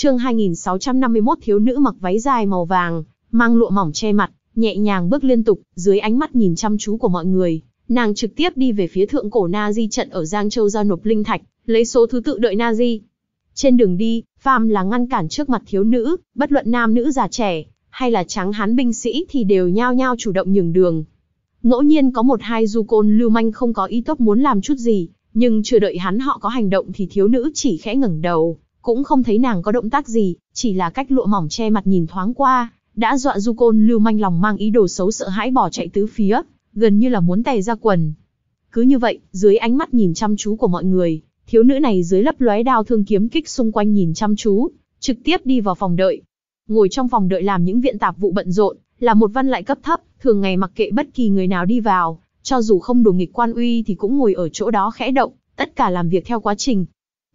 Chương 2651 thiếu nữ mặc váy dài màu vàng, mang lụa mỏng che mặt, nhẹ nhàng bước liên tục, dưới ánh mắt nhìn chăm chú của mọi người, nàng trực tiếp đi về phía thượng cổ Na Di trận ở Giang Châu giao nộp linh thạch, lấy số thứ tự đợi Na Di. Trên đường đi, Phạm là ngăn cản trước mặt thiếu nữ, bất luận nam nữ già trẻ, hay là trắng hán binh sĩ thì đều nhao nhao chủ động nhường đường. Ngẫu nhiên có một hai du côn lưu manh không có ý tốt muốn làm chút gì, nhưng chưa đợi hắn họ có hành động thì thiếu nữ chỉ khẽ ngẩng đầu, cũng không thấy nàng có động tác gì, chỉ là cách lụa mỏng che mặt nhìn thoáng qua, đã dọa du côn lưu manh lòng mang ý đồ xấu sợ hãi bỏ chạy tứ phía, gần như là muốn tè ra quần. Cứ như vậy, dưới ánh mắt nhìn chăm chú của mọi người, thiếu nữ này dưới lấp lóe đao thương kiếm kích xung quanh nhìn chăm chú, trực tiếp đi vào phòng đợi. Ngồi trong phòng đợi làm những viện tạp vụ bận rộn, là một văn lại cấp thấp, thường ngày mặc kệ bất kỳ người nào đi vào, cho dù không đủ nghịch quan uy thì cũng ngồi ở chỗ đó khẽ động, tất cả làm việc theo quá trình,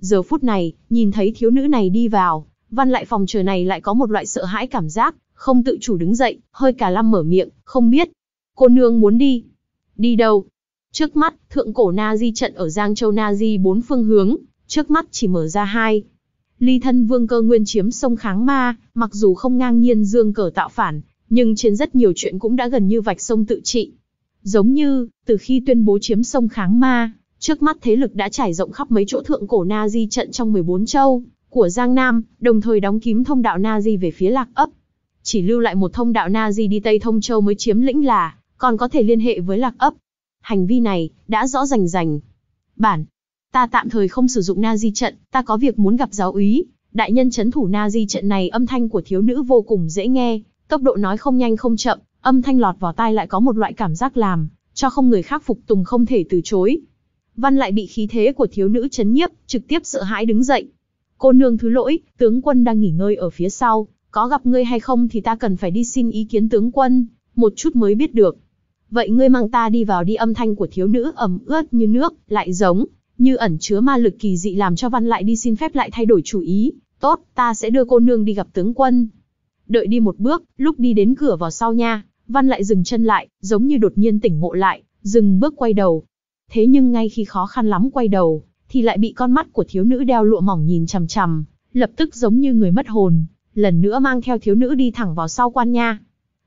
Giờ phút này, nhìn thấy thiếu nữ này đi vào, văn lại phòng chờ này lại có một loại sợ hãi cảm giác, không tự chủ đứng dậy, hơi cả lăm mở miệng, không biết. Cô nương muốn đi. Đi đâu? Trước mắt, thượng cổ Na Di trận ở Giang Châu Na Di bốn phương hướng, trước mắt chỉ mở ra hai. Ly thân vương cơ nguyên chiếm sông kháng ma, mặc dù không ngang nhiên dương cờ tạo phản, nhưng trên rất nhiều chuyện cũng đã gần như vạch sông tự trị. Giống như, từ khi tuyên bố chiếm sông kháng ma, Trước mắt thế lực đã trải rộng khắp mấy chỗ thượng cổ Na Di trận trong 14 châu của Giang Nam, đồng thời đóng kín thông đạo Na Di về phía Lạc ấp. Chỉ lưu lại một thông đạo Na Di đi Tây Thông Châu mới chiếm lĩnh là, còn có thể liên hệ với Lạc ấp. Hành vi này đã rõ rành rành. Bản, ta tạm thời không sử dụng Na Di trận, ta có việc muốn gặp giáo úy. Đại nhân chấn thủ Na Di trận này âm thanh của thiếu nữ vô cùng dễ nghe, tốc độ nói không nhanh không chậm, âm thanh lọt vào tai lại có một loại cảm giác làm cho không người khác phục tùng không thể từ chối. Văn lại bị khí thế của thiếu nữ chấn nhiếp, trực tiếp sợ hãi đứng dậy. Cô nương thứ lỗi, tướng quân đang nghỉ ngơi ở phía sau, có gặp ngươi hay không thì ta cần phải đi xin ý kiến tướng quân, một chút mới biết được. Vậy ngươi mang ta đi vào đi âm thanh của thiếu nữ ẩm ướt như nước, lại giống, như ẩn chứa ma lực kỳ dị làm cho văn lại đi xin phép lại thay đổi chủ ý. Tốt, ta sẽ đưa cô nương đi gặp tướng quân. Đợi đi một bước, lúc đi đến cửa vào sau nha, văn lại dừng chân lại, giống như đột nhiên tỉnh ngộ lại, dừng bước quay đầu, thế nhưng ngay khi khó khăn lắm quay đầu, thì lại bị con mắt của thiếu nữ đeo lụa mỏng nhìn chằm chằm, lập tức giống như người mất hồn, lần nữa mang theo thiếu nữ đi thẳng vào sau quan nha.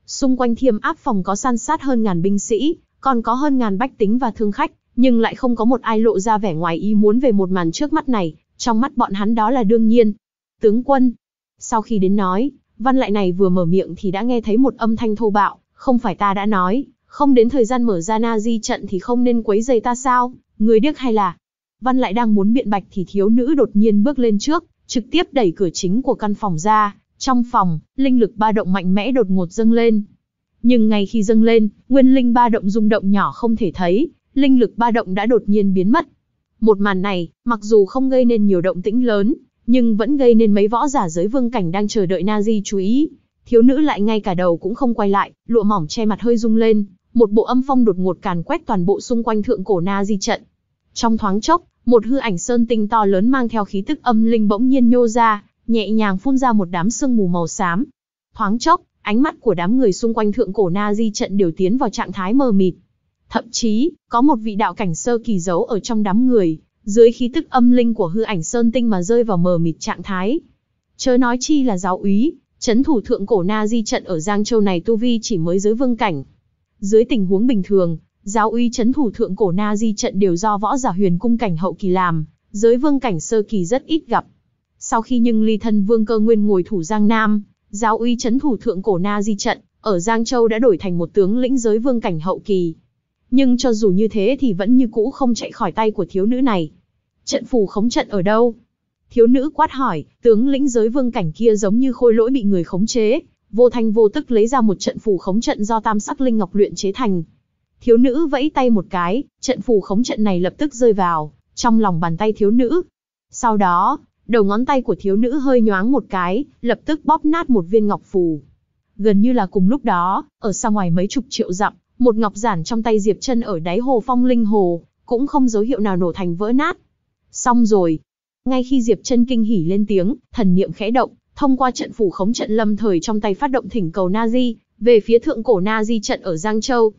Xung quanh thiêm áp phòng có săn sát hơn ngàn binh sĩ, còn có hơn ngàn bách tính và thương khách, nhưng lại không có một ai lộ ra vẻ ngoài ý muốn về một màn trước mắt này, trong mắt bọn hắn đó là đương nhiên. Tướng quân, sau khi đến nói, văn lại này vừa mở miệng thì đã nghe thấy một âm thanh thô bạo, không phải ta đã nói, không đến thời gian mở ra na di trận thì không nên quấy giày ta sao, người điếc hay là... Văn lại đang muốn biện bạch thì thiếu nữ đột nhiên bước lên trước, trực tiếp đẩy cửa chính của căn phòng ra, trong phòng, linh lực ba động mạnh mẽ đột ngột dâng lên. Nhưng ngay khi dâng lên, nguyên linh ba động rung động nhỏ không thể thấy, linh lực ba động đã đột nhiên biến mất. Một màn này, mặc dù không gây nên nhiều động tĩnh lớn, nhưng vẫn gây nên mấy võ giả giới vương cảnh đang chờ đợi Nazi chú ý. Thiếu nữ lại ngay cả đầu cũng không quay lại, lụa mỏng che mặt hơi rung lên, một bộ âm phong đột ngột càn quét toàn bộ xung quanh thượng cổ na di trận. Trong thoáng chốc, một hư ảnh sơn tinh to lớn mang theo khí tức âm linh bỗng nhiên nhô ra, nhẹ nhàng phun ra một đám sương mù màu xám. Thoáng chốc, ánh mắt của đám người xung quanh thượng cổ na di trận đều tiến vào trạng thái mờ mịt. Thậm chí, có một vị đạo cảnh sơ kỳ giấu ở trong đám người, dưới khí tức âm linh của hư ảnh sơn tinh mà rơi vào mờ mịt trạng thái. Chớ nói chi là giáo úy, chấn thủ thượng cổ na di trận ở Giang Châu này tu vi chỉ mới dưới vương cảnh, dưới tình huống bình thường, giáo uy chấn thủ thượng cổ Na Di trận đều do võ giả huyền cung cảnh hậu kỳ làm, giới vương cảnh sơ kỳ rất ít gặp. Sau khi nhưng ly thân vương cơ nguyên ngồi thủ Giang Nam, giáo uy chấn thủ thượng cổ Na Di trận, ở Giang Châu đã đổi thành một tướng lĩnh giới vương cảnh hậu kỳ. Nhưng cho dù như thế thì vẫn như cũ không chạy khỏi tay của thiếu nữ này. Trận phù khống trận ở đâu? Thiếu nữ quát hỏi, tướng lĩnh giới vương cảnh kia giống như khôi lỗi bị người khống chế, vô thanh vô tức lấy ra một trận phù khống trận do tam sắc linh ngọc luyện chế thành. Thiếu nữ vẫy tay một cái, trận phù khống trận này lập tức rơi vào, trong lòng bàn tay thiếu nữ. Sau đó, đầu ngón tay của thiếu nữ hơi nhoáng một cái, lập tức bóp nát một viên ngọc phù. Gần như là cùng lúc đó, ở xa ngoài mấy chục triệu dặm, một ngọc giản trong tay Diệp chân ở đáy hồ phong linh hồ, cũng không dấu hiệu nào nổ thành vỡ nát. Xong rồi. Ngay khi Diệp chân kinh hỉ lên tiếng, thần niệm khẽ động, thông qua trận phủ khống trận lâm thời trong tay phát động thỉnh cầu Na Di về phía thượng cổ Na Di trận ở Giang Châu.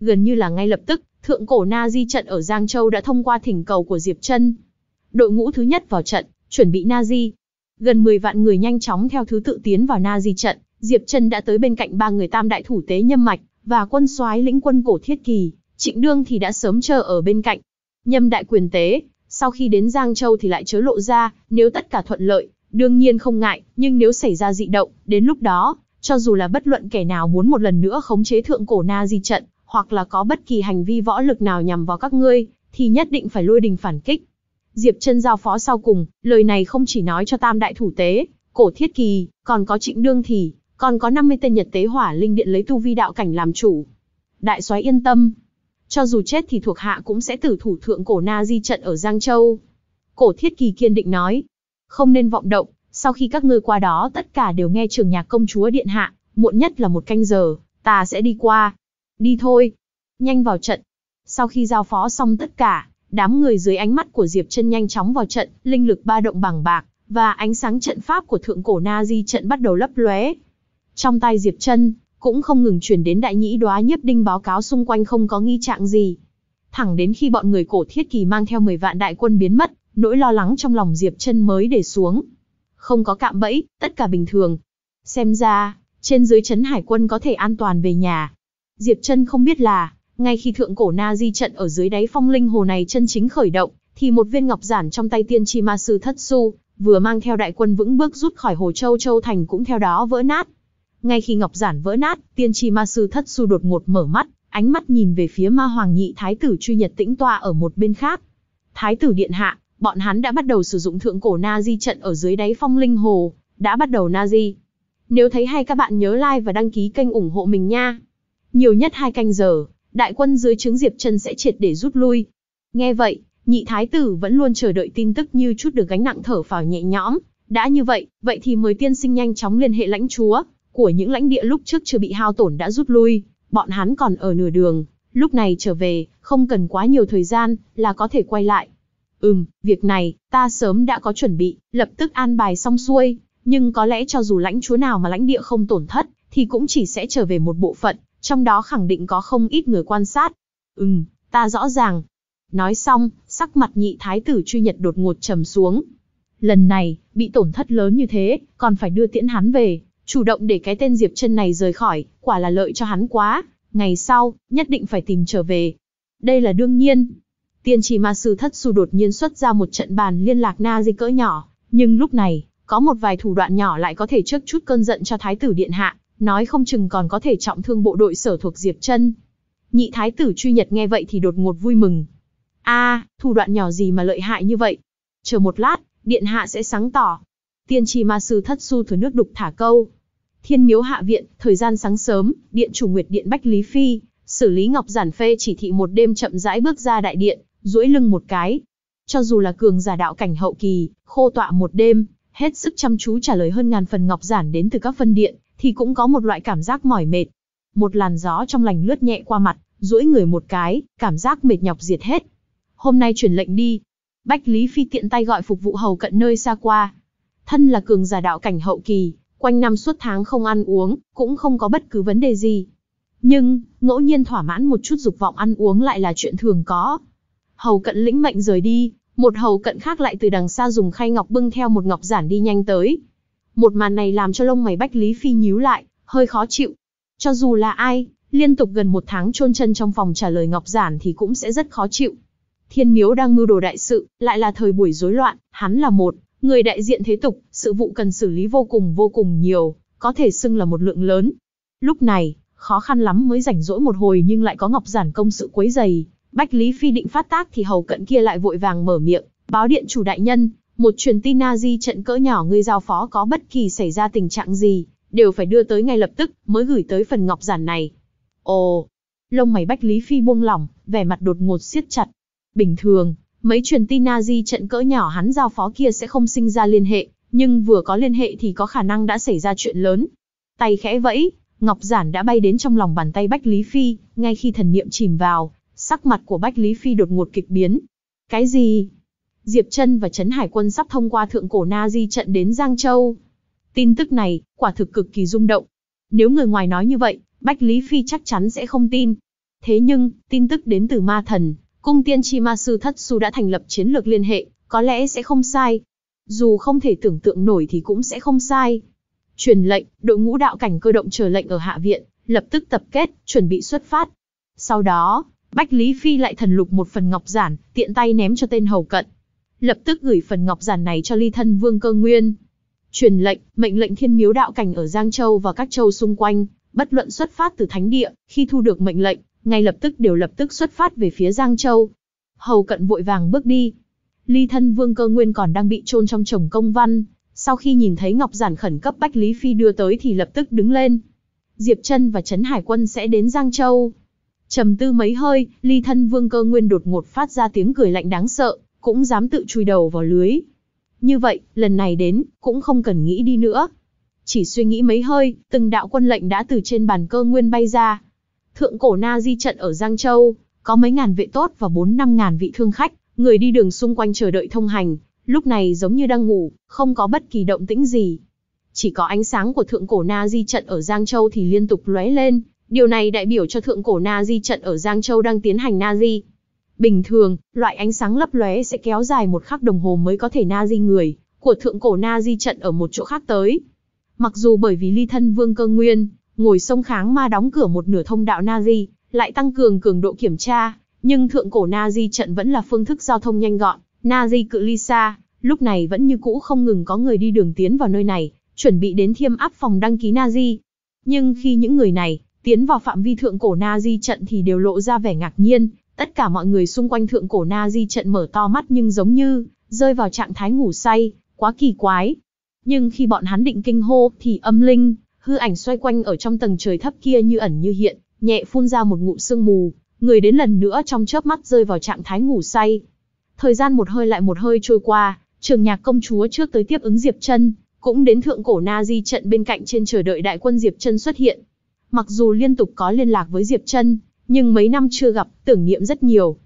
Gần như là ngay lập tức, thượng cổ Na Di trận ở Giang Châu đã thông qua thỉnh cầu của Diệp Trân. Đội ngũ thứ nhất vào trận, chuẩn bị Na Di. Gần 10 vạn người nhanh chóng theo thứ tự tiến vào Na Di trận, Diệp Trân đã tới bên cạnh ba người Tam đại thủ tế Nhâm Mạch và quân soái lĩnh quân Cổ Thiết Kỳ, Trịnh Dương thì đã sớm chờ ở bên cạnh. Nhâm đại quyền tế, sau khi đến Giang Châu thì lại chớ lộ ra, nếu tất cả thuận lợi, đương nhiên không ngại, nhưng nếu xảy ra dị động, đến lúc đó, cho dù là bất luận kẻ nào muốn một lần nữa khống chế thượng cổ na di trận, hoặc là có bất kỳ hành vi võ lực nào nhằm vào các ngươi, thì nhất định phải lôi đình phản kích. Diệp chân giao phó sau cùng, lời này không chỉ nói cho tam đại thủ tế, cổ thiết kỳ, còn có trịnh đương thì, còn có 50 tên nhật tế hỏa linh điện lấy tu vi đạo cảnh làm chủ. Đại soái yên tâm, cho dù chết thì thuộc hạ cũng sẽ tử thủ thượng cổ na di trận ở Giang Châu. Cổ thiết kỳ kiên định nói, không nên vọng động, sau khi các ngươi qua đó tất cả đều nghe trường nhạc công chúa điện hạ, muộn nhất là một canh giờ, ta sẽ đi qua. Đi thôi, nhanh vào trận. Sau khi giao phó xong tất cả, đám người dưới ánh mắt của Diệp Chân nhanh chóng vào trận, linh lực ba động bằng bạc và ánh sáng trận pháp của thượng cổ Na Di trận bắt đầu lấp lóe. Trong tay Diệp Chân cũng không ngừng chuyển đến đại nhĩ đóa nhiếp đinh báo cáo xung quanh không có nghi trạng gì. Thẳng đến khi bọn người cổ thiết kỳ mang theo 10 vạn đại quân biến mất, nỗi lo lắng trong lòng Diệp Chân mới để xuống. Không có cạm bẫy, tất cả bình thường. Xem ra, trên dưới chấn hải quân có thể an toàn về nhà. Diệp Chân không biết là, ngay khi thượng cổ Na Di trận ở dưới đáy phong linh hồ này chân chính khởi động, thì một viên ngọc giản trong tay tiên tri ma sư Thất Su, vừa mang theo đại quân vững bước rút khỏi Hồ Châu Châu thành cũng theo đó vỡ nát. Ngay khi ngọc giản vỡ nát, tiên tri ma sư Thất Su đột ngột mở mắt, ánh mắt nhìn về phía Ma Hoàng Nhị Thái tử Truy Nhật tĩnh tọa ở một bên khác. Thái tử điện hạ, bọn hắn đã bắt đầu sử dụng thượng cổ na di trận ở dưới đáy phong linh hồ, đã bắt đầu na di. Nếu thấy hay các bạn nhớ like và đăng ký kênh ủng hộ mình nha. Nhiều nhất hai canh giờ, đại quân dưới trướng Diệp Trần sẽ triệt để rút lui. Nghe vậy, nhị thái tử vẫn luôn chờ đợi tin tức như chút được gánh nặng thở phào nhẹ nhõm. Đã như vậy, vậy thì mời tiên sinh nhanh chóng liên hệ lãnh chúa của những lãnh địa lúc trước chưa bị hao tổn đã rút lui, bọn hắn còn ở nửa đường, lúc này trở về, không cần quá nhiều thời gian là có thể quay lại. Ừm, việc này, ta sớm đã có chuẩn bị, lập tức an bài xong xuôi, nhưng có lẽ cho dù lãnh chúa nào mà lãnh địa không tổn thất, thì cũng chỉ sẽ trở về một bộ phận, trong đó khẳng định có không ít người quan sát. Ừm, ta rõ ràng. Nói xong, sắc mặt nhị thái tử truy nhật đột ngột trầm xuống. Lần này, bị tổn thất lớn như thế, còn phải đưa tiễn hắn về, chủ động để cái tên Diệp chân này rời khỏi, quả là lợi cho hắn quá. Ngày sau, nhất định phải tìm trở về. Đây là đương nhiên, Tiên tri ma sư thất su đột nhiên xuất ra một trận bàn liên lạc na di cỡ nhỏ, nhưng lúc này, có một vài thủ đoạn nhỏ lại có thể trước chút cơn giận cho thái tử điện hạ, nói không chừng còn có thể trọng thương bộ đội sở thuộc Diệp Chân. Nhị thái tử Truy Nhật nghe vậy thì đột ngột vui mừng. A, thủ đoạn nhỏ gì mà lợi hại như vậy? Chờ một lát, điện hạ sẽ sáng tỏ. Tiên tri ma sư thất su thử nước đục thả câu. Thiên Miếu hạ viện, thời gian sáng sớm, điện chủ Nguyệt điện Bách Lý Phi, xử lý Ngọc Giản Phê chỉ thị một đêm chậm rãi bước ra đại điện, duỗi lưng một cái. Cho dù là cường giả đạo cảnh hậu kỳ, khô tọa một đêm, hết sức chăm chú trả lời hơn ngàn phần ngọc giản đến từ các phân điện, thì cũng có một loại cảm giác mỏi mệt. Một làn gió trong lành lướt nhẹ qua mặt, duỗi người một cái, cảm giác mệt nhọc diệt hết. Hôm nay chuyển lệnh đi. Bách Lý Phi tiện tay gọi phục vụ hầu cận nơi xa qua. Thân là cường giả đạo cảnh hậu kỳ, quanh năm suốt tháng không ăn uống, cũng không có bất cứ vấn đề gì. Nhưng, ngẫu nhiên thỏa mãn một chút dục vọng ăn uống lại là chuyện thường có hầu cận lĩnh mệnh rời đi, một hầu cận khác lại từ đằng xa dùng khay ngọc bưng theo một ngọc giản đi nhanh tới. Một màn này làm cho lông mày Bách Lý Phi nhíu lại, hơi khó chịu. Cho dù là ai, liên tục gần một tháng chôn chân trong phòng trả lời ngọc giản thì cũng sẽ rất khó chịu. Thiên Miếu đang mưu đồ đại sự, lại là thời buổi rối loạn, hắn là một người đại diện thế tục, sự vụ cần xử lý vô cùng vô cùng nhiều, có thể xưng là một lượng lớn. Lúc này, khó khăn lắm mới rảnh rỗi một hồi nhưng lại có ngọc giản công sự quấy dày, Bách Lý Phi định phát tác thì hầu cận kia lại vội vàng mở miệng, báo điện chủ đại nhân, một truyền tin Nazi trận cỡ nhỏ ngươi giao phó có bất kỳ xảy ra tình trạng gì, đều phải đưa tới ngay lập tức, mới gửi tới phần ngọc giản này. Ồ, lông mày Bách Lý Phi buông lỏng, vẻ mặt đột ngột siết chặt. Bình thường, mấy truyền tin Nazi trận cỡ nhỏ hắn giao phó kia sẽ không sinh ra liên hệ, nhưng vừa có liên hệ thì có khả năng đã xảy ra chuyện lớn. Tay khẽ vẫy, ngọc giản đã bay đến trong lòng bàn tay Bách Lý Phi, ngay khi thần niệm chìm vào, Sắc mặt của Bách Lý Phi đột ngột kịch biến. Cái gì? Diệp Trân và Trấn Hải quân sắp thông qua thượng cổ Na Di trận đến Giang Châu. Tin tức này, quả thực cực kỳ rung động. Nếu người ngoài nói như vậy, Bách Lý Phi chắc chắn sẽ không tin. Thế nhưng, tin tức đến từ ma thần, cung tiên tri ma sư Thất Su đã thành lập chiến lược liên hệ, có lẽ sẽ không sai. Dù không thể tưởng tượng nổi thì cũng sẽ không sai. Truyền lệnh, đội ngũ đạo cảnh cơ động chờ lệnh ở Hạ Viện, lập tức tập kết, chuẩn bị xuất phát. Sau đó, Bách Lý Phi lại thần lục một phần ngọc giản, tiện tay ném cho tên hầu cận. Lập tức gửi phần ngọc giản này cho ly thân vương cơ nguyên. Truyền lệnh, mệnh lệnh thiên miếu đạo cảnh ở Giang Châu và các châu xung quanh, bất luận xuất phát từ thánh địa, khi thu được mệnh lệnh, ngay lập tức đều lập tức xuất phát về phía Giang Châu. Hầu cận vội vàng bước đi. Ly thân vương cơ nguyên còn đang bị chôn trong chồng công văn. Sau khi nhìn thấy ngọc giản khẩn cấp Bách Lý Phi đưa tới thì lập tức đứng lên. Diệp Trân và Trấn Hải Quân sẽ đến Giang Châu, Trầm tư mấy hơi, ly thân vương cơ nguyên đột ngột phát ra tiếng cười lạnh đáng sợ, cũng dám tự chui đầu vào lưới. Như vậy, lần này đến, cũng không cần nghĩ đi nữa. Chỉ suy nghĩ mấy hơi, từng đạo quân lệnh đã từ trên bàn cơ nguyên bay ra. Thượng cổ na di trận ở Giang Châu, có mấy ngàn vệ tốt và bốn năm ngàn vị thương khách, người đi đường xung quanh chờ đợi thông hành, lúc này giống như đang ngủ, không có bất kỳ động tĩnh gì. Chỉ có ánh sáng của thượng cổ na di trận ở Giang Châu thì liên tục lóe lên, Điều này đại biểu cho thượng cổ Nazi trận ở Giang Châu đang tiến hành Nazi. Bình thường, loại ánh sáng lấp lóe sẽ kéo dài một khắc đồng hồ mới có thể Nazi người của thượng cổ Nazi trận ở một chỗ khác tới. Mặc dù bởi vì ly thân vương cơ nguyên, ngồi sông kháng ma đóng cửa một nửa thông đạo Nazi, lại tăng cường cường độ kiểm tra, nhưng thượng cổ Nazi trận vẫn là phương thức giao thông nhanh gọn, Nazi cự ly xa, lúc này vẫn như cũ không ngừng có người đi đường tiến vào nơi này, chuẩn bị đến thiêm áp phòng đăng ký Nazi. Nhưng khi những người này Tiến vào phạm vi thượng cổ na di trận thì đều lộ ra vẻ ngạc nhiên, tất cả mọi người xung quanh thượng cổ na di trận mở to mắt nhưng giống như rơi vào trạng thái ngủ say, quá kỳ quái. Nhưng khi bọn hắn định kinh hô thì âm linh, hư ảnh xoay quanh ở trong tầng trời thấp kia như ẩn như hiện, nhẹ phun ra một ngụm sương mù, người đến lần nữa trong chớp mắt rơi vào trạng thái ngủ say. Thời gian một hơi lại một hơi trôi qua, trường nhạc công chúa trước tới tiếp ứng Diệp chân cũng đến thượng cổ na di trận bên cạnh trên chờ đợi đại quân Diệp chân xuất hiện. Mặc dù liên tục có liên lạc với Diệp Trân, nhưng mấy năm chưa gặp, tưởng niệm rất nhiều.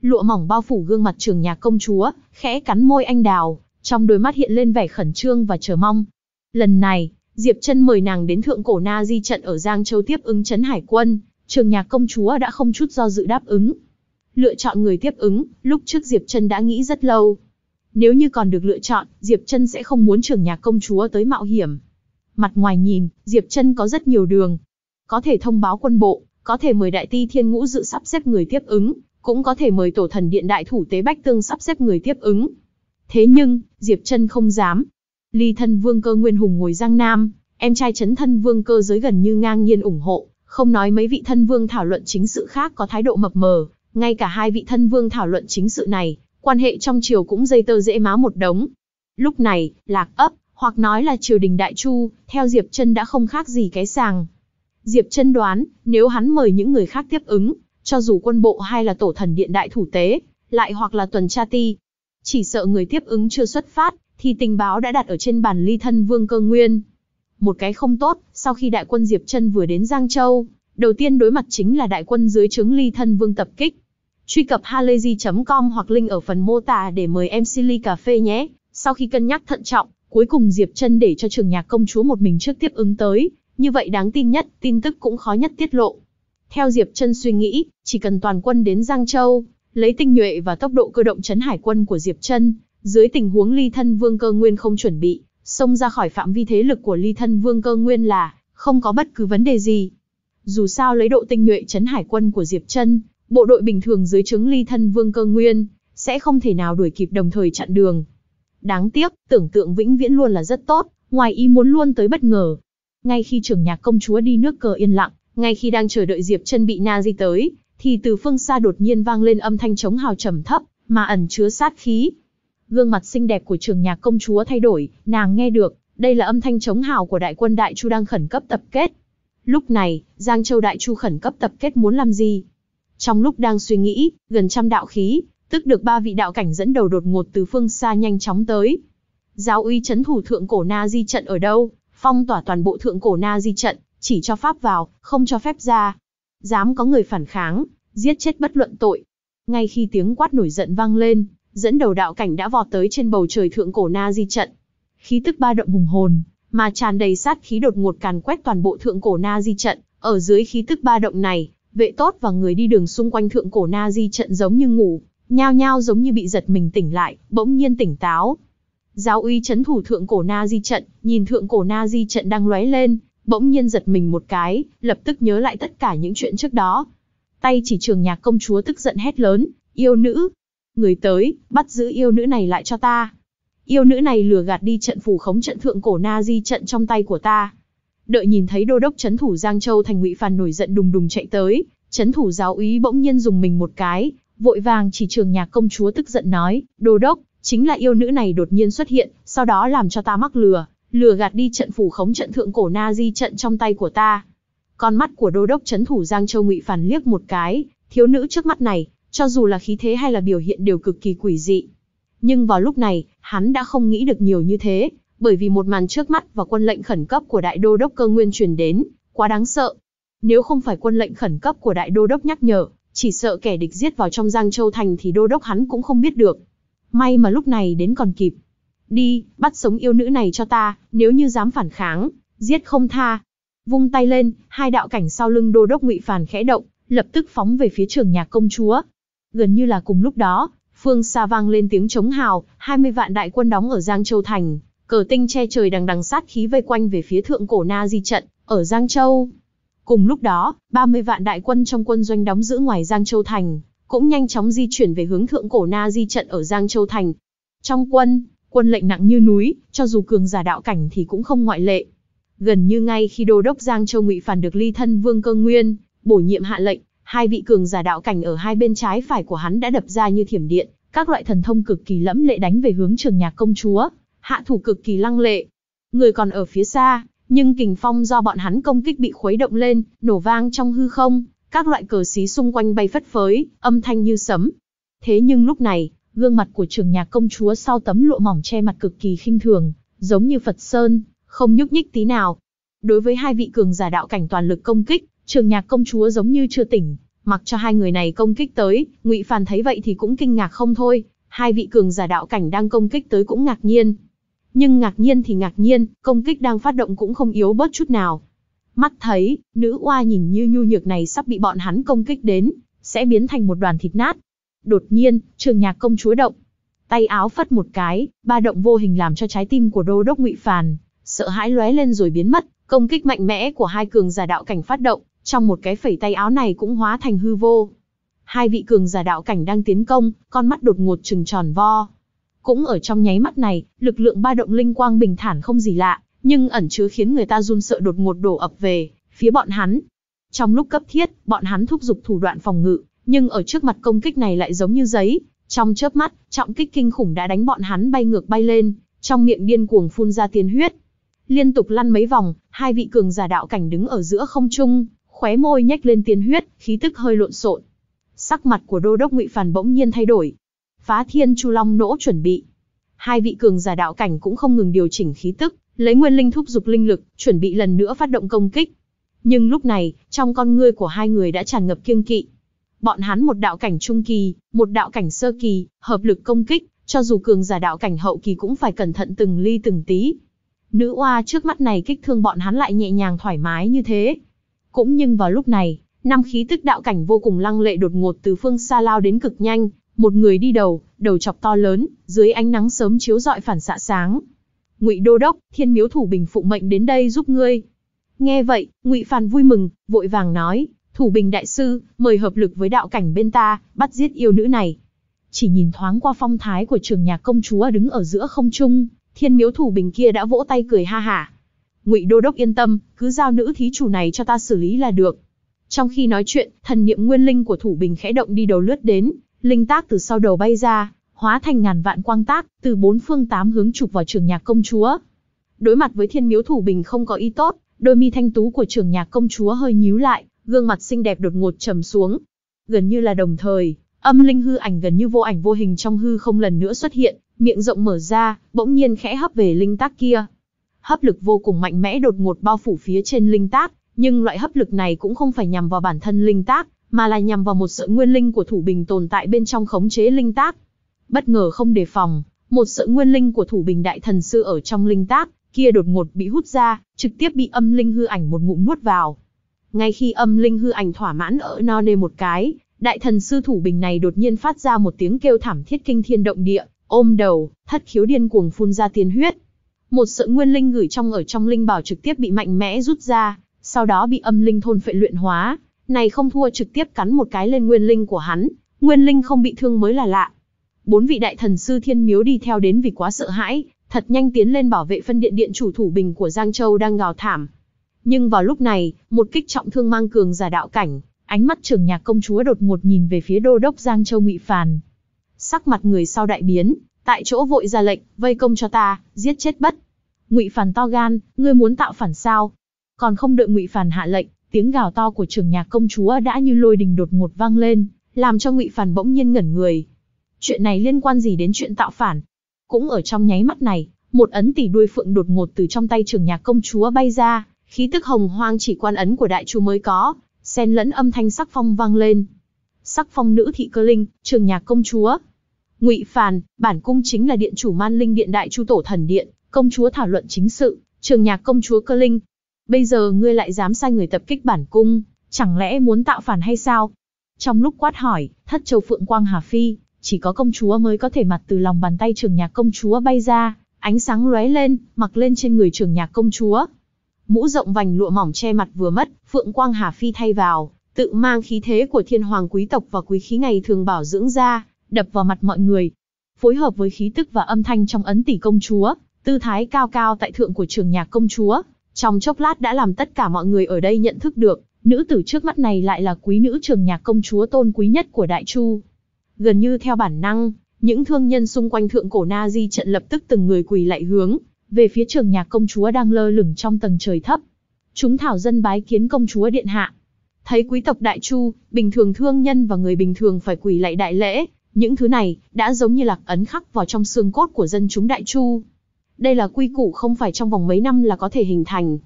Lụa mỏng bao phủ gương mặt trường nhạc công chúa, khẽ cắn môi anh đào, trong đôi mắt hiện lên vẻ khẩn trương và chờ mong. Lần này, Diệp Trân mời nàng đến thượng cổ Na Di trận ở Giang Châu tiếp ứng Trấn hải quân, trường nhạc công chúa đã không chút do dự đáp ứng. Lựa chọn người tiếp ứng, lúc trước Diệp Trân đã nghĩ rất lâu. Nếu như còn được lựa chọn, Diệp Trân sẽ không muốn trường nhạc công chúa tới mạo hiểm. Mặt ngoài nhìn, Diệp Trân có rất nhiều đường, có thể thông báo quân bộ, có thể mời đại ti thiên ngũ dự sắp xếp người tiếp ứng, cũng có thể mời tổ thần điện đại thủ tế Bách Tương sắp xếp người tiếp ứng. Thế nhưng, Diệp Trân không dám. Ly thân vương cơ Nguyên Hùng ngồi Giang Nam, em trai chấn thân vương cơ giới gần như ngang nhiên ủng hộ, không nói mấy vị thân vương thảo luận chính sự khác có thái độ mập mờ, ngay cả hai vị thân vương thảo luận chính sự này, quan hệ trong triều cũng dây tơ dễ má một đống. Lúc này, lạc ấp, hoặc nói là triều đình đại chu, theo Diệp Trân đã không khác gì cái sàng, Diệp chân đoán, nếu hắn mời những người khác tiếp ứng, cho dù quân bộ hay là tổ thần điện đại thủ tế, lại hoặc là tuần tra ti, chỉ sợ người tiếp ứng chưa xuất phát, thì tình báo đã đặt ở trên bàn ly thân vương cơ nguyên. Một cái không tốt, sau khi đại quân Diệp chân vừa đến Giang Châu, đầu tiên đối mặt chính là đại quân dưới trướng ly thân vương tập kích. Truy cập halayzi.com hoặc link ở phần mô tả để mời MC Ly Cà Phê nhé. Sau khi cân nhắc thận trọng, cuối cùng Diệp chân để cho trường nhạc công chúa một mình trước tiếp ứng tới, như vậy đáng tin nhất, tin tức cũng khó nhất tiết lộ. Theo Diệp Trân suy nghĩ, chỉ cần toàn quân đến Giang Châu, lấy tinh nhuệ và tốc độ cơ động chấn hải quân của Diệp Trân, dưới tình huống Ly Thân Vương Cơ Nguyên không chuẩn bị, xông ra khỏi phạm vi thế lực của Ly Thân Vương Cơ Nguyên là không có bất cứ vấn đề gì. Dù sao lấy độ tinh nhuệ chấn hải quân của Diệp Trân, bộ đội bình thường dưới chứng Ly Thân Vương Cơ Nguyên sẽ không thể nào đuổi kịp đồng thời chặn đường. Đáng tiếc, tưởng tượng vĩnh viễn luôn là rất tốt, ngoài ý muốn luôn tới bất ngờ, ngay khi trưởng nhạc công chúa đi nước cờ yên lặng, ngay khi đang chờ đợi Diệp Chân bị Na Di tới, thì từ phương xa đột nhiên vang lên âm thanh chống hào trầm thấp, mà ẩn chứa sát khí. Gương mặt xinh đẹp của trưởng nhạc công chúa thay đổi, nàng nghe được, đây là âm thanh chống hào của đại quân Đại Chu đang khẩn cấp tập kết. Lúc này, Giang Châu Đại Chu khẩn cấp tập kết muốn làm gì? Trong lúc đang suy nghĩ, gần trăm đạo khí, tức được ba vị đạo cảnh dẫn đầu đột ngột từ phương xa nhanh chóng tới. Giáo uy chấn thủ thượng cổ Na Di trận ở đâu, phong tỏa toàn bộ thượng cổ na di trận, chỉ cho Pháp vào, không cho phép ra. Dám có người phản kháng, giết chết bất luận tội. Ngay khi tiếng quát nổi giận vang lên, dẫn đầu đạo cảnh đã vọt tới trên bầu trời thượng cổ na di trận. Khí tức ba động hùng hồn, mà tràn đầy sát khí đột ngột càn quét toàn bộ thượng cổ na di trận, ở dưới khí tức ba động này, vệ tốt và người đi đường xung quanh thượng cổ na di trận giống như ngủ, nhao nhao giống như bị giật mình tỉnh lại, bỗng nhiên tỉnh táo, Giáo uy chấn thủ thượng cổ na di trận, nhìn thượng cổ na di trận đang lóe lên, bỗng nhiên giật mình một cái, lập tức nhớ lại tất cả những chuyện trước đó. Tay chỉ trường nhạc công chúa tức giận hét lớn, yêu nữ. Người tới, bắt giữ yêu nữ này lại cho ta. Yêu nữ này lừa gạt đi trận phủ khống trận thượng cổ na di trận trong tay của ta. Đợi nhìn thấy đô đốc chấn thủ Giang Châu thành ngụy phàn nổi giận đùng đùng chạy tới, chấn thủ giáo úy bỗng nhiên dùng mình một cái, vội vàng chỉ trường nhạc công chúa tức giận nói, đô đốc, chính là yêu nữ này đột nhiên xuất hiện, sau đó làm cho ta mắc lừa, lừa gạt đi trận phủ khống trận thượng cổ na di trận trong tay của ta. Con mắt của đô đốc chấn thủ Giang Châu Ngụy Phản liếc một cái, thiếu nữ trước mắt này, cho dù là khí thế hay là biểu hiện đều cực kỳ quỷ dị. Nhưng vào lúc này, hắn đã không nghĩ được nhiều như thế, bởi vì một màn trước mắt và quân lệnh khẩn cấp của đại đô đốc cơ nguyên truyền đến, quá đáng sợ. Nếu không phải quân lệnh khẩn cấp của đại đô đốc nhắc nhở, chỉ sợ kẻ địch giết vào trong Giang Châu Thành thì đô đốc hắn cũng không biết được may mà lúc này đến còn kịp. Đi, bắt sống yêu nữ này cho ta, nếu như dám phản kháng, giết không tha. Vung tay lên, hai đạo cảnh sau lưng đô đốc ngụy phản khẽ động, lập tức phóng về phía trường nhạc công chúa. Gần như là cùng lúc đó, phương xa vang lên tiếng chống hào, 20 vạn đại quân đóng ở Giang Châu Thành, cờ tinh che trời đằng đằng sát khí vây quanh về phía thượng cổ Na Di trận, ở Giang Châu. Cùng lúc đó, 30 vạn đại quân trong quân doanh đóng giữ ngoài Giang Châu Thành, cũng nhanh chóng di chuyển về hướng thượng cổ Na Di trận ở Giang Châu Thành. Trong quân, quân lệnh nặng như núi, cho dù cường giả đạo cảnh thì cũng không ngoại lệ. Gần như ngay khi đô đốc Giang Châu Ngụy Phản được ly thân Vương Cơ Nguyên, bổ nhiệm hạ lệnh, hai vị cường giả đạo cảnh ở hai bên trái phải của hắn đã đập ra như thiểm điện, các loại thần thông cực kỳ lẫm lệ đánh về hướng Trường Nhạc công chúa, hạ thủ cực kỳ lăng lệ. Người còn ở phía xa, nhưng kình phong do bọn hắn công kích bị khuấy động lên, nổ vang trong hư không, các loại cờ xí xung quanh bay phất phới, âm thanh như sấm. Thế nhưng lúc này, gương mặt của trường nhạc công chúa sau tấm lụa mỏng che mặt cực kỳ khinh thường, giống như Phật Sơn, không nhúc nhích tí nào. Đối với hai vị cường giả đạo cảnh toàn lực công kích, trường nhạc công chúa giống như chưa tỉnh, mặc cho hai người này công kích tới, ngụy Phàn thấy vậy thì cũng kinh ngạc không thôi, hai vị cường giả đạo cảnh đang công kích tới cũng ngạc nhiên. Nhưng ngạc nhiên thì ngạc nhiên, công kích đang phát động cũng không yếu bớt chút nào. Mắt thấy, nữ oa nhìn như nhu nhược này sắp bị bọn hắn công kích đến, sẽ biến thành một đoàn thịt nát. Đột nhiên, trường nhạc công chúa động. Tay áo phất một cái, ba động vô hình làm cho trái tim của đô đốc ngụy Phàn, sợ hãi lóe lên rồi biến mất. Công kích mạnh mẽ của hai cường giả đạo cảnh phát động, trong một cái phẩy tay áo này cũng hóa thành hư vô. Hai vị cường giả đạo cảnh đang tiến công, con mắt đột ngột trừng tròn vo. Cũng ở trong nháy mắt này, lực lượng ba động linh quang bình thản không gì lạ, nhưng ẩn chứa khiến người ta run sợ đột ngột đổ ập về, phía bọn hắn. Trong lúc cấp thiết, bọn hắn thúc giục thủ đoạn phòng ngự, nhưng ở trước mặt công kích này lại giống như giấy. Trong chớp mắt, trọng kích kinh khủng đã đánh bọn hắn bay ngược bay lên, trong miệng điên cuồng phun ra tiên huyết. Liên tục lăn mấy vòng, hai vị cường giả đạo cảnh đứng ở giữa không trung, khóe môi nhếch lên tiên huyết, khí tức hơi lộn xộn. Sắc mặt của đô đốc ngụy Phản bỗng nhiên thay đổi. Phá thiên chu long nỗ chuẩn bị. Hai vị cường giả đạo cảnh cũng không ngừng điều chỉnh khí tức, lấy nguyên linh thúc giục linh lực, chuẩn bị lần nữa phát động công kích. Nhưng lúc này, trong con ngươi của hai người đã tràn ngập kiêng kỵ. Bọn hắn một đạo cảnh trung kỳ, một đạo cảnh sơ kỳ, hợp lực công kích, cho dù cường giả đạo cảnh hậu kỳ cũng phải cẩn thận từng ly từng tí. Nữ oa trước mắt này kích thương bọn hắn lại nhẹ nhàng thoải mái như thế. Cũng nhưng vào lúc này, năm khí tức đạo cảnh vô cùng lăng lệ đột ngột từ phương xa lao đến cực nhanh, một người đi đầu, đầu chọc to lớn, dưới ánh nắng sớm chiếu rọi phản xạ sáng, ngụy đô đốc thiên miếu thủ bình phụ mệnh đến đây giúp ngươi nghe vậy ngụy phàn vui mừng vội vàng nói thủ bình đại sư mời hợp lực với đạo cảnh bên ta bắt giết yêu nữ này chỉ nhìn thoáng qua phong thái của trường nhạc công chúa đứng ở giữa không trung thiên miếu thủ bình kia đã vỗ tay cười ha hả ngụy đô đốc yên tâm cứ giao nữ thí chủ này cho ta xử lý là được trong khi nói chuyện thần niệm nguyên linh của thủ bình khẽ động đi đầu lướt đến linh tác từ sau đầu bay ra hóa thành ngàn vạn quang tác, từ bốn phương tám hướng trục vào trường nhạc công chúa. Đối mặt với thiên miếu thủ bình không có ý tốt, đôi mi thanh tú của trường nhạc công chúa hơi nhíu lại, gương mặt xinh đẹp đột ngột trầm xuống. Gần như là đồng thời, âm linh hư ảnh gần như vô ảnh vô hình trong hư không lần nữa xuất hiện, miệng rộng mở ra, bỗng nhiên khẽ hấp về linh tác kia. Hấp lực vô cùng mạnh mẽ đột ngột bao phủ phía trên linh tác, nhưng loại hấp lực này cũng không phải nhằm vào bản thân linh tác, mà là nhằm vào một sợi nguyên linh của thủ bình tồn tại bên trong khống chế linh tác bất ngờ không đề phòng, một sợi nguyên linh của thủ bình đại thần sư ở trong linh tác, kia đột ngột bị hút ra, trực tiếp bị âm linh hư ảnh một ngụm nuốt vào. Ngay khi âm linh hư ảnh thỏa mãn ở no nê một cái, đại thần sư thủ bình này đột nhiên phát ra một tiếng kêu thảm thiết kinh thiên động địa, ôm đầu, thất khiếu điên cuồng phun ra tiên huyết. Một sợi nguyên linh gửi trong ở trong linh bảo trực tiếp bị mạnh mẽ rút ra, sau đó bị âm linh thôn phệ luyện hóa, này không thua trực tiếp cắn một cái lên nguyên linh của hắn, nguyên linh không bị thương mới là lạ bốn vị đại thần sư thiên miếu đi theo đến vì quá sợ hãi, thật nhanh tiến lên bảo vệ phân điện điện chủ thủ bình của Giang Châu đang gào thảm. Nhưng vào lúc này, một kích trọng thương mang cường giả đạo cảnh, ánh mắt trưởng nhạc công chúa đột ngột nhìn về phía đô đốc Giang Châu Ngụy Phàn. Sắc mặt người sau đại biến, tại chỗ vội ra lệnh, vây công cho ta, giết chết bất. Ngụy Phàn to gan, ngươi muốn tạo phản sao? Còn không đợi Ngụy Phàn hạ lệnh, tiếng gào to của trưởng nhạc công chúa đã như lôi đình đột ngột vang lên, làm cho Ngụy Phàn bỗng nhiên ngẩn người, chuyện này liên quan gì đến chuyện tạo phản. Cũng ở trong nháy mắt này, một ấn tỷ đuôi phượng đột ngột từ trong tay trưởng nhạc công chúa bay ra, khí tức hồng hoang chỉ quan ấn của đại chu mới có, xen lẫn âm thanh sắc phong vang lên. Sắc phong nữ thị cơ linh, trưởng nhạc công chúa. Ngụy Phàn, bản cung chính là điện chủ man linh điện đại chu tổ thần điện, công chúa thảo luận chính sự, trưởng nhạc công chúa cơ linh. Bây giờ ngươi lại dám sai người tập kích bản cung, chẳng lẽ muốn tạo phản hay sao? Trong lúc quát hỏi, thất châu phượng quang Hà Phi, chỉ có công chúa mới có thể mặt từ lòng bàn tay trưởng nhạc công chúa bay ra, ánh sáng lóe lên, mặc lên trên người trưởng nhạc công chúa. Mũ rộng vành lụa mỏng che mặt vừa mất, Phượng Quang Hà Phi thay vào, tự mang khí thế của thiên hoàng quý tộc và quý khí ngày thường bảo dưỡng ra, đập vào mặt mọi người. Phối hợp với khí tức và âm thanh trong ấn tỷ công chúa, tư thái cao cao tại thượng của trường nhạc công chúa, trong chốc lát đã làm tất cả mọi người ở đây nhận thức được, nữ tử trước mắt này lại là quý nữ trường nhạc công chúa tôn quý nhất của Đại Chu, Gần như theo bản năng, những thương nhân xung quanh thượng cổ na di trận lập tức từng người quỳ lại hướng, về phía trường nhạc công chúa đang lơ lửng trong tầng trời thấp. Chúng thảo dân bái kiến công chúa điện hạ. Thấy quý tộc đại chu, bình thường thương nhân và người bình thường phải quỳ lại đại lễ, những thứ này đã giống như lạc ấn khắc vào trong xương cốt của dân chúng đại chu. Đây là quy củ không phải trong vòng mấy năm là có thể hình thành.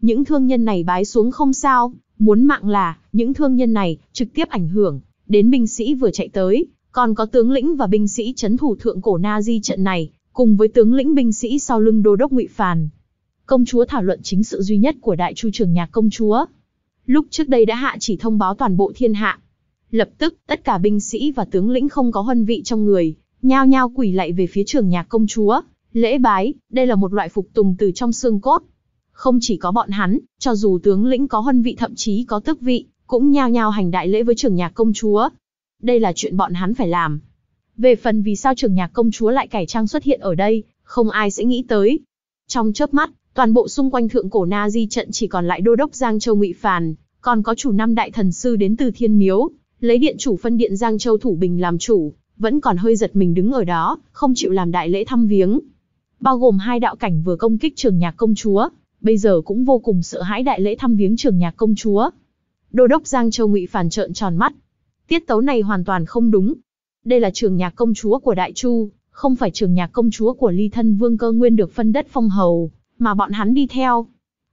Những thương nhân này bái xuống không sao, muốn mạng là những thương nhân này trực tiếp ảnh hưởng đến binh sĩ vừa chạy tới, còn có tướng lĩnh và binh sĩ chấn thủ thượng cổ Na Di trận này, cùng với tướng lĩnh binh sĩ sau lưng đô đốc Ngụy Phàn. Công chúa thảo luận chính sự duy nhất của Đại Chu Trường Nhạc công chúa. Lúc trước đây đã hạ chỉ thông báo toàn bộ thiên hạ. Lập tức, tất cả binh sĩ và tướng lĩnh không có huân vị trong người, nhao nhao quỳ lạy về phía Trường Nhạc công chúa, lễ bái, đây là một loại phục tùng từ trong xương cốt. Không chỉ có bọn hắn, cho dù tướng lĩnh có huân vị thậm chí có tước vị, cũng nhao nhao hành đại lễ với trưởng nhạc công chúa. Đây là chuyện bọn hắn phải làm. Về phần vì sao trưởng nhạc công chúa lại cải trang xuất hiện ở đây, không ai sẽ nghĩ tới. Trong chớp mắt, toàn bộ xung quanh thượng cổ Na Di trận chỉ còn lại đô đốc Giang Châu Ngụy Phàn, còn có chủ năm đại thần sư đến từ Thiên Miếu, lấy điện chủ phân điện Giang Châu Thủ Bình làm chủ, vẫn còn hơi giật mình đứng ở đó, không chịu làm đại lễ thăm viếng. Bao gồm hai đạo cảnh vừa công kích trưởng nhạc công chúa, bây giờ cũng vô cùng sợ hãi đại lễ thăm viếng trưởng nhạc công chúa, Đô đốc Giang Châu Ngụy Phản trợn tròn mắt. Tiết tấu này hoàn toàn không đúng. Đây là trường nhạc công chúa của Đại Chu, không phải trường nhạc công chúa của Ly Thân Vương Cơ Nguyên được phân đất phong hầu, mà bọn hắn đi theo.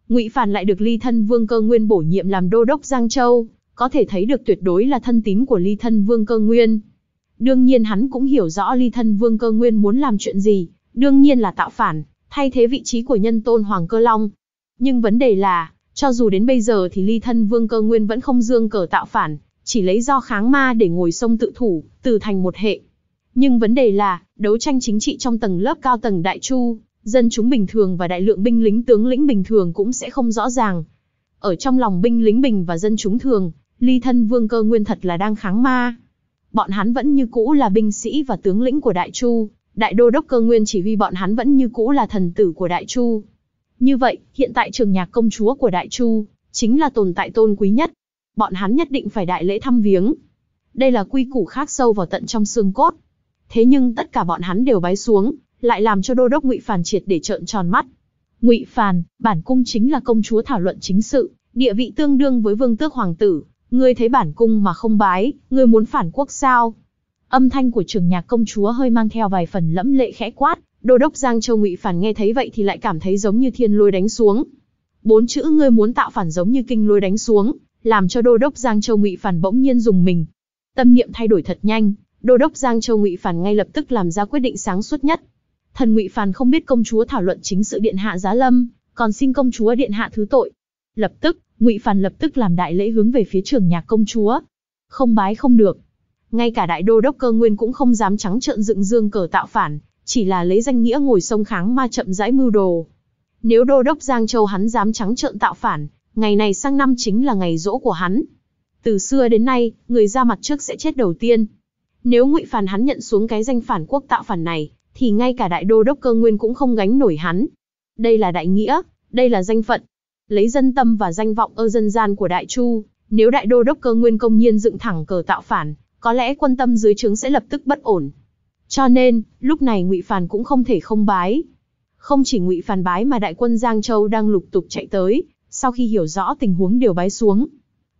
Ngụy Phản lại được Ly Thân Vương Cơ Nguyên bổ nhiệm làm đô đốc Giang Châu, có thể thấy được tuyệt đối là thân tín của Ly Thân Vương Cơ Nguyên. Đương nhiên hắn cũng hiểu rõ Ly Thân Vương Cơ Nguyên muốn làm chuyện gì, đương nhiên là tạo phản, thay thế vị trí của nhân tôn Hoàng Cơ Long. Nhưng vấn đề là, cho dù đến bây giờ thì ly thân vương cơ nguyên vẫn không dương cờ tạo phản, chỉ lấy do kháng ma để ngồi sông tự thủ, từ thành một hệ. Nhưng vấn đề là, đấu tranh chính trị trong tầng lớp cao tầng đại chu, dân chúng bình thường và đại lượng binh lính tướng lĩnh bình thường cũng sẽ không rõ ràng. Ở trong lòng binh lính bình và dân chúng thường, ly thân vương cơ nguyên thật là đang kháng ma. Bọn hắn vẫn như cũ là binh sĩ và tướng lĩnh của đại chu, đại đô đốc cơ nguyên chỉ huy bọn hắn vẫn như cũ là thần tử của đại chu, như vậy, hiện tại trường nhạc công chúa của Đại Chu, chính là tồn tại tôn quý nhất. Bọn hắn nhất định phải đại lễ thăm viếng. Đây là quy củ khác sâu vào tận trong xương cốt. Thế nhưng tất cả bọn hắn đều bái xuống, lại làm cho đô đốc Ngụy Phàn triệt để trợn tròn mắt. Ngụy Phàn, bản cung chính là công chúa thảo luận chính sự, địa vị tương đương với vương tước hoàng tử, ngươi thấy bản cung mà không bái, ngươi muốn phản quốc sao? Âm thanh của trường nhạc công chúa hơi mang theo vài phần lẫm lệ khẽ quát, Đô đốc Giang Châu Ngụy Phản nghe thấy vậy thì lại cảm thấy giống như thiên lôi đánh xuống. Bốn chữ ngươi muốn tạo phản giống như kinh lôi đánh xuống, làm cho Đô đốc Giang Châu Ngụy Phản bỗng nhiên dùng mình. Tâm niệm thay đổi thật nhanh, Đô đốc Giang Châu Ngụy Phản ngay lập tức làm ra quyết định sáng suốt nhất. Thần Ngụy Phản không biết công chúa thảo luận chính sự điện hạ Giá Lâm, còn xin công chúa điện hạ thứ tội. Lập tức, Ngụy Phản lập tức làm đại lễ hướng về phía trường nhạc công chúa. Không bái không được. Ngay cả đại đô đốc cơ nguyên cũng không dám trắng trợn dựng dương cờ tạo phản, chỉ là lấy danh nghĩa ngồi sông kháng ma chậm rãi mưu đồ. Nếu đô đốc Giang Châu hắn dám trắng trợn tạo phản, ngày này sang năm chính là ngày rỗ của hắn. Từ xưa đến nay, người ra mặt trước sẽ chết đầu tiên. Nếu Ngụy Phản hắn nhận xuống cái danh phản quốc tạo phản này, thì ngay cả đại đô đốc cơ nguyên cũng không gánh nổi hắn. Đây là đại nghĩa, đây là danh phận. Lấy dân tâm và danh vọng ở dân gian của đại chu, nếu đại đô đốc cơ nguyên công nhiên dựng thẳng cờ tạo phản, có lẽ quân tâm dưới trướng sẽ lập tức bất ổn, cho nên, lúc này Ngụy Phàn cũng không thể không bái. Không chỉ Ngụy Phàn bái mà đại quân Giang Châu đang lục tục chạy tới, sau khi hiểu rõ tình huống đều bái xuống.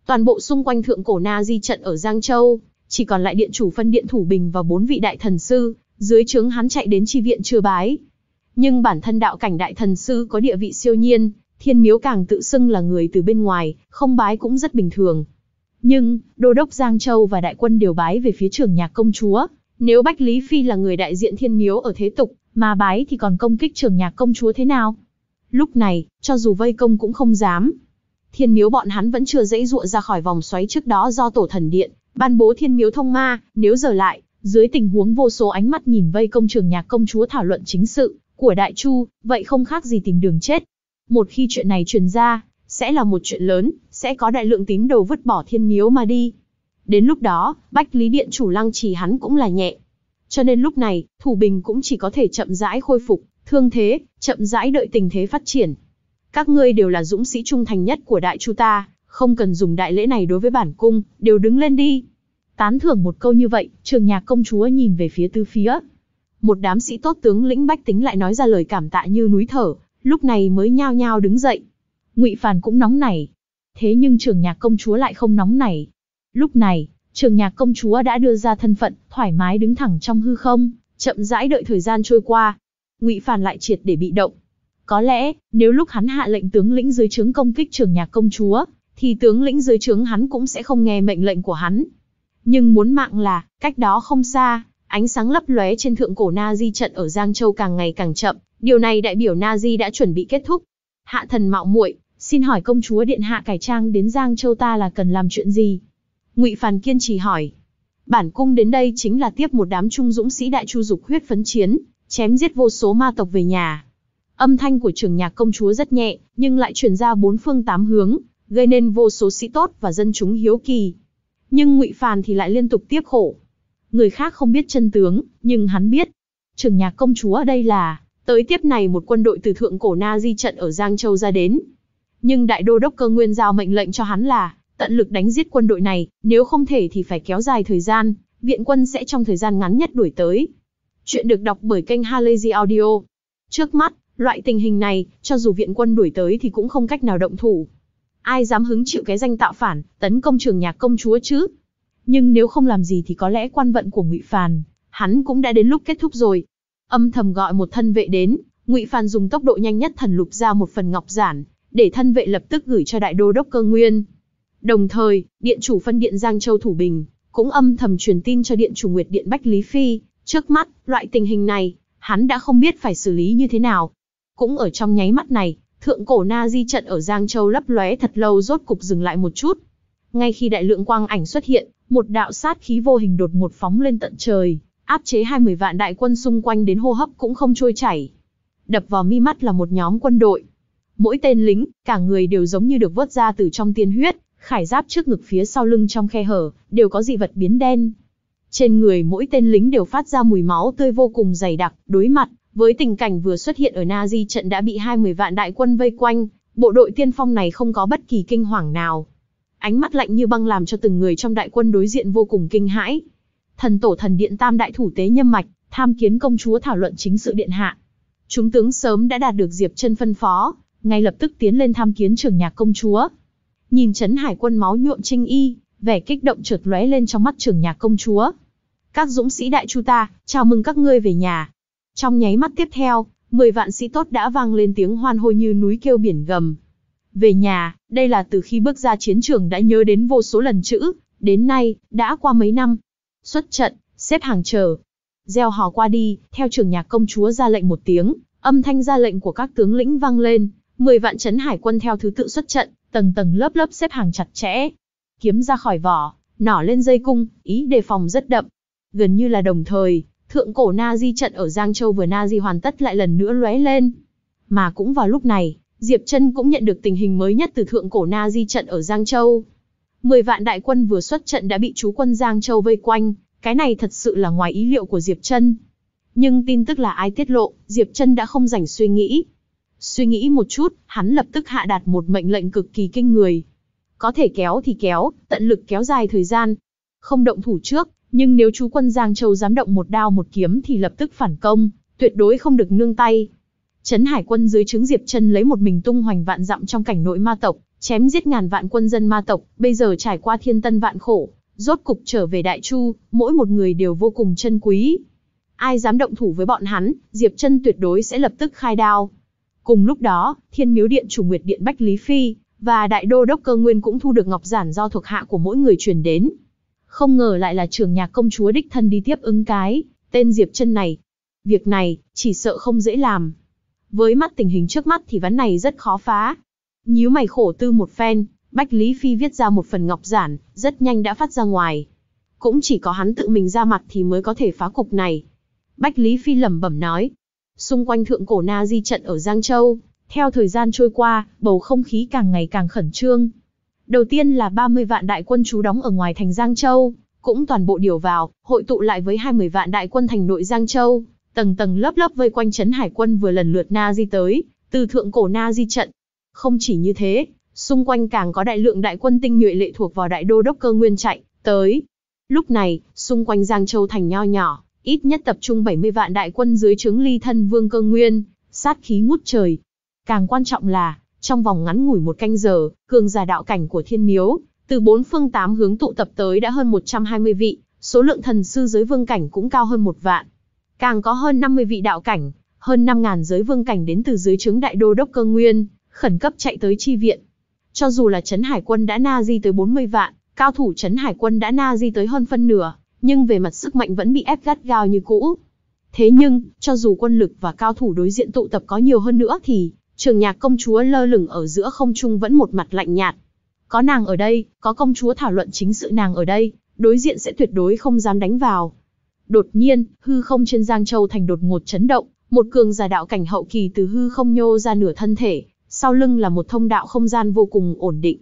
Toàn bộ xung quanh thượng cổ Na Di trận ở Giang Châu, chỉ còn lại điện chủ phân điện thủ bình và bốn vị đại thần sư, dưới trướng hắn chạy đến tri viện chưa bái. Nhưng bản thân đạo cảnh đại thần sư có địa vị siêu nhiên, thiên miếu càng tự xưng là người từ bên ngoài, không bái cũng rất bình thường. Nhưng, đô đốc Giang Châu và đại quân đều bái về phía Trường nhạc công chúa, nếu Bách Lý Phi là người đại diện thiên miếu ở thế tục, mà bái thì còn công kích trưởng nhạc công chúa thế nào? Lúc này, cho dù vây công cũng không dám. Thiên miếu bọn hắn vẫn chưa dãy dụa ra khỏi vòng xoáy trước đó do tổ thần điện, ban bố thiên miếu thông ma, nếu giờ lại, dưới tình huống vô số ánh mắt nhìn vây công trường nhạc công chúa thảo luận chính sự của đại chu, vậy không khác gì tìm đường chết. Một khi chuyện này truyền ra, sẽ là một chuyện lớn, sẽ có đại lượng tín đồ vứt bỏ thiên miếu mà đi. Đến lúc đó, Bách Lý Điện chủ lăng trì hắn cũng là nhẹ. Cho nên lúc này, Thủ Bình cũng chỉ có thể chậm rãi khôi phục, thương thế, chậm rãi đợi tình thế phát triển. Các ngươi đều là dũng sĩ trung thành nhất của đại chu ta, không cần dùng đại lễ này đối với bản cung, đều đứng lên đi. Tán thưởng một câu như vậy, trường nhạc công chúa nhìn về phía tư phía. Một đám sĩ tốt tướng lĩnh bách tính lại nói ra lời cảm tạ như núi thở, lúc này mới nhao nhao đứng dậy. ngụy Phàn cũng nóng nảy. Thế nhưng trường nhạc công chúa lại không nóng nảy, Lúc này, trường nhạc công chúa đã đưa ra thân phận, thoải mái đứng thẳng trong hư không, chậm rãi đợi thời gian trôi qua. Ngụy Phản lại triệt để bị động. Có lẽ, nếu lúc hắn hạ lệnh tướng lĩnh dưới trướng công kích trường nhạc công chúa, thì tướng lĩnh dưới trướng hắn cũng sẽ không nghe mệnh lệnh của hắn. Nhưng muốn mạng là, cách đó không xa, ánh sáng lấp lóe trên thượng cổ Na Di trận ở Giang Châu càng ngày càng chậm, điều này đại biểu Na Di đã chuẩn bị kết thúc. Hạ thần mạo muội, xin hỏi công chúa điện hạ cải trang đến Giang Châu ta là cần làm chuyện gì? Ngụy Phàn kiên trì hỏi. Bản cung đến đây chính là tiếp một đám trung dũng sĩ đại chu dục huyết phấn chiến, chém giết vô số ma tộc về nhà. Âm thanh của trưởng nhạc công chúa rất nhẹ, nhưng lại truyền ra bốn phương tám hướng, gây nên vô số sĩ tốt và dân chúng hiếu kỳ. Nhưng Ngụy Phàn thì lại liên tục tiếc khổ. Người khác không biết chân tướng, nhưng hắn biết. trưởng nhạc công chúa ở đây là, tới tiếp này một quân đội từ thượng cổ Na di trận ở Giang Châu ra đến. Nhưng đại đô đốc cơ nguyên giao mệnh lệnh cho hắn là, tận lực đánh giết quân đội này, nếu không thể thì phải kéo dài thời gian, viện quân sẽ trong thời gian ngắn nhất đuổi tới. Chuyện được đọc bởi kênh Halazy Audio. Trước mắt, loại tình hình này, cho dù viện quân đuổi tới thì cũng không cách nào động thủ. Ai dám hứng chịu cái danh tạo phản, tấn công trường nhạc công chúa chứ? Nhưng nếu không làm gì thì có lẽ quan vận của Ngụy Phàn, hắn cũng đã đến lúc kết thúc rồi. Âm thầm gọi một thân vệ đến, Ngụy Phàn dùng tốc độ nhanh nhất thần lục ra một phần ngọc giản, để thân vệ lập tức gửi cho đại đô đốc Cơ Nguyên, Đồng thời, điện chủ phân điện Giang Châu Thủ Bình cũng âm thầm truyền tin cho điện chủ Nguyệt Điện Bách Lý Phi, trước mắt, loại tình hình này, hắn đã không biết phải xử lý như thế nào. Cũng ở trong nháy mắt này, thượng cổ na di trận ở Giang Châu lấp lóe thật lâu rốt cục dừng lại một chút. Ngay khi đại lượng quang ảnh xuất hiện, một đạo sát khí vô hình đột một phóng lên tận trời, áp chế 20 vạn đại quân xung quanh đến hô hấp cũng không trôi chảy. Đập vào mi mắt là một nhóm quân đội. Mỗi tên lính, cả người đều giống như được vớt ra từ trong tiên huyết, khải giáp trước ngực phía sau lưng trong khe hở, đều có dị vật biến đen. Trên người mỗi tên lính đều phát ra mùi máu tươi vô cùng dày đặc, đối mặt với tình cảnh vừa xuất hiện ở Na Di trận đã bị 20 vạn đại quân vây quanh, bộ đội tiên phong này không có bất kỳ kinh hoàng nào. Ánh mắt lạnh như băng làm cho từng người trong đại quân đối diện vô cùng kinh hãi. Thần tổ thần điện tam đại thủ tế nhâm mạch, tham kiến công chúa thảo luận chính sự điện hạ. Chúng tướng sớm đã đạt được Diệp chân phân phó, ngay lập tức tiến lên tham kiến trưởng nhạc công chúa. Nhìn Trấn Hải quân máu nhuộm trinh y, vẻ kích động trượt lóe lên trong mắt trưởng nhạc công chúa. Các dũng sĩ đại chu ta, chào mừng các ngươi về nhà. Trong nháy mắt tiếp theo, mười vạn sĩ tốt đã vang lên tiếng hoan hô như núi kêu biển gầm. Về nhà, đây là từ khi bước ra chiến trường đã nhớ đến vô số lần chữ, đến nay, đã qua mấy năm. Xuất trận, xếp hàng chờ. Gieo hò qua đi, theo trưởng nhạc công chúa ra lệnh một tiếng, âm thanh ra lệnh của các tướng lĩnh vang lên, mười vạn trấn hải quân theo thứ tự xuất trận, tầng tầng lớp lớp xếp hàng chặt chẽ. Kiếm ra khỏi vỏ, nỏ lên dây cung, ý đề phòng rất đậm. Gần như là đồng thời, thượng cổ na di trận ở Giang Châu vừa na di hoàn tất lại lần nữa lóe lên. Mà cũng vào lúc này, Diệp Trân cũng nhận được tình hình mới nhất từ thượng cổ na di trận ở Giang Châu. Mười vạn đại quân vừa xuất trận đã bị chú quân Giang Châu vây quanh, cái này thật sự là ngoài ý liệu của Diệp Trân. Nhưng tin tức là ai tiết lộ, Diệp Trân đã không rảnh suy nghĩ, Suy nghĩ một chút, hắn lập tức hạ đạt một mệnh lệnh cực kỳ kinh người. Có thể kéo thì kéo, tận lực kéo dài thời gian. Không động thủ trước, nhưng nếu chú quân Giang Châu dám động một đao một kiếm thì lập tức phản công, tuyệt đối không được nương tay. Trấn hải quân dưới trướng Diệp chân lấy một mình tung hoành vạn dặm trong cảnh nội ma tộc, chém giết ngàn vạn quân dân ma tộc, bây giờ trải qua thiên tân vạn khổ, rốt cục trở về Đại Chu, mỗi một người đều vô cùng chân quý. Ai dám động thủ với bọn hắn, Diệp chân tuyệt đối sẽ lập tức khai đao. Cùng lúc đó, Thiên Miếu Điện chủ Nguyệt Điện Bách Lý Phi và Đại Đô Đốc Cơ Nguyên cũng thu được ngọc giản do thuộc hạ của mỗi người truyền đến. Không ngờ lại là trưởng nhạc công chúa đích thân đi tiếp ứng cái, tên Diệp chân này. Việc này, chỉ sợ không dễ làm. Với mắt tình hình trước mắt thì ván này rất khó phá. Nhíu mày khổ tư một phen, Bách Lý Phi viết ra một phần ngọc giản, rất nhanh đã phát ra ngoài. Cũng chỉ có hắn tự mình ra mặt thì mới có thể phá cục này. Bách Lý Phi lẩm bẩm nói, Xung quanh thượng cổ Na Di trận ở Giang Châu, theo thời gian trôi qua, bầu không khí càng ngày càng khẩn trương. Đầu tiên là 30 vạn đại quân trú đóng ở ngoài thành Giang Châu, cũng toàn bộ điều vào, hội tụ lại với 20 vạn đại quân thành nội Giang Châu, tầng tầng lớp lớp vây quanh trấn hải quân vừa lần lượt Na Di tới, từ thượng cổ Na Di trận. Không chỉ như thế, xung quanh càng có đại lượng đại quân tinh nhuệ lệ thuộc vào đại đô đốc cơ nguyên chạy tới. Lúc này, xung quanh Giang Châu thành nho nhỏ, ít nhất tập trung 70 vạn đại quân dưới trướng ly thân vương cơ nguyên, sát khí ngút trời. Càng quan trọng là, trong vòng ngắn ngủi một canh giờ, cường giả đạo cảnh của thiên miếu, từ bốn phương tám hướng tụ tập tới đã hơn 120 vị, số lượng thần sư giới vương cảnh cũng cao hơn một vạn. Càng có hơn 50 vị đạo cảnh, hơn 5.000 giới vương cảnh đến từ dưới trướng đại đô đốc cơ nguyên, khẩn cấp chạy tới chi viện. Cho dù là Trấn Hải quân đã na di tới 40 vạn, cao thủ Trấn Hải quân đã na di tới hơn phân nửa, nhưng về mặt sức mạnh vẫn bị ép gắt gao như cũ. Thế nhưng, cho dù quân lực và cao thủ đối diện tụ tập có nhiều hơn nữa thì, trường nhạc công chúa lơ lửng ở giữa không trung vẫn một mặt lạnh nhạt. Có nàng ở đây, có công chúa thảo luận chính sự nàng ở đây, đối diện sẽ tuyệt đối không dám đánh vào. Đột nhiên, hư không trên Giang Châu thành đột ngột chấn động, một cường giả đạo cảnh hậu kỳ từ hư không nhô ra nửa thân thể, sau lưng là một thông đạo không gian vô cùng ổn định.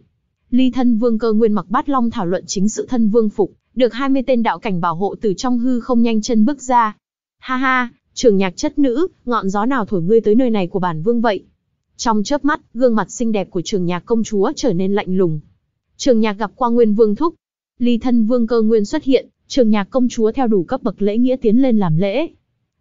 Ly thân vương cơ nguyên mặc bát long thảo luận chính sự thân vương phục, được 20 tên đạo cảnh bảo hộ từ trong hư không nhanh chân bước ra. Ha ha, trường nhạc chất nữ, ngọn gió nào thổi ngươi tới nơi này của bản vương vậy? Trong chớp mắt, gương mặt xinh đẹp của trường nhạc công chúa trở nên lạnh lùng. Trường nhạc gặp qua nguyên vương thúc. Ly thân vương cơ nguyên xuất hiện, trường nhạc công chúa theo đủ cấp bậc lễ nghĩa tiến lên làm lễ.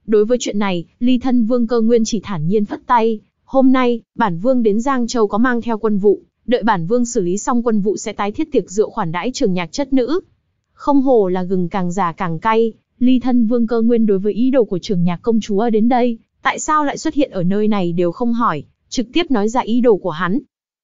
Đối với chuyện này, ly thân vương cơ nguyên chỉ thản nhiên phất tay. Hôm nay, bản vương đến Giang Châu có mang theo quân vụ, đợi bản vương xử lý xong quân vụ sẽ tái thiết tiệc rượu khoản đãi trường nhạc chất nữ, không hồ là gừng càng già càng cay, ly thân vương cơ nguyên đối với ý đồ của trưởng nhạc công chúa đến đây, tại sao lại xuất hiện ở nơi này đều không hỏi, trực tiếp nói ra ý đồ của hắn.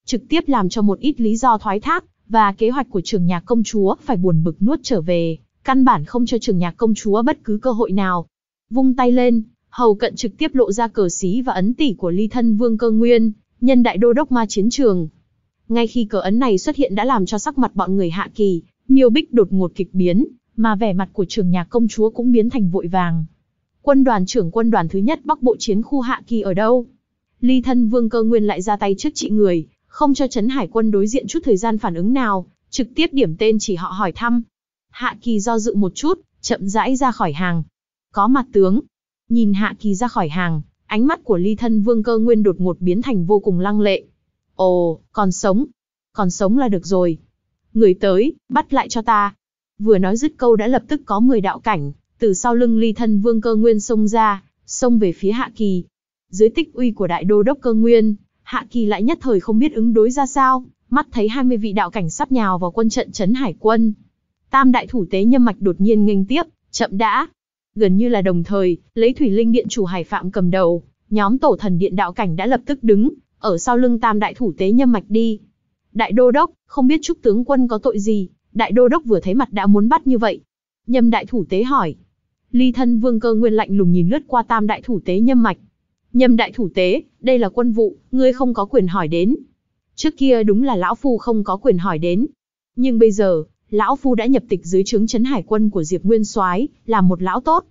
Trực tiếp làm cho một ít lý do thoái thác, và kế hoạch của trưởng nhạc công chúa phải buồn bực nuốt trở về, căn bản không cho trưởng nhạc công chúa bất cứ cơ hội nào. Vung tay lên, hầu cận trực tiếp lộ ra cờ xí và ấn tỷ của ly thân vương cơ nguyên, nhân đại đô đốc ma chiến trường. Ngay khi cờ ấn này xuất hiện đã làm cho sắc mặt bọn người hạ kỳ, Miêu bích đột ngột kịch biến, mà vẻ mặt của trưởng nhạc công chúa cũng biến thành vội vàng. Quân đoàn trưởng quân đoàn thứ nhất Bắc Bộ chiến khu Hạ Kỳ ở đâu? Ly thân vương cơ nguyên lại ra tay trước trị người, không cho Trấn hải quân đối diện chút thời gian phản ứng nào, trực tiếp điểm tên chỉ họ hỏi thăm. Hạ Kỳ do dự một chút, chậm rãi ra khỏi hàng. Có mặt tướng. Nhìn Hạ Kỳ ra khỏi hàng, ánh mắt của ly thân vương cơ nguyên đột ngột biến thành vô cùng lăng lệ. Ồ, còn sống. Còn sống là được rồi, người tới, bắt lại cho ta. Vừa nói dứt câu đã lập tức có 10 đạo cảnh, từ sau lưng ly thân vương cơ nguyên xông ra, xông về phía Hạ Kỳ. Dưới tích uy của đại đô đốc cơ nguyên, Hạ Kỳ lại nhất thời không biết ứng đối ra sao, mắt thấy 20 vị đạo cảnh sắp nhào vào quân trận chấn hải quân. Tam đại thủ tế nhâm mạch đột nhiên nghênh tiếp, chậm đã. Gần như là đồng thời, lấy thủy linh điện chủ hải phạm cầm đầu, nhóm tổ thần điện đạo cảnh đã lập tức đứng, ở sau lưng tam đại thủ tế nhâm mạch đi, Đại đô đốc, không biết trúc tướng quân có tội gì, đại đô đốc vừa thấy mặt đã muốn bắt như vậy. Nhâm đại thủ tế hỏi. Ly thân vương cơ nguyên lạnh lùng nhìn lướt qua tam đại thủ tế nhâm mạch. Nhâm đại thủ tế, đây là quân vụ, ngươi không có quyền hỏi đến. Trước kia đúng là lão phu không có quyền hỏi đến. Nhưng bây giờ, lão phu đã nhập tịch dưới trướng chấn hải quân của Diệp Nguyên Soái, là một lão tốt.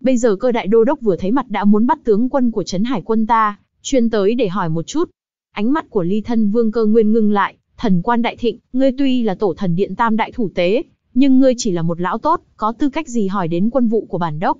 Bây giờ cơ đại đô đốc vừa thấy mặt đã muốn bắt tướng quân của chấn hải quân ta, chuyên tới để hỏi một chút. Ánh mắt của ly thân vương cơ nguyên ngưng lại, Thần quan đại thịnh, ngươi tuy là tổ thần điện tam đại thủ tế, nhưng ngươi chỉ là một lão tốt, có tư cách gì hỏi đến quân vụ của bản đốc.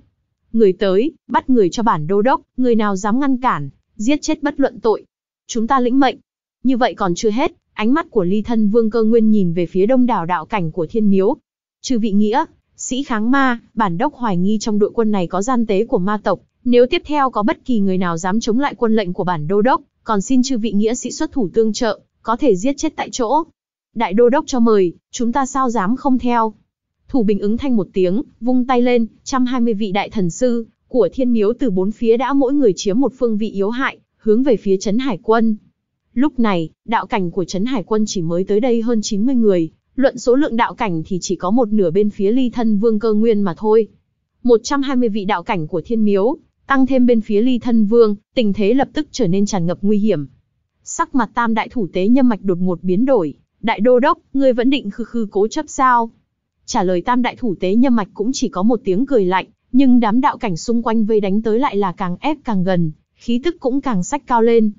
Người tới, bắt người cho bản đô đốc, người nào dám ngăn cản, giết chết bất luận tội. Chúng ta lĩnh mệnh. Như vậy còn chưa hết, ánh mắt của ly thân vương cơ nguyên nhìn về phía đông đảo đạo cảnh của thiên miếu. Trừ vị nghĩa, sĩ kháng ma, bản đốc hoài nghi trong đội quân này có gian tế của ma tộc. Nếu tiếp theo có bất kỳ người nào dám chống lại quân lệnh của bản đô đốc, còn xin chư vị nghĩa sĩ xuất thủ tương trợ, có thể giết chết tại chỗ. Đại đô đốc cho mời, chúng ta sao dám không theo. Thủ bình ứng thanh một tiếng, vung tay lên, 120 vị đại thần sư của thiên miếu từ bốn phía đã mỗi người chiếm một phương vị yếu hại, hướng về phía Trấn Hải Quân. Lúc này, đạo cảnh của Trấn Hải Quân chỉ mới tới đây hơn 90 người, luận số lượng đạo cảnh thì chỉ có một nửa bên phía ly thân vương cơ nguyên mà thôi. 120 vị đạo cảnh của thiên miếu, tăng thêm bên phía ly thân vương, tình thế lập tức trở nên tràn ngập nguy hiểm. Sắc mặt tam đại thủ tế nhâm mạch đột ngột biến đổi, đại đô đốc, ngươi vẫn định khư khư cố chấp sao? Trả lời tam đại thủ tế nhâm mạch cũng chỉ có một tiếng cười lạnh, nhưng đám đạo cảnh xung quanh vây đánh tới lại là càng ép càng gần, khí tức cũng càng sách cao lên.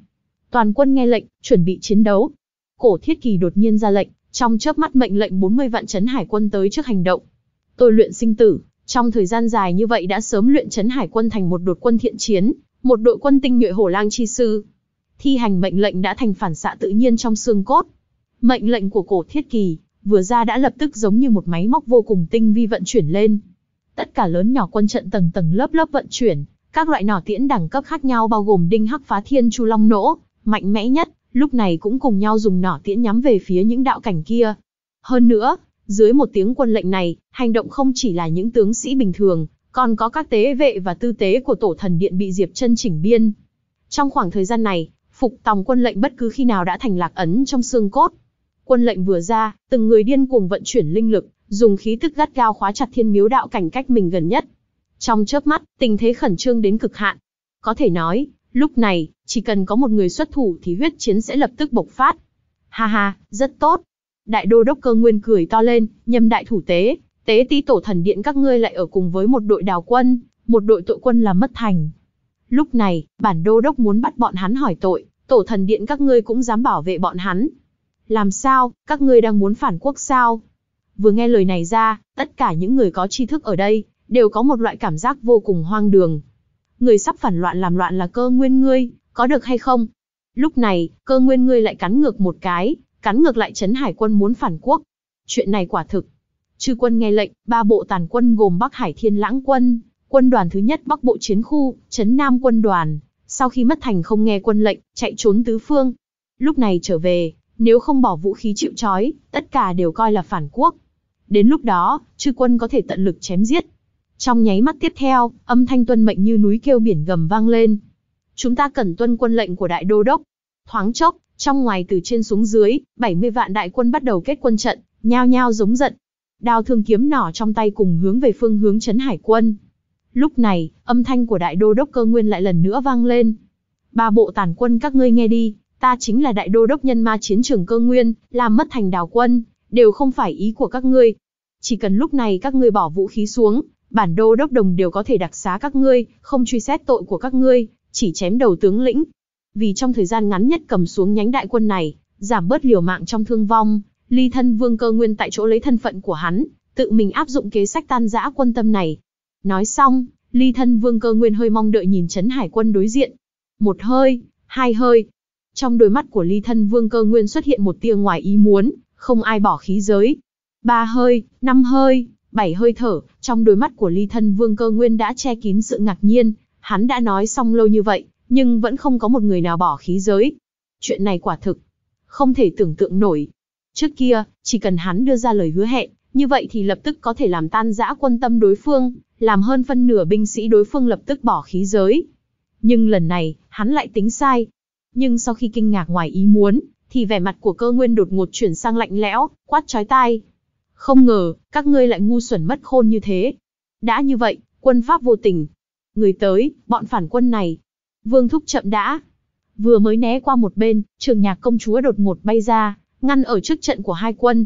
Toàn quân nghe lệnh, chuẩn bị chiến đấu. Cổ Thiết Kỳ đột nhiên ra lệnh, trong chớp mắt mệnh lệnh 40 vạn chấn hải quân tới trước hành động. Tôi luyện sinh tử, trong thời gian dài như vậy đã sớm luyện chấn hải quân thành một đột quân thiện chiến, một đội quân tinh nhuệ hổ lang chi sư thi hành mệnh lệnh đã thành phản xạ tự nhiên trong xương cốt. Mệnh lệnh của cổ thiết kỳ, vừa ra đã lập tức giống như một máy móc vô cùng tinh vi vận chuyển lên. Tất cả lớn nhỏ quân trận tầng tầng lớp lớp vận chuyển, các loại nỏ tiễn đẳng cấp khác nhau bao gồm đinh hắc phá thiên chu long nỗ, mạnh mẽ nhất, lúc này cũng cùng nhau dùng nỏ tiễn nhắm về phía những đạo cảnh kia. Hơn nữa, dưới một tiếng quân lệnh này, hành động không chỉ là những tướng sĩ bình thường, còn có các tế vệ và tư tế của tổ thần điện bị Diệp chân chỉnh biên. Trong khoảng thời gian này, phục tòng quân lệnh bất cứ khi nào đã thành lạc ấn trong xương cốt. Quân lệnh vừa ra, từng người điên cuồng vận chuyển linh lực, dùng khí tức gắt gao khóa chặt thiên miếu đạo cảnh cách mình gần nhất. Trong chớp mắt, tình thế khẩn trương đến cực hạn. Có thể nói, lúc này, chỉ cần có một người xuất thủ thì huyết chiến sẽ lập tức bộc phát. Ha ha, rất tốt. Đại đô đốc cơ nguyên cười to lên, nhâm đại thủ tế, tế tí tổ thần điện các ngươi lại ở cùng với một đội đào quân, một đội tội quân là mất thành. Lúc này, bản đô đốc muốn bắt bọn hắn hỏi tội, tổ thần điện các ngươi cũng dám bảo vệ bọn hắn. Làm sao, các ngươi đang muốn phản quốc sao? Vừa nghe lời này ra, tất cả những người có tri thức ở đây, đều có một loại cảm giác vô cùng hoang đường. Người sắp phản loạn làm loạn là cơ nguyên ngươi, có được hay không? Lúc này, cơ nguyên ngươi lại cắn ngược một cái, cắn ngược lại chấn hải quân muốn phản quốc. Chuyện này quả thực. Chư quân nghe lệnh, ba bộ tàn quân gồm Bắc Hải Thiên Lãng quân, quân đoàn thứ nhất Bắc Bộ Chiến Khu, Trấn Nam quân đoàn, sau khi mất thành không nghe quân lệnh, chạy trốn tứ phương. Lúc này trở về, nếu không bỏ vũ khí chịu trói, tất cả đều coi là phản quốc. Đến lúc đó, chư quân có thể tận lực chém giết. Trong nháy mắt tiếp theo, âm thanh tuân mệnh như núi kêu biển gầm vang lên. Chúng ta cần tuân quân lệnh của đại đô đốc. Thoáng chốc, trong ngoài từ trên xuống dưới, 70 vạn đại quân bắt đầu kết quân trận, nhao nhao giống giận. Đao thương kiếm nỏ trong tay cùng hướng về phương hướng chấn hải quân. Lúc này, âm thanh của đại đô đốc cơ nguyên lại lần nữa vang lên. Ba bộ tàn quân các ngươi nghe đi, ta chính là đại đô đốc nhân ma chiến trường cơ nguyên, làm mất thành đào quân, đều không phải ý của các ngươi. Chỉ cần lúc này các ngươi bỏ vũ khí xuống, bản đô đốc đồng đều có thể đặc xá các ngươi, không truy xét tội của các ngươi, chỉ chém đầu tướng lĩnh. Vì trong thời gian ngắn nhất cầm xuống nhánh đại quân này, giảm bớt liều mạng trong thương vong, ly thân vương cơ nguyên tại chỗ lấy thân phận của hắn, tự mình áp dụng kế sách tan rã quân tâm này, Nói xong, ly thân vương cơ nguyên hơi mong đợi nhìn chấn hải quân đối diện. Một hơi, hai hơi. Trong đôi mắt của ly thân vương cơ nguyên xuất hiện một tia ngoài ý muốn, không ai bỏ khí giới. Ba hơi, năm hơi, bảy hơi thở, trong đôi mắt của ly thân vương cơ nguyên đã che kín sự ngạc nhiên. Hắn đã nói xong lâu như vậy, nhưng vẫn không có một người nào bỏ khí giới. Chuyện này quả thực, không thể tưởng tượng nổi. Trước kia, chỉ cần hắn đưa ra lời hứa hẹn, như vậy thì lập tức có thể làm tan rã quân tâm đối phương, làm hơn phân nửa binh sĩ đối phương lập tức bỏ khí giới. Nhưng lần này, hắn lại tính sai. Nhưng sau khi kinh ngạc ngoài ý muốn, thì vẻ mặt của cơ nguyên đột ngột chuyển sang lạnh lẽo, quát chói tai. Không ngờ, các ngươi lại ngu xuẩn mất khôn như thế. Đã như vậy, quân Pháp vô tình. Người tới, bọn phản quân này. Vương Thúc chậm đã. Vừa mới né qua một bên, trường nhạc công chúa đột ngột bay ra, ngăn ở trước trận của hai quân,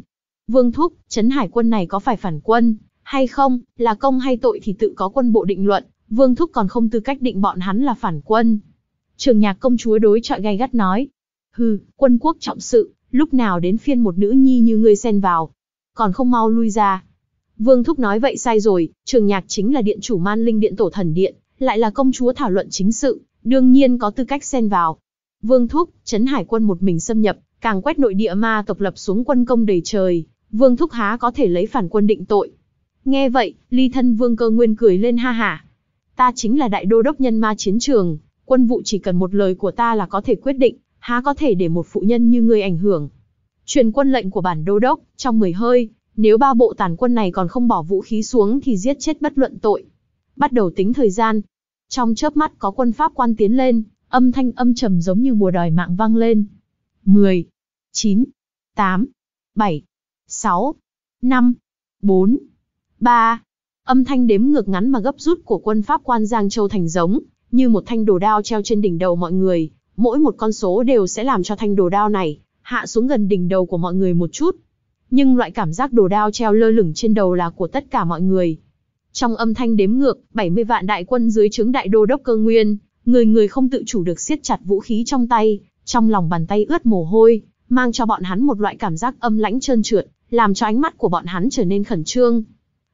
Vương Thúc, Trấn hải quân này có phải phản quân, hay không, là công hay tội thì tự có quân bộ định luận, Vương Thúc còn không tư cách định bọn hắn là phản quân. Trường nhạc công chúa đối trọi gay gắt nói. Hừ, quân quốc trọng sự, lúc nào đến phiên một nữ nhi như ngươi xen vào. Còn không mau lui ra. Vương Thúc nói vậy sai rồi, trường nhạc chính là điện chủ man linh điện tổ thần điện, lại là công chúa thảo luận chính sự, đương nhiên có tư cách xen vào. Vương Thúc, Trấn hải quân một mình xâm nhập, càng quét nội địa ma tộc lập xuống quân công đầy trời, Vương Thúc há có thể lấy phản quân định tội. Nghe vậy, ly thân Vương Cơ Nguyên cười lên ha hả. Ta chính là đại đô đốc nhân ma chiến trường, quân vụ chỉ cần một lời của ta là có thể quyết định, há có thể để một phụ nhân như ngươi ảnh hưởng. Truyền quân lệnh của bản đô đốc, trong mười hơi, nếu ba bộ tàn quân này còn không bỏ vũ khí xuống thì giết chết bất luận tội. Bắt đầu tính thời gian. Trong chớp mắt có quân Pháp quan tiến lên, âm thanh âm trầm giống như bùa đòi mạng vang lên. 10, 9, 8, 7, sáu, năm, bốn, ba, Âm thanh đếm ngược ngắn mà gấp rút của quân Pháp quan Giang Châu thành giống, như một thanh đồ đao treo trên đỉnh đầu mọi người. Mỗi một con số đều sẽ làm cho thanh đồ đao này hạ xuống gần đỉnh đầu của mọi người một chút. Nhưng loại cảm giác đồ đao treo lơ lửng trên đầu là của tất cả mọi người. Trong âm thanh đếm ngược, 70 vạn đại quân dưới trướng đại đô đốc cơ nguyên, người người không tự chủ được siết chặt vũ khí trong tay, trong lòng bàn tay ướt mồ hôi, mang cho bọn hắn một loại cảm giác âm lãnh trơn trượt, làm cho ánh mắt của bọn hắn trở nên khẩn trương.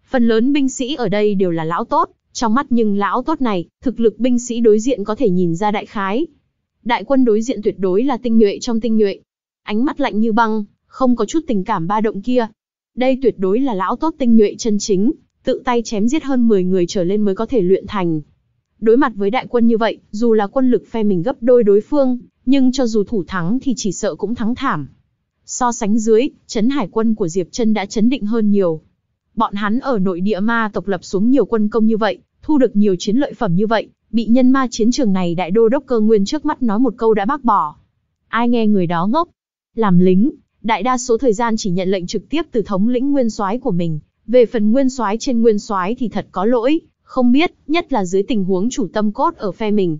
Phần lớn binh sĩ ở đây đều là lão tốt, trong mắt nhưng lão tốt này, thực lực binh sĩ đối diện có thể nhìn ra đại khái. Đại quân đối diện tuyệt đối là tinh nhuệ trong tinh nhuệ. Ánh mắt lạnh như băng, không có chút tình cảm ba động kia. Đây tuyệt đối là lão tốt tinh nhuệ chân chính, tự tay chém giết hơn 10 người trở lên mới có thể luyện thành. Đối mặt với đại quân như vậy, dù là quân lực phe mình gấp đôi đối phương, nhưng cho dù thủ thắng thì chỉ sợ cũng thắng thảm. So sánh dưới, chấn hải quân của Diệp Trân đã chấn định hơn nhiều. Bọn hắn ở nội địa ma tộc lập xuống nhiều quân công như vậy, thu được nhiều chiến lợi phẩm như vậy, bị nhân ma chiến trường này đại đô đốc cơ nguyên trước mắt nói một câu đã bác bỏ. Ai nghe người đó ngốc? Làm lính, đại đa số thời gian chỉ nhận lệnh trực tiếp từ thống lĩnh nguyên soái của mình, về phần nguyên soái trên nguyên soái thì thật có lỗi, không biết, nhất là dưới tình huống chủ tâm cốt ở phe mình.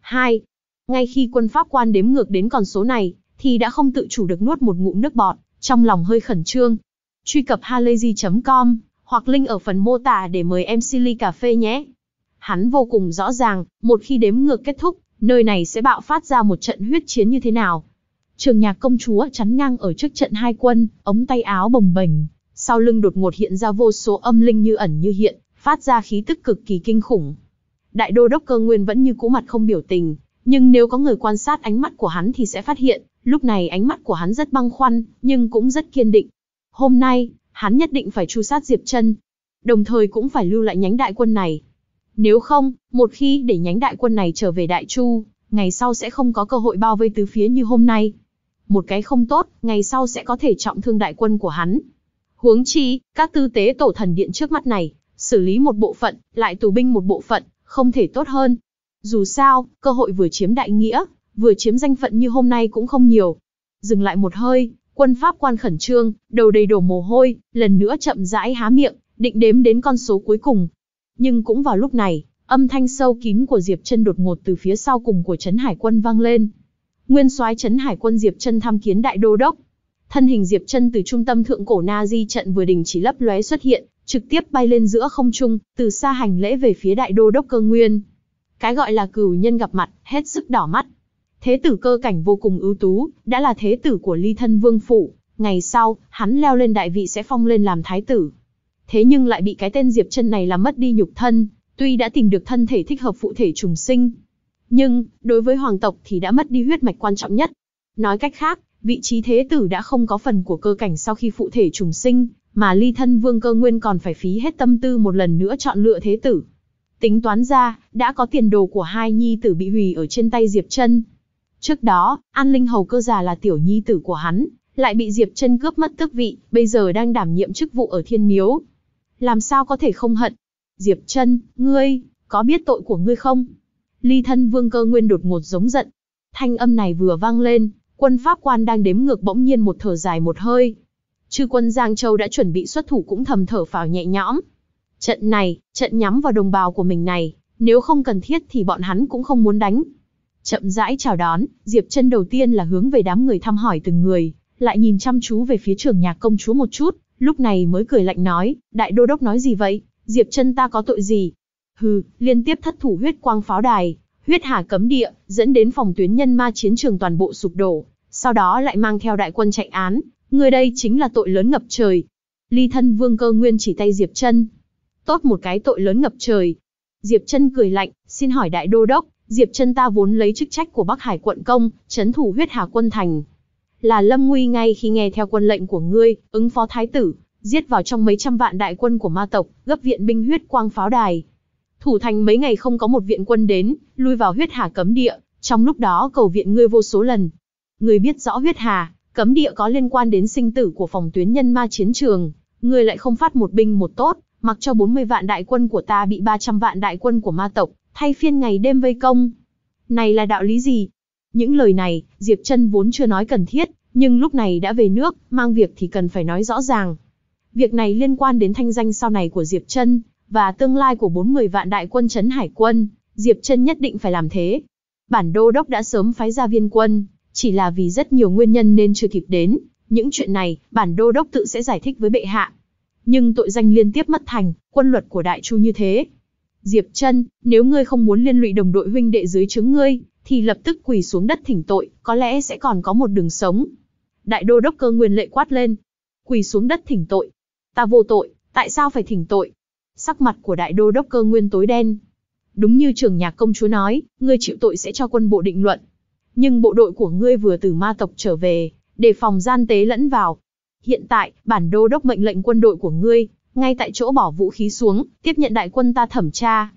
2. Ngay khi quân pháp quan đếm ngược đến con số này, thì đã không tự chủ được nuốt một ngụm nước bọt, trong lòng hơi khẩn trương. Truy cập halayzi.com hoặc link ở phần mô tả để mời em Silly Cà Phê nhé. Hắn vô cùng rõ ràng, một khi đếm ngược kết thúc, nơi này sẽ bạo phát ra một trận huyết chiến như thế nào. Trường nhạc công chúa chắn ngang ở trước trận hai quân, ống tay áo bồng bềnh, sau lưng đột ngột hiện ra vô số âm linh như ẩn như hiện, phát ra khí tức cực kỳ kinh khủng. Đại đô đốc cơ nguyên vẫn như cũ mặt không biểu tình, nhưng nếu có người quan sát ánh mắt của hắn thì sẽ phát hiện, Lúc này ánh mắt của hắn rất băng khoăn, nhưng cũng rất kiên định. Hôm nay, hắn nhất định phải tru sát Diệp Chân, đồng thời cũng phải lưu lại nhánh đại quân này. Nếu không, một khi để nhánh đại quân này trở về Đại Chu, ngày sau sẽ không có cơ hội bao vây tứ phía như hôm nay. Một cái không tốt, ngày sau sẽ có thể trọng thương đại quân của hắn. Huống chi, các tư tế tổ thần điện trước mắt này, xử lý một bộ phận, lại tù binh một bộ phận, không thể tốt hơn. Dù sao, cơ hội vừa chiếm đại nghĩa, vừa chiếm danh phận như hôm nay cũng không nhiều. Dừng lại một hơi, quân pháp quan khẩn trương, đầu đầy đổ mồ hôi, lần nữa chậm rãi há miệng, định đếm đến con số cuối cùng. Nhưng cũng vào lúc này, âm thanh sâu kín của Diệp Chân đột ngột từ phía sau cùng của Trấn Hải quân vang lên. Nguyên soái Trấn Hải quân Diệp Chân tham kiến đại đô đốc. Thân hình Diệp Chân từ trung tâm thượng cổ Na Di trận vừa đình chỉ lấp lóe xuất hiện, trực tiếp bay lên giữa không trung, từ xa hành lễ về phía đại đô đốc Cơ Nguyên. Cái gọi là cửu nhân gặp mặt, hết sức đỏ mắt, Thế tử cơ cảnh vô cùng ưu tú, đã là thế tử của ly thân vương phụ, ngày sau, hắn leo lên đại vị sẽ phong lên làm thái tử. Thế nhưng lại bị cái tên Diệp chân này làm mất đi nhục thân, tuy đã tìm được thân thể thích hợp phụ thể trùng sinh. Nhưng, đối với hoàng tộc thì đã mất đi huyết mạch quan trọng nhất. Nói cách khác, vị trí thế tử đã không có phần của cơ cảnh sau khi phụ thể trùng sinh, mà ly thân vương cơ nguyên còn phải phí hết tâm tư một lần nữa chọn lựa thế tử. Tính toán ra, đã có tiền đồ của hai nhi tử bị hủy ở trên tay Diệp chân Trước đó, An Linh Hầu Cơ già là tiểu nhi tử của hắn, lại bị Diệp Chân cướp mất tước vị, bây giờ đang đảm nhiệm chức vụ ở Thiên Miếu. Làm sao có thể không hận? Diệp Chân, ngươi có biết tội của ngươi không? Ly thân Vương Cơ Nguyên đột ngột giống giận. Thanh âm này vừa vang lên, quân pháp quan đang đếm ngược bỗng nhiên một thở dài một hơi. Chư quân Giang Châu đã chuẩn bị xuất thủ cũng thầm thở phào nhẹ nhõm. Trận này, trận nhắm vào đồng bào của mình này, nếu không cần thiết thì bọn hắn cũng không muốn đánh, chậm rãi chào đón, Diệp Chân đầu tiên là hướng về đám người thăm hỏi từng người, lại nhìn chăm chú về phía trưởng nhạc công chúa một chút, lúc này mới cười lạnh nói, đại đô đốc nói gì vậy, Diệp Chân ta có tội gì? Hừ, liên tiếp thất thủ huyết quang pháo đài, huyết hà cấm địa, dẫn đến phòng tuyến nhân ma chiến trường toàn bộ sụp đổ, sau đó lại mang theo đại quân chạy án, người đây chính là tội lớn ngập trời. Ly thân vương cơ nguyên chỉ tay Diệp Chân, tốt một cái tội lớn ngập trời. Diệp Chân cười lạnh, xin hỏi đại đô đốc, Diệp chân ta vốn lấy chức trách của Bắc Hải quận công, chấn thủ huyết hà quân thành. Là Lâm Nguy ngay khi nghe theo quân lệnh của ngươi, ứng phó thái tử, giết vào trong mấy trăm vạn đại quân của ma tộc, gấp viện binh huyết quang pháo đài. Thủ thành mấy ngày không có một viện quân đến, lui vào huyết hà cấm địa, trong lúc đó cầu viện ngươi vô số lần. Ngươi biết rõ huyết hà, cấm địa có liên quan đến sinh tử của phòng tuyến nhân ma chiến trường, ngươi lại không phát một binh một tốt, mặc cho 40 vạn đại quân của ta bị 300 vạn đại quân của ma tộc, thay phiên ngày đêm vây công. Này là đạo lý gì? Những lời này, Diệp Trân vốn chưa nói cần thiết, nhưng lúc này đã về nước, mang việc thì cần phải nói rõ ràng. Việc này liên quan đến thanh danh sau này của Diệp Trân và tương lai của bốn người vạn đại quân Trấn hải quân, Diệp Trân nhất định phải làm thế. Bản đô đốc đã sớm phái ra viên quân, chỉ là vì rất nhiều nguyên nhân nên chưa kịp đến, những chuyện này, bản đô đốc tự sẽ giải thích với bệ hạ. Nhưng tội danh liên tiếp mất thành, quân luật của đại chu như thế, Diệp Trân, nếu ngươi không muốn liên lụy đồng đội huynh đệ dưới chứng ngươi, thì lập tức quỳ xuống đất thỉnh tội, có lẽ sẽ còn có một đường sống. Đại đô đốc cơ nguyên lệ quát lên. Quỳ xuống đất thỉnh tội. Ta vô tội, tại sao phải thỉnh tội? Sắc mặt của đại đô đốc cơ nguyên tối đen. Đúng như trưởng nhạc công chúa nói, ngươi chịu tội sẽ cho quân bộ định luận. Nhưng bộ đội của ngươi vừa từ ma tộc trở về, để phòng gian tế lẫn vào. Hiện tại, bản đô đốc mệnh lệnh quân đội của ngươi, ngay tại chỗ bỏ vũ khí xuống, tiếp nhận đại quân ta thẩm tra.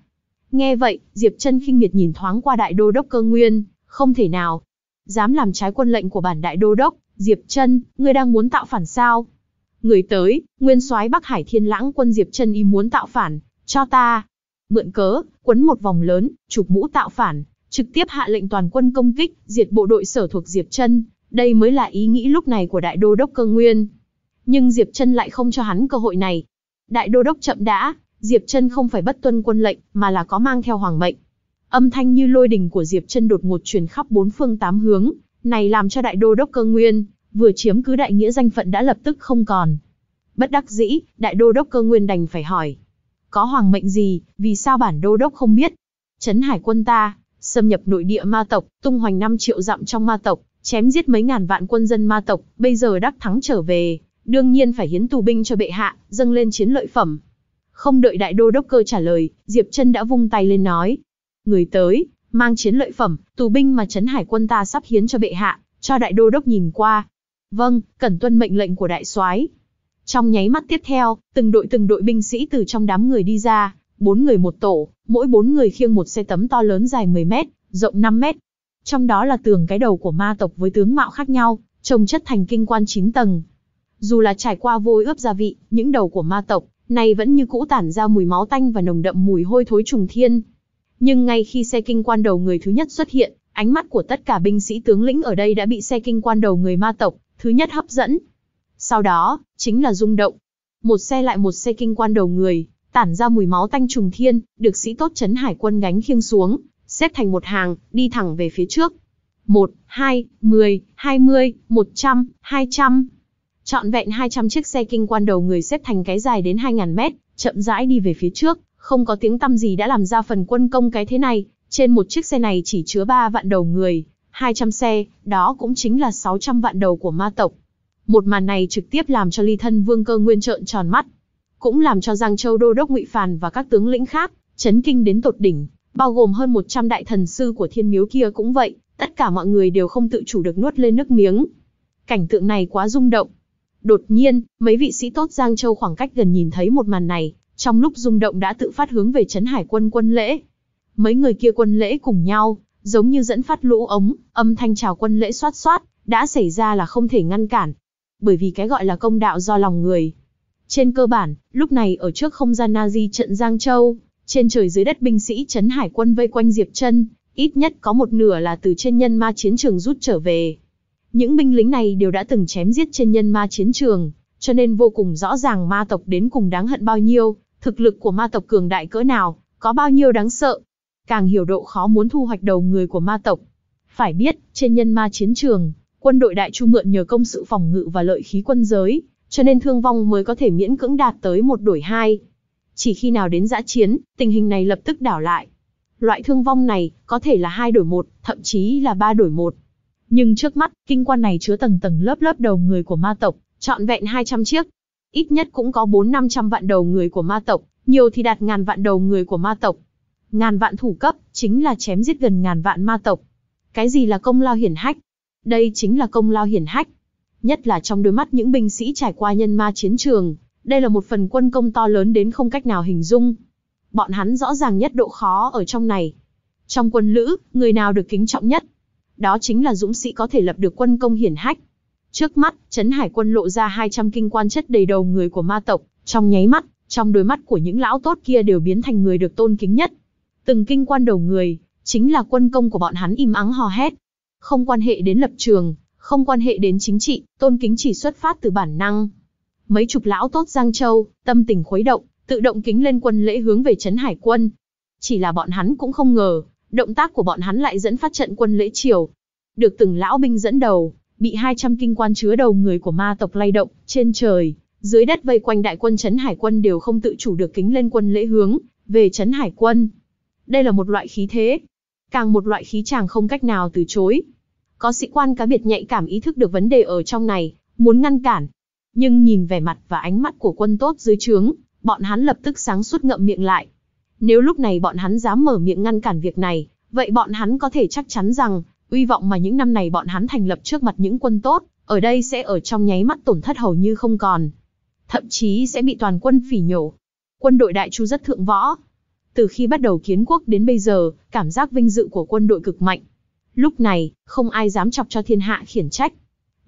Nghe vậy, Diệp Trân khinh miệt nhìn thoáng qua đại đô đốc Cơ Nguyên, không thể nào, dám làm trái quân lệnh của bản đại đô đốc, Diệp Trân, ngươi đang muốn tạo phản sao? Người tới, Nguyên soái Bắc Hải Thiên Lãng quân Diệp Trân y muốn tạo phản, cho ta. Mượn cớ, quấn một vòng lớn, chụp mũ tạo phản, trực tiếp hạ lệnh toàn quân công kích, diệt bộ đội sở thuộc Diệp Trân. đây mới là ý nghĩ lúc này của đại đô đốc Cơ Nguyên. Nhưng Diệp Trân lại không cho hắn cơ hội này, đại đô đốc chậm đã, Diệp Chân không phải bất tuân quân lệnh, mà là có mang theo hoàng mệnh. Âm thanh như lôi đình của Diệp Chân đột ngột truyền khắp bốn phương tám hướng, này làm cho đại đô đốc Cơ Nguyên, vừa chiếm cứ đại nghĩa danh phận đã lập tức không còn. Bất đắc dĩ, đại đô đốc Cơ Nguyên đành phải hỏi: "Có hoàng mệnh gì, vì sao bản đô đốc không biết?" Trấn Hải quân ta xâm nhập nội địa ma tộc, tung hoành 5 triệu dặm trong ma tộc, chém giết mấy ngàn vạn quân dân ma tộc, bây giờ đắc thắng trở về, đương nhiên phải hiến tù binh cho bệ hạ, dâng lên chiến lợi phẩm. Không đợi đại đô đốc cơ trả lời, Diệp Trân đã vung tay lên nói. Người tới, mang chiến lợi phẩm, tù binh mà Trấn Hải quân ta sắp hiến cho bệ hạ, cho đại đô đốc nhìn qua. Vâng, cần tuân mệnh lệnh của đại soái. Trong nháy mắt tiếp theo, từng đội từng đội binh sĩ từ trong đám người đi ra, bốn người một tổ, mỗi bốn người khiêng một xe tấm to lớn dài 10 mét, rộng 5 mét. Trong đó là tường cái đầu của ma tộc với tướng mạo khác nhau, trồng chất thành kinh quan 9 tầng, dù là trải qua vôi ướp gia vị, những đầu của ma tộc, này vẫn như cũ tản ra mùi máu tanh và nồng đậm mùi hôi thối trùng thiên. Nhưng ngay khi xe kinh quan đầu người thứ nhất xuất hiện, ánh mắt của tất cả binh sĩ tướng lĩnh ở đây đã bị xe kinh quan đầu người ma tộc, thứ nhất hấp dẫn. Sau đó, chính là rung động. Một xe lại một xe kinh quan đầu người, tản ra mùi máu tanh trùng thiên, được sĩ tốt Trấn hải quân gánh khiêng xuống, xếp thành một hàng, đi thẳng về phía trước. 1, 2, 10, 20, 100, 200. Chọn vẹn 200 chiếc xe kinh quan đầu người xếp thành cái dài đến 2.000 mét, chậm rãi đi về phía trước, không có tiếng tăm gì đã làm ra phần quân công cái thế này, trên một chiếc xe này chỉ chứa 3 vạn đầu người, 200 xe, đó cũng chính là 600 vạn đầu của ma tộc. Một màn này trực tiếp làm cho ly thân vương cơ nguyên trợn tròn mắt, cũng làm cho Giang Châu Đô Đốc ngụy Phàn và các tướng lĩnh khác, chấn kinh đến tột đỉnh, bao gồm hơn 100 đại thần sư của thiên miếu kia cũng vậy, tất cả mọi người đều không tự chủ được nuốt lên nước miếng. Cảnh tượng này quá rung động, Đột nhiên, mấy vị sĩ tốt Giang Châu khoảng cách gần nhìn thấy một màn này, trong lúc rung động đã tự phát hướng về trấn hải quân quân lễ. Mấy người kia quân lễ cùng nhau, giống như dẫn phát lũ ống, âm thanh chào quân lễ xoát xoát, đã xảy ra là không thể ngăn cản. Bởi vì cái gọi là công đạo do lòng người. Trên cơ bản, lúc này ở trước không gian Nazi trận Giang Châu, trên trời dưới đất binh sĩ trấn hải quân vây quanh Diệp chân ít nhất có một nửa là từ trên nhân ma chiến trường rút trở về. Những binh lính này đều đã từng chém giết trên nhân ma chiến trường, cho nên vô cùng rõ ràng ma tộc đến cùng đáng hận bao nhiêu, thực lực của ma tộc cường đại cỡ nào, có bao nhiêu đáng sợ. Càng hiểu độ khó muốn thu hoạch đầu người của ma tộc. Phải biết, trên nhân ma chiến trường, quân đội đại trung mượn nhờ công sự phòng ngự và lợi khí quân giới, cho nên thương vong mới có thể miễn cưỡng đạt tới một đổi hai. Chỉ khi nào đến giã chiến, tình hình này lập tức đảo lại. Loại thương vong này có thể là hai đổi một, thậm chí là ba đổi một. Nhưng trước mắt, kinh quan này chứa tầng tầng lớp lớp đầu người của ma tộc, trọn vẹn 200 chiếc. Ít nhất cũng có 4-500 vạn đầu người của ma tộc, nhiều thì đạt ngàn vạn đầu người của ma tộc. Ngàn vạn thủ cấp, chính là chém giết gần ngàn vạn ma tộc. Cái gì là công lao hiển hách? Đây chính là công lao hiển hách. Nhất là trong đôi mắt những binh sĩ trải qua nhân ma chiến trường, đây là một phần quân công to lớn đến không cách nào hình dung. Bọn hắn rõ ràng nhất độ khó ở trong này. Trong quân lữ, người nào được kính trọng nhất? Đó chính là dũng sĩ có thể lập được quân công hiển hách. Trước mắt, Trấn Hải quân lộ ra 200 kinh quan chất đầy đầu người của ma tộc, trong nháy mắt, trong đôi mắt của những lão tốt kia đều biến thành người được tôn kính nhất. Từng kinh quan đầu người, chính là quân công của bọn hắn im ắng hò hét. Không quan hệ đến lập trường, không quan hệ đến chính trị, tôn kính chỉ xuất phát từ bản năng. Mấy chục lão tốt Giang Châu, tâm tình khuấy động, tự động kính lên quân lễ hướng về Trấn Hải quân. Chỉ là bọn hắn cũng không ngờ, Động tác của bọn hắn lại dẫn phát trận quân lễ triều. Được từng lão binh dẫn đầu, bị 200 kinh quan chứa đầu người của ma tộc lay động, trên trời, dưới đất vây quanh đại quân trấn hải quân đều không tự chủ được kính lên quân lễ hướng về trấn hải quân. Đây là một loại khí thế, càng một loại khí chàng không cách nào từ chối. Có sĩ quan cá biệt nhạy cảm ý thức được vấn đề ở trong này, muốn ngăn cản. Nhưng nhìn vẻ mặt và ánh mắt của quân tốt dưới trướng, bọn hắn lập tức sáng suốt ngậm miệng lại. Nếu lúc này bọn hắn dám mở miệng ngăn cản việc này, vậy bọn hắn có thể chắc chắn rằng, uy vọng mà những năm này bọn hắn thành lập trước mặt những quân tốt, ở đây sẽ ở trong nháy mắt tổn thất hầu như không còn. Thậm chí sẽ bị toàn quân phỉ nhổ. Quân đội đại chu rất thượng võ. Từ khi bắt đầu kiến quốc đến bây giờ, cảm giác vinh dự của quân đội cực mạnh. Lúc này, không ai dám chọc cho thiên hạ khiển trách.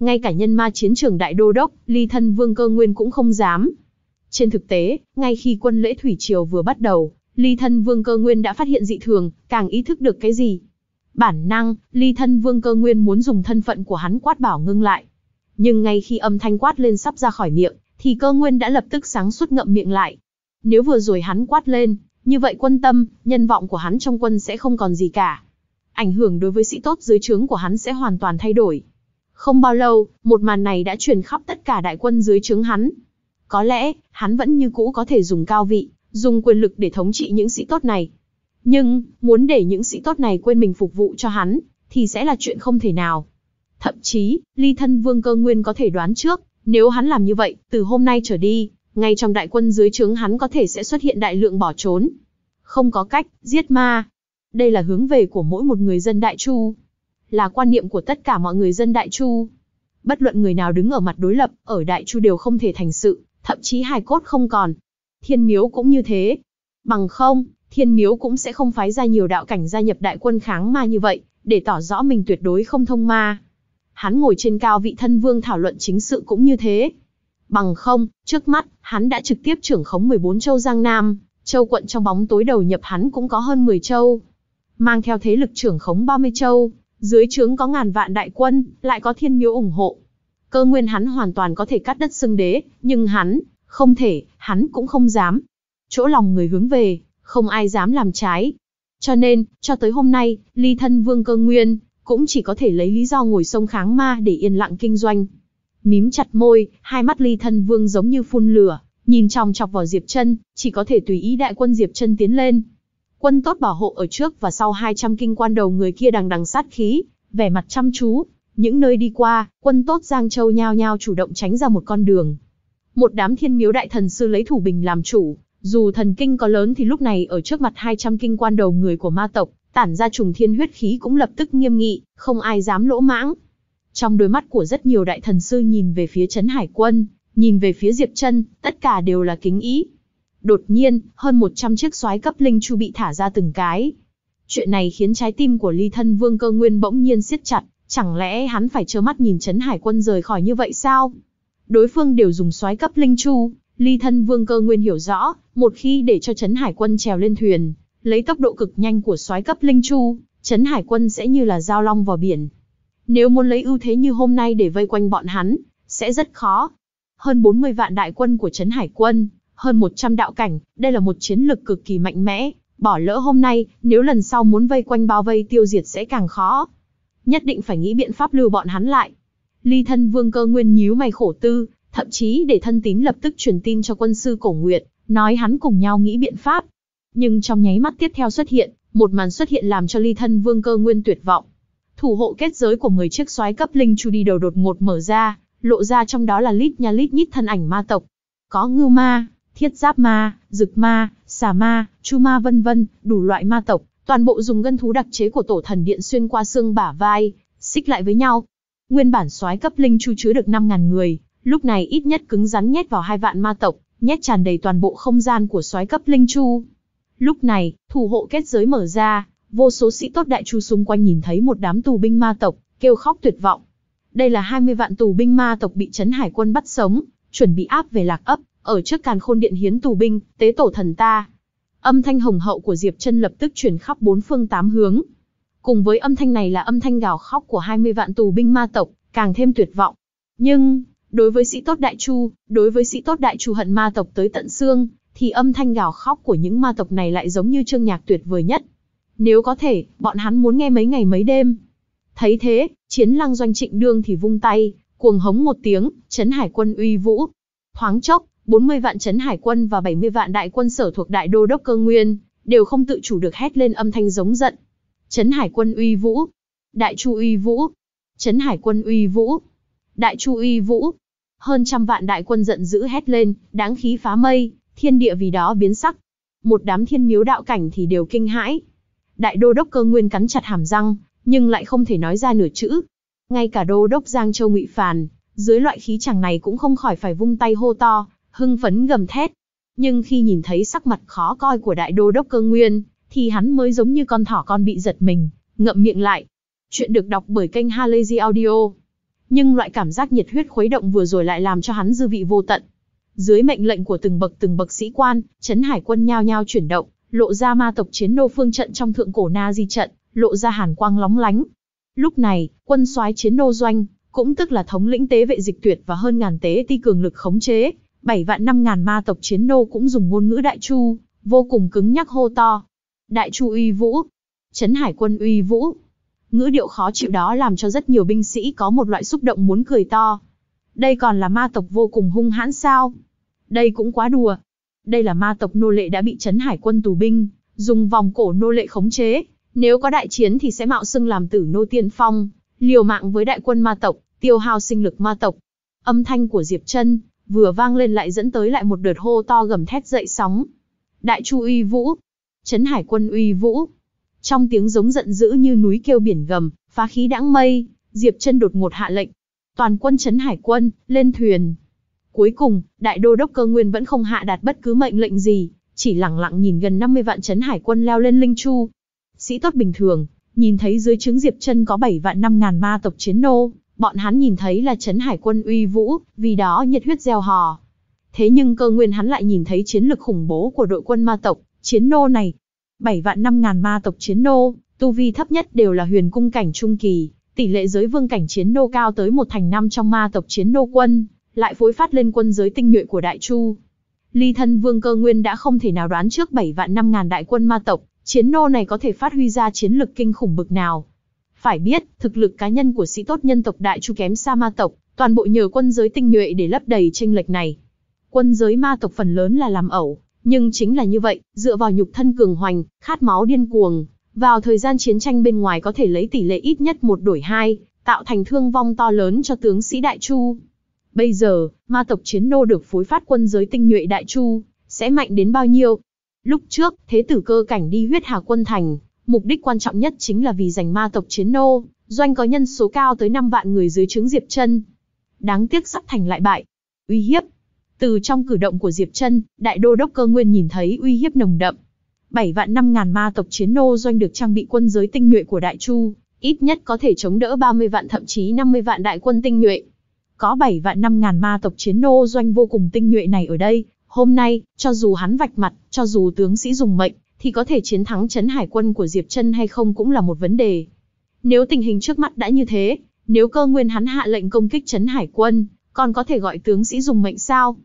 Ngay cả nhân ma chiến trường đại đô đốc, ly thân vương cơ nguyên cũng không dám. Trên thực tế, ngay khi quân lễ Thủy Triều vừa bắt đầu, Ly thân vương cơ nguyên đã phát hiện dị thường, càng ý thức được cái gì. Bản năng, ly thân vương cơ nguyên muốn dùng thân phận của hắn quát bảo ngưng lại. Nhưng ngay khi âm thanh quát lên sắp ra khỏi miệng, thì cơ nguyên đã lập tức sáng suốt ngậm miệng lại. Nếu vừa rồi hắn quát lên, như vậy quân tâm, nhân vọng của hắn trong quân sẽ không còn gì cả. Ảnh hưởng đối với sĩ tốt dưới trướng của hắn sẽ hoàn toàn thay đổi. Không bao lâu, một màn này đã truyền khắp tất cả đại quân dưới trướng hắn. Có lẽ, hắn vẫn như cũ có thể dùng cao vị, dùng quyền lực để thống trị những sĩ tốt này. Nhưng, muốn để những sĩ tốt này quên mình phục vụ cho hắn, thì sẽ là chuyện không thể nào. Thậm chí, ly thân vương cơ nguyên có thể đoán trước, nếu hắn làm như vậy, từ hôm nay trở đi, ngay trong đại quân dưới trướng hắn có thể sẽ xuất hiện đại lượng bỏ trốn. Không có cách, giết ma. Đây là hướng về của mỗi một người dân Đại Chu. Là quan niệm của tất cả mọi người dân Đại Chu. Bất luận người nào đứng ở mặt đối lập, ở Đại Chu đều không thể thành sự, thậm chí hài cốt không còn, thiên miếu cũng như thế. Bằng không, thiên miếu cũng sẽ không phái ra nhiều đạo cảnh gia nhập đại quân kháng ma như vậy, để tỏ rõ mình tuyệt đối không thông ma. Hắn ngồi trên cao vị thân vương thảo luận chính sự cũng như thế. Bằng không, trước mắt, hắn đã trực tiếp trưởng khống 14 châu Giang Nam, châu quận trong bóng tối đầu nhập hắn cũng có hơn 10 châu. Mang theo thế lực trưởng khống 30 châu, dưới trướng có ngàn vạn đại quân, lại có thiên miếu ủng hộ. Cơ nguyên hắn hoàn toàn có thể cắt đất xưng đế, nhưng hắn không thể, hắn cũng không dám. Chỗ lòng người hướng về, không ai dám làm trái. Cho nên, cho tới hôm nay, ly thân vương cơ nguyên, cũng chỉ có thể lấy lý do ngồi sông kháng ma để yên lặng kinh doanh. Mím chặt môi, hai mắt ly thân vương giống như phun lửa, nhìn trong chọc vào Diệp chân chỉ có thể tùy ý đại quân Diệp chân tiến lên. Quân tốt bảo hộ ở trước và sau 200 kinh quan đầu người kia đằng đằng sát khí, vẻ mặt chăm chú. Những nơi đi qua, quân tốt Giang Châu nhao nhao chủ động tránh ra một con đường. Một đám thiên miếu đại thần sư lấy thủ bình làm chủ, dù thần kinh có lớn thì lúc này ở trước mặt 200 kinh quan đầu người của ma tộc, tản ra trùng thiên huyết khí cũng lập tức nghiêm nghị, không ai dám lỗ mãng. Trong đôi mắt của rất nhiều đại thần sư nhìn về phía Trấn Hải Quân, nhìn về phía Diệp Chân, tất cả đều là kính ý. Đột nhiên, hơn 100 chiếc soái cấp linh chu bị thả ra từng cái. Chuyện này khiến trái tim của Ly Thân Vương Cơ Nguyên bỗng nhiên siết chặt, chẳng lẽ hắn phải trơ mắt nhìn Trấn Hải Quân rời khỏi như vậy sao? đối phương đều dùng soái cấp linh chu, ly thân vương cơ nguyên hiểu rõ, một khi để cho chấn hải quân trèo lên thuyền, lấy tốc độ cực nhanh của soái cấp linh chu, chấn hải quân sẽ như là giao long vào biển. Nếu muốn lấy ưu thế như hôm nay để vây quanh bọn hắn, sẽ rất khó. Hơn 40 vạn đại quân của chấn hải quân, hơn 100 đạo cảnh, đây là một chiến lực cực kỳ mạnh mẽ, bỏ lỡ hôm nay, nếu lần sau muốn vây quanh bao vây tiêu diệt sẽ càng khó. Nhất định phải nghĩ biện pháp lưu bọn hắn lại, Ly thân vương cơ nguyên nhíu mày khổ tư, thậm chí để thân tín lập tức truyền tin cho quân sư cổ nguyệt, nói hắn cùng nhau nghĩ biện pháp. Nhưng trong nháy mắt tiếp theo xuất hiện, một màn xuất hiện làm cho ly thân vương cơ nguyên tuyệt vọng. Thủ hộ kết giới của 10 chiếc xoái cấp linh chu đi đầu đột ngột mở ra, lộ ra trong đó là lít nha lít nhít thân ảnh ma tộc. Có ngưu ma, thiết giáp ma, rực ma, xà ma, chu ma vân vân, đủ loại ma tộc, toàn bộ dùng ngân thú đặc chế của tổ thần điện xuyên qua xương bả vai, xích lại với nhau, Nguyên bản soái cấp linh chu chứa được 5.000 người, lúc này ít nhất cứng rắn nhét vào hai vạn ma tộc, nhét tràn đầy toàn bộ không gian của soái cấp linh chu. Lúc này, thủ hộ kết giới mở ra, vô số sĩ tốt đại chu xung quanh nhìn thấy một đám tù binh ma tộc, kêu khóc tuyệt vọng. Đây là 20 vạn tù binh ma tộc bị trấn hải quân bắt sống, chuẩn bị áp về lạc ấp, ở trước càn khôn điện hiến tù binh, tế tổ thần ta. Âm thanh hồng hậu của Diệp Chân lập tức truyền khắp bốn phương tám hướng. Cùng với âm thanh này là âm thanh gào khóc của 20 vạn tù binh ma tộc, càng thêm tuyệt vọng. Nhưng, đối với sĩ tốt đại chu, đối với sĩ tốt đại chu hận ma tộc tới tận xương, thì âm thanh gào khóc của những ma tộc này lại giống như chương nhạc tuyệt vời nhất. Nếu có thể, bọn hắn muốn nghe mấy ngày mấy đêm. Thấy thế, chiến lăng doanh trịnh đương thì vung tay, cuồng hống một tiếng, chấn hải quân uy vũ. Thoáng chốc, 40 vạn chấn hải quân và 70 vạn đại quân sở thuộc đại đô đốc cơ nguyên, đều không tự chủ được hét lên âm thanh giống giận. Trấn Hải quân uy vũ. Đại Chu uy vũ. Trấn Hải quân uy vũ. Đại Chu uy vũ. Hơn trăm vạn đại quân giận dữ hét lên, đáng khí phá mây, thiên địa vì đó biến sắc. Một đám thiên miếu đạo cảnh thì đều kinh hãi. Đại đô đốc cơ nguyên cắn chặt hàm răng, nhưng lại không thể nói ra nửa chữ. Ngay cả đô đốc Giang Châu Ngụy Phàn, dưới loại khí chẳng này cũng không khỏi phải vung tay hô to, hưng phấn gầm thét. Nhưng khi nhìn thấy sắc mặt khó coi của đại đô đốc cơ nguyên, thì hắn mới giống như con thỏ con bị giật mình, ngậm miệng lại. Chuyện được đọc bởi kênh Halazy Audio. Nhưng loại cảm giác nhiệt huyết khuấy động vừa rồi lại làm cho hắn dư vị vô tận. Dưới mệnh lệnh của từng bậc từng bậc sĩ quan, chấn hải quân nhao nhao chuyển động, lộ ra ma tộc chiến nô phương trận trong thượng cổ na di trận, lộ ra hàn quang lóng lánh. Lúc này, quân soái chiến nô doanh, cũng tức là thống lĩnh tế vệ dịch tuyệt và hơn ngàn tế ti cường lực khống chế, bảy vạn năm ngàn ma tộc chiến nô cũng dùng ngôn ngữ đại chu, vô cùng cứng nhắc hô to, đại chu uy vũ, trấn hải quân uy vũ. Ngữ điệu khó chịu đó làm cho rất nhiều binh sĩ có một loại xúc động muốn cười to. Đây còn là ma tộc vô cùng hung hãn sao? Đây cũng quá đùa. Đây là ma tộc nô lệ đã bị trấn hải quân tù binh, dùng vòng cổ nô lệ khống chế. Nếu có đại chiến thì sẽ mạo xưng làm tử nô tiên phong, liều mạng với đại quân ma tộc, tiêu hao sinh lực ma tộc. Âm thanh của Diệp Trân vừa vang lên lại dẫn tới lại một đợt hô to gầm thét dậy sóng. Đại Chu Uy Vũ, Chấn hải quân uy vũ. Trong tiếng giống giận dữ như núi kêu biển gầm, phá khí đãng mây, Diệp Chân đột ngột hạ lệnh, toàn quân Chấn hải quân, lên thuyền. Cuối cùng, đại đô đốc Cơ Nguyên vẫn không hạ đạt bất cứ mệnh lệnh gì, chỉ lặng lặng nhìn gần 50 vạn Chấn hải quân leo lên linh chu. Sĩ tốt bình thường, nhìn thấy dưới trướng Diệp Chân có 7 vạn 5 ngàn ma tộc chiến nô, bọn hắn nhìn thấy là Chấn hải quân uy vũ, vì đó nhiệt huyết gieo hò. Thế nhưng Cơ Nguyên hắn lại nhìn thấy chiến lực khủng bố của đội quân ma tộc, chiến nô này. bảy vạn năm ngàn ma tộc chiến nô, tu vi thấp nhất đều là huyền cung cảnh trung kỳ, tỷ lệ giới vương cảnh chiến nô cao tới một thành năm trong ma tộc chiến nô quân, lại phối phát lên quân giới tinh nhuệ của Đại Chu. Ly thân vương cơ nguyên đã không thể nào đoán trước bảy vạn năm ngàn đại quân ma tộc, chiến nô này có thể phát huy ra chiến lực kinh khủng bực nào. Phải biết, thực lực cá nhân của sĩ tốt nhân tộc Đại Chu kém xa ma tộc, toàn bộ nhờ quân giới tinh nhuệ để lấp đầy chênh lệch này. Quân giới ma tộc phần lớn là làm ẩu, nhưng chính là như vậy, dựa vào nhục thân cường hoành, khát máu điên cuồng, vào thời gian chiến tranh bên ngoài có thể lấy tỷ lệ ít nhất một đổi hai, tạo thành thương vong to lớn cho tướng sĩ Đại Chu. Bây giờ, ma tộc chiến nô được phối phát quân giới tinh nhuệ Đại Chu, sẽ mạnh đến bao nhiêu? Lúc trước, thế tử cơ cảnh đi huyết hà quân thành, mục đích quan trọng nhất chính là vì giành ma tộc chiến nô, doanh có nhân số cao tới 5 vạn người dưới trướng Diệp chân. Đáng tiếc sắp thành lại bại. Uy hiếp, từ trong cử động của Diệp Trân, đại đô đốc cơ nguyên nhìn thấy uy hiếp nồng đậm. Bảy vạn năm ngàn ma tộc chiến nô doanh được trang bị quân giới tinh nhuệ của Đại Chu, ít nhất có thể chống đỡ 30 vạn thậm chí 50 vạn đại quân tinh nhuệ. Có bảy vạn năm ngàn ma tộc chiến nô doanh vô cùng tinh nhuệ này ở đây, hôm nay, cho dù hắn vạch mặt, cho dù tướng sĩ dùng mệnh, thì có thể chiến thắng chấn hải quân của Diệp Trân hay không cũng là một vấn đề. Nếu tình hình trước mắt đã như thế, nếu cơ nguyên hắn hạ lệnh công kích chấn hải quân, còn có thể gọi tướng sĩ dùng mệnh sao?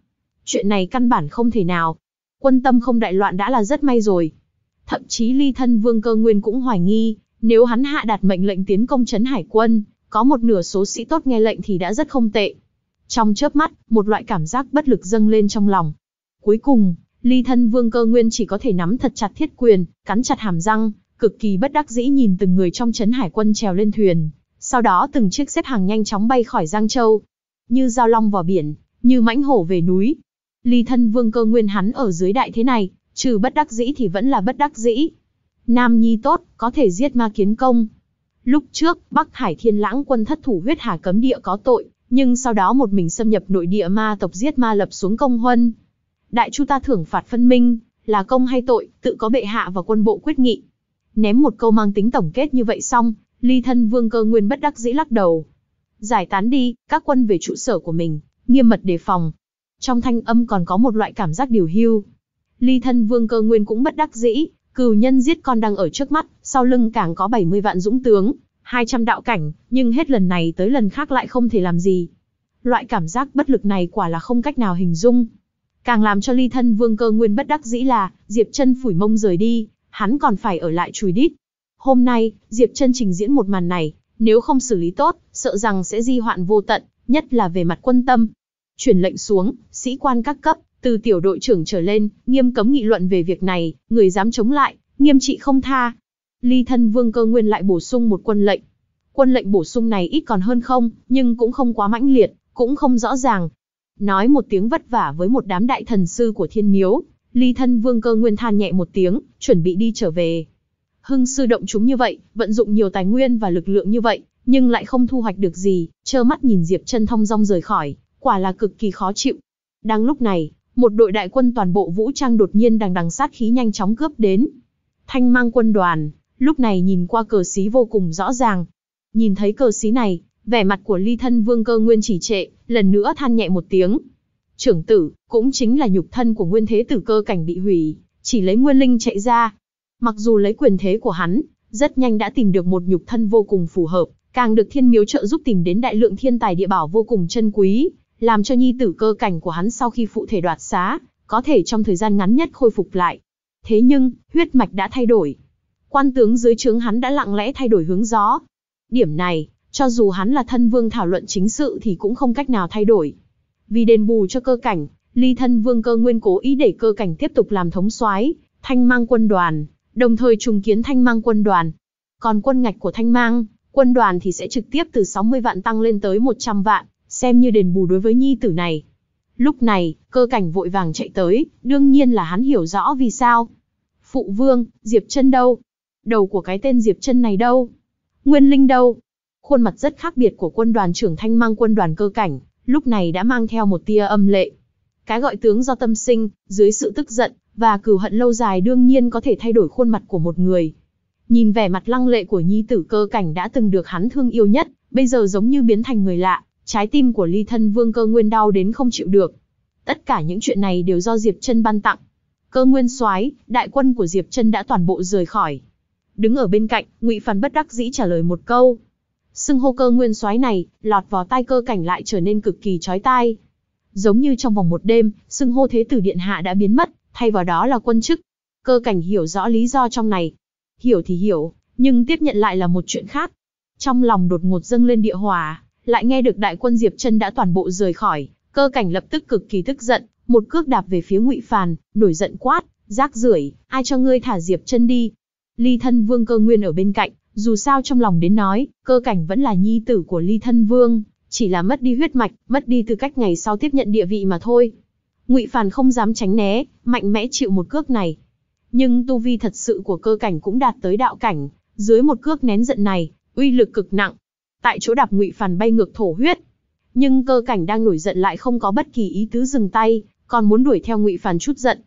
Chuyện này căn bản không thể nào. Quân tâm không đại loạn đã là rất may rồi. Thậm chí ly thân vương cơ nguyên cũng hoài nghi, nếu hắn hạ đạt mệnh lệnh tiến công trấn hải quân, có một nửa số sĩ tốt nghe lệnh thì đã rất không tệ. Trong chớp mắt, một loại cảm giác bất lực dâng lên trong lòng. Cuối cùng, ly thân vương cơ nguyên chỉ có thể nắm thật chặt thiết quyền, cắn chặt hàm răng, cực kỳ bất đắc dĩ nhìn từng người trong trấn hải quân trèo lên thuyền. Sau đó từng chiếc xếp hàng nhanh chóng bay khỏi Giang Châu. Như giao long vào biển, như mãnh hổ về núi, ly thân vương cơ nguyên hắn ở dưới đại thế này, trừ bất đắc dĩ thì vẫn là bất đắc dĩ. Nam Nhi tốt, có thể giết ma kiến công. Lúc trước, Bắc Hải Thiên Lãng quân thất thủ huyết hà cấm địa có tội, nhưng sau đó một mình xâm nhập nội địa ma tộc giết ma lập xuống công huân. Đại Chu ta thưởng phạt phân minh, là công hay tội, tự có bệ hạ và quân bộ quyết nghị. Ném một câu mang tính tổng kết như vậy xong, ly thân vương cơ nguyên bất đắc dĩ lắc đầu. Giải tán đi, các quân về trụ sở của mình, nghiêm mật đề phòng, trong thanh âm còn có một loại cảm giác điều hưu. Ly thân vương cơ nguyên cũng bất đắc dĩ, cừu nhân giết con đang ở trước mắt, sau lưng càng có 70 vạn dũng tướng, 200 đạo cảnh, nhưng hết lần này tới lần khác lại không thể làm gì. Loại cảm giác bất lực này quả là không cách nào hình dung. Càng làm cho ly thân vương cơ nguyên bất đắc dĩ là, Diệp chân phủi mông rời đi, hắn còn phải ở lại chùi đít. Hôm nay, Diệp chân trình diễn một màn này, nếu không xử lý tốt, sợ rằng sẽ di hoạn vô tận, nhất là về mặt quân tâm. Chuyển lệnh xuống, sĩ quan các cấp, từ tiểu đội trưởng trở lên, nghiêm cấm nghị luận về việc này, người dám chống lại, nghiêm trị không tha. Ly thân vương cơ nguyên lại bổ sung một quân lệnh. Quân lệnh bổ sung này ít còn hơn không, nhưng cũng không quá mãnh liệt, cũng không rõ ràng. Nói một tiếng vất vả với một đám đại thần sư của thiên miếu, ly thân vương cơ nguyên than nhẹ một tiếng, chuẩn bị đi trở về. Hưng sư động chúng như vậy, vận dụng nhiều tài nguyên và lực lượng như vậy, nhưng lại không thu hoạch được gì, trơ mắt nhìn Diệp chân thông dong rời khỏi, quả là cực kỳ khó chịu. Đang lúc này, một đội đại quân toàn bộ vũ trang đột nhiên đằng đằng sát khí nhanh chóng cướp đến. Thanh mang quân đoàn, lúc này nhìn qua cờ xí vô cùng rõ ràng. Nhìn thấy cờ xí này, vẻ mặt của ly thân vương cơ nguyên chỉ trệ, lần nữa than nhẹ một tiếng. Trưởng tử, cũng chính là nhục thân của nguyên thế tử cơ cảnh bị hủy, chỉ lấy nguyên linh chạy ra. Mặc dù lấy quyền thế của hắn, rất nhanh đã tìm được một nhục thân vô cùng phù hợp, càng được thiên miếu trợ giúp tìm đến đại lượng thiên tài địa bảo vô cùng chân quý, làm cho nhi tử cơ cảnh của hắn sau khi phụ thể đoạt xá, có thể trong thời gian ngắn nhất khôi phục lại. Thế nhưng, huyết mạch đã thay đổi. Quan tướng dưới trướng hắn đã lặng lẽ thay đổi hướng gió. Điểm này, cho dù hắn là thân vương thảo luận chính sự thì cũng không cách nào thay đổi. Vì đền bù cho cơ cảnh, ly thân vương cơ nguyên cố ý để cơ cảnh tiếp tục làm thống soái, thanh mang quân đoàn, đồng thời trùng kiến thanh mang quân đoàn. Còn quân ngạch của thanh mang, quân đoàn thì sẽ trực tiếp từ 60 vạn tăng lên tới 100 vạn, xem như đền bù đối với nhi tử này. Lúc này, cơ cảnh vội vàng chạy tới, đương nhiên là hắn hiểu rõ vì sao. Phụ vương, Diệp chân đâu? Đầu của cái tên Diệp chân này đâu? Nguyên Linh đâu? Khuôn mặt rất khác biệt của quân đoàn trưởng thanh mang quân đoàn cơ cảnh, lúc này đã mang theo một tia âm lệ. Cái gọi tướng do tâm sinh, dưới sự tức giận, và cừu hận lâu dài đương nhiên có thể thay đổi khuôn mặt của một người. Nhìn vẻ mặt lăng lệ của nhi tử cơ cảnh đã từng được hắn thương yêu nhất, bây giờ giống như biến thành người lạ, Trái tim của Ly Thân Vương Cơ Nguyên đau đến không chịu được. Tất cả những chuyện này đều do Diệp Chân ban tặng. Cơ Nguyên soái, đại quân của Diệp Chân đã toàn bộ rời khỏi. Đứng ở bên cạnh, Ngụy Phản bất đắc dĩ trả lời một câu. Xưng hô Cơ Nguyên soái này, lọt vào tai cơ cảnh lại trở nên cực kỳ chói tai. Giống như trong vòng một đêm, xưng hô thế tử điện hạ đã biến mất, thay vào đó là quân chức. Cơ cảnh hiểu rõ lý do trong này. Hiểu thì hiểu, nhưng tiếp nhận lại là một chuyện khác. Trong lòng đột ngột dâng lên địa hỏa, lại nghe được đại quân Diệp Chân đã toàn bộ rời khỏi, cơ cảnh lập tức cực kỳ tức giận, một cước đạp về phía Ngụy Phàn, nổi giận quát, rác rưởi, ai cho ngươi thả Diệp Chân đi? Ly Thân Vương Cơ Nguyên ở bên cạnh, dù sao trong lòng đến nói, cơ cảnh vẫn là nhi tử của Ly Thân Vương, chỉ là mất đi huyết mạch, mất đi tư cách ngày sau tiếp nhận địa vị mà thôi. Ngụy Phàn không dám tránh né, mạnh mẽ chịu một cước này. Nhưng tu vi thật sự của cơ cảnh cũng đạt tới đạo cảnh, dưới một cước nén giận này, uy lực cực nặng, tại chỗ đạp ngụy phản bay ngược thổ huyết. Nhưng cơ cảnh đang nổi giận lại không có bất kỳ ý tứ dừng tay, còn muốn đuổi theo ngụy phản chút giận.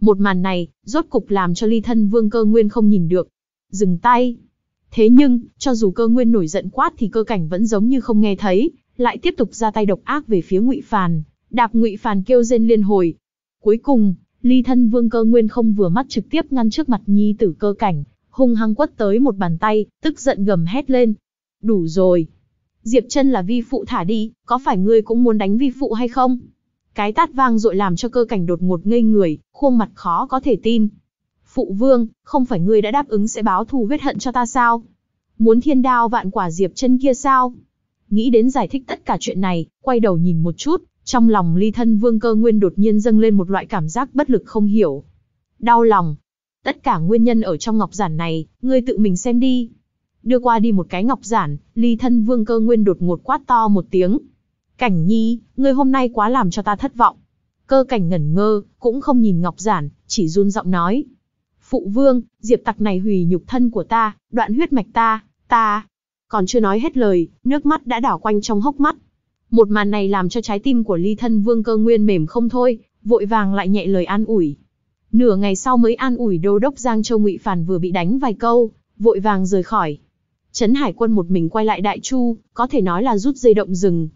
Một màn này, rốt cục làm cho ly thân vương cơ nguyên không nhìn được. Dừng tay. Thế nhưng, cho dù cơ nguyên nổi giận quát thì cơ cảnh vẫn giống như không nghe thấy, lại tiếp tục ra tay độc ác về phía ngụy phản, đạp ngụy phản kêu rên liên hồi. Cuối cùng, ly thân vương cơ nguyên không vừa mắt trực tiếp ngăn trước mặt nhi tử cơ cảnh, hung hăng quất tới một bàn tay, tức giận gầm hét lên, Đủ rồi. Diệp chân là vi phụ thả đi, có phải ngươi cũng muốn đánh vi phụ hay không? Cái tát vang dội làm cho cơ cảnh đột ngột ngây người, khuôn mặt khó có thể tin. Phụ vương, không phải ngươi đã đáp ứng sẽ báo thù vết hận cho ta sao? Muốn thiên đao vạn quả diệp chân kia sao? Nghĩ đến giải thích tất cả chuyện này, quay đầu nhìn một chút, trong lòng ly thân vương cơ nguyên đột nhiên dâng lên một loại cảm giác bất lực không hiểu. Đau lòng. Tất cả nguyên nhân ở trong ngọc giản này, ngươi tự mình xem đi đưa qua đi một cái ngọc giản, ly thân vương cơ nguyên đột ngột quát to một tiếng. Cảnh nhi, ngươi hôm nay quá làm cho ta thất vọng. Cơ cảnh ngẩn ngơ, cũng không nhìn ngọc giản, chỉ run giọng nói. Phụ vương, diệp tặc này hủy nhục thân của ta, đoạn huyết mạch ta, ta. Còn chưa nói hết lời, nước mắt đã đảo quanh trong hốc mắt. Một màn này làm cho trái tim của ly thân vương cơ nguyên mềm không thôi, vội vàng lại nhẹ lời an ủi. Nửa ngày sau mới an ủi đô đốc Giang Châu Ngụy Phản vừa bị đánh vài câu, vội vàng rời khỏi. Trấn Hải quân một mình quay lại Đại Chu, có thể nói là rút dây động rừng.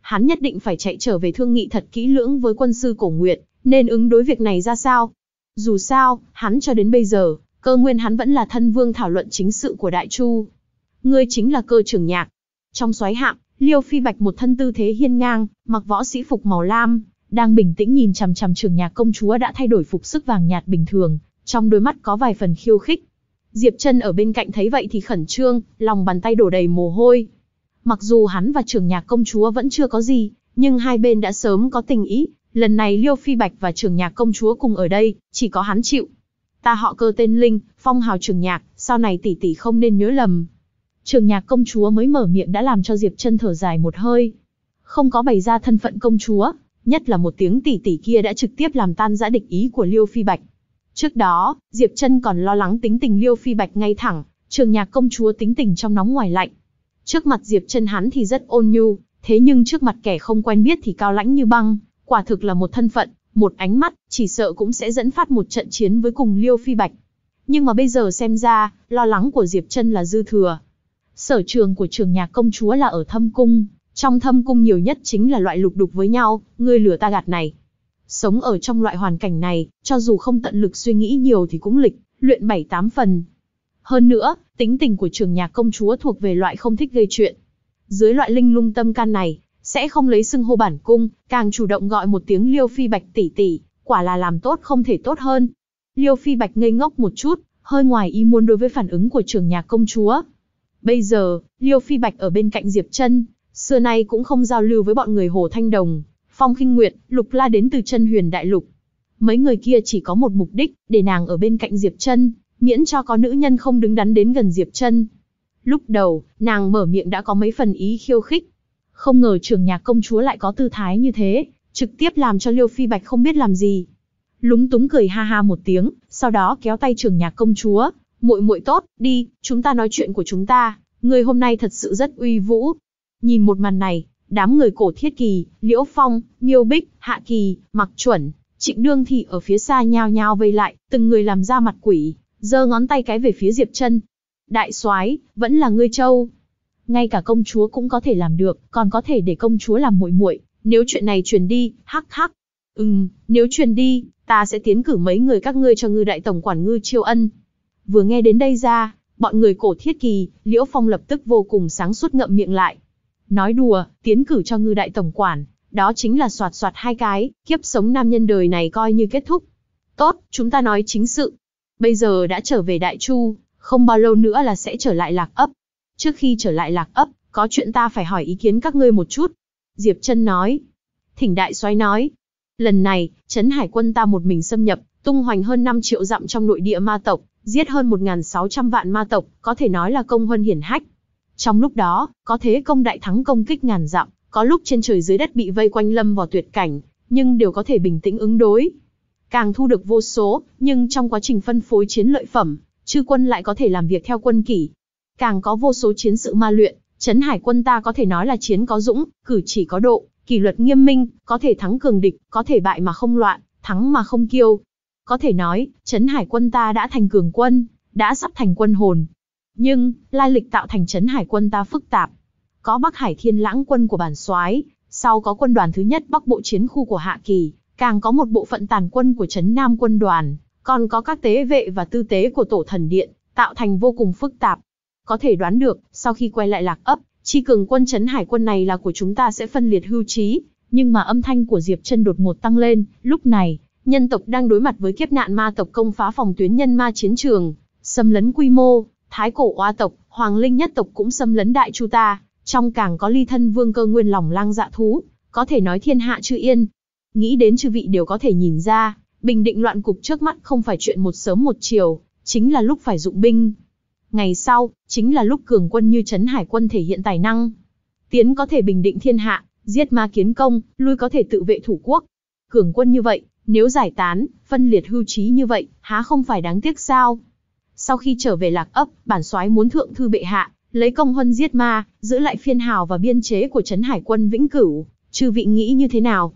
Hắn nhất định phải chạy trở về thương nghị thật kỹ lưỡng với quân sư cổ nguyệt, nên ứng đối việc này ra sao. Dù sao, hắn cho đến bây giờ, cơ nguyên hắn vẫn là thân vương thảo luận chính sự của Đại Chu. Ngươi chính là cơ trưởng nhạc. Trong xoáy hạm, Liêu Phi Bạch một thân tư thế hiên ngang, mặc võ sĩ phục màu lam, đang bình tĩnh nhìn chằm chằm trường nhạc công chúa đã thay đổi phục sức vàng nhạt bình thường, trong đôi mắt có vài phần khiêu khích. Diệp Trân ở bên cạnh thấy vậy thì khẩn trương, lòng bàn tay đổ đầy mồ hôi. Mặc dù hắn và trưởng nhạc công chúa vẫn chưa có gì, nhưng hai bên đã sớm có tình ý, lần này Liêu Phi Bạch và trưởng nhạc công chúa cùng ở đây, chỉ có hắn chịu. Ta họ cơ tên Linh, phong hào trưởng nhạc, sau này tỷ tỷ không nên nhớ lầm. Trường nhạc công chúa mới mở miệng đã làm cho Diệp Trân thở dài một hơi. Không có bày ra thân phận công chúa, nhất là một tiếng tỷ tỷ kia đã trực tiếp làm tan giã địch ý của Liêu Phi Bạch. Trước đó, Diệp Trân còn lo lắng tính tình Liêu Phi Bạch ngay thẳng, trường nhạc công chúa tính tình trong nóng ngoài lạnh. Trước mặt Diệp Trân hắn thì rất ôn nhu, thế nhưng trước mặt kẻ không quen biết thì cao lãnh như băng, quả thực là một thân phận, một ánh mắt, chỉ sợ cũng sẽ dẫn phát một trận chiến với cùng Liêu Phi Bạch. Nhưng mà bây giờ xem ra, lo lắng của Diệp Trân là dư thừa. Sở trường của trường nhạc công chúa là ở thâm cung, trong thâm cung nhiều nhất chính là loại lục đục với nhau, ngươi lửa ta gạt này. Sống ở trong loại hoàn cảnh này, cho dù không tận lực suy nghĩ nhiều thì cũng lịch, luyện bảy tám phần. Hơn nữa, tính tình của trường nhạc công chúa thuộc về loại không thích gây chuyện. Dưới loại linh lung tâm can này, sẽ không lấy xưng hô bản cung, càng chủ động gọi một tiếng liêu phi bạch tỷ tỷ, quả là làm tốt không thể tốt hơn. Liêu phi bạch ngây ngốc một chút, hơi ngoài ý muốn đối với phản ứng của trường nhạc công chúa. Bây giờ, Liêu Phi Bạch ở bên cạnh Diệp Trân, xưa nay cũng không giao lưu với bọn người Hồ Thanh Đồng, Phong Khinh Nguyệt, Lục La đến từ chân huyền đại lục. Mấy người kia chỉ có một mục đích, để nàng ở bên cạnh Diệp Chân, miễn cho có nữ nhân không đứng đắn đến gần Diệp Chân. Lúc đầu, nàng mở miệng đã có mấy phần ý khiêu khích. Không ngờ trưởng nhạc công chúa lại có tư thái như thế, trực tiếp làm cho Liêu Phi Bạch không biết làm gì. Lúng túng cười ha ha một tiếng, sau đó kéo tay trưởng nhạc công chúa. muội muội tốt, đi, chúng ta nói chuyện của chúng ta, người hôm nay thật sự rất uy vũ. Nhìn một màn này, Đám người cổ thiết kỳ, Liễu Phong, Miêu Bích, Hạ Kỳ, Mặc Chuẩn, Trịnh đương Thị ở phía xa nhao nhao vây lại, từng người làm ra mặt quỷ, giơ ngón tay cái về phía Diệp chân Đại soái vẫn là ngươi châu. Ngay cả công chúa cũng có thể làm được, còn có thể để công chúa làm muội muội. Nếu chuyện này truyền đi, hắc hắc. Ừm, nếu truyền đi, ta sẽ tiến cử mấy người các ngươi cho ngư đại tổng quản ngư chiêu ân. Vừa nghe đến đây ra, bọn người cổ thiết kỳ, Liễu Phong lập tức vô cùng sáng suốt ngậm miệng lại, Nói đùa, tiến cử cho ngư đại tổng quản, đó chính là soạt soạt hai cái, kiếp sống nam nhân đời này coi như kết thúc. Tốt, chúng ta nói chính sự. Bây giờ đã trở về Đại Chu, không bao lâu nữa là sẽ trở lại lạc ấp. Trước khi trở lại lạc ấp, có chuyện ta phải hỏi ý kiến các ngươi một chút. Diệp chân nói. Thỉnh đại soái nói. Lần này, Trấn Hải quân ta một mình xâm nhập, tung hoành hơn 5 triệu dặm trong nội địa ma tộc, giết hơn 1.600 vạn ma tộc, có thể nói là công huân hiển hách. Trong lúc đó, có thế công đại thắng công kích ngàn dặm, có lúc trên trời dưới đất bị vây quanh lâm vào tuyệt cảnh, nhưng đều có thể bình tĩnh ứng đối. Càng thu được vô số, nhưng trong quá trình phân phối chiến lợi phẩm, chư quân lại có thể làm việc theo quân kỷ. Càng có vô số chiến sự ma luyện, chấn hải quân ta có thể nói là chiến có dũng, cử chỉ có độ, kỷ luật nghiêm minh, có thể thắng cường địch, có thể bại mà không loạn, thắng mà không kiêu. Có thể nói, chấn hải quân ta đã thành cường quân, đã sắp thành quân hồn, nhưng, lai lịch tạo thành trấn hải quân ta phức tạp. Có Bắc Hải Thiên Lãng quân của bản soái, sau có quân đoàn thứ nhất Bắc Bộ chiến khu của Hạ Kỳ, càng có một bộ phận tàn quân của trấn Nam quân đoàn, còn có các tế vệ và tư tế của tổ thần điện, tạo thành vô cùng phức tạp. Có thể đoán được, sau khi quay lại lạc ấp, chi cường quân trấn hải quân này là của chúng ta sẽ phân liệt hưu trí, nhưng mà âm thanh của Diệp Chân đột ngột tăng lên, lúc này, nhân tộc đang đối mặt với kiếp nạn ma tộc công phá phòng tuyến nhân ma chiến trường, xâm lấn quy mô, Thái cổ oa tộc, Hoàng Linh nhất tộc cũng xâm lấn đại chu ta, trong càng có ly thân vương cơ nguyên lòng lang dạ thú, có thể nói thiên hạ chư yên. Nghĩ đến chư vị đều có thể nhìn ra, bình định loạn cục trước mắt không phải chuyện một sớm một chiều, chính là lúc phải dụng binh. Ngày sau, chính là lúc cường quân như trấn hải quân thể hiện tài năng. Tiến có thể bình định thiên hạ, giết ma kiến công, lui có thể tự vệ thủ quốc. Cường quân như vậy, nếu giải tán, phân liệt hưu trí như vậy, há không phải đáng tiếc sao? Sau khi trở về lạc ấp, bản soái muốn thượng thư bệ hạ, lấy công huân giết ma, giữ lại phiên hào và biên chế của trấn hải quân vĩnh cửu, chư vị nghĩ như thế nào?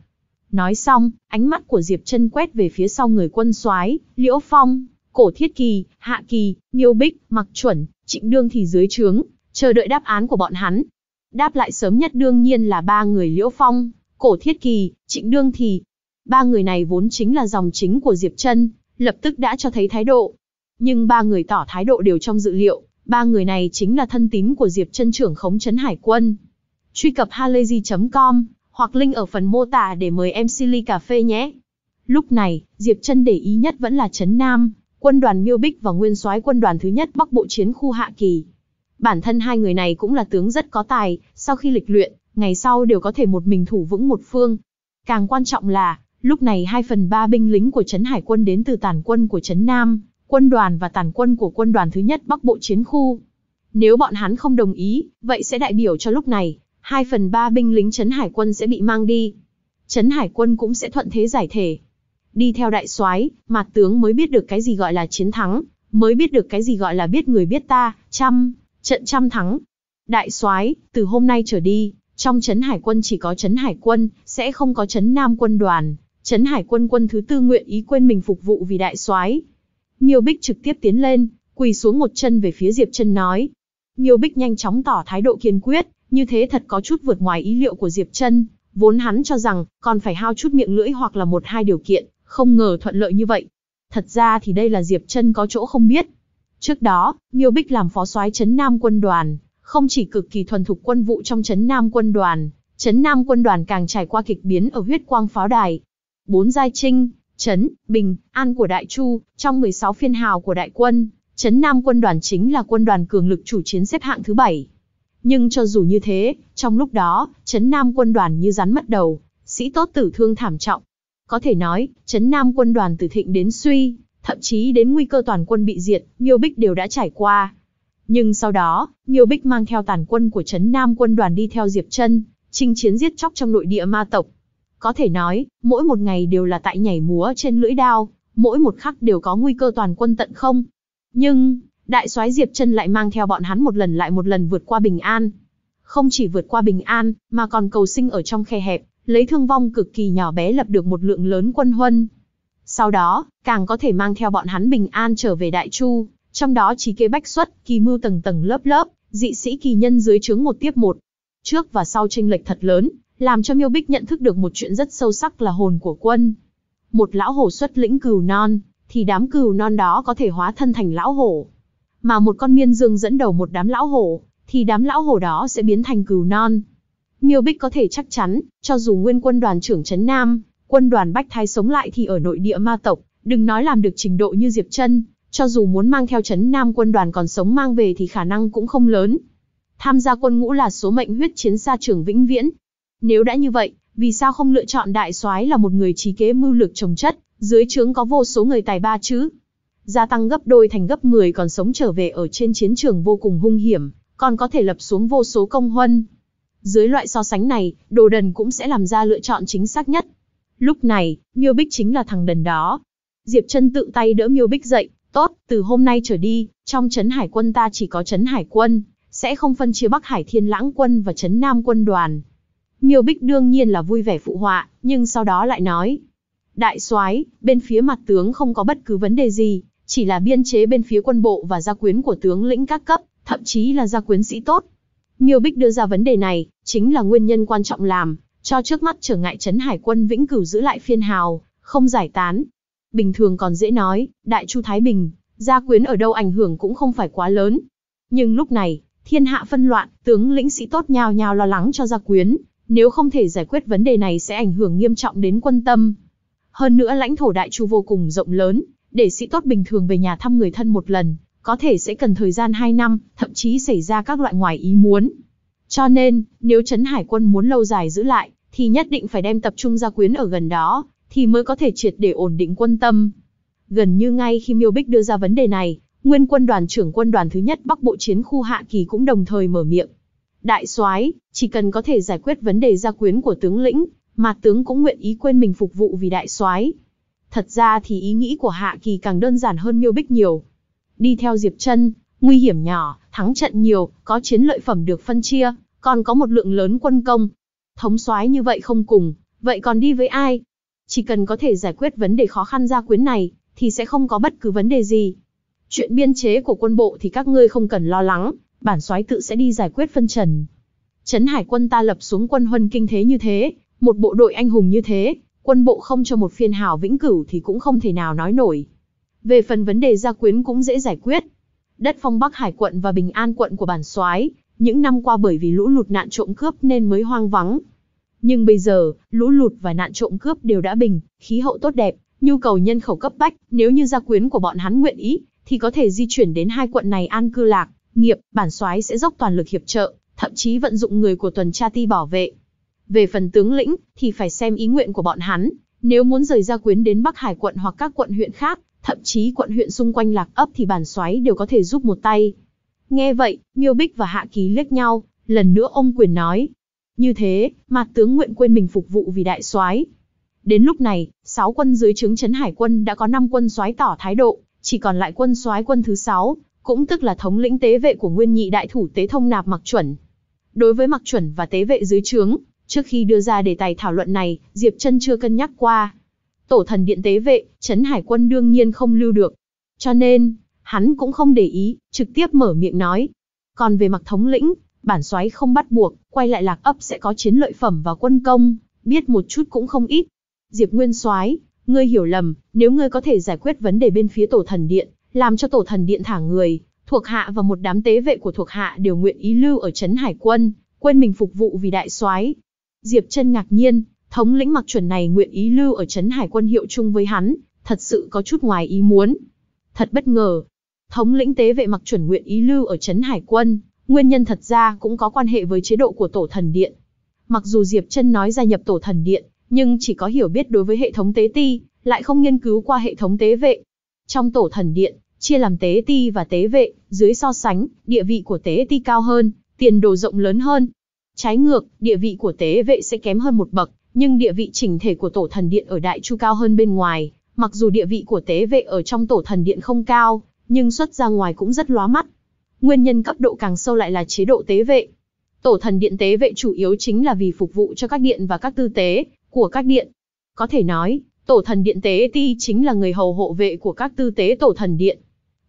Nói xong, ánh mắt của Diệp Chân quét về phía sau người quân soái, Liễu Phong, Cổ Thiết Kỳ, Hạ Kỳ, Miêu Bích, Mặc Chuẩn, Trịnh Đương thì dưới trướng, chờ đợi đáp án của bọn hắn. Đáp lại sớm nhất đương nhiên là ba người Liễu Phong, Cổ Thiết Kỳ, Trịnh Đương thì. Ba người này vốn chính là dòng chính của Diệp Chân, lập tức đã cho thấy thái độ, nhưng ba người tỏ thái độ đều trong dự liệu, ba người này chính là thân tín của Diệp Chân trưởng khống trấn hải quân. Truy cập halayzi.com hoặc link ở phần mô tả để mời em Silly cà phê nhé. Lúc này, Diệp Chân để ý nhất vẫn là trấn Nam, quân đoàn Miêu Bích và nguyên soái quân đoàn thứ nhất Bắc Bộ chiến khu Hạ Kỳ. Bản thân hai người này cũng là tướng rất có tài, sau khi lịch luyện, ngày sau đều có thể một mình thủ vững một phương. Càng quan trọng là, lúc này 2 phần 3 binh lính của trấn hải quân đến từ tàn quân của trấn Nam, quân đoàn và tàn quân của quân đoàn thứ nhất Bắc Bộ chiến khu. Nếu bọn hắn không đồng ý, vậy sẽ đại biểu cho lúc này, 2 phần 3 binh lính Trấn Hải quân sẽ bị mang đi. Trấn Hải quân cũng sẽ thuận thế giải thể. Đi theo đại soái, mặt tướng mới biết được cái gì gọi là chiến thắng, mới biết được cái gì gọi là biết người biết ta, trăm, trận trăm thắng. Đại soái, từ hôm nay trở đi, trong trấn hải quân chỉ có trấn hải quân, sẽ không có trấn nam quân đoàn. Trấn hải quân quân thứ tư nguyện ý quên mình phục vụ vì đại soái, Miêu Bích trực tiếp tiến lên, quỳ xuống một chân về phía Diệp Trân nói. Miêu Bích nhanh chóng tỏ thái độ kiên quyết, như thế thật có chút vượt ngoài ý liệu của Diệp Trân. Vốn hắn cho rằng, còn phải hao chút miệng lưỡi hoặc là một hai điều kiện, không ngờ thuận lợi như vậy. Thật ra thì đây là Diệp Trân có chỗ không biết. Trước đó, Miêu Bích làm phó soái Trấn Nam quân đoàn, không chỉ cực kỳ thuần thục quân vụ trong Trấn Nam quân đoàn, Trấn Nam quân đoàn càng trải qua kịch biến ở huyết quang pháo đài. Bốn giai trinh, Trấn, Bình, An của Đại Chu, trong 16 phiên hào của đại quân, Trấn Nam quân đoàn chính là quân đoàn cường lực chủ chiến xếp hạng thứ 7. Nhưng cho dù như thế, trong lúc đó, Trấn Nam quân đoàn như rắn mất đầu, sĩ tốt tử thương thảm trọng. Có thể nói, Trấn Nam quân đoàn từ thịnh đến suy, thậm chí đến nguy cơ toàn quân bị diệt, Miêu Bích đều đã trải qua. Nhưng sau đó, Miêu Bích mang theo tàn quân của Trấn Nam quân đoàn đi theo Diệp Chân, chinh chiến giết chóc trong nội địa ma tộc, có thể nói, mỗi một ngày đều là tại nhảy múa trên lưỡi đao, mỗi một khắc đều có nguy cơ toàn quân tận không. Nhưng, đại soái Diệp Chân lại mang theo bọn hắn một lần lại một lần vượt qua bình an. Không chỉ vượt qua bình an, mà còn cầu sinh ở trong khe hẹp, lấy thương vong cực kỳ nhỏ bé lập được một lượng lớn quân huân. Sau đó, càng có thể mang theo bọn hắn bình an trở về Đại Chu, trong đó trí kế bách xuất, kỳ mưu tầng tầng lớp lớp, dị sĩ kỳ nhân dưới trướng một tiếp một. Trước và sau tranh lệch thật lớn, làm cho Miêu Bích nhận thức được một chuyện rất sâu sắc là hồn của quân. Một lão hổ xuất lĩnh cừu non, thì đám cừu non đó có thể hóa thân thành lão hổ. Mà một con miên dương dẫn đầu một đám lão hổ, thì đám lão hổ đó sẽ biến thành cừu non. Miêu Bích có thể chắc chắn, cho dù nguyên quân đoàn trưởng Trấn Nam, quân đoàn Bách Thái sống lại thì ở nội địa ma tộc, đừng nói làm được trình độ như Diệp Trân, cho dù muốn mang theo Trấn Nam quân đoàn còn sống mang về thì khả năng cũng không lớn. Tham gia quân ngũ là số mệnh huyết chiến xa trường vĩnh viễn, nếu đã như vậy, vì sao không lựa chọn đại soái là một người trí kế mưu lược trồng chất, dưới trướng có vô số người tài ba chứ? Gia tăng gấp đôi thành gấp 10 còn sống trở về ở trên chiến trường vô cùng hung hiểm, còn có thể lập xuống vô số công huân. Dưới loại so sánh này, đồ đần cũng sẽ làm ra lựa chọn chính xác nhất. Lúc này, Miêu Bích chính là thằng đần đó. Diệp chân tự tay đỡ Miêu Bích dậy, tốt, từ hôm nay trở đi, trong trấn hải quân ta chỉ có trấn hải quân, sẽ không phân chia Bắc Hải Thiên Lãng quân và trấn Nam quân đoàn, Miêu Bích đương nhiên là vui vẻ phụ họa, nhưng sau đó lại nói. Đại soái, bên phía mặt tướng không có bất cứ vấn đề gì, chỉ là biên chế bên phía quân bộ và gia quyến của tướng lĩnh các cấp, thậm chí là gia quyến sĩ tốt. Miêu Bích đưa ra vấn đề này, chính là nguyên nhân quan trọng làm, cho trước mắt trở ngại trấn hải quân vĩnh cửu giữ lại phiên hào, không giải tán. Bình thường còn dễ nói, đại chu Thái Bình, gia quyến ở đâu ảnh hưởng cũng không phải quá lớn. Nhưng lúc này, thiên hạ phân loạn, tướng lĩnh sĩ tốt nhao nhao lo lắng cho gia quyến, nếu không thể giải quyết vấn đề này sẽ ảnh hưởng nghiêm trọng đến quân tâm. Hơn nữa lãnh thổ Đại Chu vô cùng rộng lớn, để sĩ tốt bình thường về nhà thăm người thân một lần, có thể sẽ cần thời gian 2 năm, thậm chí xảy ra các loại ngoài ý muốn. Cho nên, nếu Trấn Hải quân muốn lâu dài giữ lại, thì nhất định phải đem tập trung gia quyến ở gần đó, thì mới có thể triệt để ổn định quân tâm. Gần như ngay khi Miêu Bích đưa ra vấn đề này, nguyên quân đoàn trưởng quân đoàn thứ nhất Bắc Bộ chiến khu Hạ Kỳ cũng đồng thời mở miệng, Đại soái, chỉ cần có thể giải quyết vấn đề gia quyến của tướng lĩnh, mà tướng cũng nguyện ý quên mình phục vụ vì đại soái. Thật ra thì ý nghĩ của Hạ Kỳ càng đơn giản hơn Miêu Bích nhiều. Đi theo Diệp Chân, nguy hiểm nhỏ, thắng trận nhiều, có chiến lợi phẩm được phân chia, còn có một lượng lớn quân công. Thống soái như vậy không cùng, vậy còn đi với ai? Chỉ cần có thể giải quyết vấn đề khó khăn gia quyến này, thì sẽ không có bất cứ vấn đề gì. Chuyện biên chế của quân bộ thì các ngươi không cần lo lắng, bản soái tự sẽ đi giải quyết phân trần. Trấn hải quân ta lập xuống quân huân kinh thế như thế, một bộ đội anh hùng như thế, quân bộ không cho một phiên hào vĩnh cửu thì cũng không thể nào nói nổi. Về phần vấn đề gia quyến cũng dễ giải quyết. Đất phong Bắc Hải quận và Bình An quận của bản soái, những năm qua bởi vì lũ lụt nạn trộm cướp nên mới hoang vắng. Nhưng bây giờ, lũ lụt và nạn trộm cướp đều đã bình, khí hậu tốt đẹp, nhu cầu nhân khẩu cấp bách, nếu như gia quyến của bọn hắn nguyện ý, thì có thể di chuyển đến hai quận này an cư lạc nghiệp, bản soái sẽ dốc toàn lực hiệp trợ, thậm chí vận dụng người của tuần tra ti bảo vệ. Về phần tướng lĩnh, thì phải xem ý nguyện của bọn hắn, nếu muốn rời ra quyến đến Bắc Hải quận hoặc các quận huyện khác, thậm chí quận huyện xung quanh lạc ấp thì bản soái đều có thể giúp một tay. Nghe vậy, Miêu Bích và Hạ Ký liếc nhau, lần nữa ông quyền nói. Như thế, mà tướng nguyện quên mình phục vụ vì đại soái. Đến lúc này, sáu quân dưới trướng trấn hải quân đã có năm quân soái tỏ thái độ, chỉ còn lại quân soái quân thứ sáu, cũng tức là thống lĩnh tế vệ của nguyên nhị đại thủ tế thông nạp mặc chuẩn. Đối với mặc chuẩn và tế vệ dưới trướng, trước khi đưa ra đề tài thảo luận này, Diệp chân chưa cân nhắc qua. Tổ thần điện tế vệ, Trấn Hải quân đương nhiên không lưu được. Cho nên, hắn cũng không để ý, trực tiếp mở miệng nói. Còn về mặc thống lĩnh, bản soái không bắt buộc, quay lại lạc ấp sẽ có chiến lợi phẩm và quân công, biết một chút cũng không ít. Diệp Nguyên soái, ngươi hiểu lầm, nếu ngươi có thể giải quyết vấn đề bên phía tổ thần điện, làm cho tổ thần điện thả người, thuộc hạ và một đám tế vệ của thuộc hạ đều nguyện ý lưu ở trấn hải quân, quên mình phục vụ vì đại soái. Diệp Chân ngạc nhiên, thống lĩnh Mặc Chuẩn này nguyện ý lưu ở trấn hải quân hiệu chung với hắn, thật sự có chút ngoài ý muốn. Thật bất ngờ. Thống lĩnh tế vệ Mặc Chuẩn nguyện ý lưu ở trấn hải quân, nguyên nhân thật ra cũng có quan hệ với chế độ của tổ thần điện. Mặc dù Diệp Chân nói gia nhập tổ thần điện, nhưng chỉ có hiểu biết đối với hệ thống tế ti, lại không nghiên cứu qua hệ thống tế vệ. Trong tổ thần điện, chia làm tế ti và tế vệ, dưới so sánh, địa vị của tế ti cao hơn, tiền đồ rộng lớn hơn. Trái ngược, địa vị của tế vệ sẽ kém hơn một bậc, nhưng địa vị chỉnh thể của tổ thần điện ở Đại Chu cao hơn bên ngoài, mặc dù địa vị của tế vệ ở trong tổ thần điện không cao, nhưng xuất ra ngoài cũng rất lóa mắt. Nguyên nhân cấp độ càng sâu lại là chế độ tế vệ. Tổ thần điện tế vệ chủ yếu chính là vì phục vụ cho các điện và các tư tế của các điện. Có thể nói, tổ thần điện tế ti chính là người hầu hộ vệ của các tư tế tổ thần điện.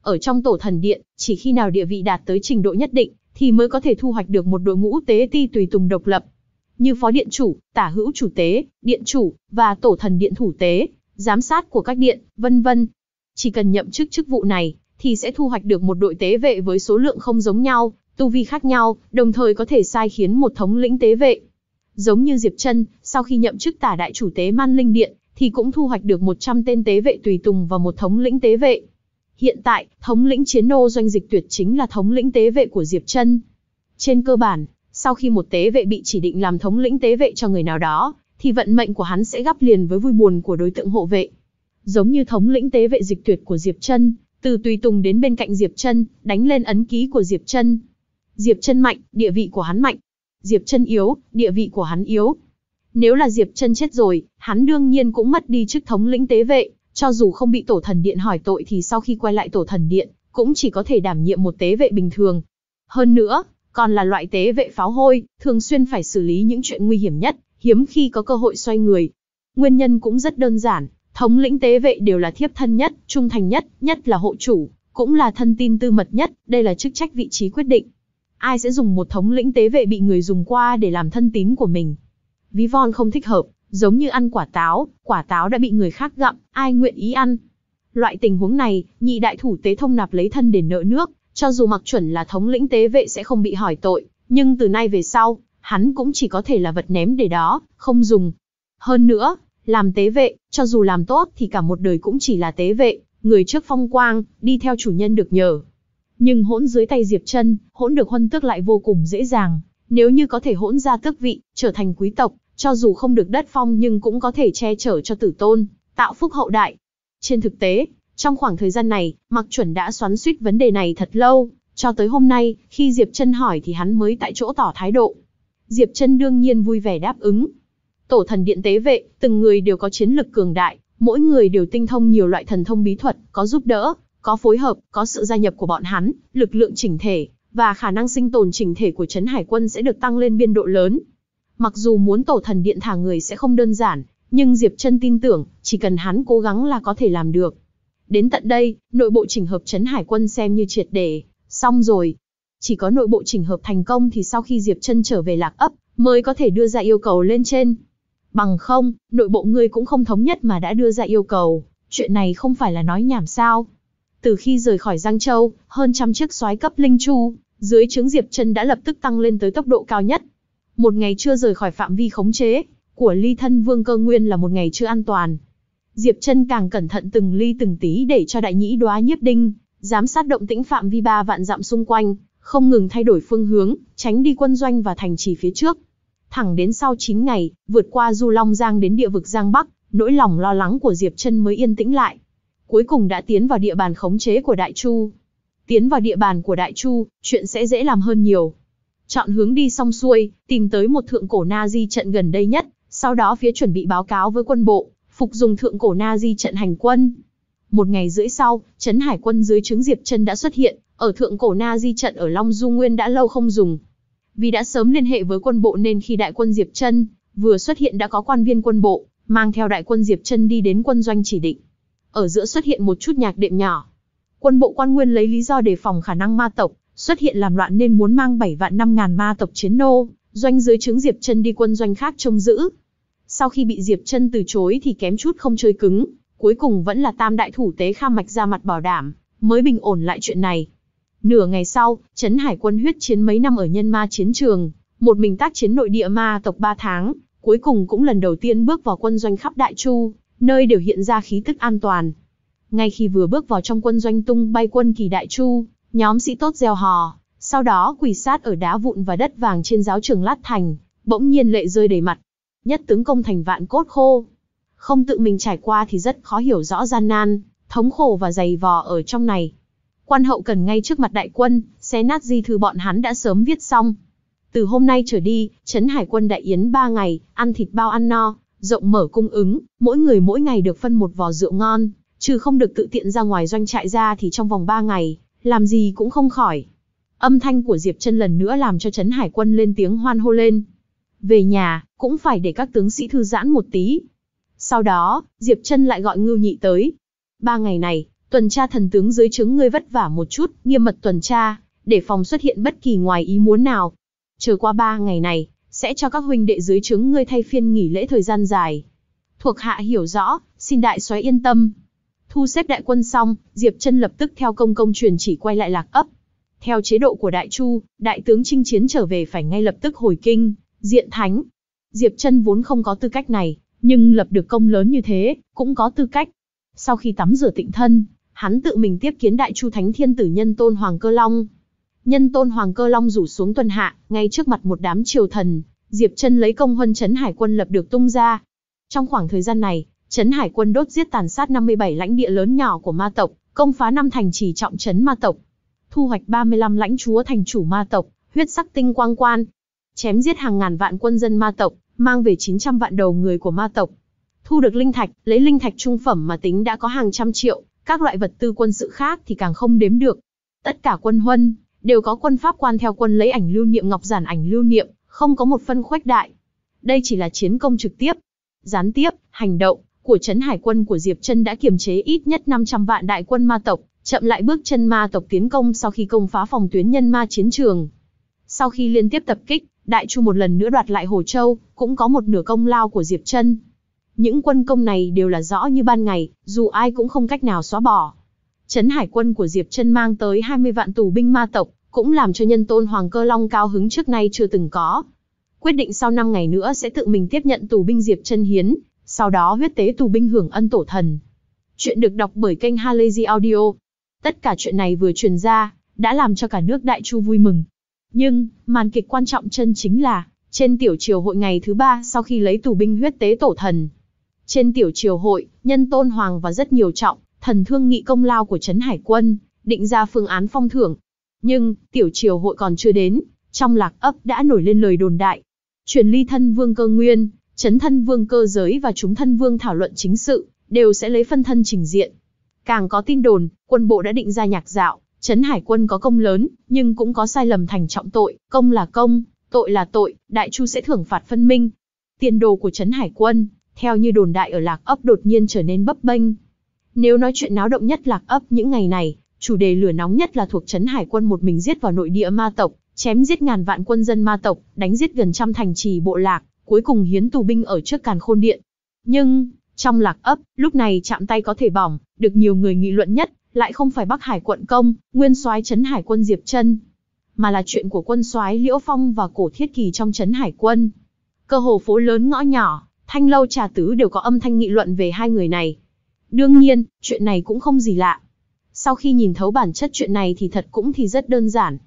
Ở trong tổ thần điện, chỉ khi nào địa vị đạt tới trình độ nhất định, thì mới có thể thu hoạch được một đội ngũ tế ti tùy tùng độc lập. Như phó điện chủ, tả hữu chủ tế, điện chủ, và tổ thần điện thủ tế, giám sát của các điện, vân vân. Chỉ cần nhậm chức chức vụ này, thì sẽ thu hoạch được một đội tế vệ với số lượng không giống nhau, tu vi khác nhau, đồng thời có thể sai khiến một thống lĩnh tế vệ. Giống như Diệp Trân, sau khi nhậm chức tả đại chủ tế Man Linh Điện, thì cũng thu hoạch được 100 tên tế vệ tùy tùng và một thống lĩnh tế vệ. Hiện tại, thống lĩnh chiến nô doanh dịch tuyệt chính là thống lĩnh tế vệ của Diệp Trân. Trên cơ bản, sau khi một tế vệ bị chỉ định làm thống lĩnh tế vệ cho người nào đó, thì vận mệnh của hắn sẽ gắp liền với vui buồn của đối tượng hộ vệ. Giống như thống lĩnh tế vệ dịch tuyệt của Diệp Trân, từ tùy tùng đến bên cạnh Diệp Trân, đánh lên ấn ký của Diệp Trân. Diệp Trân mạnh, địa vị của hắn mạnh. Diệp Trân yếu, địa vị của hắn yếu. Nếu là Diệp Trân chết rồi, hắn đương nhiên cũng mất đi chức thống lĩnh tế vệ. Cho dù không bị tổ thần điện hỏi tội thì sau khi quay lại tổ thần điện, cũng chỉ có thể đảm nhiệm một tế vệ bình thường. Hơn nữa, còn là loại tế vệ pháo hôi, thường xuyên phải xử lý những chuyện nguy hiểm nhất, hiếm khi có cơ hội xoay người. Nguyên nhân cũng rất đơn giản, thống lĩnh tế vệ đều là thiếp thân nhất, trung thành nhất, nhất là hộ chủ, cũng là thân tin tư mật nhất, đây là chức trách vị trí quyết định. Ai sẽ dùng một thống lĩnh tế vệ bị người dùng qua để làm thân tín của mình? Ví von không thích hợp, Giống như ăn quả táo, quả táo đã bị người khác gặm, ai nguyện ý ăn. Loại tình huống này, nhị đại thủ tế thông nạp lấy thân để nợ nước, cho dù mặc chuẩn là thống lĩnh tế vệ sẽ không bị hỏi tội, nhưng từ nay về sau, hắn cũng chỉ có thể là vật ném để đó, không dùng. Hơn nữa, làm tế vệ, cho dù làm tốt thì cả một đời cũng chỉ là tế vệ, người trước phong quang, đi theo chủ nhân được nhờ. Nhưng hỗn dưới tay Diệp chân hỗn được huân tước lại vô cùng dễ dàng, nếu như có thể hỗn ra tước vị, trở thành quý tộc, cho dù không được đất phong nhưng cũng có thể che chở cho tử tôn, tạo phúc hậu đại. Trên thực tế, trong khoảng thời gian này, Mạc Chuẩn đã xoắn suýt vấn đề này thật lâu, cho tới hôm nay, khi Diệp Trân hỏi thì hắn mới tại chỗ tỏ thái độ. Diệp Trân đương nhiên vui vẻ đáp ứng. Tổ thần điện tế vệ, từng người đều có chiến lực cường đại, mỗi người đều tinh thông nhiều loại thần thông bí thuật, có giúp đỡ, có phối hợp, có sự gia nhập của bọn hắn, lực lượng chỉnh thể và khả năng sinh tồn chỉnh thể của trấn hải quân sẽ được tăng lên biên độ lớn, Mặc dù muốn tổ thần điện thả người sẽ không đơn giản, nhưng Diệp Trân tin tưởng, chỉ cần hắn cố gắng là có thể làm được. Đến tận đây, nội bộ chỉnh hợp trấn hải quân xem như triệt để xong rồi. Chỉ có nội bộ chỉnh hợp thành công thì sau khi Diệp Trân trở về Lạc ấp, mới có thể đưa ra yêu cầu lên trên. Bằng không, nội bộ ngươi cũng không thống nhất mà đã đưa ra yêu cầu, chuyện này không phải là nói nhảm sao? Từ khi rời khỏi Giang Châu, hơn trăm chiếc soái cấp linh chu, dưới trướng Diệp Trân đã lập tức tăng lên tới tốc độ cao nhất, một ngày chưa rời khỏi phạm vi khống chế của ly thân vương cơ nguyên là một ngày chưa an toàn. Diệp Trân càng cẩn thận từng ly từng tí để cho đại nhĩ đoá nhiếp đinh, giám sát động tĩnh phạm vi ba vạn dặm xung quanh, không ngừng thay đổi phương hướng, tránh đi quân doanh và thành trì phía trước. Thẳng đến sau 9 ngày, vượt qua Du Long Giang đến địa vực Giang Bắc, nỗi lòng lo lắng của Diệp Trân mới yên tĩnh lại. Cuối cùng đã tiến vào địa bàn khống chế của Đại Chu. Tiến vào địa bàn của Đại Chu, chuyện sẽ dễ làm hơn nhiều chọn hướng đi xong xuôi, tìm tới một thượng cổ na di trận gần đây nhất, sau đó phía chuẩn bị báo cáo với quân bộ, phục dùng thượng cổ na di trận hành quân. Một ngày rưỡi sau, trấn hải quân dưới trướng Diệp Chân đã xuất hiện, ở thượng cổ na di trận ở Long Du Nguyên đã lâu không dùng. Vì đã sớm liên hệ với quân bộ nên khi đại quân Diệp Chân vừa xuất hiện đã có quan viên quân bộ mang theo đại quân Diệp Chân đi đến quân doanh chỉ định. Ở giữa xuất hiện một chút nhạc đệm nhỏ. Quân bộ quan nguyên lấy lý do đề phòng khả năng ma tộc, xuất hiện làm loạn nên muốn mang 7 vạn 5 ngàn ma tộc chiến nô, doanh dưới trướng Diệp Trân đi quân doanh khác trông giữ. Sau khi bị Diệp Trân từ chối thì kém chút không chơi cứng, cuối cùng vẫn là Tam đại thủ tế Kham Mạch ra mặt bảo đảm, mới bình ổn lại chuyện này. Nửa ngày sau, Trấn Hải quân huyết chiến mấy năm ở nhân ma chiến trường, một mình tác chiến nội địa ma tộc 3 tháng, cuối cùng cũng lần đầu tiên bước vào quân doanh khắp Đại Chu, nơi đều hiện ra khí tức an toàn. Ngay khi vừa bước vào trong quân doanh tung bay quân kỳ Đại Chu, Nhóm sĩ tốt gieo hò, sau đó quỳ sát ở đá vụn và đất vàng trên giáo trường lát thành, bỗng nhiên lệ rơi đầy mặt. Nhất tướng công thành vạn cốt khô. Không tự mình trải qua thì rất khó hiểu rõ gian nan, thống khổ và dày vò ở trong này. Quan hậu cần ngay trước mặt đại quân, xé nát di thư bọn hắn đã sớm viết xong. Từ hôm nay trở đi, trấn hải quân đại yến ba ngày, ăn thịt bao ăn no, rộng mở cung ứng, mỗi người mỗi ngày được phân một vò rượu ngon, trừ không được tự tiện ra ngoài doanh trại ra thì trong vòng ba ngày, làm gì cũng không khỏi. Âm thanh của Diệp Chân lần nữa làm cho Trấn Hải quân lên tiếng hoan hô lên. Về nhà, cũng phải để các tướng sĩ thư giãn một tí. Sau đó, Diệp Chân lại gọi Ngưu Nhị tới. Ba ngày này, tuần tra thần tướng dưới trướng ngươi vất vả một chút, nghiêm mật tuần tra, để phòng xuất hiện bất kỳ ngoài ý muốn nào. Chờ qua ba ngày này, sẽ cho các huynh đệ dưới trướng ngươi thay phiên nghỉ lễ thời gian dài. Thuộc hạ hiểu rõ, xin đại soái yên tâm. Thu xếp đại quân xong, Diệp Chân lập tức theo công công truyền chỉ quay lại Lạc ấp. Theo chế độ của Đại Chu, đại tướng chinh chiến trở về phải ngay lập tức hồi kinh, diện thánh. Diệp Chân vốn không có tư cách này, nhưng lập được công lớn như thế, cũng có tư cách. Sau khi tắm rửa tịnh thân, hắn tự mình tiếp kiến Đại Chu Thánh Thiên tử Nhân Tôn Hoàng Cơ Long. Nhân Tôn Hoàng Cơ Long rủ xuống tuần hạ, ngay trước mặt một đám triều thần, Diệp Chân lấy công huân trấn hải quân lập được tung ra. Trong khoảng thời gian này, Trấn Hải quân đốt giết tàn sát 57 lãnh địa lớn nhỏ của ma tộc, công phá năm thành trì trọng trấn ma tộc, thu hoạch 35 lãnh chúa thành chủ ma tộc, huyết sắc tinh quang quan, chém giết hàng ngàn vạn quân dân ma tộc, mang về 900 vạn đầu người của ma tộc. Thu được linh thạch, lấy linh thạch trung phẩm mà tính đã có hàng trăm triệu, các loại vật tư quân sự khác thì càng không đếm được. Tất cả quân huân đều có quân pháp quan theo quân lấy ảnh lưu niệm ngọc giản ảnh lưu niệm, không có một phân khuếch đại. Đây chỉ là chiến công trực tiếp, gián tiếp, hành động, của trấn hải quân của Diệp Trân đã kiềm chế ít nhất 500 vạn đại quân ma tộc, chậm lại bước chân ma tộc tiến công sau khi công phá phòng tuyến nhân ma chiến trường. Sau khi liên tiếp tập kích, Đại Chu một lần nữa đoạt lại Hồ Châu, cũng có một nửa công lao của Diệp Trân. Những quân công này đều là rõ như ban ngày, dù ai cũng không cách nào xóa bỏ. Trấn hải quân của Diệp Trân mang tới 20 vạn tù binh ma tộc, cũng làm cho nhân tôn Hoàng Cơ Long cao hứng trước nay chưa từng có. Quyết định sau 5 ngày nữa sẽ tự mình tiếp nhận tù binh Diệp Trân Hiến, sau đó huyết tế tù binh hưởng ân tổ thần. Chuyện được đọc bởi kênh Halazy Audio. Tất cả chuyện này vừa truyền ra, đã làm cho cả nước Đại Chu vui mừng. Nhưng, màn kịch quan trọng chân chính là, trên tiểu triều hội ngày thứ ba sau khi lấy tù binh huyết tế tổ thần. Trên tiểu triều hội, nhân tôn hoàng và rất nhiều trọng, thần thương nghị công lao của Trấn Hải quân, định ra phương án phong thưởng. Nhưng, tiểu triều hội còn chưa đến, trong lạc ấp đã nổi lên lời đồn đại. Truyền ly thân vương cơ nguyên, chấn thân vương cơ giới và chúng thân vương thảo luận chính sự, đều sẽ lấy phân thân trình diện. Càng có tin đồn, quân bộ đã định ra nhạc dạo, chấn hải quân có công lớn, nhưng cũng có sai lầm thành trọng tội, công là công, tội là tội, đại chu sẽ thưởng phạt phân minh. Tiền đồ của chấn hải quân, theo như đồn đại ở lạc ấp đột nhiên trở nên bấp bênh. Nếu nói chuyện náo động nhất lạc ấp những ngày này, chủ đề lửa nóng nhất là thuộc chấn hải quân một mình giết vào nội địa ma tộc, chém giết ngàn vạn quân dân ma tộc, đánh giết gần trăm thành trì bộ lạc, cuối cùng hiến tù binh ở trước càn khôn điện. Nhưng, trong lạc ấp, lúc này chạm tay có thể bỏng, được nhiều người nghị luận nhất, lại không phải Bắc Hải quận công, nguyên soái trấn hải quân Diệp Chân, mà là chuyện của quân soái Liễu Phong và Cổ Thiết Kỳ trong trấn hải quân. Cơ hồ phố lớn ngõ nhỏ, thanh lâu trà tứ đều có âm thanh nghị luận về hai người này. Đương nhiên, chuyện này cũng không gì lạ. Sau khi nhìn thấu bản chất chuyện này thì thật cũng thì rất đơn giản.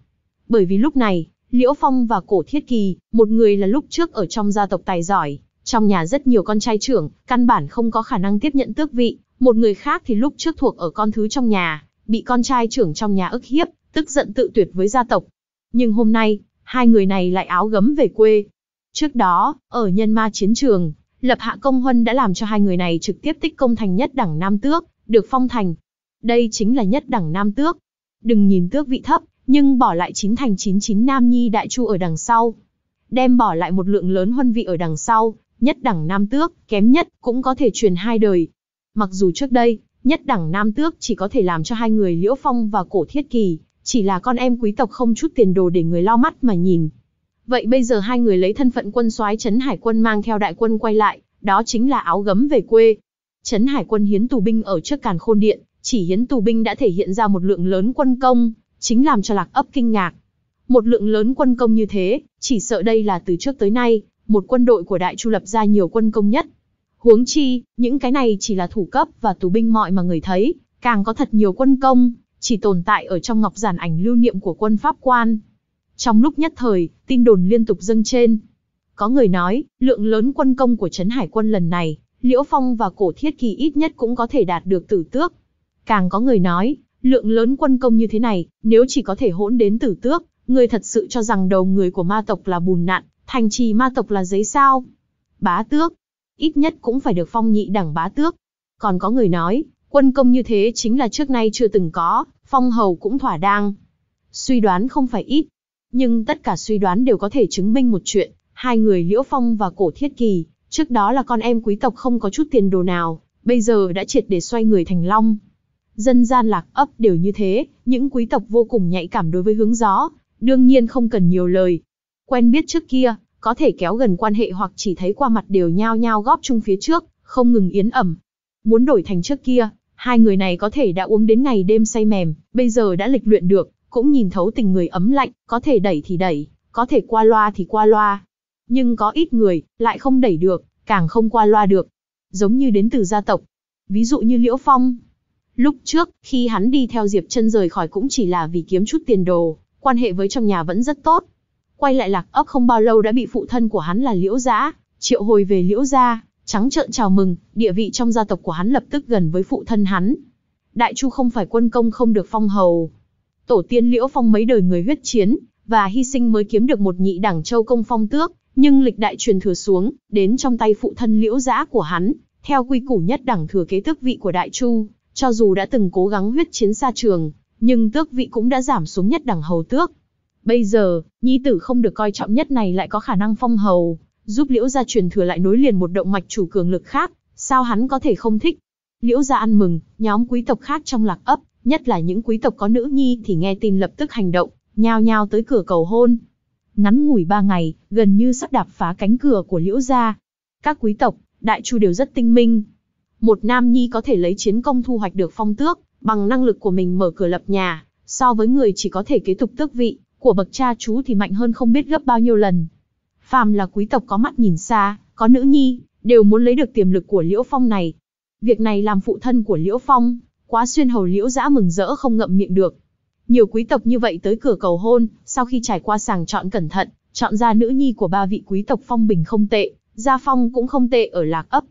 Bởi vì lúc này, Liễu Phong và Cổ Thiết Kỳ, một người là lúc trước ở trong gia tộc tài giỏi, trong nhà rất nhiều con trai trưởng, căn bản không có khả năng tiếp nhận tước vị, một người khác thì lúc trước thuộc ở con thứ trong nhà, bị con trai trưởng trong nhà ức hiếp, tức giận tự tuyệt với gia tộc. Nhưng hôm nay, hai người này lại áo gấm về quê. Trước đó, ở nhân ma chiến trường, lập hạ công huân đã làm cho hai người này trực tiếp tích công thành nhất đẳng Nam Tước, được phong thành. Đây chính là nhất đẳng Nam Tước. Đừng nhìn tước vị thấp, nhưng bỏ lại chín thành 99 nam nhi đại chu ở đằng sau. Đem bỏ lại một lượng lớn huân vị ở đằng sau, nhất đẳng nam tước, kém nhất, cũng có thể truyền hai đời. Mặc dù trước đây, nhất đẳng nam tước chỉ có thể làm cho hai người Liễu Phong và Cổ Thiết Kỳ, chỉ là con em quý tộc không chút tiền đồ để người lo mắt mà nhìn. Vậy bây giờ hai người lấy thân phận quân soái Trấn Hải quân mang theo đại quân quay lại, đó chính là áo gấm về quê. Trấn Hải quân hiến tù binh ở trước Càn Khôn Điện, chỉ hiến tù binh đã thể hiện ra một lượng lớn quân công, chính làm cho lạc ấp kinh ngạc. Một lượng lớn quân công như thế, chỉ sợ đây là từ trước tới nay, một quân đội của Đại Chu lập ra nhiều quân công nhất. Huống chi, những cái này chỉ là thủ cấp và tù binh mọi mà người thấy, càng có thật nhiều quân công, chỉ tồn tại ở trong ngọc giản ảnh lưu niệm của quân pháp quan. Trong lúc nhất thời, tin đồn liên tục dâng trên. Có người nói, lượng lớn quân công của Trấn Hải quân lần này, Liễu Phong và Cổ Thiết Kỳ ít nhất cũng có thể đạt được tử tước. Càng có người nói, Lượng lớn quân công như thế này, nếu chỉ có thể hỗn đến tử tước, người thật sự cho rằng đầu người của ma tộc là bùn nạn, thành trì ma tộc là giấy sao? Bá tước, ít nhất cũng phải được phong nhị đẳng bá tước. Còn có người nói, quân công như thế chính là trước nay chưa từng có, phong hầu cũng thỏa đang. Suy đoán không phải ít, nhưng tất cả suy đoán đều có thể chứng minh một chuyện, hai người Liễu Phong và Cổ Thiết Kỳ, trước đó là con em quý tộc không có chút tiền đồ nào, bây giờ đã triệt để xoay người thành long, Dân gian lạc ấp đều như thế, những quý tộc vô cùng nhạy cảm đối với hướng gió, đương nhiên không cần nhiều lời. Quen biết trước kia, có thể kéo gần quan hệ hoặc chỉ thấy qua mặt đều nhao nhao góp chung phía trước, không ngừng yến ẩm. Muốn đổi thành trước kia, hai người này có thể đã uống đến ngày đêm say mềm, bây giờ đã lịch luyện được, cũng nhìn thấu tình người ấm lạnh, có thể đẩy thì đẩy, có thể qua loa thì qua loa. Nhưng có ít người, lại không đẩy được, càng không qua loa được. Giống như đến từ gia tộc. Ví dụ như Liễu Phong, Lúc trước, khi hắn đi theo Diệp chân rời khỏi cũng chỉ là vì kiếm chút tiền đồ, quan hệ với trong nhà vẫn rất tốt. Quay lại lạc ốc không bao lâu đã bị phụ thân của hắn là Liễu Giã, triệu hồi về Liễu Gia, trắng trợn chào mừng, địa vị trong gia tộc của hắn lập tức gần với phụ thân hắn. Đại Chu không phải quân công không được phong hầu. Tổ tiên Liễu Phong mấy đời người huyết chiến, và hy sinh mới kiếm được một nhị đẳng châu công phong tước, nhưng lịch đại truyền thừa xuống, đến trong tay phụ thân Liễu Giã của hắn, theo quy củ nhất đẳng thừa kế tước vị của Đại Chu, cho dù đã từng cố gắng huyết chiến xa trường, nhưng tước vị cũng đã giảm xuống nhất đẳng hầu tước. Bây giờ, nhi tử không được coi trọng nhất này lại có khả năng phong hầu, giúp liễu gia truyền thừa lại nối liền một động mạch chủ cường lực khác, sao hắn có thể không thích. Liễu gia ăn mừng, nhóm quý tộc khác trong lạc ấp, nhất là những quý tộc có nữ nhi thì nghe tin lập tức hành động, nhao nhao tới cửa cầu hôn. Ngắn ngủi ba ngày, gần như sắp đạp phá cánh cửa của liễu gia. Các quý tộc, đại chu đều rất tinh minh, một nam nhi có thể lấy chiến công thu hoạch được phong tước, bằng năng lực của mình mở cửa lập nhà, so với người chỉ có thể kế tục tước vị, của bậc cha chú thì mạnh hơn không biết gấp bao nhiêu lần. Phàm là quý tộc có mắt nhìn xa, có nữ nhi, đều muốn lấy được tiềm lực của Liễu Phong này. Việc này làm phụ thân của Liễu Phong, quá xuyên hầu Liễu dã mừng rỡ không ngậm miệng được. Nhiều quý tộc như vậy tới cửa cầu hôn, sau khi trải qua sàng chọn cẩn thận, chọn ra nữ nhi của ba vị quý tộc phong bình không tệ, gia phong cũng không tệ ở lạc ấp.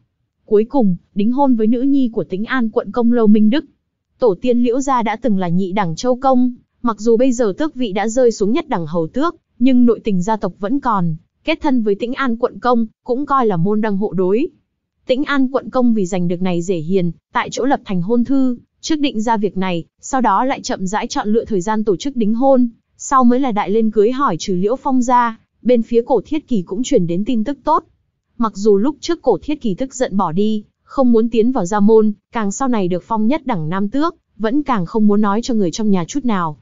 Cuối cùng, đính hôn với nữ nhi của tĩnh an quận công Lâu Minh Đức. Tổ tiên Liễu Gia đã từng là nhị đẳng châu công, mặc dù bây giờ tước vị đã rơi xuống nhất đẳng hầu tước, nhưng nội tình gia tộc vẫn còn, kết thân với tĩnh an quận công, cũng coi là môn đăng hộ đối. Tĩnh an quận công vì giành được này dễ hiền, tại chỗ lập thành hôn thư, trước định ra việc này, sau đó lại chậm rãi chọn lựa thời gian tổ chức đính hôn, sau mới là đại lên cưới hỏi trừ liễu phong gia bên phía cổ thiết kỳ cũng chuyển đến tin tức tốt. Mặc dù lúc trước cổ thiết kỳ tức giận bỏ đi, không muốn tiến vào gia môn, càng sau này được phong nhất đẳng nam tước, vẫn càng không muốn nói cho người trong nhà chút nào.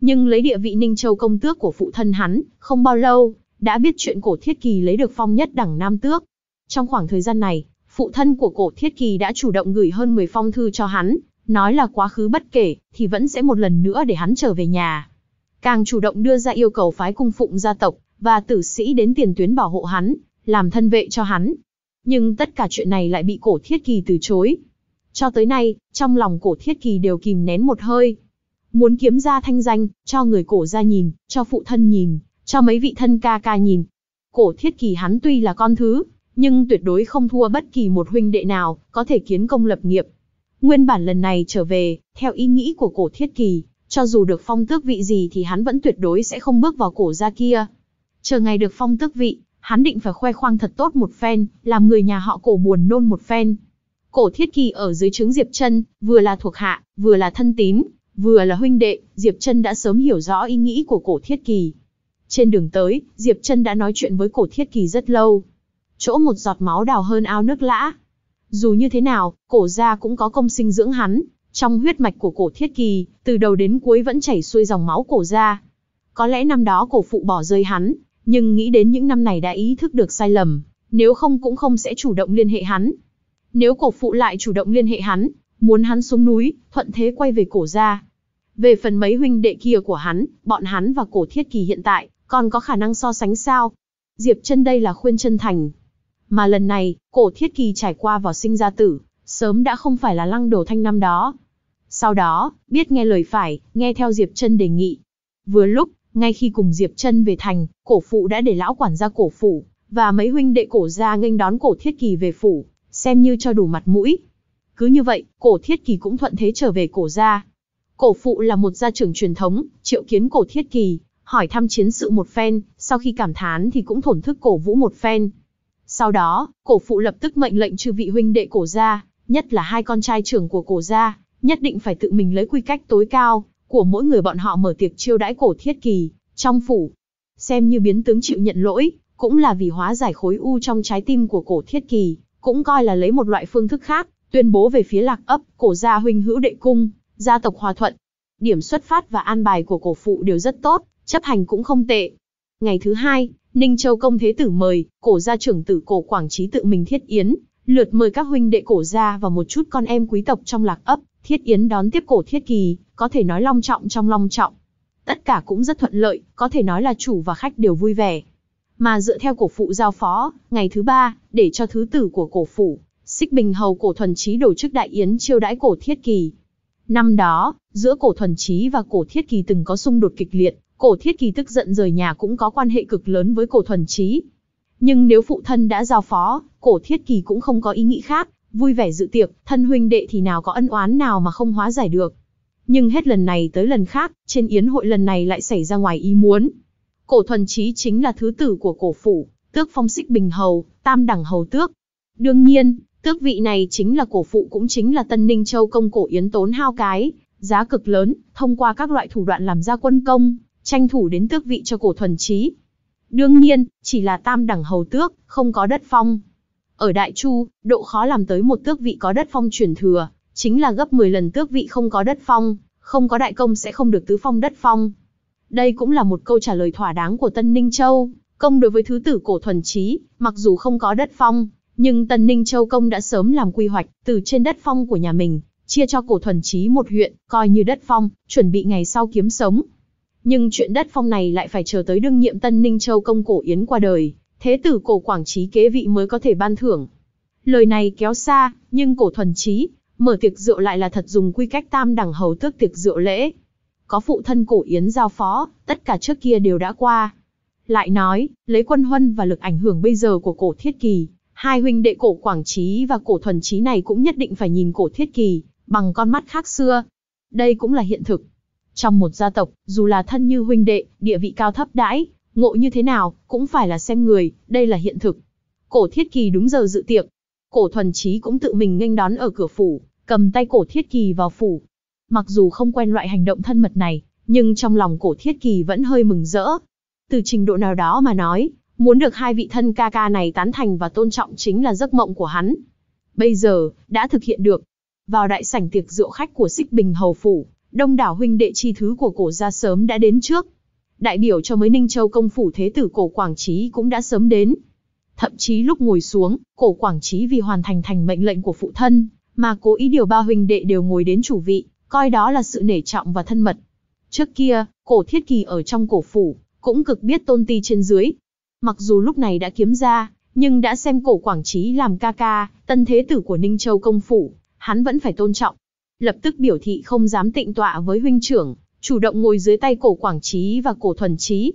Nhưng lấy địa vị Ninh Châu công tước của phụ thân hắn, không bao lâu, đã biết chuyện cổ thiết kỳ lấy được phong nhất đẳng nam tước. Trong khoảng thời gian này, phụ thân của cổ thiết kỳ đã chủ động gửi hơn 10 phong thư cho hắn, nói là quá khứ bất kể, thì vẫn sẽ một lần nữa để hắn trở về nhà. Càng chủ động đưa ra yêu cầu phái cung phụng gia tộc, và tử sĩ đến tiền tuyến bảo hộ hắn, làm thân vệ cho hắn. Nhưng tất cả chuyện này lại bị cổ thiết kỳ từ chối. Cho tới nay, trong lòng cổ thiết kỳ đều kìm nén một hơi. Muốn kiếm ra thanh danh, cho người cổ ra nhìn, cho phụ thân nhìn, cho mấy vị thân ca ca nhìn. Cổ thiết kỳ hắn tuy là con thứ, nhưng tuyệt đối không thua bất kỳ một huynh đệ nào, có thể kiến công lập nghiệp. Nguyên bản lần này trở về, theo ý nghĩ của cổ thiết kỳ, cho dù được phong tước vị gì thì hắn vẫn tuyệt đối sẽ không bước vào cổ gia kia. Chờ ngày được phong tước vị, Hắn định phải khoe khoang thật tốt một phen, làm người nhà họ cổ buồn nôn một phen. Cổ thiết kỳ ở dưới trướng Diệp chân vừa là thuộc hạ, vừa là thân tín, vừa là huynh đệ, Diệp chân đã sớm hiểu rõ ý nghĩ của cổ thiết kỳ. Trên đường tới, Diệp chân đã nói chuyện với cổ thiết kỳ rất lâu. Chỗ một giọt máu đào hơn ao nước lã. Dù như thế nào, cổ gia cũng có công sinh dưỡng hắn, trong huyết mạch của cổ thiết kỳ, từ đầu đến cuối vẫn chảy xuôi dòng máu cổ gia. Có lẽ năm đó cổ phụ bỏ rơi hắn, nhưng nghĩ đến những năm này đã ý thức được sai lầm, nếu không cũng không sẽ chủ động liên hệ hắn. Nếu cổ phụ lại chủ động liên hệ hắn, muốn hắn xuống núi, thuận thế quay về cổ ra. Về phần mấy huynh đệ kia của hắn, bọn hắn và cổ thiết kỳ hiện tại, còn có khả năng so sánh sao? Diệp chân đây là khuyên chân thành. Mà lần này, cổ thiết kỳ trải qua vào sinh ra tử, sớm đã không phải là lăng đồ thanh năm đó. Sau đó, biết nghe lời phải, nghe theo Diệp chân đề nghị. Vừa lúc, ngay khi cùng Diệp Chân về thành, cổ phụ đã để lão quản gia cổ phủ và mấy huynh đệ cổ gia nghênh đón cổ Thiết Kỳ về phủ, xem như cho đủ mặt mũi. Cứ như vậy, cổ Thiết Kỳ cũng thuận thế trở về cổ gia. Cổ phụ là một gia trưởng truyền thống, triệu kiến cổ Thiết Kỳ, hỏi thăm chiến sự một phen, sau khi cảm thán thì cũng thổn thức cổ vũ một phen. Sau đó, cổ phụ lập tức mệnh lệnh chư vị huynh đệ cổ gia, nhất là hai con trai trưởng của cổ gia, nhất định phải tự mình lấy quy cách tối cao, của mỗi người bọn họ mở tiệc chiêu đãi cổ thiết kỳ, trong phủ. Xem như biến tướng chịu nhận lỗi, cũng là vì hóa giải khối u trong trái tim của cổ thiết kỳ, cũng coi là lấy một loại phương thức khác, tuyên bố về phía lạc ấp, cổ gia huynh hữu đệ cung, gia tộc hòa thuận. Điểm xuất phát và an bài của cổ phụ đều rất tốt, chấp hành cũng không tệ. Ngày thứ hai, Ninh Châu công thế tử mời, cổ gia trưởng tử cổ Quảng Trí tự mình thiết yến, lượt mời các huynh đệ cổ gia và một chút con em quý tộc trong lạc ấp, Thiết Yến đón tiếp cổ Thiết Kỳ, có thể nói long trọng trong long trọng. Tất cả cũng rất thuận lợi, có thể nói là chủ và khách đều vui vẻ. Mà dựa theo cổ phụ giao phó, ngày thứ ba, để cho thứ tử của cổ phụ, xích bình hầu cổ thuần trí đổ chức đại yến chiêu đãi cổ Thiết Kỳ. Năm đó, giữa cổ thuần trí và cổ Thiết Kỳ từng có xung đột kịch liệt, cổ Thiết Kỳ tức giận rời nhà cũng có quan hệ cực lớn với cổ thuần trí. Nhưng nếu phụ thân đã giao phó, cổ Thiết Kỳ cũng không có ý nghĩ khác, vui vẻ dự tiệc, thân huynh đệ thì nào có ân oán nào mà không hóa giải được. Nhưng hết lần này tới lần khác, trên yến hội lần này lại xảy ra ngoài ý muốn. Cổ thuần trí chính là thứ tử của cổ phủ, tước phong xích bình hầu, tam đẳng hầu tước. Đương nhiên, tước vị này chính là cổ phụ cũng chính là tân ninh châu công cổ yến tốn hao cái, giá cực lớn, thông qua các loại thủ đoạn làm ra quân công, tranh thủ đến tước vị cho cổ thuần trí. Đương nhiên, chỉ là tam đẳng hầu tước, không có đất phong, ở Đại Chu, độ khó làm tới một tước vị có đất phong truyền thừa, chính là gấp 10 lần tước vị không có đất phong, không có đại công sẽ không được tứ phong đất phong. Đây cũng là một câu trả lời thỏa đáng của Tân Ninh Châu, công đối với thứ tử cổ thuần trí, mặc dù không có đất phong, nhưng Tân Ninh Châu công đã sớm làm quy hoạch, từ trên đất phong của nhà mình, chia cho cổ thuần trí một huyện, coi như đất phong, chuẩn bị ngày sau kiếm sống. Nhưng chuyện đất phong này lại phải chờ tới đương nhiệm Tân Ninh Châu công cổ yến qua đời, thế tử cổ quảng trí kế vị mới có thể ban thưởng. Lời này kéo xa, nhưng cổ thuần trí, mở tiệc rượu lại là thật dùng quy cách tam đẳng hầu thức tiệc rượu lễ. Có phụ thân cổ yến giao phó, tất cả trước kia đều đã qua. Lại nói, lấy quân huân và lực ảnh hưởng bây giờ của cổ thiết kỳ, hai huynh đệ cổ quảng trí và cổ thuần trí này cũng nhất định phải nhìn cổ thiết kỳ, bằng con mắt khác xưa. Đây cũng là hiện thực. Trong một gia tộc, dù là thân như huynh đệ, địa vị cao thấp đãi, ngộ như thế nào, cũng phải là xem người, đây là hiện thực. Cổ Thiết Kỳ đúng giờ dự tiệc. Cổ Thuần Chí cũng tự mình nghênh đón ở cửa phủ, cầm tay Cổ Thiết Kỳ vào phủ. Mặc dù không quen loại hành động thân mật này, nhưng trong lòng Cổ Thiết Kỳ vẫn hơi mừng rỡ. Từ trình độ nào đó mà nói, muốn được hai vị thân ca ca này tán thành và tôn trọng chính là giấc mộng của hắn. Bây giờ, đã thực hiện được. Vào đại sảnh tiệc rượu khách của Xích Bình Hầu Phủ, đông đảo huynh đệ chi thứ của cổ gia sớm đã đến trước, đại biểu cho mới Ninh Châu công phủ thế tử Cổ Quảng Trí cũng đã sớm đến. Thậm chí lúc ngồi xuống, Cổ Quảng Trí vì hoàn thành thành mệnh lệnh của phụ thân, mà cố ý điều ba huynh đệ đều ngồi đến chủ vị, coi đó là sự nể trọng và thân mật. Trước kia, Cổ Thiết Kỳ ở trong cổ phủ, cũng cực biết tôn ti trên dưới. Mặc dù lúc này đã kiếm ra, nhưng đã xem Cổ Quảng Trí làm ca ca, tân thế tử của Ninh Châu công phủ, hắn vẫn phải tôn trọng. Lập tức biểu thị không dám tịnh tọa với huynh trưởng, chủ động ngồi dưới tay cổ Quảng Trí và cổ Thuần Trí.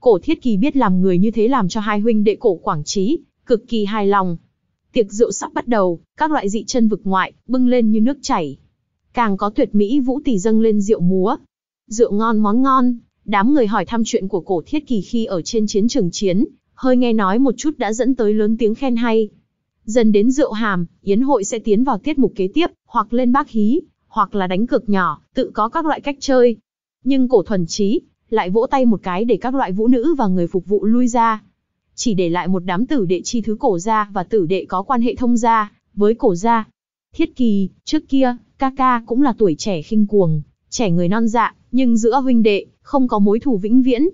Cổ Thiết Kỳ biết làm người như thế làm cho hai huynh đệ cổ Quảng Trí, cực kỳ hài lòng. Tiệc rượu sắp bắt đầu, các loại dị chân vực ngoại, bưng lên như nước chảy. Càng có tuyệt mỹ vũ tỷ dâng lên rượu múa. Rượu ngon món ngon, đám người hỏi thăm chuyện của cổ Thiết Kỳ khi ở trên chiến trường chiến, hơi nghe nói một chút đã dẫn tới lớn tiếng khen hay. Dần đến rượu hàm, yến hội sẽ tiến vào tiết mục kế tiếp, hoặc lên bác hí, hoặc là đánh cược nhỏ, tự có các loại cách chơi. Nhưng cổ thuần trí, lại vỗ tay một cái để các loại vũ nữ và người phục vụ lui ra. Chỉ để lại một đám tử đệ chi thứ cổ gia và tử đệ có quan hệ thông gia, với cổ gia. Thiết kỳ, trước kia, ca ca cũng là tuổi trẻ khinh cuồng, trẻ người non dạ, nhưng giữa huynh đệ, không có mối thù vĩnh viễn.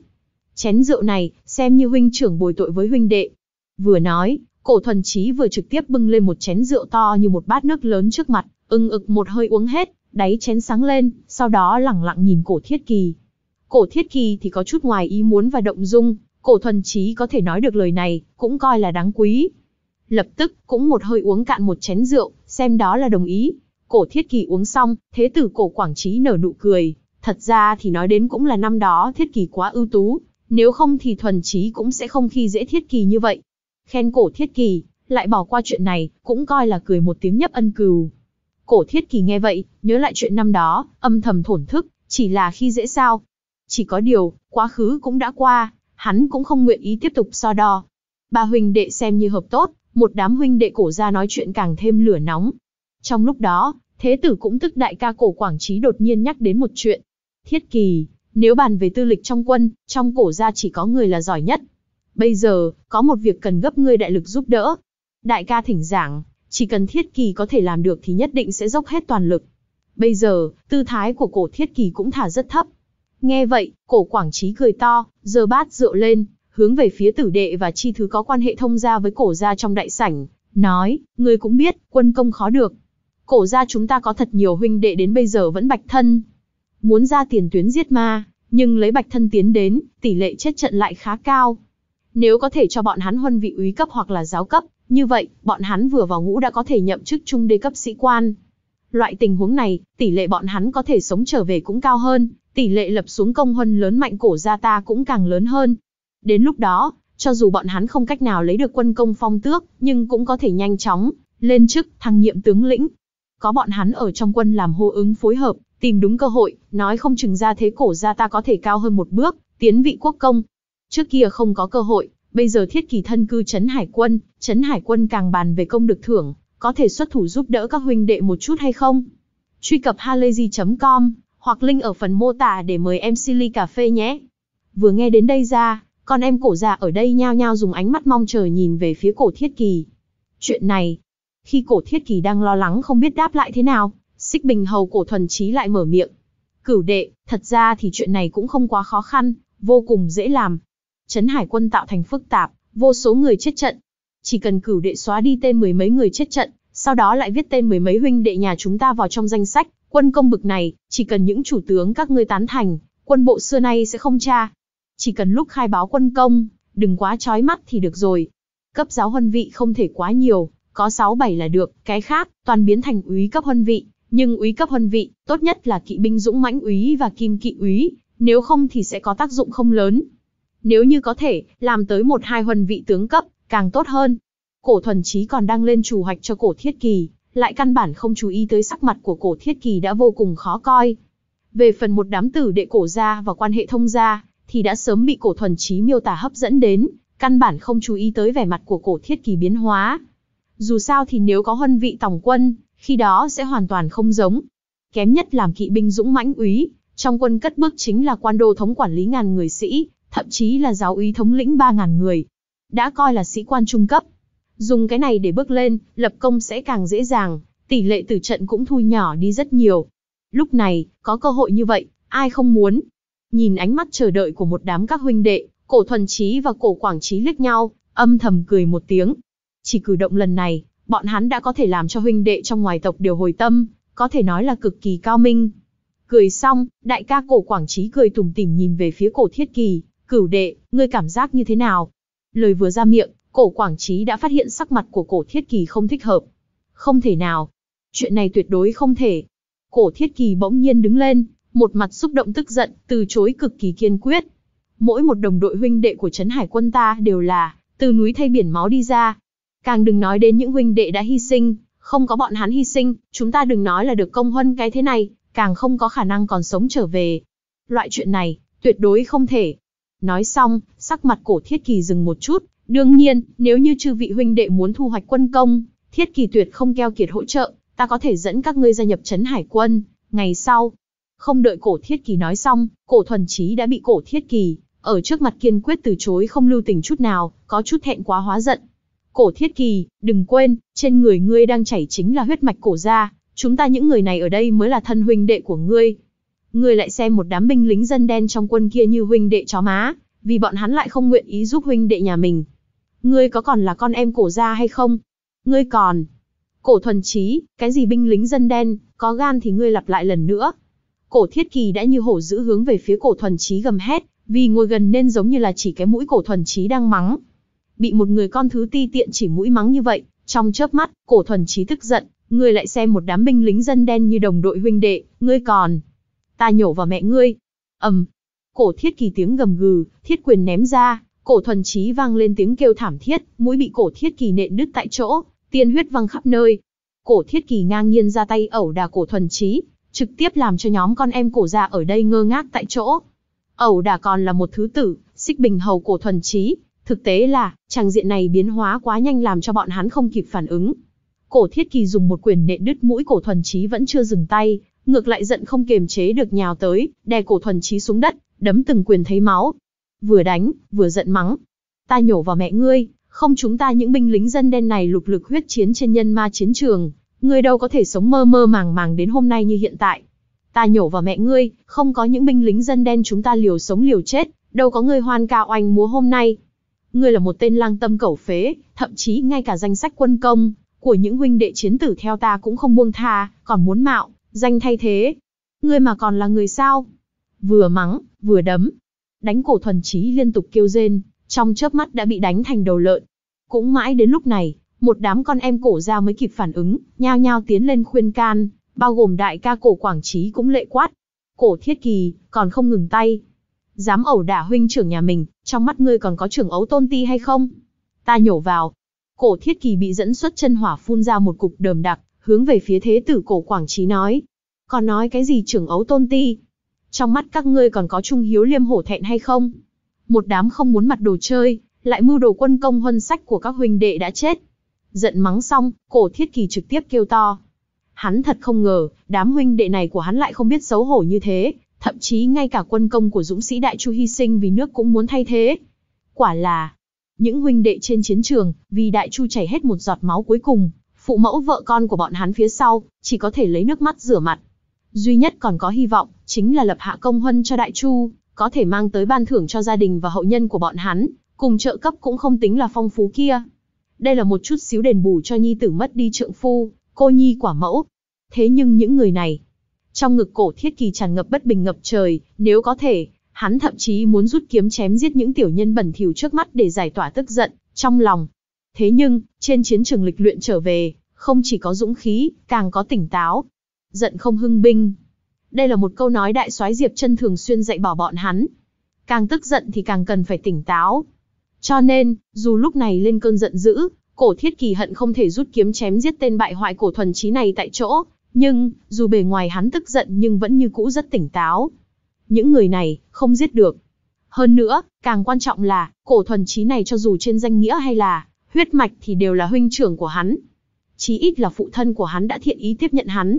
Chén rượu này, xem như huynh trưởng bồi tội với huynh đệ. Vừa nói, cổ thuần trí vừa trực tiếp bưng lên một chén rượu to như một bát nước lớn trước mặt, Ưng ực một hơi uống hết, đáy chén sáng lên, sau đó lẳng lặng nhìn cổ thiết kỳ. Cổ thiết kỳ thì có chút ngoài ý muốn và động dung, cổ thuần trí có thể nói được lời này, cũng coi là đáng quý. Lập tức, cũng một hơi uống cạn một chén rượu, xem đó là đồng ý. Cổ thiết kỳ uống xong, thế tử cổ quảng trí nở nụ cười. Thật ra thì nói đến cũng là năm đó thiết kỳ quá ưu tú, nếu không thì thuần trí cũng sẽ không khi dễ thiết kỳ như vậy. Khen cổ thiết kỳ, lại bỏ qua chuyện này, cũng coi là cười một tiếng nhấp ân cừu. Cổ thiết kỳ nghe vậy, nhớ lại chuyện năm đó, âm thầm thổn thức, chỉ là khi dễ sao. Chỉ có điều, quá khứ cũng đã qua, hắn cũng không nguyện ý tiếp tục so đo. Ba huynh đệ xem như hợp tốt, một đám huynh đệ cổ ra nói chuyện càng thêm lửa nóng. Trong lúc đó, thế tử cũng tức đại ca cổ Quảng Trí đột nhiên nhắc đến một chuyện. Thiết kỳ, nếu bàn về tư lịch trong quân, trong cổ gia chỉ có người là giỏi nhất. Bây giờ, có một việc cần gấp ngươi đại lực giúp đỡ. Đại ca thỉnh giảng, chỉ cần thiết kỳ có thể làm được thì nhất định sẽ dốc hết toàn lực. Bây giờ, tư thái của cổ thiết kỳ cũng thả rất thấp. Nghe vậy, cổ quảng trí cười to, giờ bát rượu lên, hướng về phía tử đệ và chi thứ có quan hệ thông gia với cổ gia trong đại sảnh, nói, người cũng biết, quân công khó được. Cổ gia chúng ta có thật nhiều huynh đệ đến bây giờ vẫn bạch thân. Muốn ra tiền tuyến giết ma, nhưng lấy bạch thân tiến đến, tỷ lệ chết trận lại khá cao. Nếu có thể cho bọn hắn huân vị úy cấp hoặc là giáo cấp, như vậy, bọn hắn vừa vào ngũ đã có thể nhậm chức trung đê cấp sĩ quan. Loại tình huống này, tỷ lệ bọn hắn có thể sống trở về cũng cao hơn, tỷ lệ lập xuống công huân lớn mạnh cổ gia ta cũng càng lớn hơn. Đến lúc đó, cho dù bọn hắn không cách nào lấy được quân công phong tước, nhưng cũng có thể nhanh chóng, lên chức, thăng nhiệm tướng lĩnh. Có bọn hắn ở trong quân làm hô ứng phối hợp, tìm đúng cơ hội, nói không chừng ra thế cổ gia ta có thể cao hơn một bước, tiến vị quốc công. Trước kia không có cơ hội, Bây giờ thiết kỳ thân cư Trấn Hải Quân, Trấn Hải Quân càng bàn về công được thưởng, có thể xuất thủ giúp đỡ các huynh đệ một chút hay không? Truy cập halayzi.com hoặc link ở phần mô tả để mời em Silly Cà Phê nhé. Vừa nghe đến đây ra, con em cổ già ở đây nhao nhao dùng ánh mắt mong chờ nhìn về phía cổ thiết kỳ. Chuyện này, khi cổ thiết kỳ đang lo lắng không biết đáp lại thế nào, xích bình hầu cổ thuần trí lại mở miệng. Cửu đệ, thật ra thì chuyện này cũng không quá khó khăn, vô cùng dễ làm, Trấn hải quân tạo thành phức tạp, vô số người chết trận. Chỉ cần cửu đệ xóa đi tên mười mấy người chết trận, sau đó lại viết tên mười mấy huynh đệ nhà chúng ta vào trong danh sách, quân công bực này, chỉ cần những chủ tướng các ngươi tán thành, quân bộ xưa nay sẽ không tra. Chỉ cần lúc khai báo quân công, đừng quá trói mắt thì được rồi. Cấp giáo huân vị không thể quá nhiều, có 6-7 là được, cái khác, toàn biến thành úy cấp huân vị. Nhưng úy cấp huân vị, tốt nhất là kỵ binh dũng mãnh úy và kim kỵ úy, nếu không thì sẽ có tác dụng không lớn. Nếu như có thể, làm tới một hai huân vị tướng cấp, càng tốt hơn. Cổ thuần chí còn đang lên chủ hoạch cho cổ thiết kỳ, lại căn bản không chú ý tới sắc mặt của cổ thiết kỳ đã vô cùng khó coi. Về phần một đám tử đệ cổ gia và quan hệ thông gia, thì đã sớm bị cổ thuần chí miêu tả hấp dẫn đến, căn bản không chú ý tới vẻ mặt của cổ thiết kỳ biến hóa. Dù sao thì nếu có huân vị tổng quân, khi đó sẽ hoàn toàn không giống. Kém nhất làm kỵ binh dũng mãnh úy, trong quân cất bước chính là quan đô thống quản lý ngàn người sĩ, thậm chí là giáo úy thống lĩnh 3.000 người. Đã coi là sĩ quan trung cấp. Dùng cái này để bước lên, lập công sẽ càng dễ dàng, tỷ lệ tử trận cũng thu nhỏ đi rất nhiều. Lúc này, có cơ hội như vậy, ai không muốn. Nhìn ánh mắt chờ đợi của một đám các huynh đệ, cổ thuần trí và cổ quảng trí liếc nhau, âm thầm cười một tiếng. Chỉ cử động lần này, bọn hắn đã có thể làm cho huynh đệ trong ngoài tộc đều hồi tâm, có thể nói là cực kỳ cao minh. Cười xong, đại ca cổ quảng trí cười tủm tỉm nhìn về phía cổ thiết kỳ, Cửu đệ, ngươi cảm giác như thế nào? Lời vừa ra miệng, cổ Quảng Trí đã phát hiện sắc mặt của cổ thiết kỳ không thích hợp. Không thể nào. Chuyện này tuyệt đối không thể. Cổ thiết kỳ bỗng nhiên đứng lên, một mặt xúc động tức giận, từ chối cực kỳ kiên quyết. Mỗi một đồng đội huynh đệ của Trấn Hải quân ta đều là, từ núi thay biển máu đi ra. Càng đừng nói đến những huynh đệ đã hy sinh, không có bọn hắn hy sinh, chúng ta đừng nói là được công huân cái thế này, càng không có khả năng còn sống trở về. Loại chuyện này, tuyệt đối không thể. Nói xong, sắc mặt cổ thiết kỳ dừng một chút. Đương nhiên, nếu như chư vị huynh đệ muốn thu hoạch quân công, thiết kỳ tuyệt không keo kiệt hỗ trợ, ta có thể dẫn các ngươi gia nhập trấn hải quân. Ngày sau, không đợi cổ thiết kỳ nói xong, cổ thuần trí đã bị cổ thiết kỳ, ở trước mặt kiên quyết từ chối không lưu tình chút nào, có chút thẹn quá hóa giận. Cổ thiết kỳ, đừng quên, trên người ngươi đang chảy chính là huyết mạch cổ gia, chúng ta những người này ở đây mới là thân huynh đệ của ngươi. Ngươi lại xem một đám binh lính dân đen trong quân kia như huynh đệ chó má, vì bọn hắn lại không nguyện ý giúp huynh đệ nhà mình. Ngươi có còn là con em cổ gia hay không? Ngươi còn. Cổ thuần trí, cái gì binh lính dân đen, có gan thì ngươi lặp lại lần nữa. Cổ thiết kỳ đã như hổ giữ hướng về phía cổ thuần trí gầm hét, vì ngồi gần nên giống như là chỉ cái mũi cổ thuần trí đang mắng. Bị một người con thứ ti tiện chỉ mũi mắng như vậy, trong chớp mắt, cổ thuần trí tức giận, ngươi lại xem một đám binh lính dân đen như đồng đội huynh đệ, ngươi còn. Ta nhổ vào mẹ ngươi. ầm, Cổ thiết kỳ tiếng gầm gừ, thiết quyền ném ra, cổ thuần trí vang lên tiếng kêu thảm thiết, mũi bị cổ thiết kỳ nện đứt tại chỗ, tiên huyết văng khắp nơi. Cổ thiết kỳ ngang nhiên ra tay ẩu đà cổ thuần trí, trực tiếp làm cho nhóm con em cổ gia ở đây ngơ ngác tại chỗ. Ẩu đà còn là một thứ tử, xích bình hầu cổ thuần trí. Thực tế là, trang diện này biến hóa quá nhanh làm cho bọn hắn không kịp phản ứng. Cổ thiết kỳ dùng một quyền nện đứt mũi cổ thuần trí vẫn chưa dừng tay, ngược lại giận không kềm chế được nhào tới, đè cổ thuần trí xuống đất, đấm từng quyền thấy máu. Vừa đánh, vừa giận mắng. Ta nhổ vào mẹ ngươi, không chúng ta những binh lính dân đen này lục lực huyết chiến trên nhân ma chiến trường, ngươi đâu có thể sống mơ mơ màng màng đến hôm nay như hiện tại. Ta nhổ vào mẹ ngươi, không có những binh lính dân đen chúng ta liều sống liều chết, đâu có ngươi hoan ca oanh múa hôm nay. Ngươi là một tên lang tâm cẩu phế, thậm chí ngay cả danh sách quân công của những huynh đệ chiến tử theo ta cũng không buông tha, còn muốn mạo, Danh thay thế. Ngươi mà còn là người sao? Vừa mắng, vừa đấm. Đánh cổ thuần trí liên tục kêu rên, trong chớp mắt đã bị đánh thành đầu lợn. Cũng mãi đến lúc này, một đám con em cổ ra mới kịp phản ứng, nhao nhao tiến lên khuyên can, bao gồm đại ca cổ Quảng Trí cũng lệ quát. Cổ thiết kỳ, còn không ngừng tay. Dám ẩu đả huynh trưởng nhà mình, trong mắt ngươi còn có trưởng ấu tôn ti hay không? Ta nhổ vào. Cổ thiết kỳ bị dẫn xuất chân hỏa phun ra một cục đờm đặc, hướng về phía thế tử cổ Quảng Trí nói. Còn nói cái gì trưởng ấu tôn ti? Trong mắt các ngươi còn có trung hiếu liêm hổ thẹn hay không? Một đám không muốn mặt đồ chơi, lại mưu đồ quân công huân sách của các huynh đệ đã chết. Giận mắng xong, cổ thiết kỳ trực tiếp kêu to. Hắn thật không ngờ, đám huynh đệ này của hắn lại không biết xấu hổ như thế, thậm chí ngay cả quân công của dũng sĩ đại chu hy sinh vì nước cũng muốn thay thế. Quả là, những huynh đệ trên chiến trường, vì đại chu chảy hết một giọt máu cuối cùng, phụ mẫu vợ con của bọn hắn phía sau, chỉ có thể lấy nước mắt rửa mặt. Duy nhất còn có hy vọng, chính là lập hạ công huân cho Đại Chu, có thể mang tới ban thưởng cho gia đình và hậu nhân của bọn hắn, cùng trợ cấp cũng không tính là phong phú kia. Đây là một chút xíu đền bù cho nhi tử mất đi trượng phu, cô nhi quả mẫu. Thế nhưng những người này, trong ngực cổ thiết kỳ tràn ngập bất bình ngập trời, nếu có thể, hắn thậm chí muốn rút kiếm chém giết những tiểu nhân bẩn thỉu trước mắt để giải tỏa tức giận, trong lòng. Thế nhưng, trên chiến trường lịch luyện trở về, không chỉ có dũng khí, càng có tỉnh táo. Giận không hưng binh. Đây là một câu nói đại soái Diệp chân thường xuyên dạy bảo bọn hắn. Càng tức giận thì càng cần phải tỉnh táo. Cho nên, dù lúc này lên cơn giận dữ, cổ thiết kỳ hận không thể rút kiếm chém giết tên bại hoại cổ thuần trí này tại chỗ, nhưng, dù bề ngoài hắn tức giận nhưng vẫn như cũ rất tỉnh táo. Những người này, không giết được. Hơn nữa, càng quan trọng là, cổ thuần trí này cho dù trên danh nghĩa hay là huyết mạch thì đều là huynh trưởng của hắn. Chí ít là phụ thân của hắn đã thiện ý tiếp nhận hắn.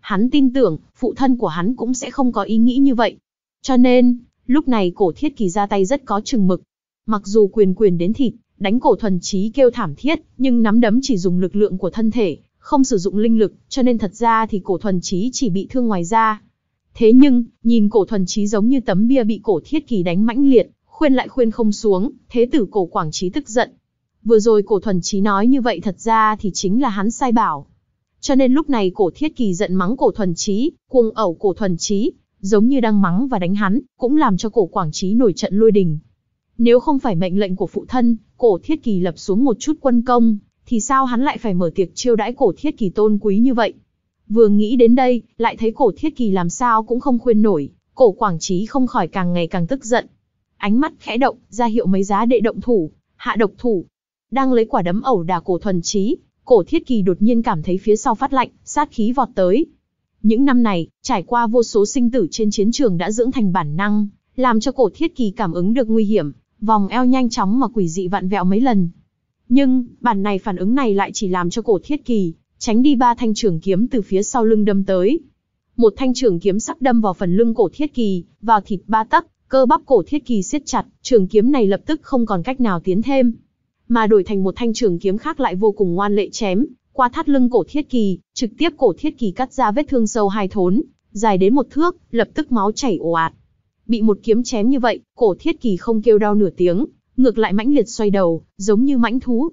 Hắn tin tưởng, phụ thân của hắn cũng sẽ không có ý nghĩ như vậy. Cho nên, lúc này cổ thiết kỳ ra tay rất có chừng mực. Mặc dù quyền quyền đến thịt, đánh cổ thuần trí kêu thảm thiết, nhưng nắm đấm chỉ dùng lực lượng của thân thể, không sử dụng linh lực, cho nên thật ra thì cổ thuần trí chỉ bị thương ngoài da. Thế nhưng, nhìn cổ thuần trí giống như tấm bia bị cổ thiết kỳ đánh mãnh liệt, khuyên lại khuyên không xuống, thế tử cổ quảng trí tức giận, Vừa rồi cổ thuần trí nói như vậy thật ra thì chính là hắn sai bảo. Cho nên lúc này cổ thiết kỳ giận mắng cổ thuần trí, cuồng ẩu cổ thuần trí, giống như đang mắng và đánh hắn, cũng làm cho cổ quảng trí nổi trận lôi đình. Nếu không phải mệnh lệnh của phụ thân, cổ thiết kỳ lập xuống một chút quân công, thì sao hắn lại phải mở tiệc chiêu đãi cổ thiết kỳ tôn quý như vậy? Vừa nghĩ đến đây, lại thấy cổ thiết kỳ làm sao cũng không khuyên nổi, cổ quảng trí không khỏi càng ngày càng tức giận. Ánh mắt khẽ động, ra hiệu mấy giá đệ động thủ, hạ độc thủ, đang lấy quả đấm ẩu đả cổ thuần trí, cổ thiết kỳ đột nhiên cảm thấy phía sau phát lạnh, sát khí vọt tới. Những năm này, trải qua vô số sinh tử trên chiến trường đã dưỡng thành bản năng, làm cho cổ thiết kỳ cảm ứng được nguy hiểm, vòng eo nhanh chóng mà quỷ dị vặn vẹo mấy lần. Nhưng, bản này phản ứng này lại chỉ làm cho cổ thiết kỳ, tránh đi ba thanh trường kiếm từ phía sau lưng đâm tới. Một thanh trường kiếm sắc đâm vào phần lưng cổ thiết kỳ, vào thịt ba tấc, cơ bắp cổ thiết kỳ siết chặt, trường kiếm này lập tức không còn cách nào tiến thêm, mà đổi thành một thanh trường kiếm khác lại vô cùng ngoan lệ chém qua thắt lưng cổ thiết kỳ, trực tiếp cổ thiết kỳ cắt ra vết thương sâu hai thốn, dài đến một thước, lập tức máu chảy ồ ạt. Bị một kiếm chém như vậy, cổ thiết kỳ không kêu đau nửa tiếng, ngược lại mãnh liệt xoay đầu, giống như mãnh thú.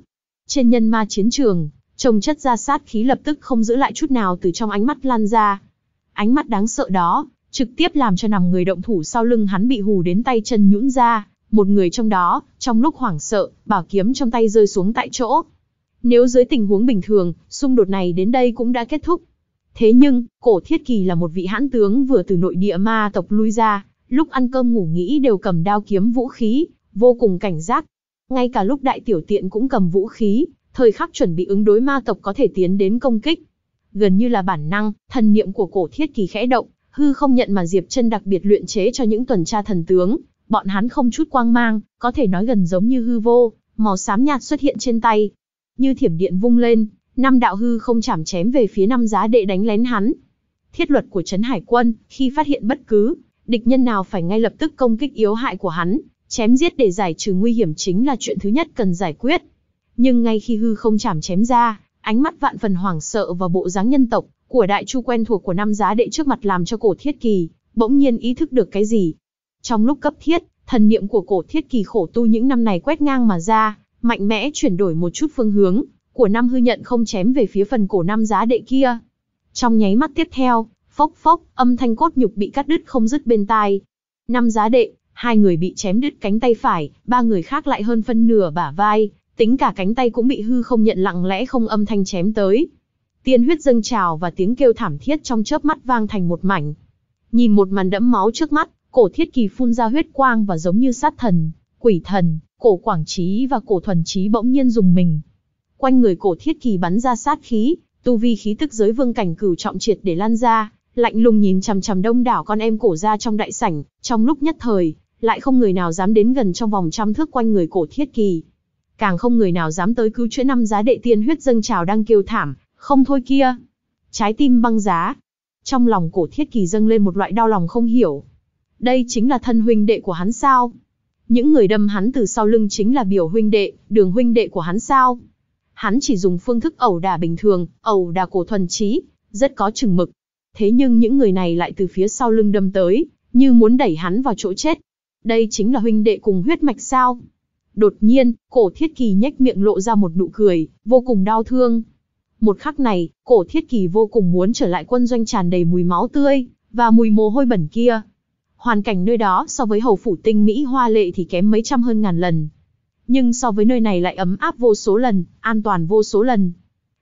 Trên nhân ma chiến trường, trồng chất ra sát khí lập tức không giữ lại chút nào từ trong ánh mắt lan ra. Ánh mắt đáng sợ đó, trực tiếp làm cho nằm người động thủ sau lưng hắn bị hù đến tay chân nhũn ra, một người trong đó, trong lúc hoảng sợ, bảo kiếm trong tay rơi xuống tại chỗ. Nếu dưới tình huống bình thường, xung đột này đến đây cũng đã kết thúc. Thế nhưng, cổ thiết kỳ là một vị hãn tướng vừa từ nội địa ma tộc lui ra, lúc ăn cơm ngủ nghĩ đều cầm đao kiếm vũ khí, vô cùng cảnh giác. Ngay cả lúc đại tiểu tiện cũng cầm vũ khí, thời khắc chuẩn bị ứng đối ma tộc có thể tiến đến công kích. Gần như là bản năng, thần niệm của cổ thiết kỳ khẽ động, hư không nhận mà Diệp chân đặc biệt luyện chế cho những tuần tra thần tướng, bọn hắn không chút quang mang, có thể nói gần giống như hư vô, màu xám nhạt xuất hiện trên tay. Như thiểm điện vung lên, năm đạo hư không chảm chém về phía năm giá đệ đánh lén hắn. Thiết luật của Trấn Hải Quân, khi phát hiện bất cứ, địch nhân nào phải ngay lập tức công kích yếu hại của hắn, chém giết để giải trừ nguy hiểm chính là chuyện thứ nhất cần giải quyết. Nhưng ngay khi hư không chảm chém ra, ánh mắt vạn phần hoảng sợ và bộ dáng nhân tộc của đại chu quen thuộc của năm giá đệ trước mặt làm cho cổ thiết kỳ, bỗng nhiên ý thức được cái gì, trong lúc cấp thiết, thần niệm của cổ thiết kỳ khổ tu những năm này quét ngang mà ra, mạnh mẽ chuyển đổi một chút phương hướng, của năm hư nhận không chém về phía phần cổ năm giá đệ kia. Trong nháy mắt tiếp theo, phốc phốc, âm thanh cốt nhục bị cắt đứt không dứt bên tai. Năm giá đệ, hai người bị chém đứt cánh tay phải, ba người khác lại hơn phân nửa bả vai, tính cả cánh tay cũng bị hư không nhận lặng lẽ không âm thanh chém tới. Tiên huyết dâng trào và tiếng kêu thảm thiết trong chớp mắt vang thành một mảnh. Nhìn một màn đẫm máu trước mắt, Cổ Thiết Kỳ phun ra huyết quang và giống như sát thần, quỷ thần, cổ Quảng Trí và cổ Thuần Trí bỗng nhiên dùng mình. Quanh người cổ Thiết Kỳ bắn ra sát khí, tu vi khí tức giới vương cảnh cửu trọng triệt để lan ra, lạnh lùng nhìn chằm chằm đông đảo con em cổ ra trong đại sảnh, trong lúc nhất thời, lại không người nào dám đến gần trong vòng trăm thước quanh người cổ Thiết Kỳ. Càng không người nào dám tới cứu chữa năm giá đệ tiên huyết dâng trào đang kêu thảm, không thôi kia. Trái tim băng giá. Trong lòng cổ Thiết Kỳ dâng lên một loại đau lòng không hiểu, đây chính là thân huynh đệ của hắn sao? Những người đâm hắn từ sau lưng chính là biểu huynh đệ, đường huynh đệ của hắn sao? Hắn chỉ dùng phương thức ẩu đả bình thường, ẩu đả cổ thuần trí, rất có chừng mực. Thế nhưng những người này lại từ phía sau lưng đâm tới, như muốn đẩy hắn vào chỗ chết. Đây chính là huynh đệ cùng huyết mạch sao? Đột nhiên, cổ thiết kỳ nhếch miệng lộ ra một nụ cười, vô cùng đau thương. Một khắc này, cổ thiết kỳ vô cùng muốn trở lại quân doanh tràn đầy mùi máu tươi, và mùi mồ hôi bẩn kia, hoàn cảnh nơi đó so với hầu phủ tinh mỹ hoa lệ thì kém mấy trăm hơn ngàn lần. Nhưng so với nơi này lại ấm áp vô số lần, an toàn vô số lần.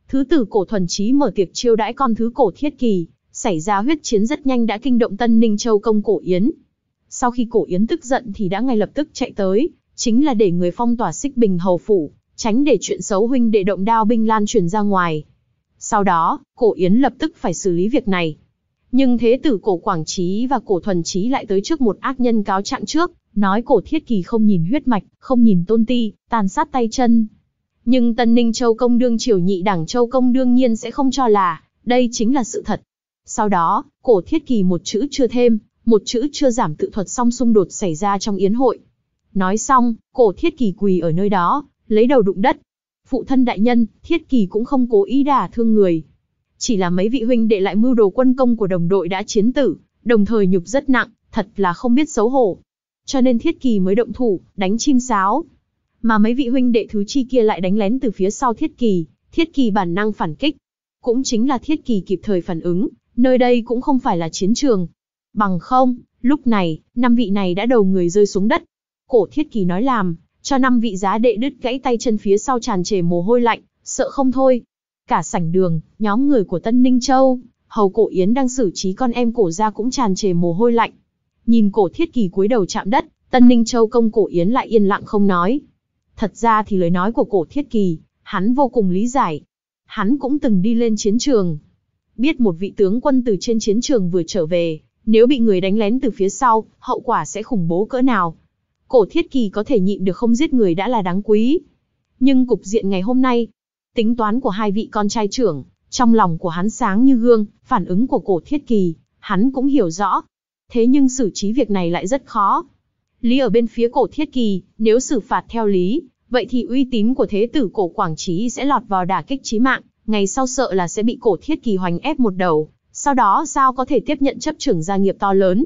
Thứ tử cổ thuần trí mở tiệc chiêu đãi con thứ cổ thiết kỳ, xảy ra huyết chiến rất nhanh đã kinh động Tân Ninh Châu công cổ yến. Sau khi cổ yến tức giận thì đã ngay lập tức chạy tới, chính là để người phong tỏa xích bình hầu phủ, tránh để chuyện xấu huynh đệ động đao binh lan truyền ra ngoài. Sau đó, cổ yến lập tức phải xử lý việc này. Nhưng thế tử cổ Quảng Trí và cổ Thuần Trí lại tới trước một ác nhân cáo trạng trước, nói cổ thiết kỳ không nhìn huyết mạch, không nhìn tôn ti, tàn sát tay chân. Nhưng Tân Ninh Châu Công đương triều nhị đảng Châu Công đương nhiên sẽ không cho là, đây chính là sự thật. Sau đó, cổ thiết kỳ một chữ chưa thêm, một chữ chưa giảm tự thuật song xung đột xảy ra trong yến hội. Nói xong, cổ thiết kỳ quỳ ở nơi đó, lấy đầu đụng đất. Phụ thân đại nhân, thiết kỳ cũng không cố ý đả thương người, chỉ là mấy vị huynh đệ lại mưu đồ quân công của đồng đội đã chiến tử, đồng thời nhục rất nặng, thật là không biết xấu hổ. Cho nên thiết kỳ mới động thủ, đánh chim sáo. Mà mấy vị huynh đệ thứ chi kia lại đánh lén từ phía sau thiết kỳ, thiết kỳ bản năng phản kích. Cũng chính là thiết kỳ kịp thời phản ứng, nơi đây cũng không phải là chiến trường. Bằng không, lúc này, năm vị này đã đầu người rơi xuống đất. Cổ thiết kỳ nói làm, cho năm vị giá đệ đứt gãy tay chân phía sau tràn trề mồ hôi lạnh, sợ không thôi. Cả sảnh đường, nhóm người của Tân Ninh Châu, hầu cổ yến đang xử trí con em cổ ra cũng tràn trề mồ hôi lạnh. Nhìn cổ thiết kỳ cúi đầu chạm đất, Tân Ninh Châu công cổ yến lại yên lặng không nói. Thật ra thì lời nói của cổ thiết kỳ, hắn vô cùng lý giải. Hắn cũng từng đi lên chiến trường. Biết một vị tướng quân từ trên chiến trường vừa trở về, nếu bị người đánh lén từ phía sau, hậu quả sẽ khủng bố cỡ nào. Cổ thiết kỳ có thể nhịn được không giết người đã là đáng quý. Nhưng cục diện ngày hôm nay, Tính toán của hai vị con trai trưởng, trong lòng của hắn sáng như gương, phản ứng của cổ thiết kỳ, hắn cũng hiểu rõ. Thế nhưng xử trí việc này lại rất khó. Lý ở bên phía cổ thiết kỳ, nếu xử phạt theo lý, vậy thì uy tín của thế tử cổ Quảng Trí sẽ lọt vào đả kích chí mạng, ngày sau sợ là sẽ bị cổ thiết kỳ hoành ép một đầu, sau đó sao có thể tiếp nhận chấp trưởng gia nghiệp to lớn.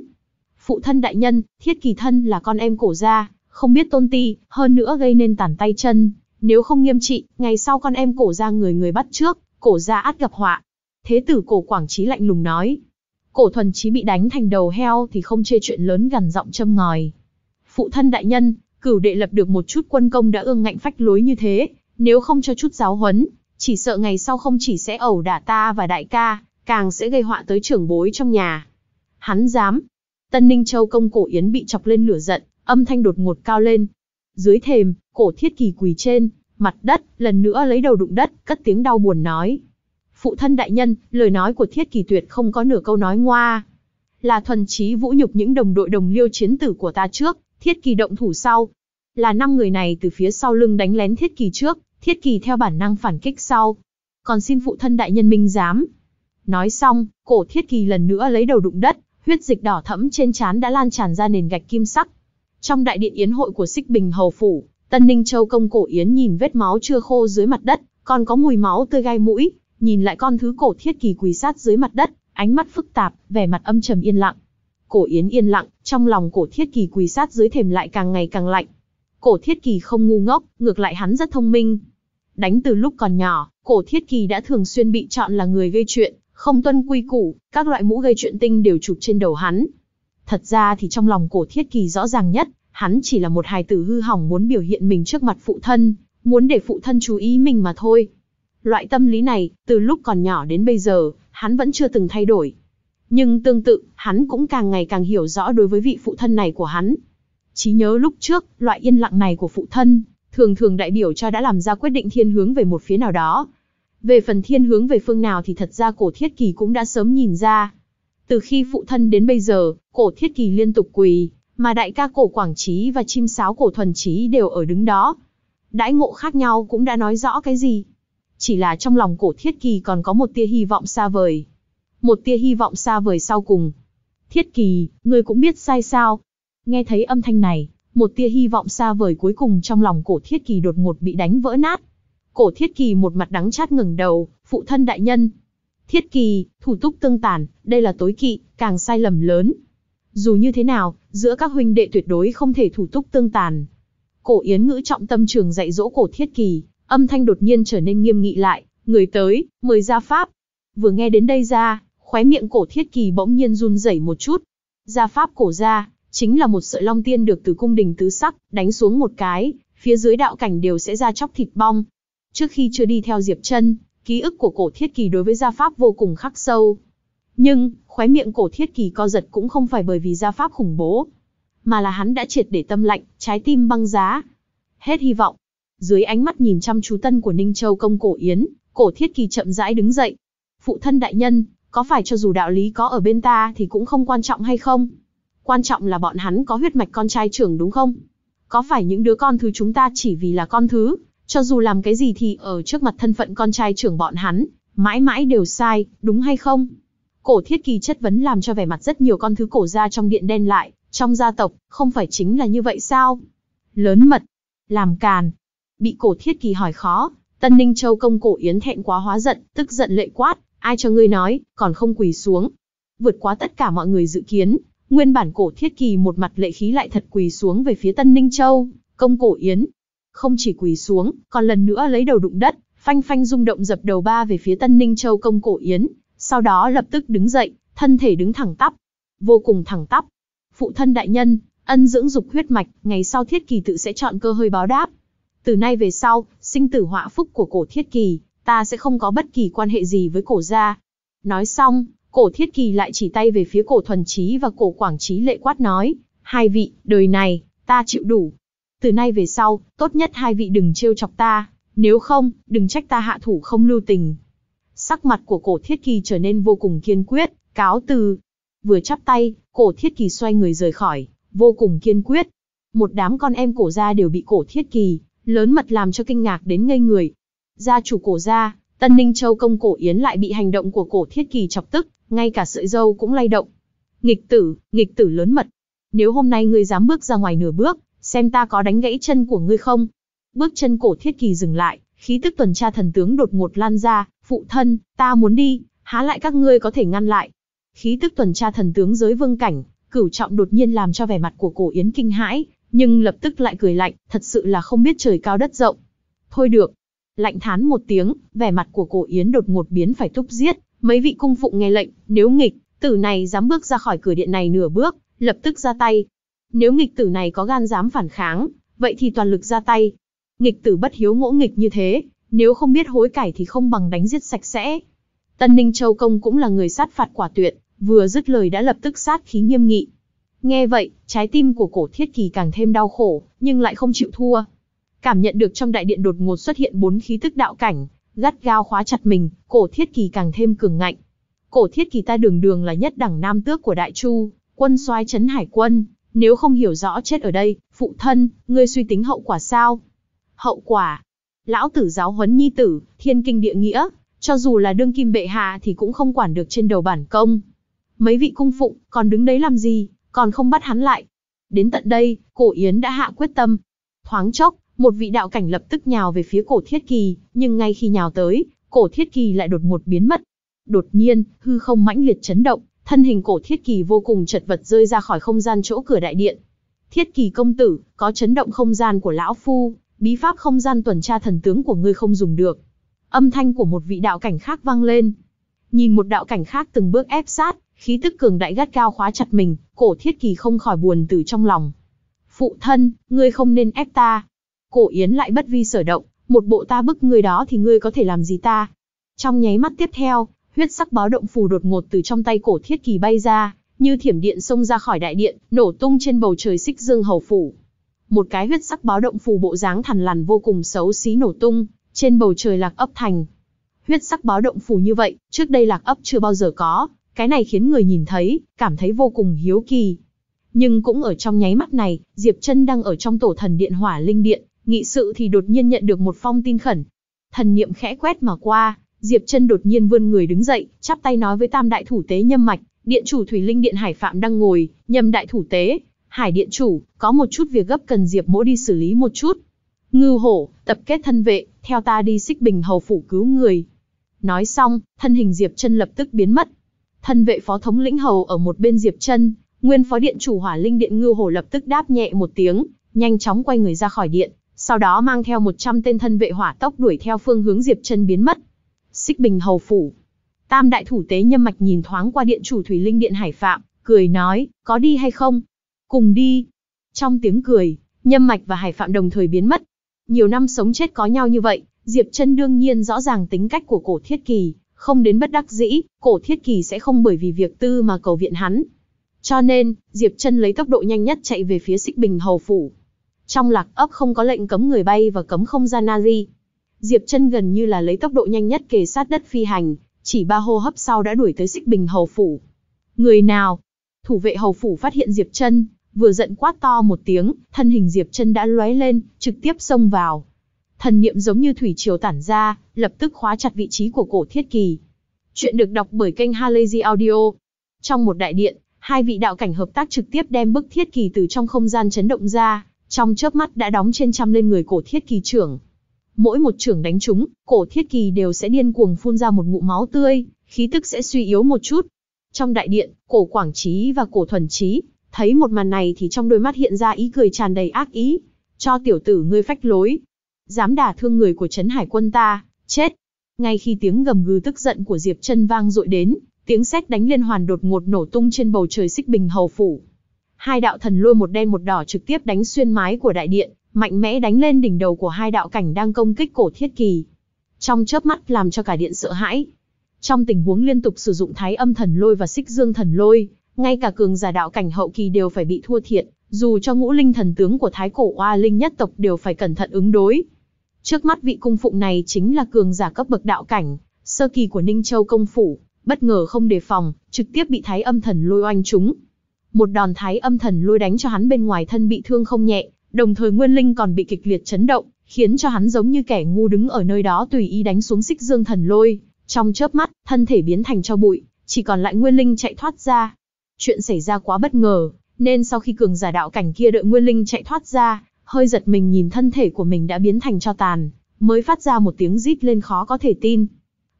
Phụ thân đại nhân, thiết kỳ thân là con em cổ gia, không biết tôn ti, hơn nữa gây nên tàn tay chân, nếu không nghiêm trị, ngày sau con em cổ ra người người bắt trước, cổ ra át gặp họa. Thế tử cổ Quảng Trí lạnh lùng nói. Cổ thuần trí bị đánh thành đầu heo thì không chê chuyện lớn gần giọng châm ngòi. Phụ thân đại nhân, cửu đệ lập được một chút quân công đã ương ngạnh phách lối như thế, nếu không cho chút giáo huấn, chỉ sợ ngày sau không chỉ sẽ ẩu đả ta và đại ca, càng sẽ gây họa tới trưởng bối trong nhà. Hắn dám. Tân Ninh Châu công cổ yến bị chọc lên lửa giận, âm thanh đột ngột cao lên. Dưới thềm, Cổ thiết kỳ quỳ trên, mặt đất, lần nữa lấy đầu đụng đất, cất tiếng đau buồn nói. Phụ thân đại nhân, lời nói của thiết kỳ tuyệt không có nửa câu nói ngoa. Là thuần trí vũ nhục những đồng đội đồng liêu chiến tử của ta trước, thiết kỳ động thủ sau. Là năm người này từ phía sau lưng đánh lén thiết kỳ trước, thiết kỳ theo bản năng phản kích sau. Còn xin phụ thân đại nhân minh giám. Nói xong, cổ thiết kỳ lần nữa lấy đầu đụng đất, huyết dịch đỏ thẫm trên trán đã lan tràn ra nền gạch kim sắc. Trong đại điện yến hội của Sích Bình Hầu Phủ, Tân Ninh Châu công cổ yến nhìn vết máu chưa khô dưới mặt đất, còn có mùi máu tươi gai mũi, nhìn lại con thứ cổ thiết kỳ quỳ sát dưới mặt đất, ánh mắt phức tạp, vẻ mặt âm trầm yên lặng. Cổ yến yên lặng, trong lòng cổ thiết kỳ quỳ sát dưới thềm lại càng ngày càng lạnh. Cổ thiết kỳ không ngu ngốc, ngược lại hắn rất thông minh. Đánh từ lúc còn nhỏ, cổ thiết kỳ đã thường xuyên bị chọn là người gây chuyện, không tuân quy củ, các loại mũ gây chuyện tinh đều chụp trên đầu hắn. Thật ra thì trong lòng cổ thiết kỳ rõ ràng nhất hắn chỉ là một hài tử hư hỏng muốn biểu hiện mình trước mặt phụ thân, muốn để phụ thân chú ý mình mà thôi. Loại tâm lý này, từ lúc còn nhỏ đến bây giờ, hắn vẫn chưa từng thay đổi. Nhưng tương tự, hắn cũng càng ngày càng hiểu rõ đối với vị phụ thân này của hắn. Chí nhớ lúc trước, loại yên lặng này của phụ thân, thường thường đại biểu cho đã làm ra quyết định thiên hướng về một phía nào đó. Về phần thiên hướng về phương nào thì thật ra cổ thiết kỳ cũng đã sớm nhìn ra. Từ khi phụ thân đến bây giờ, cổ thiết kỳ liên tục quỳ, mà đại ca cổ Quảng Trí và chim sáo cổ Thuần Trí đều ở đứng đó. Đãi ngộ khác nhau cũng đã nói rõ cái gì. Chỉ là trong lòng cổ Thiết Kỳ còn có một tia hy vọng xa vời. Một tia hy vọng xa vời sau cùng. Thiết Kỳ, người cũng biết sai sao. Nghe thấy âm thanh này, một tia hy vọng xa vời cuối cùng trong lòng cổ Thiết Kỳ đột ngột bị đánh vỡ nát. Cổ Thiết Kỳ một mặt đắng chát ngừng đầu, phụ thân đại nhân. Thiết Kỳ, thủ túc tương tản, đây là tối kỵ, càng sai lầm lớn, dù như thế nào, giữa các huynh đệ tuyệt đối không thể thủ túc tương tàn. Cổ Yến ngữ trọng tâm trường dạy dỗ cổ thiết kỳ, âm thanh đột nhiên trở nên nghiêm nghị lại, người tới, mời ra Pháp. Vừa nghe đến đây ra, khóe miệng cổ thiết kỳ bỗng nhiên run rẩy một chút. Gia Pháp cổ ra, chính là một sợi long tiên được từ cung đình tứ sắc, đánh xuống một cái, phía dưới đạo cảnh đều sẽ ra chóc thịt bong. Trước khi chưa đi theo Diệp chân ký ức của cổ thiết kỳ đối với gia pháp vô cùng khắc sâu, nhưng, khóe miệng cổ thiết kỳ co giật cũng không phải bởi vì gia pháp khủng bố, mà là hắn đã triệt để tâm lạnh, trái tim băng giá. Hết hy vọng. Dưới ánh mắt nhìn chăm chú tân của Ninh Châu công cổ yến, cổ thiết kỳ chậm rãi đứng dậy. Phụ thân đại nhân, có phải cho dù đạo lý có ở bên ta thì cũng không quan trọng hay không? Quan trọng là bọn hắn có huyết mạch con trai trưởng đúng không? Có phải những đứa con thứ chúng ta chỉ vì là con thứ, cho dù làm cái gì thì ở trước mặt thân phận con trai trưởng bọn hắn, mãi mãi đều sai, đúng hay không? Cổ thiết kỳ chất vấn làm cho vẻ mặt rất nhiều con thứ cổ ra trong điện đen lại, trong gia tộc, không phải chính là như vậy sao? Lớn mật, làm càn. Bị cổ thiết kỳ hỏi khó, Tân Ninh Châu công cổ yến thẹn quá hóa giận, tức giận lệ quát, ai cho ngươi nói, còn không quỳ xuống. Vượt quá tất cả mọi người dự kiến, nguyên bản cổ thiết kỳ một mặt lệ khí lại thật quỳ xuống về phía Tân Ninh Châu, công cổ yến. Không chỉ quỳ xuống, còn lần nữa lấy đầu đụng đất, phanh phanh rung động dập đầu ba về phía Tân Ninh Châu công cổ yến, sau đó lập tức đứng dậy, thân thể đứng thẳng tắp, vô cùng thẳng tắp. Phụ thân đại nhân, ân dưỡng dục huyết mạch, ngày sau thiết kỳ tự sẽ chọn cơ hơi báo đáp. Từ nay về sau, sinh tử họa phúc của cổ thiết kỳ, ta sẽ không có bất kỳ quan hệ gì với cổ gia. Nói xong, cổ thiết kỳ lại chỉ tay về phía cổ thuần trí và cổ quảng trí lệ quát nói, hai vị, đời này, ta chịu đủ. Từ nay về sau, tốt nhất hai vị đừng trêu chọc ta, nếu không, đừng trách ta hạ thủ không lưu tình sắc mặt của cổ thiết kỳ trở nên vô cùng kiên quyết, cáo từ. Vừa chắp tay, cổ thiết kỳ xoay người rời khỏi, vô cùng kiên quyết. Một đám con em cổ gia đều bị cổ thiết kỳ, lớn mật làm cho kinh ngạc đến ngây người. Gia chủ cổ gia, Tân Ninh Châu công cổ yến lại bị hành động của cổ thiết kỳ chọc tức, ngay cả sợi dâu cũng lay động. Nghịch tử, nghịch tử lớn mật. Nếu hôm nay ngươi dám bước ra ngoài nửa bước, xem ta có đánh gãy chân của ngươi không? Bước chân cổ thiết kỳ dừng lại, khí tức tuần tra thần tướng đột ngột lan ra, phụ thân, ta muốn đi, há lại các ngươi có thể ngăn lại. Khí tức tuần tra thần tướng giới vương cảnh, cửu trọng đột nhiên làm cho vẻ mặt của cổ yến kinh hãi, nhưng lập tức lại cười lạnh, thật sự là không biết trời cao đất rộng. Thôi được. Lạnh thán một tiếng, vẻ mặt của cổ yến đột ngột biến phải thúc giết, mấy vị cung phụng nghe lệnh, nếu nghịch, tử này dám bước ra khỏi cửa điện này nửa bước, lập tức ra tay. Nếu nghịch tử này có gan dám phản kháng, vậy thì toàn lực ra tay. Nghịch tử bất hiếu ngỗ nghịch như thế, nếu không biết hối cải thì không bằng đánh giết sạch sẽ. Tân Ninh Châu Công cũng là người sát phạt quả tuyệt, vừa dứt lời đã lập tức sát khí nghiêm nghị. Nghe vậy, trái tim của cổ thiết kỳ càng thêm đau khổ, nhưng lại không chịu thua. Cảm nhận được trong đại điện đột ngột xuất hiện bốn khí tức đạo cảnh, gắt gao khóa chặt mình, cổ thiết kỳ càng thêm cường ngạnh. Cổ thiết kỳ ta đường đường là nhất đẳng nam tước của đại chu, quân soái chấn hải quân, nếu không hiểu rõ chết ở đây, phụ thân, ngươi suy tính hậu quả sao? Hậu quả, lão tử giáo huấn nhi tử, thiên kinh địa nghĩa, cho dù là đương kim bệ hạ thì cũng không quản được trên đầu bản công. Mấy vị cung phụng, còn đứng đấy làm gì, còn không bắt hắn lại. Đến tận đây, cổ yến đã hạ quyết tâm. Thoáng chốc, một vị đạo cảnh lập tức nhào về phía cổ thiết kỳ, nhưng ngay khi nhào tới, cổ thiết kỳ lại đột một biến mất. Đột nhiên, hư không mãnh liệt chấn động, thân hình cổ thiết kỳ vô cùng chật vật rơi ra khỏi không gian chỗ cửa đại điện. Thiết kỳ công tử, có chấn động không gian của lão phu, bí pháp không gian tuần tra thần tướng của ngươi không dùng được. Âm thanh của một vị đạo cảnh khác vang lên. Nhìn một đạo cảnh khác từng bước ép sát, khí tức cường đại gắt cao khóa chặt mình, cổ thiết kỳ không khỏi buồn từ trong lòng. Phụ thân, ngươi không nên ép ta. Cổ Yến lại bất vi sở động, một bộ ta bức ngươi đó thì ngươi có thể làm gì ta. Trong nháy mắt tiếp theo, huyết sắc báo động phù đột ngột từ trong tay cổ thiết kỳ bay ra, như thiểm điện xông ra khỏi đại điện, nổ tung trên bầu trời xích dương hầu phủ một cái huyết sắc báo động phù bộ dáng thằn lằn vô cùng xấu xí nổ tung, trên bầu trời lạc ấp thành. Huyết sắc báo động phù như vậy, trước đây lạc ấp chưa bao giờ có, cái này khiến người nhìn thấy, cảm thấy vô cùng hiếu kỳ. Nhưng cũng ở trong nháy mắt này, Diệp Trân đang ở trong tổ thần điện hỏa linh điện, nghị sự thì đột nhiên nhận được một phong tin khẩn. Thần niệm khẽ quét mà qua, Diệp Trân đột nhiên vươn người đứng dậy, chắp tay nói với tam đại thủ tế nhâm mạch, điện chủ thủy linh điện hải phạm đang ngồi, nhâm đại thủ tế, Hải Điện chủ, có một chút việc gấp cần Diệp Mỗ đi xử lý một chút. Ngưu hổ, tập kết thân vệ, theo ta đi xích bình hầu phủ cứu người. Nói xong, thân hình Diệp chân lập tức biến mất. Thân vệ phó thống lĩnh hầu ở một bên Diệp chân, nguyên phó điện chủ hỏa linh điện Ngưu hổ lập tức đáp nhẹ một tiếng, nhanh chóng quay người ra khỏi điện, sau đó mang theo 100 tên thân vệ hỏa tốc đuổi theo phương hướng Diệp chân biến mất. Xích bình hầu phủ. Tam đại thủ tế nhâm mạch nhìn thoáng qua điện chủ Thủy Linh Điện Hải Phạm, cười nói, có đi hay không, cùng đi. Trong tiếng cười, Nhâm Mạch và Hải Phạm đồng thời biến mất. Nhiều năm sống chết có nhau như vậy, Diệp Trân đương nhiên rõ ràng tính cách của cổ thiết kỳ, không đến bất đắc dĩ, cổ thiết kỳ sẽ không bởi vì việc tư mà cầu viện hắn. Cho nên, Diệp Trân lấy tốc độ nhanh nhất chạy về phía xích bình hầu phủ. Trong lạc ấp không có lệnh cấm người bay và cấm không gian Nazi. Diệp Trân gần như là lấy tốc độ nhanh nhất kề sát đất phi hành, chỉ ba hô hấp sau đã đuổi tới xích bình hầu phủ. Người nào? Thủ vệ hầu phủ phát hiện Diệp Trân, vừa giận quát to một tiếng, thân hình Diệp Chân đã lóe lên, trực tiếp xông vào. Thần niệm giống như thủy triều tản ra, lập tức khóa chặt vị trí của Cổ Thiết Kỳ. Chuyện được đọc bởi kênh Halazy Audio. Trong một đại điện, hai vị đạo cảnh hợp tác trực tiếp đem bức thiết kỳ từ trong không gian chấn động ra, trong chớp mắt đã đóng trên trăm lên người Cổ Thiết Kỳ trưởng. Mỗi một trưởng đánh trúng, Cổ Thiết Kỳ đều sẽ điên cuồng phun ra một ngụm máu tươi, khí tức sẽ suy yếu một chút. Trong đại điện, Cổ Quảng Trí và Cổ Thuần Trí Thấy một màn này thì trong đôi mắt hiện ra ý cười tràn đầy ác ý. Cho tiểu tử ngươi phách lối. Dám đả thương người của Trấn Hải quân ta, chết. Ngay khi tiếng gầm gừ tức giận của Diệp chân vang dội đến, tiếng sét đánh liên hoàn đột ngột nổ tung trên bầu trời xích bình hầu phủ. Hai đạo thần lôi một đen một đỏ trực tiếp đánh xuyên mái của đại điện, mạnh mẽ đánh lên đỉnh đầu của hai đạo cảnh đang công kích cổ thiết kỳ. Trong chớp mắt làm cho cả điện sợ hãi. Trong tình huống liên tục sử dụng thái âm thần lôi và xích dương thần lôi, ngay cả cường giả đạo cảnh hậu kỳ đều phải bị thua thiệt, dù cho ngũ linh thần tướng của thái cổ oa linh nhất tộc đều phải cẩn thận ứng đối. Trước mắt vị cung phụng này chính là cường giả cấp bậc đạo cảnh, sơ kỳ của Ninh Châu công phủ, bất ngờ không đề phòng, trực tiếp bị thái âm thần lôi oanh trúng. Một đòn thái âm thần lôi đánh cho hắn bên ngoài thân bị thương không nhẹ, đồng thời nguyên linh còn bị kịch liệt chấn động, khiến cho hắn giống như kẻ ngu đứng ở nơi đó tùy ý đánh xuống xích dương thần lôi. Trong chớp mắt, thân thể biến thành cho bụi, chỉ còn lại nguyên linh chạy thoát ra, Chuyện xảy ra quá bất ngờ, nên sau khi cường giả đạo cảnh kia đợi Nguyên Linh chạy thoát ra, hơi giật mình nhìn thân thể của mình đã biến thành cho tàn, mới phát ra một tiếng rít lên khó có thể tin.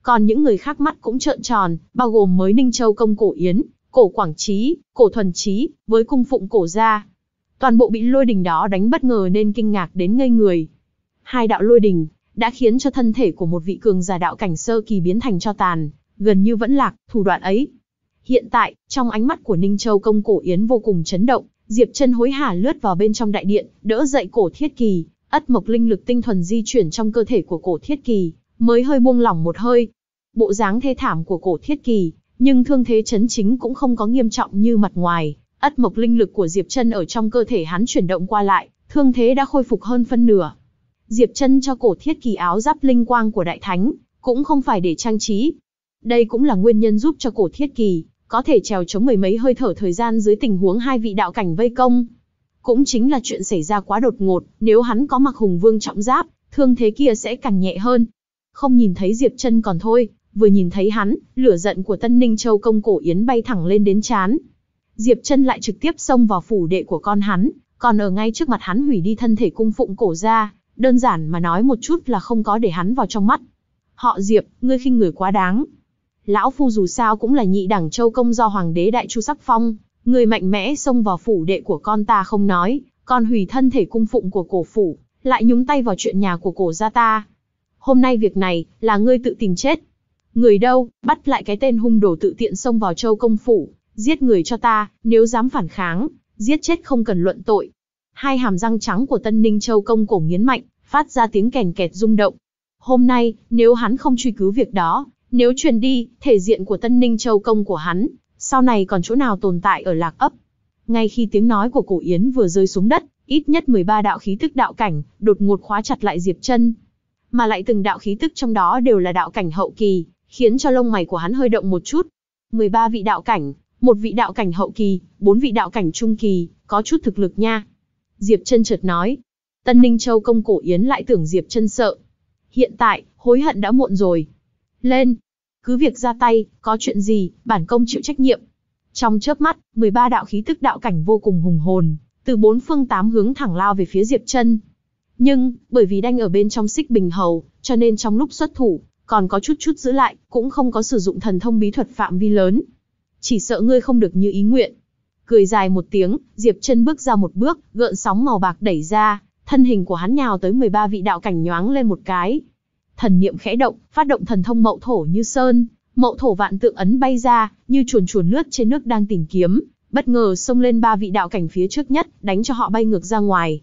Còn những người khác mắt cũng trợn tròn, bao gồm mới Ninh Châu công cổ Yến, cổ Quảng Trí, cổ Thuần Trí, với cung phụng cổ gia. Toàn bộ bị lôi đình đó đánh bất ngờ nên kinh ngạc đến ngây người. Hai đạo lôi đình đã khiến cho thân thể của một vị cường giả đạo cảnh sơ kỳ biến thành cho tàn, gần như vẫn lạc, thủ đoạn ấy Hiện tại, trong ánh mắt của Ninh Châu công cổ yến vô cùng chấn động, Diệp chân hối hả lướt vào bên trong đại điện, đỡ dậy cổ thiết kỳ, ất mộc linh lực tinh thuần di chuyển trong cơ thể của cổ thiết kỳ, mới hơi buông lỏng một hơi. Bộ dáng thê thảm của cổ thiết kỳ, nhưng thương thế chấn chính cũng không có nghiêm trọng như mặt ngoài. Ất mộc linh lực của Diệp chân ở trong cơ thể hắn chuyển động qua lại, thương thế đã khôi phục hơn phân nửa. Diệp chân cho cổ thiết kỳ áo giáp linh quang của đại thánh, cũng không phải để trang trí. Đây cũng là nguyên nhân giúp cho cổ thiết kỳ có thể trèo chống mười mấy hơi thở thời gian dưới tình huống hai vị đạo cảnh vây công. Cũng chính là chuyện xảy ra quá đột ngột, nếu hắn có mặc hùng vương trọng giáp, thương thế kia sẽ càng nhẹ hơn. Không nhìn thấy Diệp chân còn thôi, vừa nhìn thấy hắn, lửa giận của Tân Ninh Châu công cổ yến bay thẳng lên đến chán. Diệp chân lại trực tiếp xông vào phủ đệ của con hắn, còn ở ngay trước mặt hắn hủy đi thân thể cung phụng cổ ra, đơn giản mà nói một chút là không có để hắn vào trong mắt. Họ Diệp, ngươi khinh người quá đáng, lão phu dù sao cũng là nhị đẳng châu công do hoàng đế đại chu sắc phong, người mạnh mẽ xông vào phủ đệ của con ta không nói, còn hủy thân thể cung phụng của cổ phủ, lại nhúng tay vào chuyện nhà của cổ gia ta. Hôm nay việc này, là ngươi tự tìm chết. Người đâu, bắt lại cái tên hung đồ tự tiện xông vào châu công phủ, giết người cho ta, nếu dám phản kháng, giết chết không cần luận tội. Hai hàm răng trắng của tân ninh châu công cổ nghiến mạnh, phát ra tiếng kèn kẹt rung động. Hôm nay, nếu hắn không truy cứu việc đó, nếu truyền đi, thể diện của Tân Ninh Châu công của hắn, sau này còn chỗ nào tồn tại ở lạc ấp. Ngay khi tiếng nói của cổ Yến vừa rơi xuống đất, ít nhất 13 đạo khí tức đạo cảnh, đột ngột khóa chặt lại Diệp chân Mà lại từng đạo khí tức trong đó đều là đạo cảnh hậu kỳ, khiến cho lông mày của hắn hơi động một chút. 13 vị đạo cảnh, một vị đạo cảnh hậu kỳ, bốn vị đạo cảnh trung kỳ, có chút thực lực nha. Diệp chân chợt nói, Tân Ninh Châu công cổ Yến lại tưởng Diệp chân sợ. Hiện tại, hối hận đã muộn rồi. Lên, cứ việc ra tay, có chuyện gì, bản công chịu trách nhiệm. Trong chớp mắt, 13 đạo khí tức đạo cảnh vô cùng hùng hồn, từ bốn phương tám hướng thẳng lao về phía Diệp Chân. Nhưng, bởi vì đang ở bên trong xích bình hầu, cho nên trong lúc xuất thủ, còn có chút chút giữ lại, cũng không có sử dụng thần thông bí thuật phạm vi lớn. Chỉ sợ ngươi không được như ý nguyện. Cười dài một tiếng, Diệp Chân bước ra một bước, gợn sóng màu bạc đẩy ra, thân hình của hắn nhào tới 13 vị đạo cảnh nhoáng lên một cái, thần niệm khẽ động, phát động thần thông mậu thổ như sơn, mậu thổ vạn tượng ấn bay ra, như chuồn chuồn lướt trên nước đang tìm kiếm, bất ngờ xông lên ba vị đạo cảnh phía trước nhất, đánh cho họ bay ngược ra ngoài.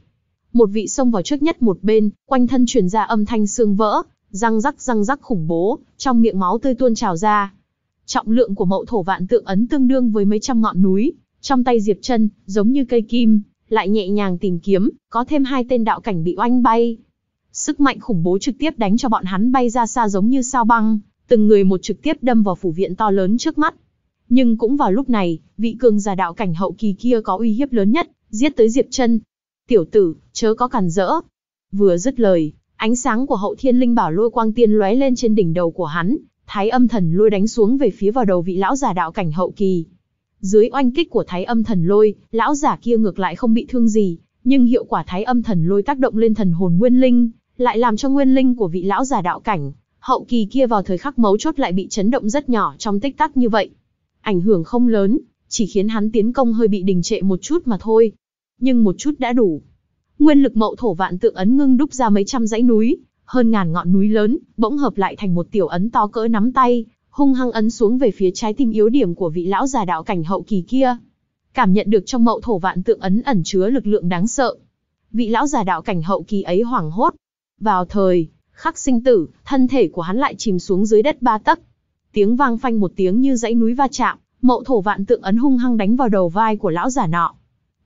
Một vị xông vào trước nhất một bên, quanh thân truyền ra âm thanh xương vỡ, răng rắc răng rắc khủng bố, trong miệng máu tươi tuôn trào ra. Trọng lượng của mậu thổ vạn tượng ấn tương đương với mấy trăm ngọn núi, trong tay Diệp Chân giống như cây kim, lại nhẹ nhàng tìm kiếm, có thêm hai tên đạo cảnh bị oanh bay. Sức mạnh khủng bố trực tiếp đánh cho bọn hắn bay ra xa giống như sao băng, từng người một trực tiếp đâm vào phủ viện to lớn trước mắt. Nhưng cũng vào lúc này, vị cường giả đạo cảnh hậu kỳ kia có uy hiếp lớn nhất, giết tới Diệp Chân. "Tiểu tử, chớ có cản rỡ." Vừa dứt lời, ánh sáng của Hậu Thiên Linh Bảo lôi quang tiên lóe lên trên đỉnh đầu của hắn, Thái Âm Thần Lôi đánh xuống về phía vào đầu vị lão giả đạo cảnh hậu kỳ. Dưới oanh kích của Thái Âm Thần Lôi, lão giả kia ngược lại không bị thương gì, nhưng hiệu quả Thái Âm Thần Lôi tác động lên thần hồn Nguyên Linh, lại làm cho nguyên linh của vị lão giả đạo cảnh, hậu kỳ kia vào thời khắc mấu chốt lại bị chấn động rất nhỏ trong tích tắc như vậy. Ảnh hưởng không lớn, chỉ khiến hắn tiến công hơi bị đình trệ một chút mà thôi. Nhưng một chút đã đủ. Nguyên lực mậu thổ vạn tượng ấn ngưng đúc ra mấy trăm dãy núi, hơn ngàn ngọn núi lớn, bỗng hợp lại thành một tiểu ấn to cỡ nắm tay, hung hăng ấn xuống về phía trái tim yếu điểm của vị lão già đạo cảnh hậu kỳ kia. Cảm nhận được trong mậu thổ vạn tượng ấn ẩn chứa lực lượng đáng sợ. Vị lão già đạo cảnh hậu kỳ ấy hoảng hốt, vào thời, khắc sinh tử, thân thể của hắn lại chìm xuống dưới đất ba tấc. Tiếng vang phanh một tiếng như dãy núi va chạm, mậu thổ vạn tượng ấn hung hăng đánh vào đầu vai của lão giả nọ.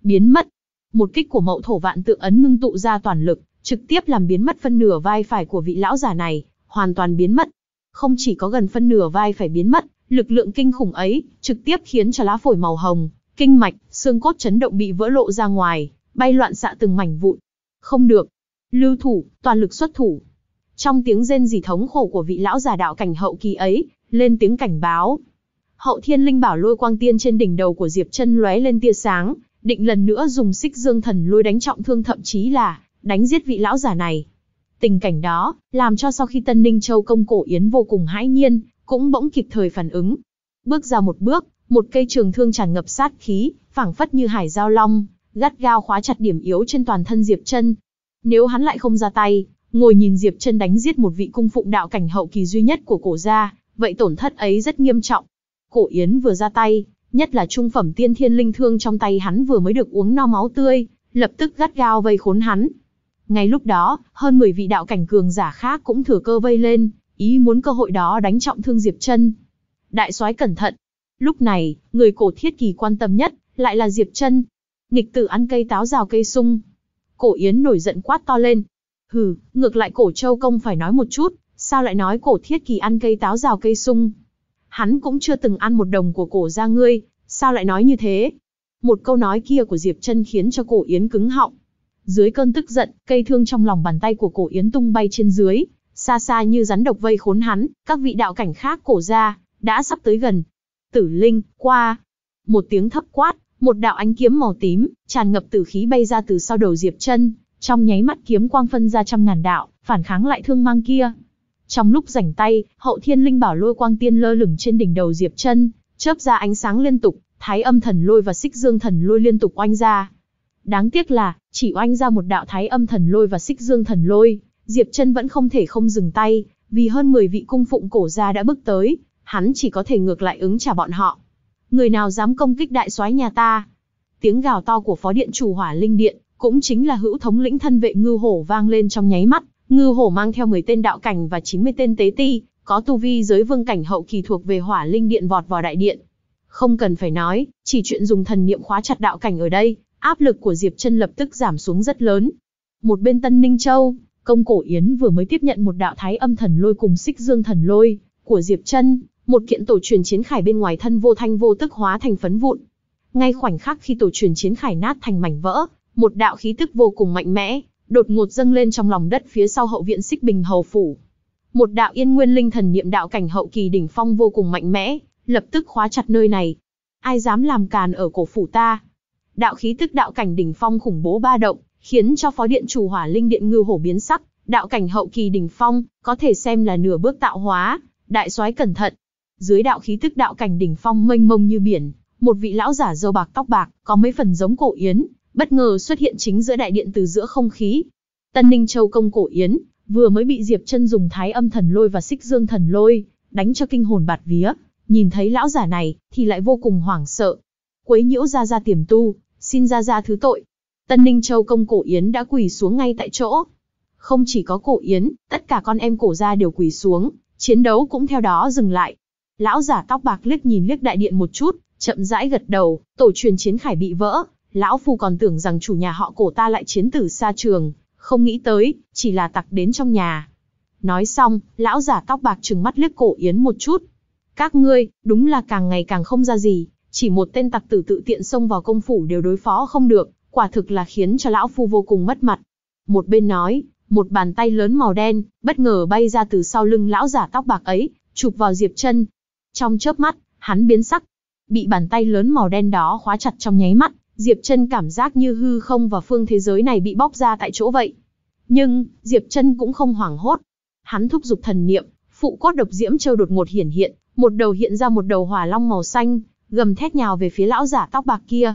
Biến mất. Một kích của mậu thổ vạn tượng ấn ngưng tụ ra toàn lực, trực tiếp làm biến mất phân nửa vai phải của vị lão giả này, hoàn toàn biến mất. Không chỉ có gần phân nửa vai phải biến mất, lực lượng kinh khủng ấy trực tiếp khiến cho lá phổi màu hồng, kinh mạch, xương cốt chấn động bị vỡ lộ ra ngoài, bay loạn xạ từng mảnh vụn. Không được, Lưu thủ, toàn lực xuất thủ. Trong tiếng rên rỉ thống khổ của vị lão giả đạo cảnh hậu kỳ ấy, lên tiếng cảnh báo. Hậu thiên linh bảo lôi quang tiên trên đỉnh đầu của Diệp chân lóe lên tia sáng, định lần nữa dùng xích dương thần lôi đánh trọng thương thậm chí là đánh giết vị lão giả này. Tình cảnh đó, làm cho sau khi Tân Ninh Châu công cổ yến vô cùng hãi nhiên, cũng bỗng kịp thời phản ứng. Bước ra một bước, một cây trường thương tràn ngập sát khí, phảng phất như hải giao long, gắt gao khóa chặt điểm yếu trên toàn thân Diệp Chân, nếu hắn lại không ra tay, ngồi nhìn Diệp Trân đánh giết một vị cung phụng đạo cảnh hậu kỳ duy nhất của cổ gia, vậy tổn thất ấy rất nghiêm trọng. Cổ Yến vừa ra tay, nhất là trung phẩm tiên thiên linh thương trong tay hắn vừa mới được uống no máu tươi, lập tức gắt gao vây khốn hắn. Ngay lúc đó, hơn 10 vị đạo cảnh cường giả khác cũng thừa cơ vây lên, ý muốn cơ hội đó đánh trọng thương Diệp Trân. Đại soái cẩn thận. Lúc này, người cổ thiết kỳ quan tâm nhất lại là Diệp Trân. Nghịch tử ăn cây táo rào cây sung, Cổ Yến nổi giận quát to lên. Hừ, ngược lại cổ châu công phải nói một chút, sao lại nói cổ thiết kỳ ăn cây táo rào cây sung. Hắn cũng chưa từng ăn một đồng của cổ ra ngươi, sao lại nói như thế? Một câu nói kia của Diệp chân khiến cho cổ Yến cứng họng. Dưới cơn tức giận, cây thương trong lòng bàn tay của cổ Yến tung bay trên dưới, xa xa như rắn độc vây khốn hắn, các vị đạo cảnh khác cổ ra, đã sắp tới gần. Tử Linh, qua. Một tiếng thấp quát, một đạo ánh kiếm màu tím, tràn ngập tử khí bay ra từ sau đầu Diệp Chân, trong nháy mắt kiếm quang phân ra trăm ngàn đạo, phản kháng lại thương mang kia. Trong lúc rảnh tay, Hậu Thiên Linh Bảo lôi quang tiên lơ lửng trên đỉnh đầu Diệp Chân, chớp ra ánh sáng liên tục, Thái Âm Thần Lôi và Xích Dương Thần Lôi liên tục oanh ra. Đáng tiếc là, chỉ oanh ra một đạo Thái Âm Thần Lôi và Xích Dương Thần Lôi, Diệp Chân vẫn không thể không dừng tay, vì hơn 10 vị cung phụng cổ gia đã bước tới, hắn chỉ có thể ngược lại ứng trả bọn họ người nào dám công kích đại soái nhà ta? Tiếng gào to của phó điện chủ hỏa linh điện, cũng chính là hữu thống lĩnh thân vệ ngư hổ vang lên trong nháy mắt, ngư hổ mang theo 10 tên đạo cảnh và 90 tên tế ti, có tu vi giới vương cảnh hậu kỳ thuộc về hỏa linh điện vọt vào đại điện. Không cần phải nói, chỉ chuyện dùng thần niệm khóa chặt đạo cảnh ở đây, áp lực của Diệp Chân lập tức giảm xuống rất lớn. Một bên Tân Ninh Châu, Công Cổ Yến vừa mới tiếp nhận một đạo thái âm thần lôi cùng xích dương thần lôi của Diệp Chân, một kiện tổ truyền chiến khải bên ngoài thân vô thanh vô tức hóa thành phấn vụn. Ngay khoảnh khắc khi tổ truyền chiến khải nát thành mảnh vỡ, một đạo khí tức vô cùng mạnh mẽ, đột ngột dâng lên trong lòng đất phía sau hậu viện Xích Bình hầu phủ. Một đạo yên nguyên linh thần niệm đạo cảnh hậu kỳ đỉnh phong vô cùng mạnh mẽ, lập tức khóa chặt nơi này. Ai dám làm càn ở cổ phủ ta? Đạo khí tức đạo cảnh đỉnh phong khủng bố ba động, khiến cho phó điện chủ Hỏa Linh Điện ngưu hổ biến sắc, đạo cảnh hậu kỳ đỉnh phong, có thể xem là nửa bước tạo hóa, đại soái cẩn thận, dưới đạo khí tức đạo cảnh đỉnh phong mênh mông như biển, một vị lão giả râu bạc tóc bạc, có mấy phần giống cổ yến, bất ngờ xuất hiện chính giữa đại điện từ giữa không khí. Tân Ninh Châu công cổ yến, vừa mới bị Diệp Chân dùng Thái Âm thần lôi và Xích Dương thần lôi đánh cho kinh hồn bạt vía, nhìn thấy lão giả này thì lại vô cùng hoảng sợ. Quấy nhiễu gia gia tiềm tu, xin gia gia thứ tội. Tân Ninh Châu công cổ yến đã quỳ xuống ngay tại chỗ. Không chỉ có cổ yến, tất cả con em cổ gia đều quỳ xuống, chiến đấu cũng theo đó dừng lại. Lão giả tóc bạc liếc nhìn liếc đại điện một chút, chậm rãi gật đầu, tổ truyền chiến khải bị vỡ, lão phu còn tưởng rằng chủ nhà họ cổ ta lại chiến tử xa trường, không nghĩ tới, chỉ là tặc đến trong nhà. Nói xong, lão giả tóc bạc trừng mắt liếc cổ yến một chút. Các ngươi, đúng là càng ngày càng không ra gì, chỉ một tên tặc tử tự tiện xông vào công phủ đều đối phó không được, quả thực là khiến cho lão phu vô cùng mất mặt. Một bên nói, một bàn tay lớn màu đen, bất ngờ bay ra từ sau lưng lão giả tóc bạc ấy, chụp vào Diệp chân trong chớp mắt, hắn biến sắc. Bị bàn tay lớn màu đen đó khóa chặt trong nháy mắt, Diệp Chân cảm giác như hư không và phương thế giới này bị bóc ra tại chỗ vậy. Nhưng, Diệp Chân cũng không hoảng hốt. Hắn thúc giục thần niệm, phụ cốt độc diễm châu đột ngột hiển hiện, một đầu hiện ra một đầu hỏa long màu xanh, gầm thét nhào về phía lão giả tóc bạc kia.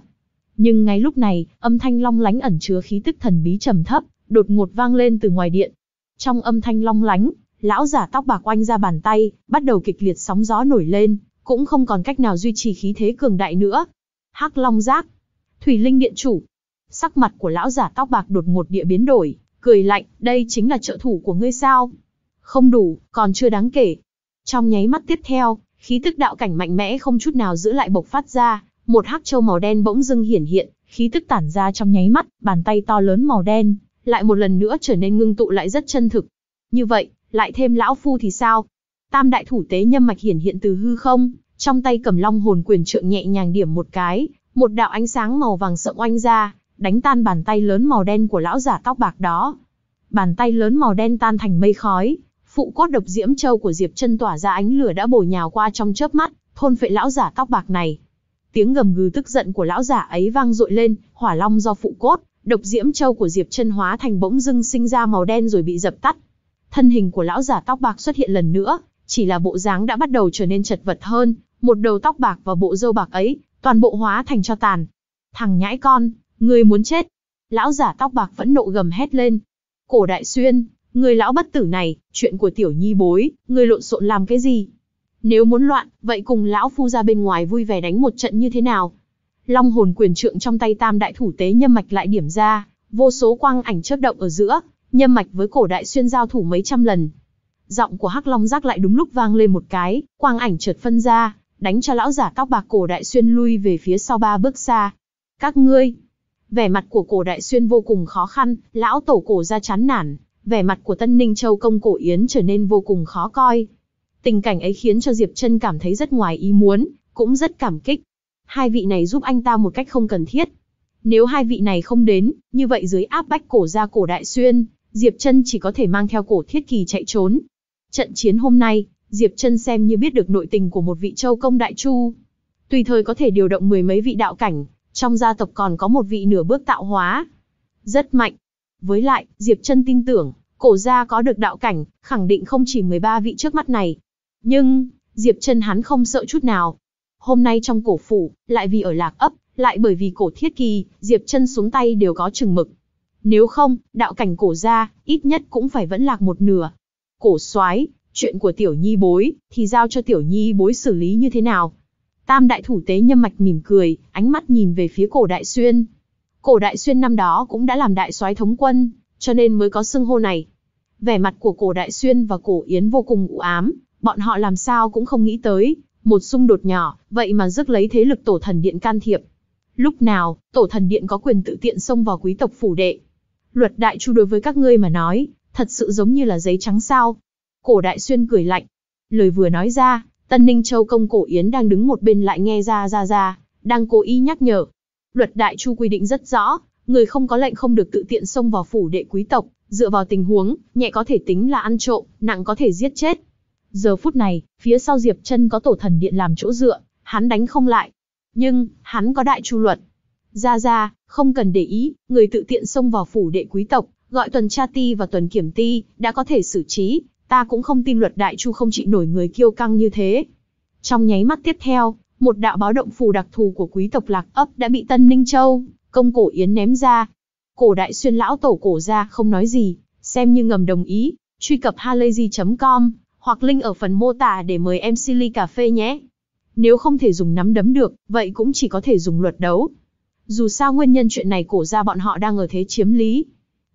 Nhưng ngay lúc này, âm thanh long lánh ẩn chứa khí tức thần bí trầm thấp, đột ngột vang lên từ ngoài điện. Trong âm thanh long lánh, lão giả tóc bạc oanh ra bàn tay, bắt đầu kịch liệt sóng gió nổi lên, cũng không còn cách nào duy trì khí thế cường đại nữa. Hắc Long Giác, Thủy Linh Điện Chủ. Sắc mặt của lão giả tóc bạc đột ngột địa biến đổi, cười lạnh, đây chính là trợ thủ của ngươi sao? Không đủ, còn chưa đáng kể. Trong nháy mắt tiếp theo, khí tức đạo cảnh mạnh mẽ không chút nào giữ lại bộc phát ra, một hắc châu màu đen bỗng dưng hiển hiện, khí tức tản ra trong nháy mắt, bàn tay to lớn màu đen, lại một lần nữa trở nên ngưng tụ lại rất chân thực. Như vậy, lại thêm lão phu thì sao? Tam đại thủ tế nhâm mạch hiển hiện từ hư không, trong tay cầm long hồn quyền trượng nhẹ nhàng điểm một cái, một đạo ánh sáng màu vàng sậm oanh ra, đánh tan bàn tay lớn màu đen của lão giả tóc bạc đó. Bàn tay lớn màu đen tan thành mây khói, phụ cốt độc diễm châu của Diệp Chân tỏa ra ánh lửa đã bồi nhào qua trong chớp mắt, thôn phệ lão giả tóc bạc này. Tiếng gầm gừ tức giận của lão giả ấy vang dội lên, hỏa long do phụ cốt, độc diễm châu của Diệp Chân hóa thành bỗng dưng sinh ra màu đen rồi bị dập tắt thân hình của lão giả tóc bạc xuất hiện lần nữa, chỉ là bộ dáng đã bắt đầu trở nên chật vật hơn, một đầu tóc bạc và bộ râu bạc ấy, toàn bộ hóa thành cho tàn. Thằng nhãi con, người muốn chết. Lão giả tóc bạc vẫn nộ gầm hét lên. Cổ đại xuyên, người lão bất tử này, chuyện của tiểu nhi bối, người lộn xộn làm cái gì? Nếu muốn loạn, vậy cùng lão phu ra bên ngoài vui vẻ đánh một trận như thế nào? Long hồn quyền trượng trong tay tam đại thủ tế nhâm mạch lại điểm ra, vô số quang ảnh chớp động ở giữa, nhâm mạch với cổ đại xuyên giao thủ mấy trăm lần. Giọng của Hắc Long Giác lại đúng lúc vang lên một cái, quang ảnh chợt phân ra, đánh cho lão giả tóc bạc cổ đại xuyên lui về phía sau ba bước xa. Các ngươi, vẻ mặt của cổ đại xuyên vô cùng khó khăn, lão tổ cổ ra chán nản, vẻ mặt của tân ninh châu công cổ yến trở nên vô cùng khó coi. Tình cảnh ấy khiến cho Diệp Trân cảm thấy rất ngoài ý muốn, cũng rất cảm kích. Hai vị này giúp anh ta một cách không cần thiết. Nếu hai vị này không đến, như vậy dưới áp bách cổ ra cổ đại xuyên, Diệp Trân chỉ có thể mang theo cổ thiết kỳ chạy trốn. Trận chiến hôm nay, Diệp Trân xem như biết được nội tình của một vị châu công đại chu. Tùy thời có thể điều động mười mấy vị đạo cảnh, trong gia tộc còn có một vị nửa bước tạo hóa. Rất mạnh. Với lại, Diệp Trân tin tưởng, cổ gia có được đạo cảnh, khẳng định không chỉ 13 vị trước mắt này. Nhưng, Diệp Trân hắn không sợ chút nào. Hôm nay trong cổ phủ, lại vì ở lạc ấp, lại bởi vì cổ thiết kỳ, Diệp Trân xuống tay đều có chừng mực. Nếu không, đạo cảnh cổ ra, ít nhất cũng phải vẫn lạc một nửa. Cổ soái, chuyện của tiểu nhi bối, thì giao cho tiểu nhi bối xử lý như thế nào? Tam đại thủ tế nhâm mạch mỉm cười, ánh mắt nhìn về phía cổ đại xuyên. Cổ đại xuyên năm đó cũng đã làm đại soái thống quân, cho nên mới có xưng hô này. Vẻ mặt của cổ đại xuyên và cổ yến vô cùng u ám, bọn họ làm sao cũng không nghĩ tới, một xung đột nhỏ, vậy mà rước lấy thế lực tổ thần điện can thiệp. Lúc nào, tổ thần điện có quyền tự tiện xông vào quý tộc phủ đệ, luật đại chu đối với các ngươi mà nói, thật sự giống như là giấy trắng sao. Cổ đại xuyên cười lạnh. Lời vừa nói ra, Tân Ninh Châu công cổ yến đang đứng một bên lại nghe ra ra ra, đang cố ý nhắc nhở. Luật đại chu quy định rất rõ, người không có lệnh không được tự tiện xông vào phủ đệ quý tộc, dựa vào tình huống, nhẹ có thể tính là ăn trộm, nặng có thể giết chết. Giờ phút này, phía sau Diệp chân có tổ thần điện làm chỗ dựa, hắn đánh không lại. Nhưng, hắn có đại chu luật. Ra ra, không cần để ý, người tự tiện xông vào phủ đệ quý tộc, gọi tuần tra ti và tuần kiểm ti, đã có thể xử trí, ta cũng không tin luật đại chu không trị nổi người kiêu căng như thế. Trong nháy mắt tiếp theo, một đạo báo động phù đặc thù của quý tộc lạc ấp đã bị Tân Ninh Châu, công cổ yến ném ra. Cổ đại xuyên lão tổ cổ ra không nói gì, xem như ngầm đồng ý, truy cập halayzi.com, hoặc link ở phần mô tả để mời em Silly Cà Phê nhé. Nếu không thể dùng nắm đấm được, vậy cũng chỉ có thể dùng luật đấu, dù sao nguyên nhân chuyện này cổ ra bọn họ đang ở thế chiếm lý.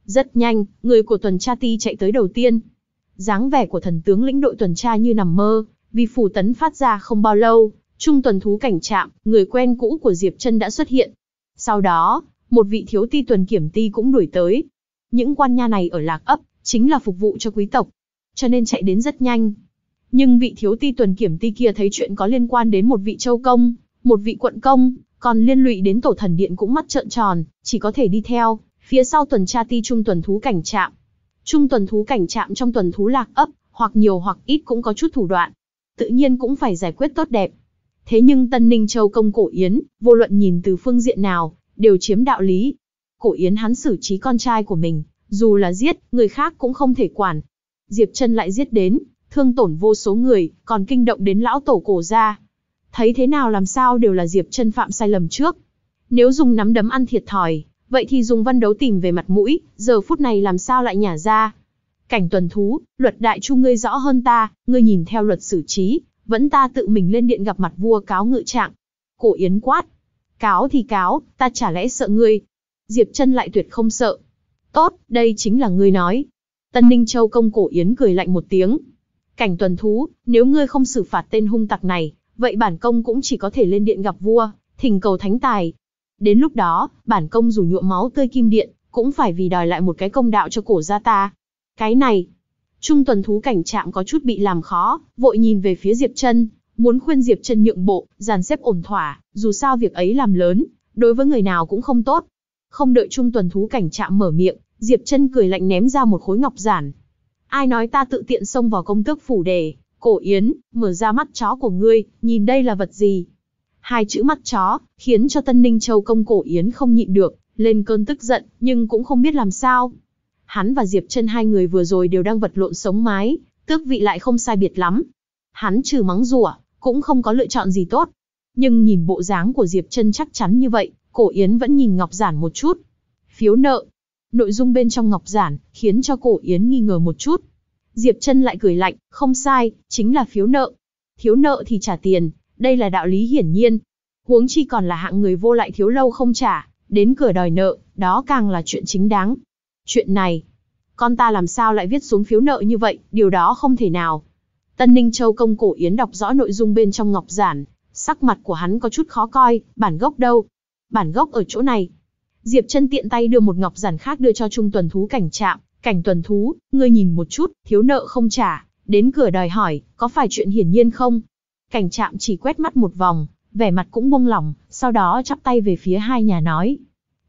Rất nhanh, người của tuần tra ti chạy tới đầu tiên. dáng vẻ của thần tướng lĩnh đội tuần tra như nằm mơ, vì phủ tấn phát ra không bao lâu, trung tuần thú cảnh trạm, người quen cũ của Diệp Trân đã xuất hiện. Sau đó, một vị thiếu ti tuần kiểm ti cũng đuổi tới. Những quan nha này ở lạc ấp, chính là phục vụ cho quý tộc, cho nên chạy đến rất nhanh. Nhưng vị thiếu ti tuần kiểm ti kia thấy chuyện có liên quan đến một vị châu công, một vị quận công, còn liên lụy đến tổ thần điện cũng mắt trợn tròn, chỉ có thể đi theo, phía sau tuần tra ti trung tuần thú cảnh trạm. Trung tuần thú cảnh trạm trong tuần thú lạc ấp, hoặc nhiều hoặc ít cũng có chút thủ đoạn. Tự nhiên cũng phải giải quyết tốt đẹp. Thế nhưng Tân Ninh Châu công Cổ Yến, vô luận nhìn từ phương diện nào, đều chiếm đạo lý. Cổ Yến hắn xử trí con trai của mình, dù là giết, người khác cũng không thể quản. Diệp chân lại giết đến, thương tổn vô số người, còn kinh động đến lão tổ cổ gia thấy thế nào làm sao đều là Diệp Trân phạm sai lầm trước. Nếu dùng nắm đấm ăn thiệt thòi, vậy thì dùng văn đấu tìm về mặt mũi, giờ phút này làm sao lại nhả ra. Cảnh tuần thú, luật đại chu ngươi rõ hơn ta, ngươi nhìn theo luật xử trí, vẫn ta tự mình lên điện gặp mặt vua cáo ngự trạng. Cổ Yến quát, cáo thì cáo, ta chả lẽ sợ ngươi. Diệp Trân lại tuyệt không sợ. Tốt, đây chính là ngươi nói. Tân Ninh Châu công cổ Yến cười lạnh một tiếng. Cảnh tuần thú, nếu ngươi không xử phạt tên hung tặc này, vậy bản công cũng chỉ có thể lên điện gặp vua, thỉnh cầu thánh tài. Đến lúc đó, bản công dù nhuộm máu tươi kim điện, cũng phải vì đòi lại một cái công đạo cho cổ gia ta. Cái này, trung tuần thú cảnh trạng có chút bị làm khó, vội nhìn về phía Diệp chân muốn khuyên Diệp chân nhượng bộ, dàn xếp ổn thỏa, dù sao việc ấy làm lớn, đối với người nào cũng không tốt. Không đợi trung tuần thú cảnh trạm mở miệng, Diệp chân cười lạnh ném ra một khối ngọc giản. Ai nói ta tự tiện xông vào công tước phủ đề, Cổ Yến, mở ra mắt chó của ngươi, nhìn đây là vật gì? Hai chữ mắt chó, khiến cho Tân Ninh Châu công Cổ Yến không nhịn được, lên cơn tức giận, nhưng cũng không biết làm sao. Hắn và Diệp chân hai người vừa rồi đều đang vật lộn sống mái, tước vị lại không sai biệt lắm. Hắn trừ mắng rủa, cũng không có lựa chọn gì tốt. Nhưng nhìn bộ dáng của Diệp chân chắc chắn như vậy, Cổ Yến vẫn nhìn Ngọc Giản một chút. Phiếu nợ. Nội dung bên trong Ngọc Giản khiến cho Cổ Yến nghi ngờ một chút Diệp Trân lại cười lạnh, không sai, chính là phiếu nợ. Thiếu nợ thì trả tiền, đây là đạo lý hiển nhiên. Huống chi còn là hạng người vô lại thiếu lâu không trả, đến cửa đòi nợ, đó càng là chuyện chính đáng. Chuyện này, con ta làm sao lại viết xuống phiếu nợ như vậy, điều đó không thể nào. Tân Ninh Châu công cổ yến đọc rõ nội dung bên trong ngọc giản, sắc mặt của hắn có chút khó coi, bản gốc đâu? Bản gốc ở chỗ này. Diệp chân tiện tay đưa một ngọc giản khác đưa cho trung tuần thú cảnh trạm, Cảnh tuần thú, ngươi nhìn một chút, thiếu nợ không trả, đến cửa đòi hỏi, có phải chuyện hiển nhiên không? Cảnh trạm chỉ quét mắt một vòng, vẻ mặt cũng buông lỏng, sau đó chắp tay về phía hai nhà nói.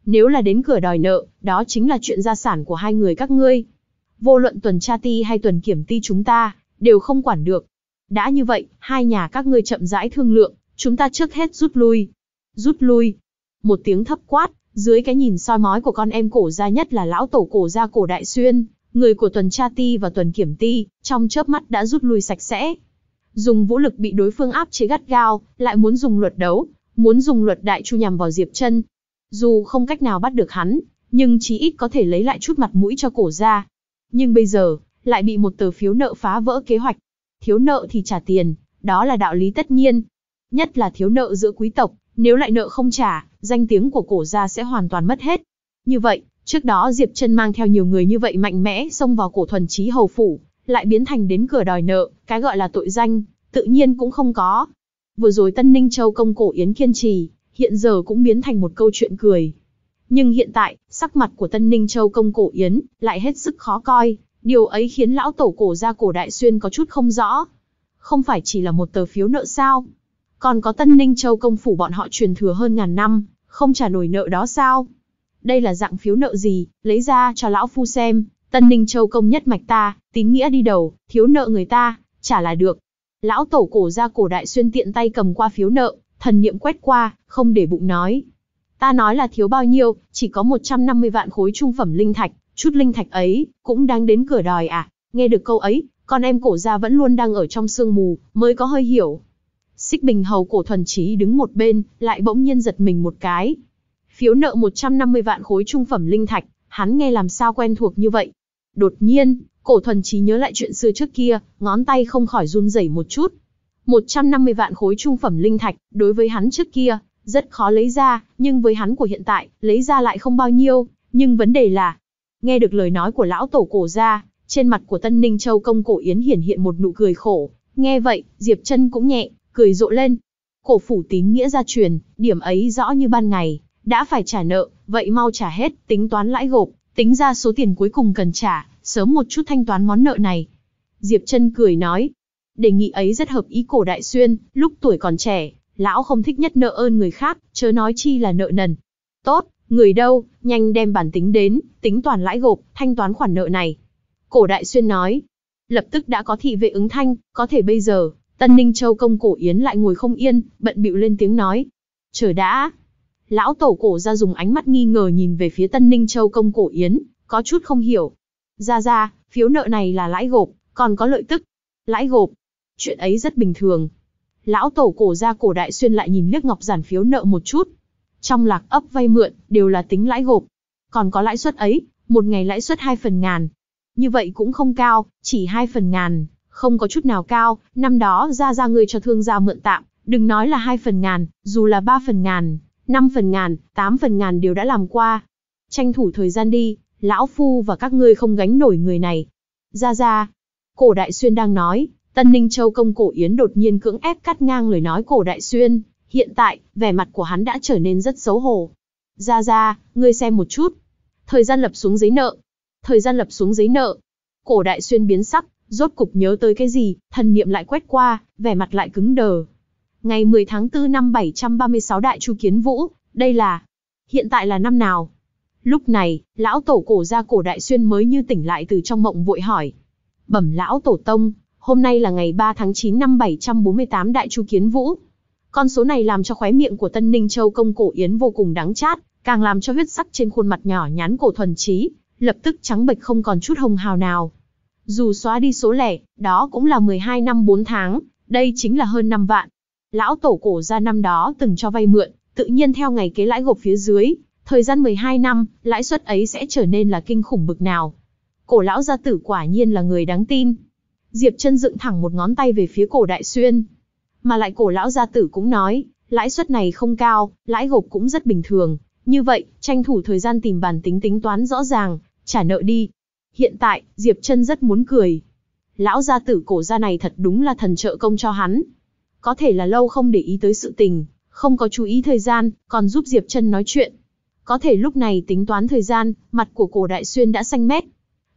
Nếu là đến cửa đòi nợ, đó chính là chuyện gia sản của hai người các ngươi. Vô luận tuần tra ti hay tuần kiểm ti chúng ta, đều không quản được. Đã như vậy, hai nhà các ngươi chậm rãi thương lượng, chúng ta trước hết rút lui. Rút lui. Một tiếng thấp quát, dưới cái nhìn soi mói của con em cổ gia nhất là lão tổ cổ gia cổ đại xuyên, người của tuần tra ti và tuần kiểm ti, trong chớp mắt đã rút lui sạch sẽ. Dùng vũ lực bị đối phương áp chế gắt gao, lại muốn dùng luật đấu, muốn dùng luật đại chu nhằm vào Diệp chân. Dù không cách nào bắt được hắn, nhưng chí ít có thể lấy lại chút mặt mũi cho cổ gia. Nhưng bây giờ, lại bị một tờ phiếu nợ phá vỡ kế hoạch. Thiếu nợ thì trả tiền, đó là đạo lý tất nhiên. Nhất là thiếu nợ giữa quý tộc, nếu lại nợ không trả, danh tiếng của cổ gia sẽ hoàn toàn mất hết. Như vậy, trước đó Diệp Trân mang theo nhiều người như vậy mạnh mẽ xông vào cổ thuần trí hầu phủ, lại biến thành đến cửa đòi nợ, cái gọi là tội danh, tự nhiên cũng không có. Vừa rồi Tân Ninh Châu công cổ Yến kiên trì, hiện giờ cũng biến thành một câu chuyện cười. Nhưng hiện tại, sắc mặt của Tân Ninh Châu công cổ Yến lại hết sức khó coi, điều ấy khiến lão tổ cổ gia cổ đại xuyên có chút không rõ. Không phải chỉ là một tờ phiếu nợ sao? Còn có Tân Ninh Châu công phủ bọn họ truyền thừa hơn ngàn năm, không trả nổi nợ đó sao? Đây là dạng phiếu nợ gì, lấy ra cho lão phu xem, Tân Ninh Châu công nhất mạch ta, tín nghĩa đi đầu, thiếu nợ người ta, trả là được. Lão tổ cổ ra cổ đại xuyên tiện tay cầm qua phiếu nợ, thần niệm quét qua, không để bụng nói. Ta nói là thiếu bao nhiêu, chỉ có một trăm năm mươi vạn khối trung phẩm linh thạch, chút linh thạch ấy, cũng đang đến cửa đòi à, nghe được câu ấy, con em cổ ra vẫn luôn đang ở trong sương mù, mới có hơi hiểu. Xích Bình Hầu Cổ Thuần Chí đứng một bên, lại bỗng nhiên giật mình một cái. Phiếu nợ 150 vạn khối trung phẩm linh thạch, hắn nghe làm sao quen thuộc như vậy. Đột nhiên, Cổ Thuần Chí nhớ lại chuyện xưa trước kia, ngón tay không khỏi run rẩy một chút. 150 vạn khối trung phẩm linh thạch, đối với hắn trước kia, rất khó lấy ra, nhưng với hắn của hiện tại, lấy ra lại không bao nhiêu, nhưng vấn đề là, nghe được lời nói của lão tổ cổ ra, trên mặt của Tân Ninh Châu công cổ yến hiển hiện một nụ cười khổ, nghe vậy, Diệp Chân cũng nhẹ, cười rộ lên. Cổ phủ tín nghĩa gia truyền, điểm ấy rõ như ban ngày, đã phải trả nợ, vậy mau trả hết, tính toán lãi gộp, tính ra số tiền cuối cùng cần trả, sớm một chút thanh toán món nợ này. Diệp chân cười nói, đề nghị ấy rất hợp ý cổ đại xuyên, lúc tuổi còn trẻ, lão không thích nhất nợ ơn người khác, chớ nói chi là nợ nần. Tốt, người đâu, nhanh đem bản tính đến, tính toàn lãi gộp, thanh toán khoản nợ này. Cổ đại xuyên nói, lập tức đã có thị vệ ứng thanh, có thể bây giờ, Tân Ninh Châu công cổ yến lại ngồi không yên, bận bịu lên tiếng nói. Chờ đã. Lão tổ cổ ra dùng ánh mắt nghi ngờ nhìn về phía Tân Ninh Châu công cổ yến, có chút không hiểu. Ra ra, phiếu nợ này là lãi gộp, còn có lợi tức. Lãi gộp. Chuyện ấy rất bình thường. Lão tổ cổ ra cổ đại xuyên lại nhìn liếc ngọc giản phiếu nợ một chút. Trong lạc ấp vay mượn, đều là tính lãi gộp. Còn có lãi suất ấy, một ngày lãi suất 2 phần ngàn. Như vậy cũng không cao, chỉ 2 phần ngàn, không có chút nào cao, năm đó ra ra người cho thương gia mượn tạm, đừng nói là hai phần ngàn, dù là ba phần ngàn, năm phần ngàn, tám phần ngàn đều đã làm qua. Tranh thủ thời gian đi, lão phu và các ngươi không gánh nổi người này. Ra ra, cổ đại xuyên đang nói, tân ninh châu công cổ yến đột nhiên cưỡng ép cắt ngang lời nói cổ đại xuyên, hiện tại, vẻ mặt của hắn đã trở nên rất xấu hổ. Ra ra, ngươi xem một chút. Thời gian lập xuống giấy nợ. Thời gian lập xuống giấy nợ. Cổ đại xuyên biến sắc, Rốt cục nhớ tới cái gì, thần niệm lại quét qua, vẻ mặt lại cứng đờ. Ngày 10 tháng 4 năm 736 Đại Chu Kiến Vũ, đây là... Hiện tại là năm nào? Lúc này, lão tổ cổ gia cổ đại xuyên mới như tỉnh lại từ trong mộng vội hỏi. Bẩm lão tổ tông, hôm nay là ngày 3 tháng 9 năm 748 Đại Chu Kiến Vũ. Con số này làm cho khóe miệng của Tân Ninh Châu công cổ yến vô cùng đáng chát, càng làm cho huyết sắc trên khuôn mặt nhỏ nhắn cổ thuần trí, lập tức trắng bệch không còn chút hồng hào nào. Dù xóa đi số lẻ, đó cũng là 12 năm 4 tháng, đây chính là hơn 5 vạn. Lão tổ cổ ra năm đó từng cho vay mượn, tự nhiên theo ngày kế lãi gộp phía dưới, thời gian 12 năm, lãi suất ấy sẽ trở nên là kinh khủng bực nào. Cổ lão gia tử quả nhiên là người đáng tin. Diệp chân dựng thẳng một ngón tay về phía cổ đại xuyên. Mà lại cổ lão gia tử cũng nói, lãi suất này không cao, lãi gộp cũng rất bình thường. Như vậy, tranh thủ thời gian tìm bản tính tính toán rõ ràng, trả nợ đi. Hiện tại, Diệp Trân rất muốn cười. Lão gia tử cổ gia này thật đúng là thần trợ công cho hắn. Có thể là lâu không để ý tới sự tình, không có chú ý thời gian, còn giúp Diệp Trân nói chuyện. Có thể lúc này tính toán thời gian, mặt của cổ đại xuyên đã xanh mét.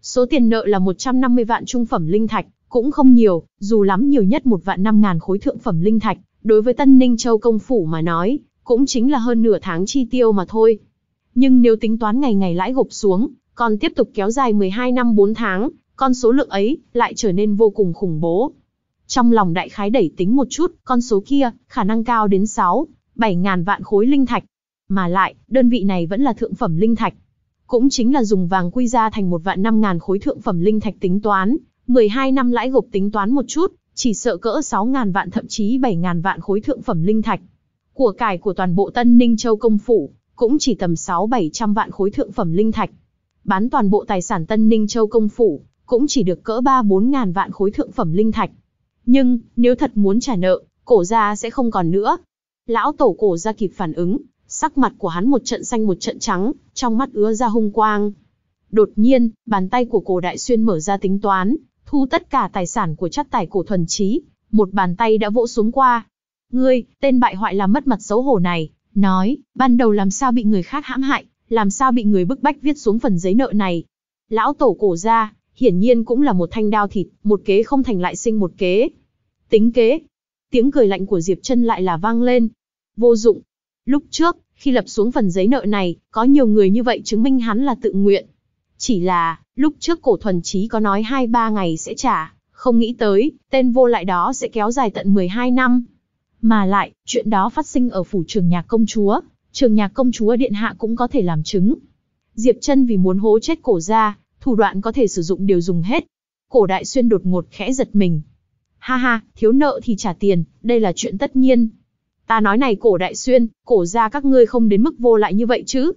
Số tiền nợ là 150 vạn trung phẩm linh thạch, cũng không nhiều, dù lắm nhiều nhất một vạn năm ngàn khối thượng phẩm linh thạch, đối với Tân Ninh Châu công phủ mà nói, cũng chính là hơn nửa tháng chi tiêu mà thôi. Nhưng nếu tính toán ngày ngày lãi gộp xuống, còn tiếp tục kéo dài 12 năm 4 tháng, con số lượng ấy lại trở nên vô cùng khủng bố. Trong lòng đại khái đẩy tính một chút, con số kia khả năng cao đến 6, 7 ngàn vạn khối linh thạch. Mà lại, đơn vị này vẫn là thượng phẩm linh thạch. Cũng chính là dùng vàng quy ra thành một vạn năm ngàn khối thượng phẩm linh thạch tính toán, 12 năm lãi gộp tính toán một chút, chỉ sợ cỡ 6 ngàn vạn thậm chí 7 ngàn vạn khối thượng phẩm linh thạch. Của cải của toàn bộ Tân Ninh Châu công phủ cũng chỉ tầm 6 700 vạn khối thượng phẩm linh thạch bán toàn bộ tài sản Tân Ninh Châu công phủ, cũng chỉ được cỡ 3-4 ngàn vạn khối thượng phẩm linh thạch. Nhưng, nếu thật muốn trả nợ, cổ gia sẽ không còn nữa. Lão tổ cổ gia kịp phản ứng, sắc mặt của hắn một trận xanh một trận trắng, trong mắt ứa ra hung quang. Đột nhiên, bàn tay của cổ đại xuyên mở ra tính toán, thu tất cả tài sản của chất tài cổ thuần trí, một bàn tay đã vỗ xuống qua. Ngươi, tên bại hoại làm mất mặt xấu hổ này, nói, ban đầu làm sao bị người khác hãm hại, làm sao bị người bức bách viết xuống phần giấy nợ này. Lão tổ cổ ra, hiển nhiên cũng là một thanh đao thịt, một kế không thành lại sinh một kế. Tính kế. Tiếng cười lạnh của Diệp Chân lại là vang lên. Vô dụng. Lúc trước, khi lập xuống phần giấy nợ này, có nhiều người như vậy chứng minh hắn là tự nguyện. Chỉ là, lúc trước cổ thuần chí có nói 2-3 ngày sẽ trả, không nghĩ tới, tên vô lại đó sẽ kéo dài tận 12 năm. Mà lại, chuyện đó phát sinh ở phủ trường nhà công chúa, trường nhạc công chúa điện hạ cũng có thể làm chứng. Diệp chân vì muốn hố chết cổ ra, thủ đoạn có thể sử dụng đều dùng hết. Cổ đại xuyên đột ngột khẽ giật mình. Ha ha, thiếu nợ thì trả tiền, đây là chuyện tất nhiên. Ta nói này cổ đại xuyên, cổ ra các ngươi không đến mức vô lại như vậy chứ.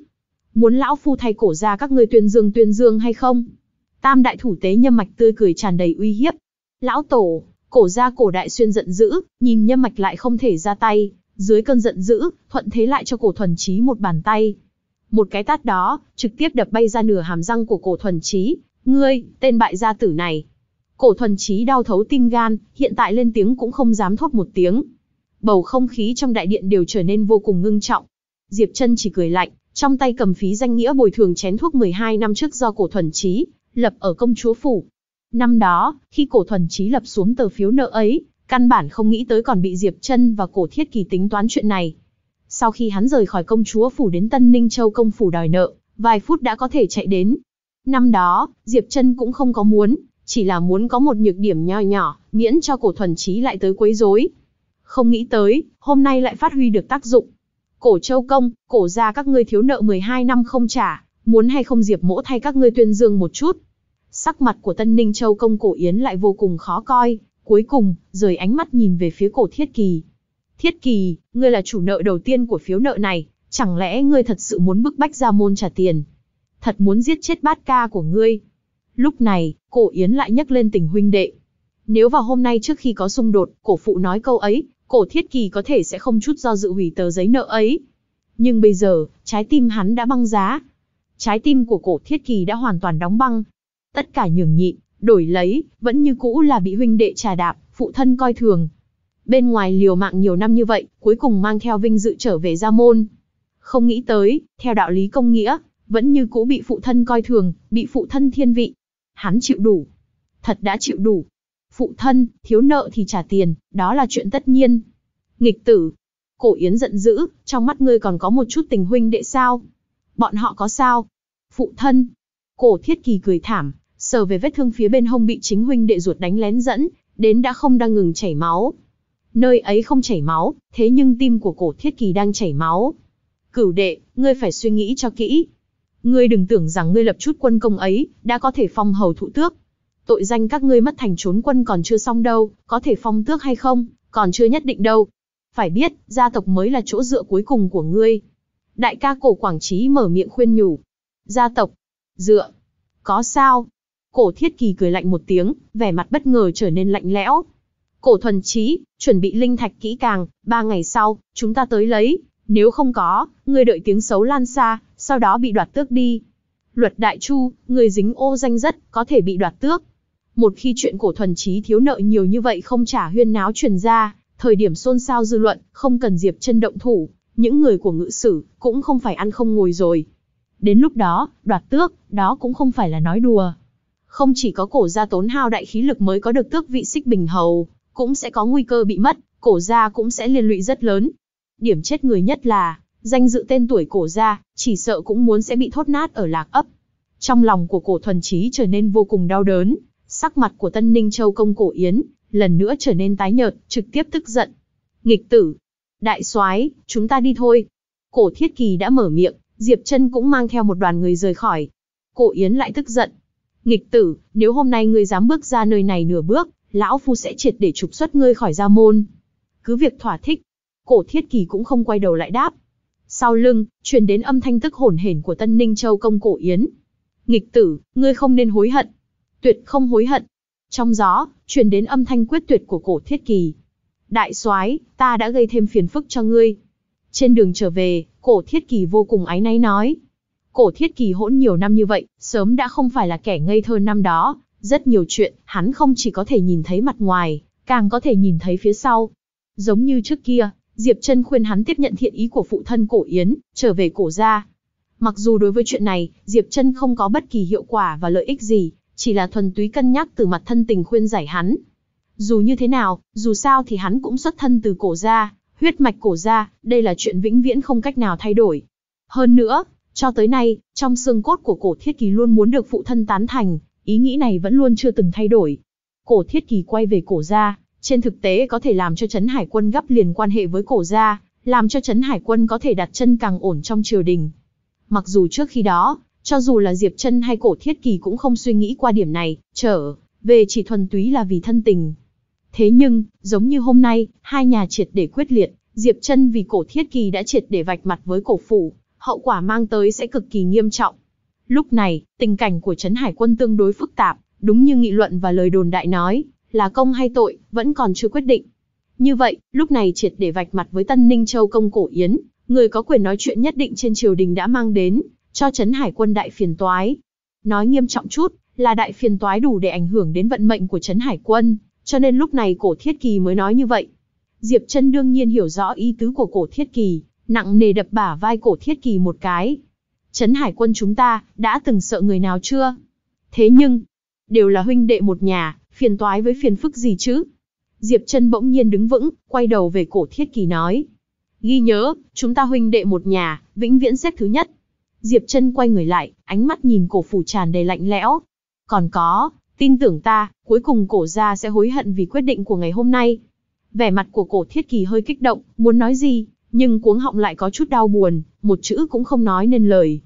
Muốn lão phu thay cổ ra các ngươi tuyên dương tuyên dương hay không? Tam đại thủ tế nhâm mạch tươi cười tràn đầy uy hiếp. Lão tổ, cổ ra cổ đại xuyên giận dữ, nhìn nhâm mạch lại không thể ra tay, dưới cơn giận dữ, thuận thế lại cho cổ thuần trí một bàn tay. Một cái tát đó, trực tiếp đập bay ra nửa hàm răng của cổ thuần trí. Ngươi, tên bại gia tử này. Cổ thuần trí đau thấu tim gan, hiện tại lên tiếng cũng không dám thốt một tiếng. Bầu không khí trong đại điện đều trở nên vô cùng ngưng trọng. Diệp chân chỉ cười lạnh, trong tay cầm phí danh nghĩa bồi thường chén thuốc 12 năm trước do cổ thuần trí, lập ở công chúa phủ. Năm đó, khi cổ thuần trí lập xuống tờ phiếu nợ ấy, Căn bản không nghĩ tới còn bị Diệp Chân và Cổ Thiết Kỳ tính toán chuyện này. Sau khi hắn rời khỏi công chúa phủ đến Tân Ninh Châu công phủ đòi nợ, vài phút đã có thể chạy đến. Năm đó, Diệp Chân cũng không có muốn, chỉ là muốn có một nhược điểm nho nhỏ, miễn cho Cổ Thuần trí lại tới quấy rối. Không nghĩ tới, hôm nay lại phát huy được tác dụng. Cổ Châu công, cổ gia các ngươi thiếu nợ 12 năm không trả, muốn hay không Diệp Mỗ thay các ngươi tuyên dương một chút. Sắc mặt của Tân Ninh Châu công cổ yến lại vô cùng khó coi, Cuối cùng, rời ánh mắt nhìn về phía cổ Thiết Kỳ. Thiết Kỳ, ngươi là chủ nợ đầu tiên của phiếu nợ này, chẳng lẽ ngươi thật sự muốn bức bách ra Môn trả tiền? Thật muốn giết chết bát ca của ngươi? Lúc này, cổ Yến lại nhắc lên tình huynh đệ. Nếu vào hôm nay trước khi có xung đột, cổ phụ nói câu ấy, cổ Thiết Kỳ có thể sẽ không chút do dự hủy tờ giấy nợ ấy. Nhưng bây giờ, trái tim hắn đã băng giá. Trái tim của cổ Thiết Kỳ đã hoàn toàn đóng băng. Tất cả nhường nhịn, đổi lấy, vẫn như cũ là bị huynh đệ trà đạp, phụ thân coi thường. Bên ngoài liều mạng nhiều năm như vậy, cuối cùng mang theo vinh dự trở về gia môn. Không nghĩ tới, theo đạo lý công nghĩa, vẫn như cũ bị phụ thân coi thường, bị phụ thân thiên vị. Hắn chịu đủ. Thật đã chịu đủ. Phụ thân, thiếu nợ thì trả tiền, đó là chuyện tất nhiên. Nghịch tử. Cổ Yến giận dữ, trong mắt ngươi còn có một chút tình huynh đệ sao? Bọn họ có sao? Phụ thân. Cổ Thiết Kỳ cười thảm, sờ về vết thương phía bên hông bị chính huynh đệ ruột đánh lén dẫn, đến đã không đang ngừng chảy máu. Nơi ấy không chảy máu, thế nhưng tim của cổ thiết kỳ đang chảy máu. Cửu đệ, ngươi phải suy nghĩ cho kỹ. Ngươi đừng tưởng rằng ngươi lập chút quân công ấy, đã có thể phong hầu thụ tước. Tội danh các ngươi mất thành trốn quân còn chưa xong đâu, có thể phong tước hay không, còn chưa nhất định đâu. Phải biết, gia tộc mới là chỗ dựa cuối cùng của ngươi. Đại ca cổ Quảng Trí mở miệng khuyên nhủ. Gia tộc, dựa, có sao, Cổ Thiết Kỳ cười lạnh một tiếng, vẻ mặt bất ngờ trở nên lạnh lẽo. Cổ thuần trí, chuẩn bị linh thạch kỹ càng, ba ngày sau, chúng ta tới lấy, nếu không có, người đợi tiếng xấu lan xa, sau đó bị đoạt tước đi. Luật đại chu, người dính ô danh rất, có thể bị đoạt tước. Một khi chuyện cổ thuần trí thiếu nợ nhiều như vậy không trả huyên náo truyền ra, thời điểm xôn xao dư luận, không cần diệp chân động thủ, những người của ngự sử, cũng không phải ăn không ngồi rồi. Đến lúc đó, đoạt tước, đó cũng không phải là nói đùa. Không chỉ có cổ gia tốn hao đại khí lực mới có được tước vị xích bình hầu, cũng sẽ có nguy cơ bị mất, cổ gia cũng sẽ liên lụy rất lớn. Điểm chết người nhất là, danh dự tên tuổi cổ gia, chỉ sợ cũng muốn sẽ bị thốt nát ở lạc ấp. Trong lòng của cổ thuần trí trở nên vô cùng đau đớn, sắc mặt của tân ninh châu công cổ yến, lần nữa trở nên tái nhợt, trực tiếp tức giận. Nghịch tử, đại soái, chúng ta đi thôi. Cổ thiết kỳ đã mở miệng, Diệp chân cũng mang theo một đoàn người rời khỏi. Cổ yến lại tức giận, nghịch tử, nếu hôm nay ngươi dám bước ra nơi này nửa bước, lão phu sẽ triệt để trục xuất ngươi khỏi gia môn. Cứ việc thỏa thích, cổ thiết kỳ cũng không quay đầu lại đáp. Sau lưng, truyền đến âm thanh tức hổn hển của Tân Ninh Châu công cổ yến. Nghịch tử, ngươi không nên hối hận. Tuyệt không hối hận. Trong gió, truyền đến âm thanh quyết tuyệt của cổ thiết kỳ. Đại soái, ta đã gây thêm phiền phức cho ngươi. Trên đường trở về, cổ thiết kỳ vô cùng áy náy nói. Cổ thiết kỳ hỗn nhiều năm như vậy, sớm đã không phải là kẻ ngây thơ năm đó. Rất nhiều chuyện, hắn không chỉ có thể nhìn thấy mặt ngoài, càng có thể nhìn thấy phía sau. Giống như trước kia, Diệp Trân khuyên hắn tiếp nhận thiện ý của phụ thân cổ Yến, trở về cổ gia. Mặc dù đối với chuyện này, Diệp Trân không có bất kỳ hiệu quả và lợi ích gì, chỉ là thuần túy cân nhắc từ mặt thân tình khuyên giải hắn. Dù như thế nào, dù sao thì hắn cũng xuất thân từ cổ gia, huyết mạch cổ gia, đây là chuyện vĩnh viễn không cách nào thay đổi. Hơn nữa, cho tới nay, trong xương cốt của cổ thiết kỳ luôn muốn được phụ thân tán thành, ý nghĩ này vẫn luôn chưa từng thay đổi. Cổ thiết kỳ quay về cổ gia, trên thực tế có thể làm cho Trấn Hải quân gấp liền quan hệ với cổ gia, làm cho Trấn Hải quân có thể đặt chân càng ổn trong triều đình. Mặc dù trước khi đó, cho dù là Diệp chân hay cổ thiết kỳ cũng không suy nghĩ qua điểm này, trở về chỉ thuần túy là vì thân tình. Thế nhưng, giống như hôm nay, hai nhà triệt để quyết liệt, Diệp chân vì cổ thiết kỳ đã triệt để vạch mặt với cổ phụ, hậu quả mang tới sẽ cực kỳ nghiêm trọng. Lúc này, tình cảnh của Trấn Hải quân tương đối phức tạp, đúng như nghị luận và lời đồn đại nói, là công hay tội, vẫn còn chưa quyết định. Như vậy, lúc này triệt để vạch mặt với Tân Ninh Châu công cổ Yến, người có quyền nói chuyện nhất định trên triều đình đã mang đến, cho Trấn Hải quân đại phiền toái. Nói nghiêm trọng chút, là đại phiền toái đủ để ảnh hưởng đến vận mệnh của Trấn Hải quân, cho nên lúc này cổ thiết kỳ mới nói như vậy. Diệp Trân đương nhiên hiểu rõ ý tứ của cổ thiết kỳ, nặng nề đập bả vai cổ thiết kỳ một cái. Trấn hải quân chúng ta, đã từng sợ người nào chưa? Thế nhưng, đều là huynh đệ một nhà, phiền toái với phiền phức gì chứ? Diệp chân bỗng nhiên đứng vững, quay đầu về cổ thiết kỳ nói. Ghi nhớ, chúng ta huynh đệ một nhà, vĩnh viễn xếp thứ nhất. Diệp chân quay người lại, ánh mắt nhìn cổ phủ tràn đầy lạnh lẽo. Còn có, tin tưởng ta, cuối cùng cổ gia sẽ hối hận vì quyết định của ngày hôm nay. Vẻ mặt của cổ thiết kỳ hơi kích động, muốn nói gì, nhưng cuống họng lại có chút đau buồn, một chữ cũng không nói nên lời.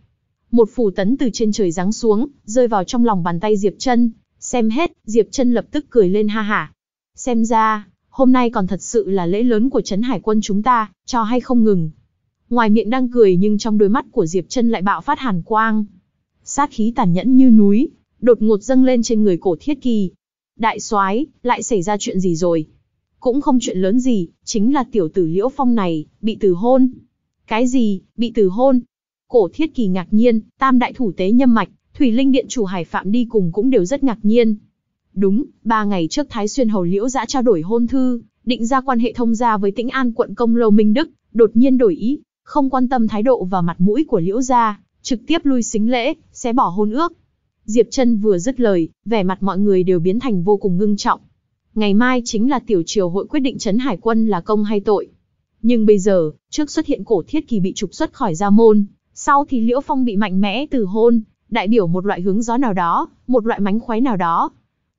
Một phù tấn từ trên trời giáng xuống, rơi vào trong lòng bàn tay Diệp Chân, xem hết, Diệp Chân lập tức cười lên ha hả. Xem ra, hôm nay còn thật sự là lễ lớn của trấn hải quân chúng ta, cho hay không ngừng. Ngoài miệng đang cười nhưng trong đôi mắt của Diệp Chân lại bạo phát hàn quang. Sát khí tàn nhẫn như núi, đột ngột dâng lên trên người Cổ Thiết Kỳ. Đại soái, lại xảy ra chuyện gì rồi? Cũng không chuyện lớn gì, chính là tiểu tử Liễu Phong này, bị từ hôn. Cái gì, bị từ hôn? Cổ thiết kỳ ngạc nhiên, tam đại thủ tế nhâm mạch, thủy linh điện chủ hải phạm đi cùng cũng đều rất ngạc nhiên. Đúng, ba ngày trước Thái Xuyên Hầu Liễu đã trao đổi hôn thư, định ra quan hệ thông gia với tĩnh an quận công lâu Minh Đức, đột nhiên đổi ý, không quan tâm thái độ và mặt mũi của Liễu gia, trực tiếp lui xính lễ, xé bỏ hôn ước. Diệp Trân vừa dứt lời, vẻ mặt mọi người đều biến thành vô cùng ngưng trọng ngày mai chính là tiểu triều hội quyết định chấn hải quân là công hay tội. Nhưng bây giờ, trước xuất hiện cổ thiết kỳ bị trục xuất khỏi gia môn, sau thì Liễu Phong bị mạnh mẽ từ hôn, đại biểu một loại hướng gió nào đó, một loại mánh khóe nào đó.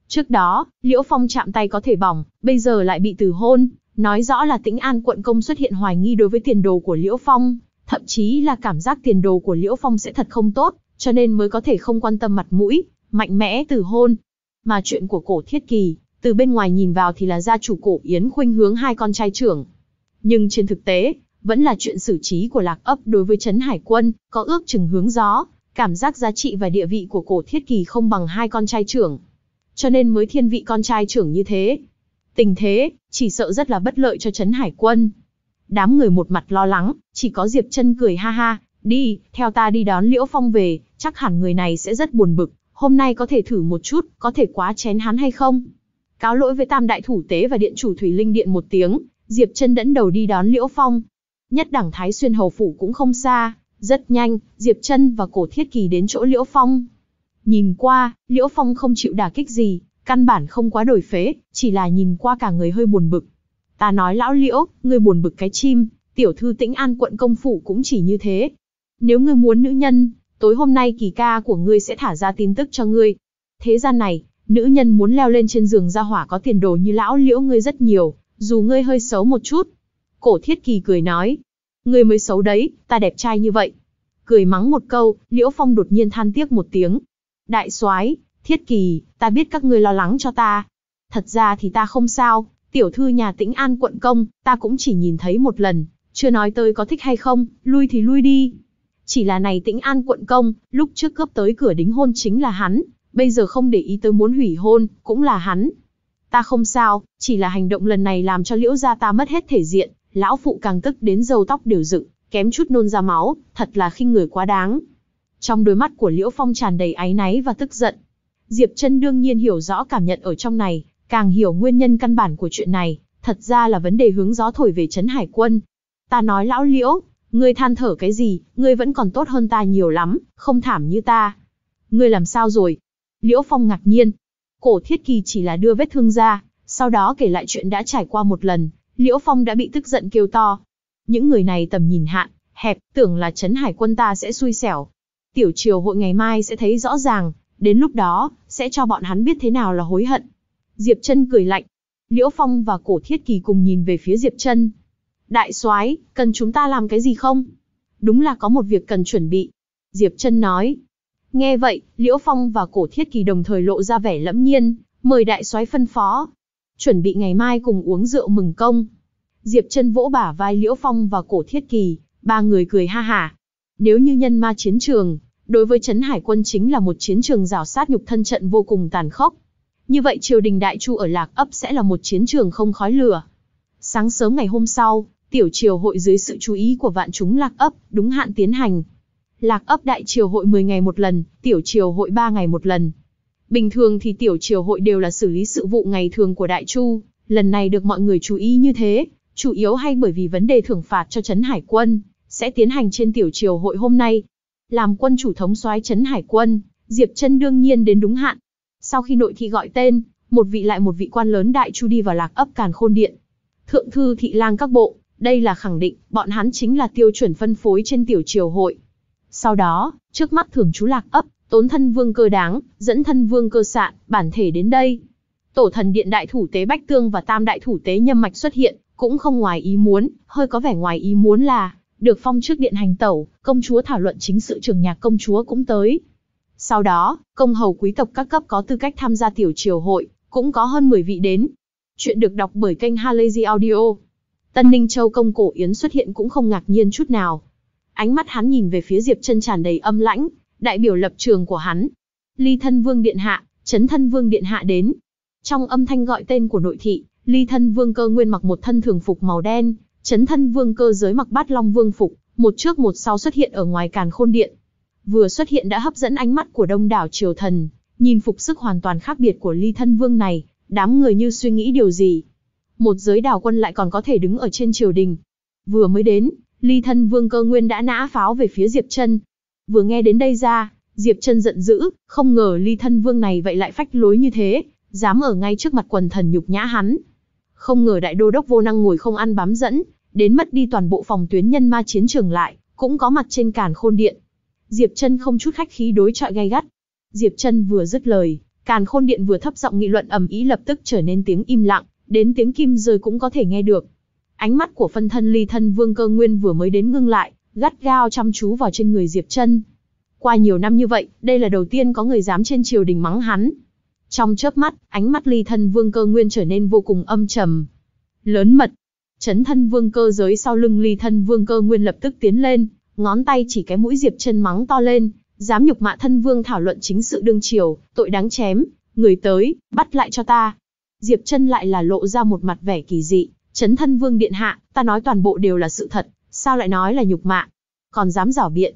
Trước đó, Liễu Phong chạm tay có thể bỏng, bây giờ lại bị từ hôn, nói rõ là tĩnh an quận công xuất hiện hoài nghi đối với tiền đồ của Liễu Phong, thậm chí là cảm giác tiền đồ của Liễu Phong sẽ thật không tốt, cho nên mới có thể không quan tâm mặt mũi, mạnh mẽ từ hôn. Mà chuyện của cổ thiết kỳ, từ bên ngoài nhìn vào thì là gia chủ cổ Yến khuynh hướng hai con trai trưởng. Nhưng trên thực tế, vẫn là chuyện xử trí của lạc ấp đối với Trấn Hải Quân, có ước chừng hướng gió, cảm giác giá trị và địa vị của cổ thiết kỳ không bằng hai con trai trưởng. Cho nên mới thiên vị con trai trưởng như thế. Tình thế, chỉ sợ rất là bất lợi cho Trấn Hải Quân. Đám người một mặt lo lắng, chỉ có Diệp chân cười ha ha, đi, theo ta đi đón Liễu Phong về, chắc hẳn người này sẽ rất buồn bực, hôm nay có thể thử một chút, có thể quá chén hắn hay không cáo lỗi với tam đại thủ tế và điện chủ Thủy Linh Điện một tiếng, Diệp Chân dẫn đầu đi đón Liễu Phong. Nhất đẳng Thái Xuyên Hầu Phủ cũng không xa, rất nhanh, Diệp Chân và Cổ Thiết Kỳ đến chỗ Liễu Phong. Nhìn qua, Liễu Phong không chịu đả kích gì, căn bản không quá đổi phế, chỉ là nhìn qua cả người hơi buồn bực. Ta nói lão Liễu, ngươi buồn bực cái chim, tiểu thư Tĩnh An quận công phủ cũng chỉ như thế. Nếu ngươi muốn nữ nhân, tối hôm nay kỳ ca của ngươi sẽ thả ra tin tức cho ngươi. Thế gian này, Nữ nhân muốn leo lên trên giường ra hỏa có tiền đồ như lão liễu ngươi rất nhiều, dù ngươi hơi xấu một chút. Cổ thiết kỳ cười nói. Ngươi mới xấu đấy, ta đẹp trai như vậy. Cười mắng một câu, liễu phong đột nhiên than tiếc một tiếng. Đại soái, thiết kỳ, ta biết các ngươi lo lắng cho ta. Thật ra thì ta không sao, tiểu thư nhà tĩnh an quận công, ta cũng chỉ nhìn thấy một lần, chưa nói tới có thích hay không, lui thì lui đi. Chỉ là này tĩnh an quận công, lúc trước cướp tới cửa đính hôn chính là hắn, bây giờ không để ý tới muốn hủy hôn, cũng là hắn. Ta không sao, chỉ là hành động lần này làm cho liễu gia ta mất hết thể diện, lão phụ càng tức đến dâu tóc đều dựng, kém chút nôn ra máu, thật là khinh người quá đáng. Trong đôi mắt của Liễu Phong tràn đầy áy náy và tức giận. Diệp chân đương nhiên hiểu rõ cảm nhận ở trong này, càng hiểu nguyên nhân căn bản của chuyện này, thật ra là vấn đề hướng gió thổi về trấn hải quân. Ta nói lão Liễu, ngươi than thở cái gì, ngươi vẫn còn tốt hơn ta nhiều lắm, không thảm như ta. Ngươi làm sao rồi, Liễu Phong ngạc nhiên. Cổ Thiết Kỳ chỉ là đưa vết thương ra, sau đó kể lại chuyện đã trải qua một lần, Liễu Phong đã bị tức giận kêu to. Những người này tầm nhìn hạn, hẹp, tưởng là Trấn Hải quân ta sẽ xui xẻo. Tiểu triều hội ngày mai sẽ thấy rõ ràng, đến lúc đó, sẽ cho bọn hắn biết thế nào là hối hận. Diệp Trân cười lạnh. Liễu Phong và Cổ Thiết Kỳ cùng nhìn về phía Diệp Trân. Đại soái, cần chúng ta làm cái gì không? Đúng là có một việc cần chuẩn bị. Diệp Trân nói, Nghe vậy, Liễu Phong và Cổ Thiết Kỳ đồng thời lộ ra vẻ lẫm nhiên, mời đại soái phân phó. Chuẩn bị ngày mai cùng uống rượu mừng công. Diệp chân vỗ bả vai Liễu Phong và Cổ Thiết Kỳ, ba người cười ha hả. Nếu như nhân ma chiến trường, đối với Trấn Hải quân chính là một chiến trường rào sát nhục thân trận vô cùng tàn khốc. Như vậy triều đình Đại Chu ở Lạc ấp sẽ là một chiến trường không khói lửa. Sáng sớm ngày hôm sau, tiểu triều hội dưới sự chú ý của vạn chúng Lạc ấp, đúng hạn tiến hành. Lạc ấp đại triều hội 10 ngày một lần, tiểu triều hội 3 ngày một lần. Bình thường thì tiểu triều hội đều là xử lý sự vụ ngày thường của Đại Chu, lần này được mọi người chú ý như thế, chủ yếu hay bởi vì vấn đề thưởng phạt cho Trấn Hải quân, sẽ tiến hành trên tiểu triều hội hôm nay. Làm quân chủ thống soái Trấn Hải quân, Diệp Trân đương nhiên đến đúng hạn. Sau khi nội thị gọi tên, một vị lại một vị quan lớn Đại Chu đi vào lạc ấp Càn Khôn Điện. Thượng thư thị lang các bộ, đây là khẳng định, bọn hắn chính là tiêu chuẩn phân phối trên tiểu triều hội. Sau đó, trước mắt thưởng chú lạc ấp, tốn thân vương cơ đáng, dẫn thân vương cơ sạn, bản thể đến đây. Tổ thần điện đại thủ tế Bách Tương và tam đại thủ tế Nhâm Mạch xuất hiện, cũng không ngoài ý muốn, hơi có vẻ ngoài ý muốn là, được phong trước điện hành tẩu, công chúa thảo luận chính sự trường nhạc công chúa cũng tới. Sau đó, công hầu quý tộc các cấp có tư cách tham gia tiểu triều hội, cũng có hơn 10 vị đến. Chuyện được đọc bởi kênh Halazy Audio. Tân Ninh Châu công cổ yến xuất hiện cũng không ngạc nhiên chút nào, Ánh mắt hắn nhìn về phía Diệp Chân tràn đầy âm lãnh, đại biểu lập trường của hắn. Ly Thân Vương điện hạ, Chấn Thân Vương điện hạ đến. Trong âm thanh gọi tên của nội thị, Ly Thân Vương Cơ Nguyên mặc một thân thường phục màu đen, Chấn Thân Vương Cơ giới mặc Bát Long Vương phục, một trước một sau xuất hiện ở ngoài Càn Khôn điện. Vừa xuất hiện đã hấp dẫn ánh mắt của đông đảo triều thần, nhìn phục sức hoàn toàn khác biệt của Ly Thân Vương này, đám người như suy nghĩ điều gì. Một giới đảo quân lại còn có thể đứng ở trên triều đình. Vừa mới đến, Ly thân vương cơ nguyên đã nã pháo về phía Diệp Trân. Vừa nghe đến đây ra, Diệp Trân giận dữ, không ngờ ly thân vương này vậy lại phách lối như thế, dám ở ngay trước mặt quần thần nhục nhã hắn. Không ngờ đại đô đốc vô năng ngồi không ăn bám dẫn, đến mất đi toàn bộ phòng tuyến nhân ma chiến trường lại, cũng có mặt trên càn khôn điện. Diệp Trân không chút khách khí đối chọi gay gắt. Diệp Trân vừa dứt lời, càn khôn điện vừa thấp giọng nghị luận ầm ý lập tức trở nên tiếng im lặng, đến tiếng kim rơi cũng có thể nghe được. Ánh mắt của phân thân ly thân vương cơ nguyên vừa mới đến ngưng lại, gắt gao chăm chú vào trên người Diệp chân. Qua nhiều năm như vậy, đây là đầu tiên có người dám trên triều đình mắng hắn. Trong chớp mắt, ánh mắt ly thân vương cơ nguyên trở nên vô cùng âm trầm. Lớn mật, chấn thân vương cơ giới sau lưng ly thân vương cơ nguyên lập tức tiến lên, ngón tay chỉ cái mũi Diệp chân mắng to lên, dám nhục mạ thân vương thảo luận chính sự đương triều, tội đáng chém, người tới, bắt lại cho ta. Diệp chân lại là lộ ra một mặt vẻ kỳ dị, Chấn thân vương điện hạ, ta nói toàn bộ đều là sự thật, sao lại nói là nhục mạ? Còn dám giảo biện.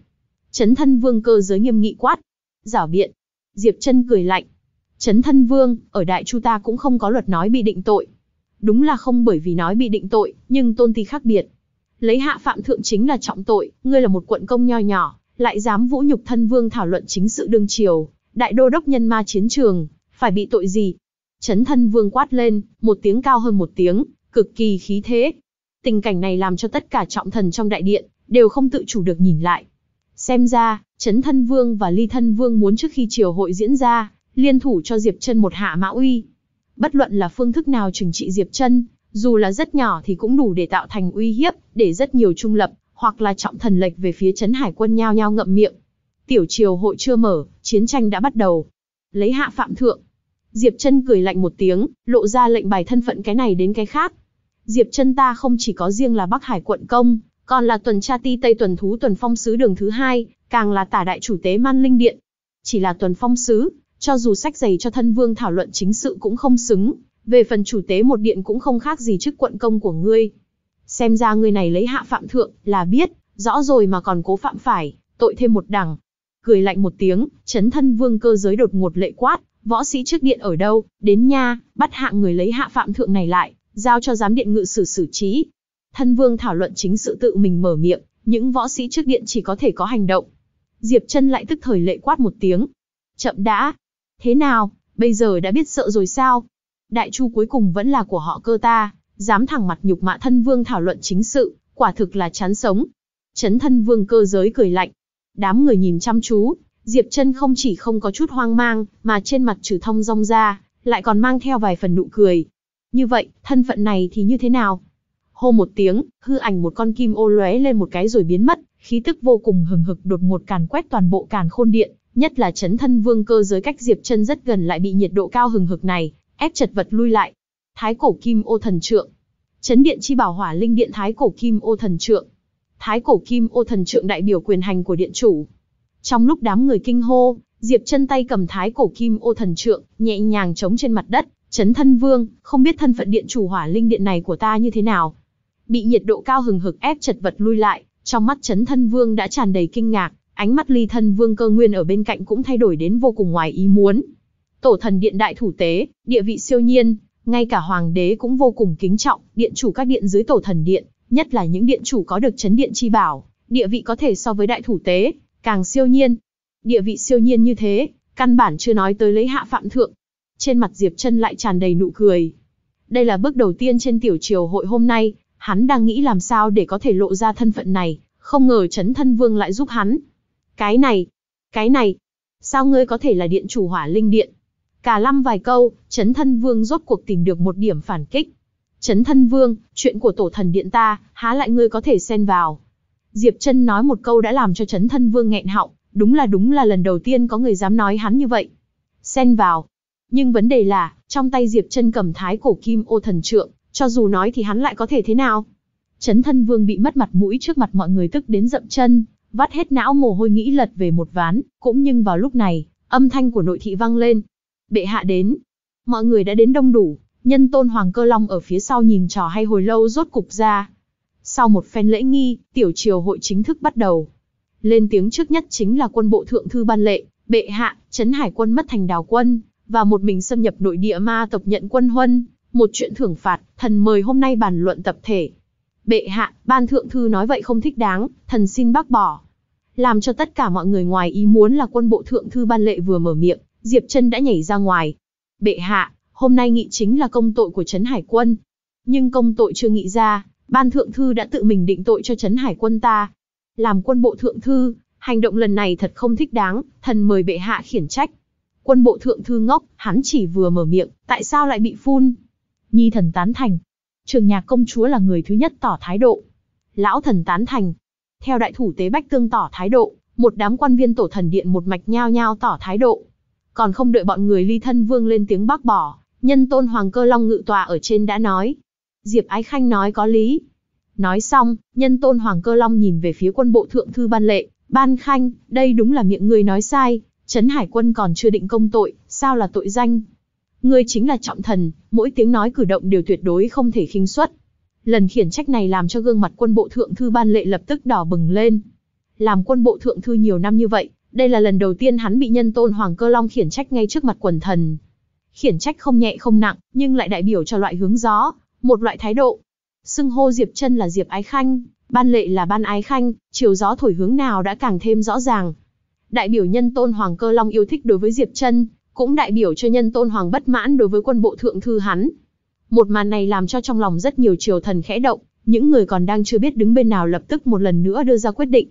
Chấn thân vương cơ giới nghiêm nghị quát. Giảo biện. Diệp chân cười lạnh. Chấn thân vương, ở đại chu ta cũng không có luật nói bị định tội. Đúng là không bởi vì nói bị định tội, nhưng tôn ti khác biệt. Lấy hạ phạm thượng chính là trọng tội, ngươi là một quận công nho nhỏ, lại dám vũ nhục thân vương thảo luận chính sự đương triều, đại đô đốc nhân ma chiến trường, phải bị tội gì? Chấn thân vương quát lên, một tiếng cao hơn một tiếng, cực kỳ khí thế. Tình cảnh này làm cho tất cả trọng thần trong đại điện đều không tự chủ được nhìn lại. Xem ra, Chấn Thân Vương và Ly Thân Vương muốn trước khi triều hội diễn ra, liên thủ cho Diệp Chân một hạ mã uy. Bất luận là phương thức nào trừng trị Diệp Chân, dù là rất nhỏ thì cũng đủ để tạo thành uy hiếp, để rất nhiều trung lập hoặc là trọng thần lệch về phía Trấn Hải quân nhao nhao ngậm miệng. Tiểu triều hội chưa mở, chiến tranh đã bắt đầu. Lấy hạ phạm thượng. Diệp Chân cười lạnh một tiếng, lộ ra lệnh bài thân phận cái này đến cái khác, Diệp chân ta không chỉ có riêng là Bắc Hải quận công, còn là tuần tra ti Tây tuần thú tuần phong sứ đường thứ hai, càng là tả đại chủ tế man linh điện. Chỉ là tuần phong sứ, cho dù sách giày cho thân vương thảo luận chính sự cũng không xứng, về phần chủ tế một điện cũng không khác gì chức quận công của ngươi. Xem ra ngươi này lấy hạ phạm thượng, là biết, rõ rồi mà còn cố phạm phải, tội thêm một đẳng. Cười lạnh một tiếng, chấn thân vương cơ giới đột ngột lệ quát, võ sĩ trước điện ở đâu, đến nha, bắt hạng người lấy hạ phạm thượng này lại, giao cho giám điện ngự sử xử trí. Thân vương thảo luận chính sự tự mình mở miệng, những võ sĩ trước điện chỉ có thể có hành động. Diệp chân lại tức thời lệ quát một tiếng. Chậm đã. Thế nào, bây giờ đã biết sợ rồi sao? Đại chu cuối cùng vẫn là của họ cơ ta, dám thẳng mặt nhục mạ thân vương thảo luận chính sự, quả thực là chán sống. Chấn thân vương cơ giới cười lạnh. Đám người nhìn chăm chú, Diệp chân không chỉ không có chút hoang mang, mà trên mặt trừ thông rong ra, lại còn mang theo vài phần nụ cười. Như vậy, thân phận này thì như thế nào? Hô một tiếng, hư ảnh một con kim ô lóe lên một cái rồi biến mất, khí tức vô cùng hừng hực đột ngột càn quét toàn bộ càn khôn điện, nhất là chấn thân vương cơ giới cách Diệp chân rất gần lại bị nhiệt độ cao hừng hực này, ép chật vật lui lại. Thái cổ kim ô thần trượng. Chấn điện chi bảo hỏa linh điện thái cổ kim ô thần trượng. Thái cổ kim ô thần trượng đại biểu quyền hành của điện chủ. Trong lúc đám người kinh hô, Diệp chân tay cầm thái cổ kim ô thần trượng, nhẹ nhàng chống trên mặt đất, Chấn thân vương, không biết thân phận điện chủ hỏa linh điện này của ta như thế nào. Bị nhiệt độ cao hừng hực ép chật vật lui lại, trong mắt chấn thân vương đã tràn đầy kinh ngạc, ánh mắt ly thân vương cơ nguyên ở bên cạnh cũng thay đổi đến vô cùng ngoài ý muốn. Tổ thần điện đại thủ tế, địa vị siêu nhiên, ngay cả hoàng đế cũng vô cùng kính trọng, điện chủ các điện dưới tổ thần điện, nhất là những điện chủ có được chấn điện chi bảo, địa vị có thể so với đại thủ tế, càng siêu nhiên. Địa vị siêu nhiên như thế, căn bản chưa nói tới lấy hạ phạm thượng, trên mặt Diệp Chân lại tràn đầy nụ cười. Đây là bước đầu tiên trên tiểu triều hội hôm nay, hắn đang nghĩ làm sao để có thể lộ ra thân phận này, không ngờ Chấn Thân Vương lại giúp hắn. Cái này, cái này, sao ngươi có thể là điện chủ Hỏa Linh Điện? Cả lăm vài câu, Chấn Thân Vương rốt cuộc tìm được một điểm phản kích. Chấn Thân Vương, chuyện của tổ thần điện ta, há lại ngươi có thể xen vào. Diệp Chân nói một câu đã làm cho Chấn Thân Vương nghẹn họng, đúng là đúng là lần đầu tiên có người dám nói hắn như vậy. Xen vào, nhưng vấn đề là, trong tay Diệp chân cầm thái cổ kim ô thần trượng, cho dù nói thì hắn lại có thể thế nào? Chấn thân vương bị mất mặt mũi trước mặt mọi người tức đến dậm chân, vắt hết não mồ hôi nghĩ lật về một ván, cũng nhưng vào lúc này, âm thanh của nội thị vang lên. Bệ hạ đến. Mọi người đã đến đông đủ, nhân tôn Hoàng Cơ Long ở phía sau nhìn trò hay hồi lâu rốt cục ra. Sau một phen lễ nghi, tiểu triều hội chính thức bắt đầu. Lên tiếng trước nhất chính là quân bộ thượng thư ban lệ, bệ hạ, chấn hải quân mất thành đào quân, và một mình xâm nhập nội địa ma tộc nhận quân huân, một chuyện thưởng phạt, thần mời hôm nay bàn luận tập thể. Bệ hạ, ban thượng thư nói vậy không thích đáng, thần xin bác bỏ. Làm cho tất cả mọi người ngoài ý muốn là quân bộ thượng thư ban lệ vừa mở miệng, Diệp chân đã nhảy ra ngoài. Bệ hạ, hôm nay nghị chính là công tội của Trấn Hải quân. Nhưng công tội chưa nghị ra, ban thượng thư đã tự mình định tội cho Trấn Hải quân ta. Làm quân bộ thượng thư, hành động lần này thật không thích đáng, thần mời bệ hạ khiển trách. Quân bộ thượng thư ngốc, hắn chỉ vừa mở miệng, tại sao lại bị phun? Nhi thần tán thành. Trường nhạc công chúa là người thứ nhất tỏ thái độ. Lão thần tán thành. Theo đại thủ tế Bách Tương tỏ thái độ, một đám quan viên tổ thần điện một mạch nhao nhao tỏ thái độ. Còn không đợi bọn người ly thân vương lên tiếng bác bỏ, nhân tôn hoàng cơ long ngự tòa ở trên đã nói. Diệp Ái Khanh nói có lý. Nói xong, nhân tôn hoàng cơ long nhìn về phía quân bộ thượng thư ban lệ, ban khanh, đây đúng là miệng người nói sai, Trấn Hải Quân còn chưa định công tội, sao là tội danh? Ngươi chính là trọng thần, mỗi tiếng nói cử động đều tuyệt đối không thể khinh suất. Lần khiển trách này làm cho gương mặt quân bộ thượng thư ban lệ lập tức đỏ bừng lên. Làm quân bộ thượng thư nhiều năm như vậy, đây là lần đầu tiên hắn bị nhân tôn Hoàng Cơ Long khiển trách ngay trước mặt quần thần. Khiển trách không nhẹ không nặng, nhưng lại đại biểu cho loại hướng gió, một loại thái độ. Xưng hô Diệp chân là Diệp Ái Khanh, ban lệ là ban Ái Khanh, chiều gió thổi hướng nào đã càng thêm rõ ràng đại biểu nhân tôn hoàng cơ long yêu thích đối với Diệp chân cũng đại biểu cho nhân tôn hoàng bất mãn đối với quân bộ thượng thư hắn. Một màn này làm cho trong lòng rất nhiều triều thần khẽ động, những người còn đang chưa biết đứng bên nào lập tức một lần nữa đưa ra quyết định.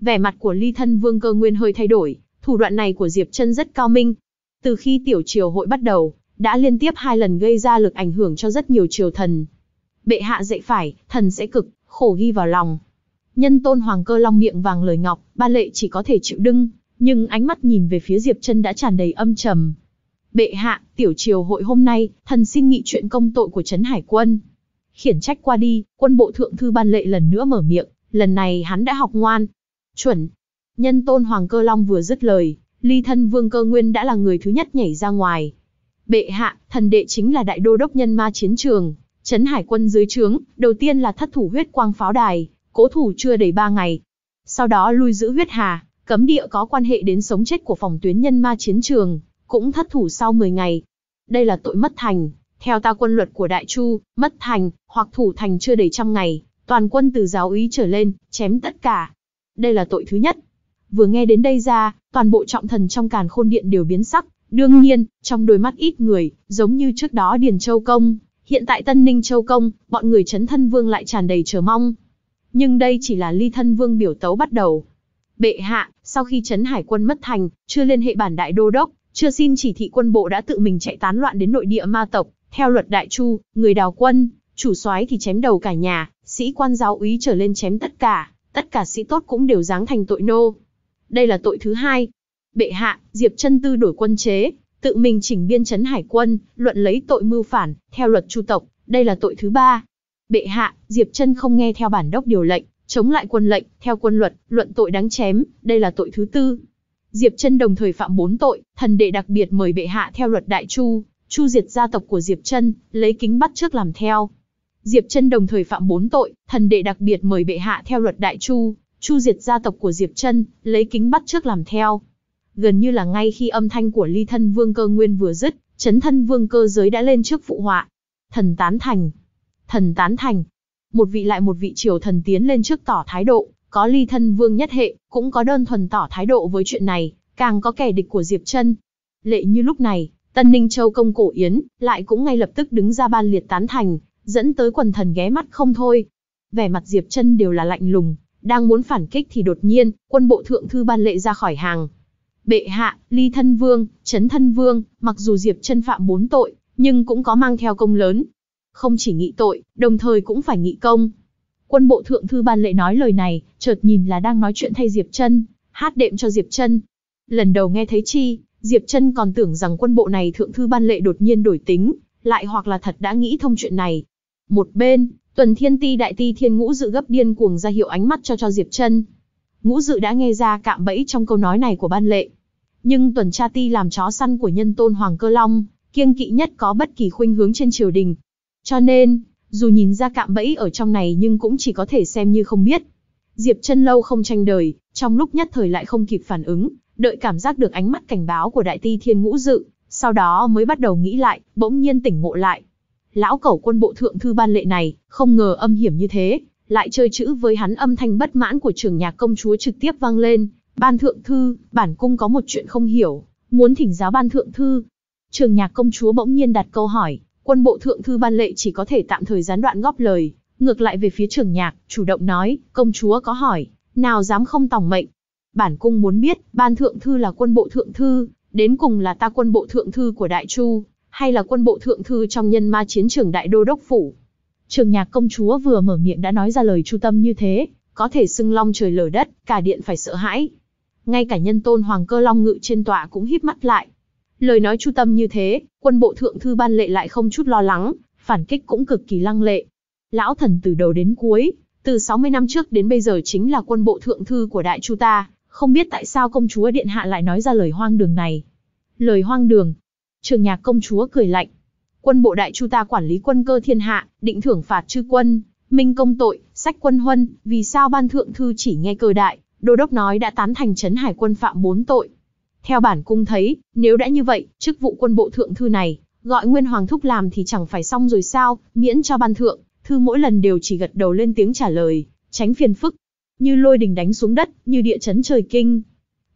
Vẻ mặt của ly thân vương cơ nguyên hơi thay đổi, thủ đoạn này của Diệp chân rất cao minh. Từ khi tiểu triều hội bắt đầu, đã liên tiếp hai lần gây ra lực ảnh hưởng cho rất nhiều triều thần. Bệ hạ dạy phải, thần sẽ cực, khổ ghi vào lòng. Nhân tôn hoàng cơ long miệng vàng lời ngọc, ba lệ chỉ có thể chịu đưng, nhưng ánh mắt nhìn về phía Diệp Trân đã tràn đầy âm trầm. Bệ hạ, tiểu triều hội hôm nay, thần xin nghị chuyện công tội của Trấn Hải quân. Khiển trách qua đi, quân bộ thượng thư ban lệ lần nữa mở miệng, lần này hắn đã học ngoan. Chuẩn. Nhân tôn Hoàng Cơ Long vừa dứt lời, ly thân vương cơ nguyên đã là người thứ nhất nhảy ra ngoài. Bệ hạ, thần đệ chính là đại đô đốc nhân ma chiến trường, Trấn Hải quân dưới trướng, đầu tiên là thất thủ huyết quang pháo đài, cố thủ chưa đầy ba ngày. Sau đó lui giữ huyết hà, Cấm địa có quan hệ đến sống chết của phòng tuyến nhân ma chiến trường, cũng thất thủ sau 10 ngày. Đây là tội mất thành, theo ta quân luật của Đại Chu, mất thành, hoặc thủ thành chưa đầy trăm ngày, toàn quân từ giáo úy trở lên, chém tất cả. Đây là tội thứ nhất. Vừa nghe đến đây ra, toàn bộ trọng thần trong càn khôn điện đều biến sắc. Đương nhiên, trong đôi mắt ít người, giống như trước đó Điền Châu Công, hiện tại Tân Ninh Châu Công, bọn người chấn thân vương lại tràn đầy chờ mong. Nhưng đây chỉ là ly thân vương biểu tấu bắt đầu. Bệ hạ, sau khi Trấn Hải quân mất thành, chưa liên hệ bản đại đô đốc, chưa xin chỉ thị quân bộ đã tự mình chạy tán loạn đến nội địa ma tộc. Theo luật đại chu, người đào quân, chủ soái thì chém đầu cả nhà, sĩ quan giáo úy trở lên chém tất cả, tất cả sĩ tốt cũng đều giáng thành tội nô. Đây là tội thứ hai. Bệ hạ, Diệp chân Tư đổi quân chế, tự mình chỉnh biên chấn hải quân, luận lấy tội mưu phản, theo luật chu tộc, đây là tội thứ ba. Bệ hạ, Diệp chân không nghe theo bản đốc điều lệnh, chống lại quân lệnh, theo quân luật, luận tội đáng chém, đây là tội thứ tư. Diệp Trân đồng thời phạm bốn tội, thần đệ đặc biệt mời bệ hạ theo luật Đại Chu, chu diệt gia tộc của Diệp Trân, lấy kính bắt trước làm theo. Diệp Trân đồng thời phạm bốn tội, thần đệ đặc biệt mời bệ hạ theo luật Đại Chu, chu diệt gia tộc của Diệp Trân, lấy kính bắt trước làm theo. Gần như là ngay khi âm thanh của ly thân vương cơ nguyên vừa dứt, chấn thân vương cơ giới đã lên trước phụ họa. Thần tán thành. Thần tán thành, một vị lại một vị triều thần tiến lên trước tỏ thái độ, có ly thân vương nhất hệ, cũng có đơn thuần tỏ thái độ với chuyện này, càng có kẻ địch của Diệp chân. Lệ như lúc này, Tân Ninh Châu công cổ yến, lại cũng ngay lập tức đứng ra ban liệt tán thành, dẫn tới quần thần ghé mắt không thôi. Vẻ mặt Diệp chân đều là lạnh lùng, đang muốn phản kích thì đột nhiên, quân bộ thượng thư ban lệ ra khỏi hàng. Bệ hạ, ly thân vương, chấn thân vương, mặc dù Diệp chân phạm bốn tội, nhưng cũng có mang theo công lớn, không chỉ nghị tội, đồng thời cũng phải nghị công. Quân bộ thượng thư ban lệ nói lời này, chợt nhìn là đang nói chuyện thay Diệp Trân, hát đệm cho Diệp Trân. Lần đầu nghe thấy chi, Diệp Trân còn tưởng rằng quân bộ này thượng thư ban lệ đột nhiên đổi tính, lại hoặc là thật đã nghĩ thông chuyện này. Một bên, Tuần Thiên Ti đại ti Thiên Ngũ Dự gấp điên cuồng ra hiệu ánh mắt cho cho Diệp Trân. Ngũ Dự đã nghe ra cạm bẫy trong câu nói này của ban lệ. Nhưng tuần tra ti làm chó săn của nhân tôn Hoàng Cơ Long, kiêng kỵ nhất có bất kỳ khuynh hướng trên triều đình, cho nên, dù nhìn ra cạm bẫy ở trong này nhưng cũng chỉ có thể xem như không biết. Diệp chân lâu không tranh đời, trong lúc nhất thời lại không kịp phản ứng, đợi cảm giác được ánh mắt cảnh báo của đại ti thiên ngũ dự, sau đó mới bắt đầu nghĩ lại, bỗng nhiên tỉnh ngộ lại. Lão cẩu quân bộ thượng thư ban lệ này, không ngờ âm hiểm như thế, lại chơi chữ với hắn âm thanh bất mãn của trưởng nhạc công chúa trực tiếp vang lên. Ban thượng thư, bản cung có một chuyện không hiểu, muốn thỉnh giáo ban thượng thư. Trường nhạc công chúa bỗng nhiên đặt câu hỏi, quân bộ thượng thư ban lệ chỉ có thể tạm thời gián đoạn góp lời, ngược lại về phía trường nhạc, chủ động nói, công chúa có hỏi, nào dám không tòng mệnh. Bản cung muốn biết, ban thượng thư là quân bộ thượng thư, đến cùng là ta quân bộ thượng thư của Đại Chu, hay là quân bộ thượng thư trong nhân ma chiến trường Đại Đô Đốc Phủ. Trường nhạc công chúa vừa mở miệng đã nói ra lời chu tâm như thế, có thể xưng long trời lở đất, cả điện phải sợ hãi. Ngay cả nhân tôn hoàng cơ long ngự trên tòa cũng híp mắt lại, Lời nói chu tâm như thế, quân bộ thượng thư ban lệ lại không chút lo lắng, phản kích cũng cực kỳ lăng lệ. Lão thần từ đầu đến cuối, từ 60 năm trước đến bây giờ chính là quân bộ thượng thư của đại chu ta, không biết tại sao công chúa điện hạ lại nói ra lời hoang đường này. Lời hoang đường. Trường nhạc công chúa cười lạnh. Quân bộ đại chu ta quản lý quân cơ thiên hạ, định thưởng phạt chư quân, minh công tội, sách quân huân, vì sao ban thượng thư chỉ nghe cơ đại, đô đốc nói đã tán thành trấn hải quân phạm bốn tội, theo bản cung thấy, nếu đã như vậy, chức vụ quân bộ thượng thư này, gọi Nguyên Hoàng Thúc làm thì chẳng phải xong rồi sao, miễn cho ban thượng, thư mỗi lần đều chỉ gật đầu lên tiếng trả lời, tránh phiền phức. Như lôi đình đánh xuống đất, như địa chấn trời kinh.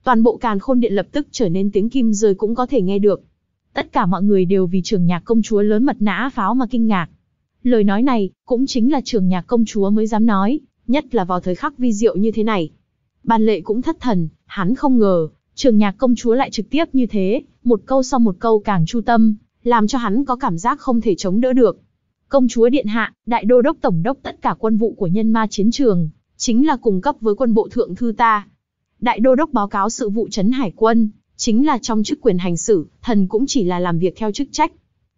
Toàn bộ càn khôn điện lập tức trở nên tiếng kim rơi cũng có thể nghe được. Tất cả mọi người đều vì trường nhạc công chúa lớn mật nã pháo mà kinh ngạc. Lời nói này, cũng chính là trường nhạc công chúa mới dám nói, nhất là vào thời khắc vi diệu như thế này. Ban lệ cũng thất thần, hắn không ngờ, Trường nhạc công chúa lại trực tiếp như thế, một câu sau một câu càng chu tâm, làm cho hắn có cảm giác không thể chống đỡ được. Công chúa Điện Hạ, đại đô đốc tổng đốc tất cả quân vụ của nhân ma chiến trường, chính là cung cấp với quân bộ thượng thư ta. Đại đô đốc báo cáo sự vụ trấn hải quân, chính là trong chức quyền hành xử, thần cũng chỉ là làm việc theo chức trách.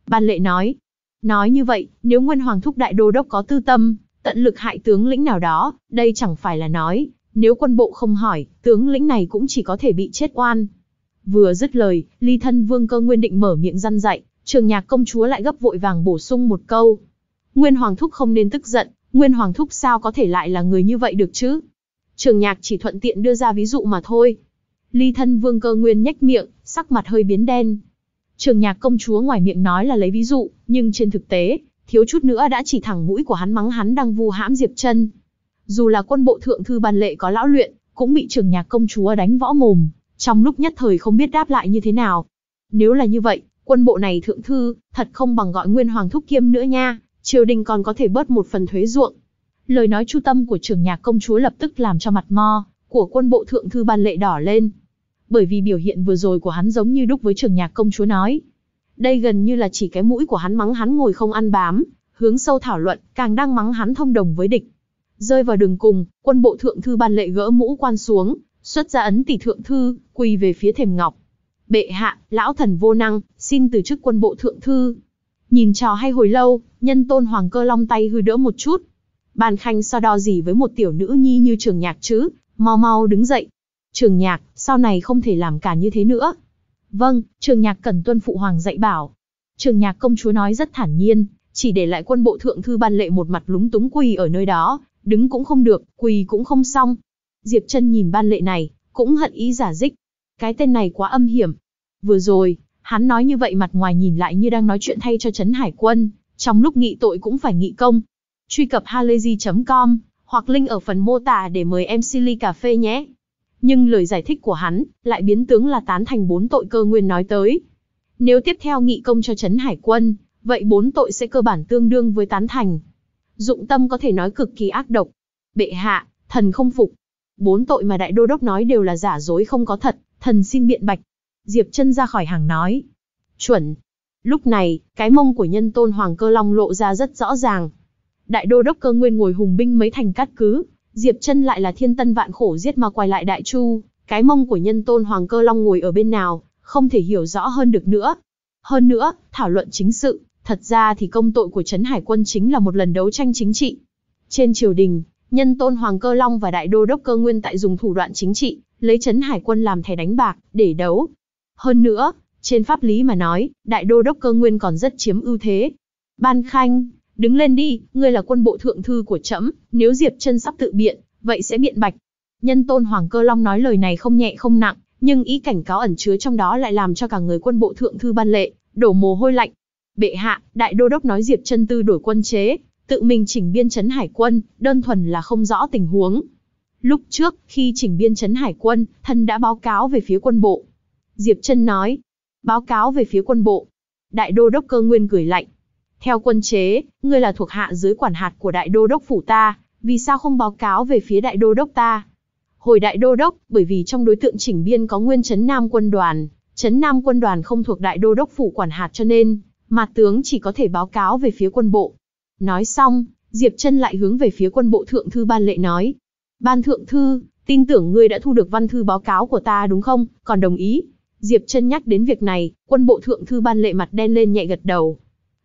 Ban lệ nói, nói như vậy, nếu Nguyên Hoàng thúc đại đô đốc có tư tâm, tận lực hại tướng lĩnh nào đó, đây chẳng phải là nói, nếu quân bộ không hỏi, tướng lĩnh này cũng chỉ có thể bị chết oan. Vừa dứt lời, ly thân vương cơ nguyên định mở miệng răn dạy, trường nhạc công chúa lại gấp vội vàng bổ sung một câu. Nguyên Hoàng Thúc không nên tức giận, Nguyên Hoàng Thúc sao có thể lại là người như vậy được chứ? Trường nhạc chỉ thuận tiện đưa ra ví dụ mà thôi. Ly thân vương cơ nguyên nhếch miệng, sắc mặt hơi biến đen. Trường nhạc công chúa ngoài miệng nói là lấy ví dụ, nhưng trên thực tế, thiếu chút nữa đã chỉ thẳng mũi của hắn mắng hắn đang vu hãm Diệp chân dù là quân bộ thượng thư ban lệ có lão luyện, cũng bị trưởng nhạc công chúa đánh võ mồm, trong lúc nhất thời không biết đáp lại như thế nào. Nếu là như vậy, quân bộ này thượng thư, thật không bằng gọi nguyên hoàng thúc kiêm nữa nha, triều đình còn có thể bớt một phần thuế ruộng. Lời nói chu tâm của trưởng nhạc công chúa lập tức làm cho mặt mo của quân bộ thượng thư ban lệ đỏ lên. Bởi vì biểu hiện vừa rồi của hắn giống như đúc với trưởng nhạc công chúa nói. Đây gần như là chỉ cái mũi của hắn mắng hắn ngồi không ăn bám, hướng sâu thảo luận, càng đang mắng hắn thông đồng với địch, Rơi vào đường cùng, quân bộ thượng thư ban lệ gỡ mũ quan xuống, xuất ra ấn tỷ thượng thư, quỳ về phía thềm ngọc. Bệ hạ, lão thần vô năng, xin từ chức quân bộ thượng thư. Nhìn trò hay hồi lâu, nhân tôn hoàng cơ long tay hư đỡ một chút. Bàn khanh so đo gì với một tiểu nữ nhi như trường nhạc chứ, mau mau đứng dậy. Trường nhạc, sau này không thể làm cả như thế nữa. Vâng, trường nhạc cần tuân phụ hoàng dạy bảo. Trường nhạc công chúa nói rất thản nhiên, chỉ để lại quân bộ thượng thư ban lệ một mặt lúng túng quỳ ở nơi đó, đứng cũng không được, quỳ cũng không xong. Diệp Trân nhìn ban lệ này, cũng hận ý giả dích. Cái tên này quá âm hiểm. Vừa rồi, hắn nói như vậy mặt ngoài nhìn lại như đang nói chuyện thay cho Trấn Hải Quân, trong lúc nghị tội cũng phải nghị công. Truy cập halayzi.com hoặc link ở phần mô tả để mời em Silly Cà Phê nhé. Nhưng lời giải thích của hắn lại biến tướng là tán thành bốn tội cơ nguyên nói tới. Nếu tiếp theo nghị công cho Trấn Hải Quân, vậy bốn tội sẽ cơ bản tương đương với tán thành dụng tâm có thể nói cực kỳ ác độc. Bệ hạ, thần không phục. Bốn tội mà đại đô đốc nói đều là giả dối không có thật, thần xin biện bạch. Diệp chân ra khỏi hàng nói. Chuẩn. Lúc này, cái mông của nhân tôn Hoàng Cơ Long lộ ra rất rõ ràng. Đại đô đốc cơ nguyên ngồi hùng binh mấy thành cát cứ, Diệp chân lại là thiên tân vạn khổ giết mà quay lại đại chu, cái mông của nhân tôn Hoàng Cơ Long ngồi ở bên nào, không thể hiểu rõ hơn được nữa. Hơn nữa, thảo luận chính sự, Thật ra thì công tội của Trấn Hải quân chính là một lần đấu tranh chính trị. Trên triều đình, nhân tôn Hoàng Cơ Long và Đại Đô Đốc Cơ Nguyên tại dùng thủ đoạn chính trị, lấy Trấn Hải quân làm thẻ đánh bạc, để đấu. Hơn nữa, trên pháp lý mà nói, Đại Đô Đốc Cơ Nguyên còn rất chiếm ưu thế. Ban Khanh, đứng lên đi, ngươi là quân bộ thượng thư của trẫm, nếu Diệp chân sắp tự biện, vậy sẽ biện bạch. Nhân tôn Hoàng Cơ Long nói lời này không nhẹ không nặng, nhưng ý cảnh cáo ẩn chứa trong đó lại làm cho cả người quân bộ thượng thư ban lệ, đổ mồ hôi lạnh bệ hạ, đại đô đốc nói Diệp chân tư đổi quân chế, tự mình chỉnh biên chấn hải quân, đơn thuần là không rõ tình huống. Lúc trước, khi chỉnh biên chấn hải quân, thân đã báo cáo về phía quân bộ. Diệp chân nói, báo cáo về phía quân bộ. Đại đô đốc cơ nguyên gửi lệnh, Theo quân chế, ngươi là thuộc hạ dưới quản hạt của đại đô đốc phủ ta, vì sao không báo cáo về phía đại đô đốc ta? Hồi đại đô đốc, bởi vì trong đối tượng chỉnh biên có nguyên chấn nam quân đoàn, chấn nam quân đoàn không thuộc đại đô đốc phủ quản hạt cho nên, Mặt tướng chỉ có thể báo cáo về phía quân bộ. Nói xong, Diệp Trân lại hướng về phía quân bộ thượng thư ban lệ nói. Ban thượng thư, tin tưởng ngươi đã thu được văn thư báo cáo của ta đúng không, còn đồng ý. Diệp Trân nhắc đến việc này, quân bộ thượng thư ban lệ mặt đen lên nhẹ gật đầu.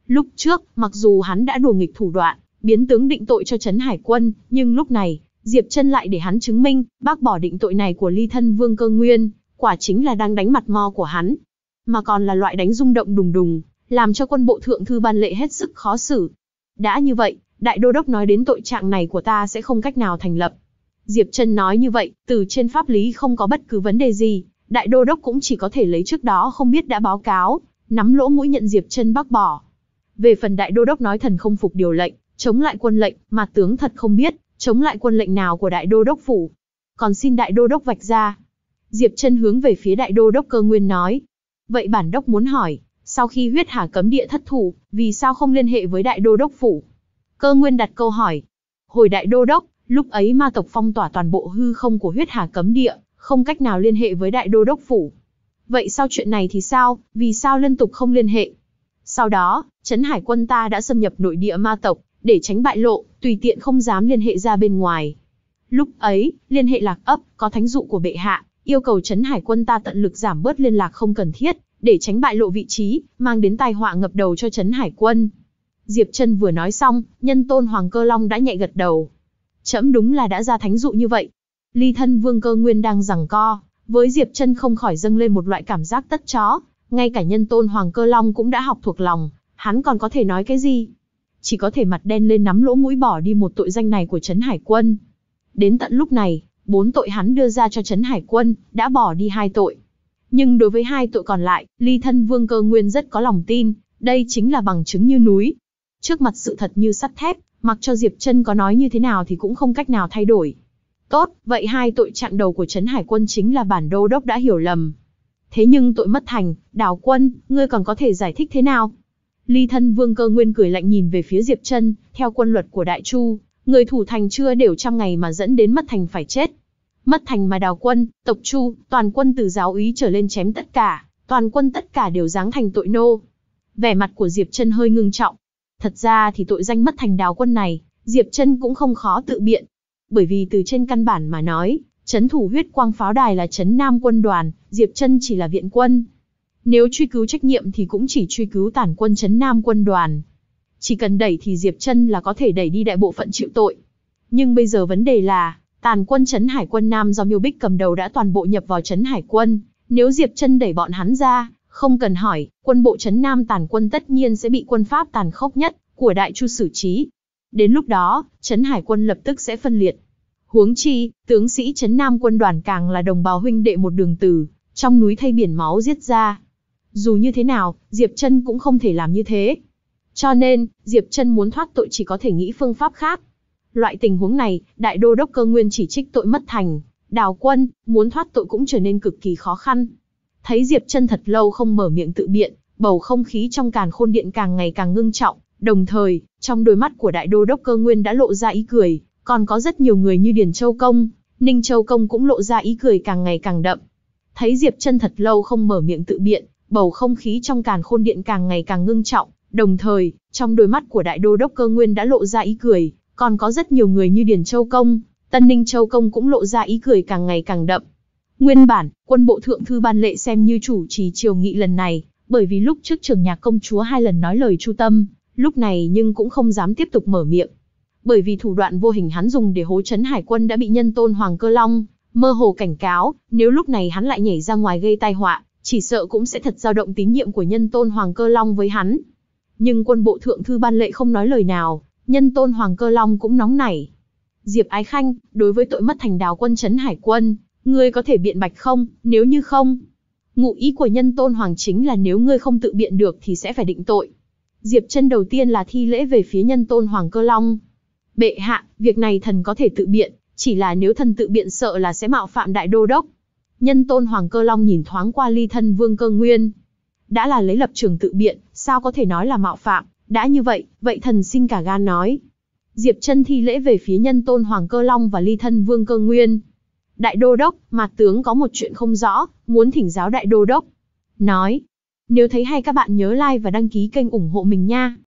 Lúc trước, mặc dù hắn đã đùa nghịch thủ đoạn, biến tướng định tội cho Trấn Hải quân, nhưng lúc này, Diệp Trân lại để hắn chứng minh, bác bỏ định tội này của ly thân vương cơ nguyên, quả chính là đang đánh mặt mo của hắn. Mà còn là loại đánh rung động đùng đùng, làm cho quân bộ thượng thư ban lệ hết sức khó xử. Đã như vậy, đại đô đốc nói đến tội trạng này của ta sẽ không cách nào thành lập. Diệp Trần nói như vậy, từ trên pháp lý không có bất cứ vấn đề gì, đại đô đốc cũng chỉ có thể lấy trước đó không biết đã báo cáo, nắm lỗ mũi nhận Diệp Trần bác bỏ. Về phần đại đô đốc nói thần không phục điều lệnh, chống lại quân lệnh, mà tướng thật không biết, chống lại quân lệnh nào của đại đô đốc phủ. Còn xin đại đô đốc vạch ra. Diệp Trần hướng về phía đại đô đốc cơ nguyên nói. Vậy bản đốc muốn hỏi, sau khi huyết hà cấm địa thất thủ, vì sao không liên hệ với đại đô đốc phủ? Cơ nguyên đặt câu hỏi. Hồi đại đô đốc, lúc ấy ma tộc phong tỏa toàn bộ hư không của huyết hà cấm địa, không cách nào liên hệ với đại đô đốc phủ. Vậy sau chuyện này thì sao, vì sao liên tục không liên hệ? Sau đó, Trấn Hải quân ta đã xâm nhập nội địa ma tộc, để tránh bại lộ, tùy tiện không dám liên hệ ra bên ngoài. Lúc ấy, liên hệ lạc ấp, có thánh dụ của bệ hạ, yêu cầu Trấn Hải quân ta tận lực giảm bớt liên lạc không cần thiết, để tránh bại lộ vị trí, mang đến tai họa ngập đầu cho trấn hải quân. Diệp Trân vừa nói xong, nhân tôn Hoàng Cơ Long đã nhẹ gật đầu. Chấm đúng là đã ra thánh dụ như vậy. Ly thân Vương Cơ Nguyên đang rằng co, với Diệp Trân không khỏi dâng lên một loại cảm giác tất chó. Ngay cả nhân tôn Hoàng Cơ Long cũng đã học thuộc lòng, hắn còn có thể nói cái gì? Chỉ có thể mặt đen lên nắm lỗ mũi bỏ đi một tội danh này của Trấn Hải Quân. Đến tận lúc này, bốn tội hắn đưa ra cho Trấn Hải Quân, đã bỏ đi hai tội. Nhưng đối với hai tội còn lại, ly thân vương cơ nguyên rất có lòng tin, đây chính là bằng chứng như núi. Trước mặt sự thật như sắt thép, mặc cho Diệp Chân có nói như thế nào thì cũng không cách nào thay đổi. Tốt, vậy hai tội chặn đầu của Trấn Hải quân chính là bản đô đốc đã hiểu lầm. Thế nhưng tội mất thành, đào quân, ngươi còn có thể giải thích thế nào? Ly thân vương cơ nguyên cười lạnh nhìn về phía Diệp Chân, theo quân luật của Đại Chu, người thủ thành chưa đều trăm ngày mà dẫn đến mất thành phải chết, Mất thành mà đào quân, tộc Chu, toàn quân từ giáo úy trở lên chém tất cả, toàn quân tất cả đều giáng thành tội nô. Vẻ mặt của Diệp Trân hơi ngưng trọng. Thật ra thì tội danh mất thành đào quân này, Diệp Trân cũng không khó tự biện, bởi vì từ trên căn bản mà nói, chấn thủ huyết quang pháo đài là chấn nam quân đoàn, Diệp Trân chỉ là viện quân. Nếu truy cứu trách nhiệm thì cũng chỉ truy cứu tản quân chấn nam quân đoàn. Chỉ cần đẩy thì Diệp Trân là có thể đẩy đi đại bộ phận chịu tội. Nhưng bây giờ vấn đề là, Tàn quân trấn Hải quân Nam do Miêu Bích cầm đầu đã toàn bộ nhập vào trấn Hải quân, nếu Diệp Chân đẩy bọn hắn ra, không cần hỏi, quân bộ trấn Nam tàn quân tất nhiên sẽ bị quân Pháp tàn khốc nhất của Đại Chu xử trí. Đến lúc đó, trấn Hải quân lập tức sẽ phân liệt. Huống chi, tướng sĩ trấn Nam quân đoàn càng là đồng bào huynh đệ một đường từ, trong núi thay biển máu giết ra. Dù như thế nào, Diệp Chân cũng không thể làm như thế. Cho nên, Diệp Chân muốn thoát tội chỉ có thể nghĩ phương pháp khác. Loại tình huống này, đại đô đốc cơ nguyên chỉ trích tội mất thành, đào quân, muốn thoát tội cũng trở nên cực kỳ khó khăn. Thấy Diệp chân thật lâu không mở miệng tự biện, bầu không khí trong càn khôn điện càng ngày càng ngưng trọng, đồng thời, trong đôi mắt của đại đô đốc cơ nguyên đã lộ ra ý cười, còn có rất nhiều người như Điền Châu Công, Ninh Châu Công cũng lộ ra ý cười càng ngày càng đậm. Thấy Diệp chân thật lâu không mở miệng tự biện, bầu không khí trong càn khôn điện càng ngày càng ngưng trọng, đồng thời, trong đôi mắt của đại đô đốc cơ nguyên đã lộ ra ý cười, còn có rất nhiều người như Điền Châu Công, Tân Ninh Châu Công cũng lộ ra ý cười càng ngày càng đậm. Nguyên bản, quân bộ thượng thư ban lệ xem như chủ trì triều nghị lần này, bởi vì lúc trước trường nhạc công chúa hai lần nói lời chu tâm, lúc này nhưng cũng không dám tiếp tục mở miệng. Bởi vì thủ đoạn vô hình hắn dùng để hố chấn hải quân đã bị nhân tôn Hoàng Cơ Long, mơ hồ cảnh cáo, nếu lúc này hắn lại nhảy ra ngoài gây tai họa, chỉ sợ cũng sẽ thật dao động tín nhiệm của nhân tôn Hoàng Cơ Long với hắn. Nhưng quân bộ thượng thư ban lệ không nói lời nào, nhân tôn Hoàng Cơ Long cũng nóng nảy. Diệp Ái Khanh, đối với tội mất thành đào quân chấn hải quân, ngươi có thể biện bạch không, nếu như không? Ngụ ý của nhân tôn Hoàng chính là nếu ngươi không tự biện được thì sẽ phải định tội. Diệp chân đầu tiên là thi lễ về phía nhân tôn Hoàng Cơ Long. Bệ hạ, việc này thần có thể tự biện, chỉ là nếu thần tự biện sợ là sẽ mạo phạm đại đô đốc. Nhân tôn Hoàng Cơ Long nhìn thoáng qua ly thân vương cơ nguyên. Đã là lấy lập trường tự biện, sao có thể nói là mạo phạm? Đã như vậy, vậy thần xin cả gan nói. Diệp chân thi lễ về phía nhân tôn Hoàng Cơ Long và ly thân Vương Cơ Nguyên. Đại đô đốc, mặt tướng có một chuyện không rõ, muốn thỉnh giáo đại đô đốc. Nói, nếu thấy hay các bạn nhớ like và đăng ký kênh ủng hộ mình nha.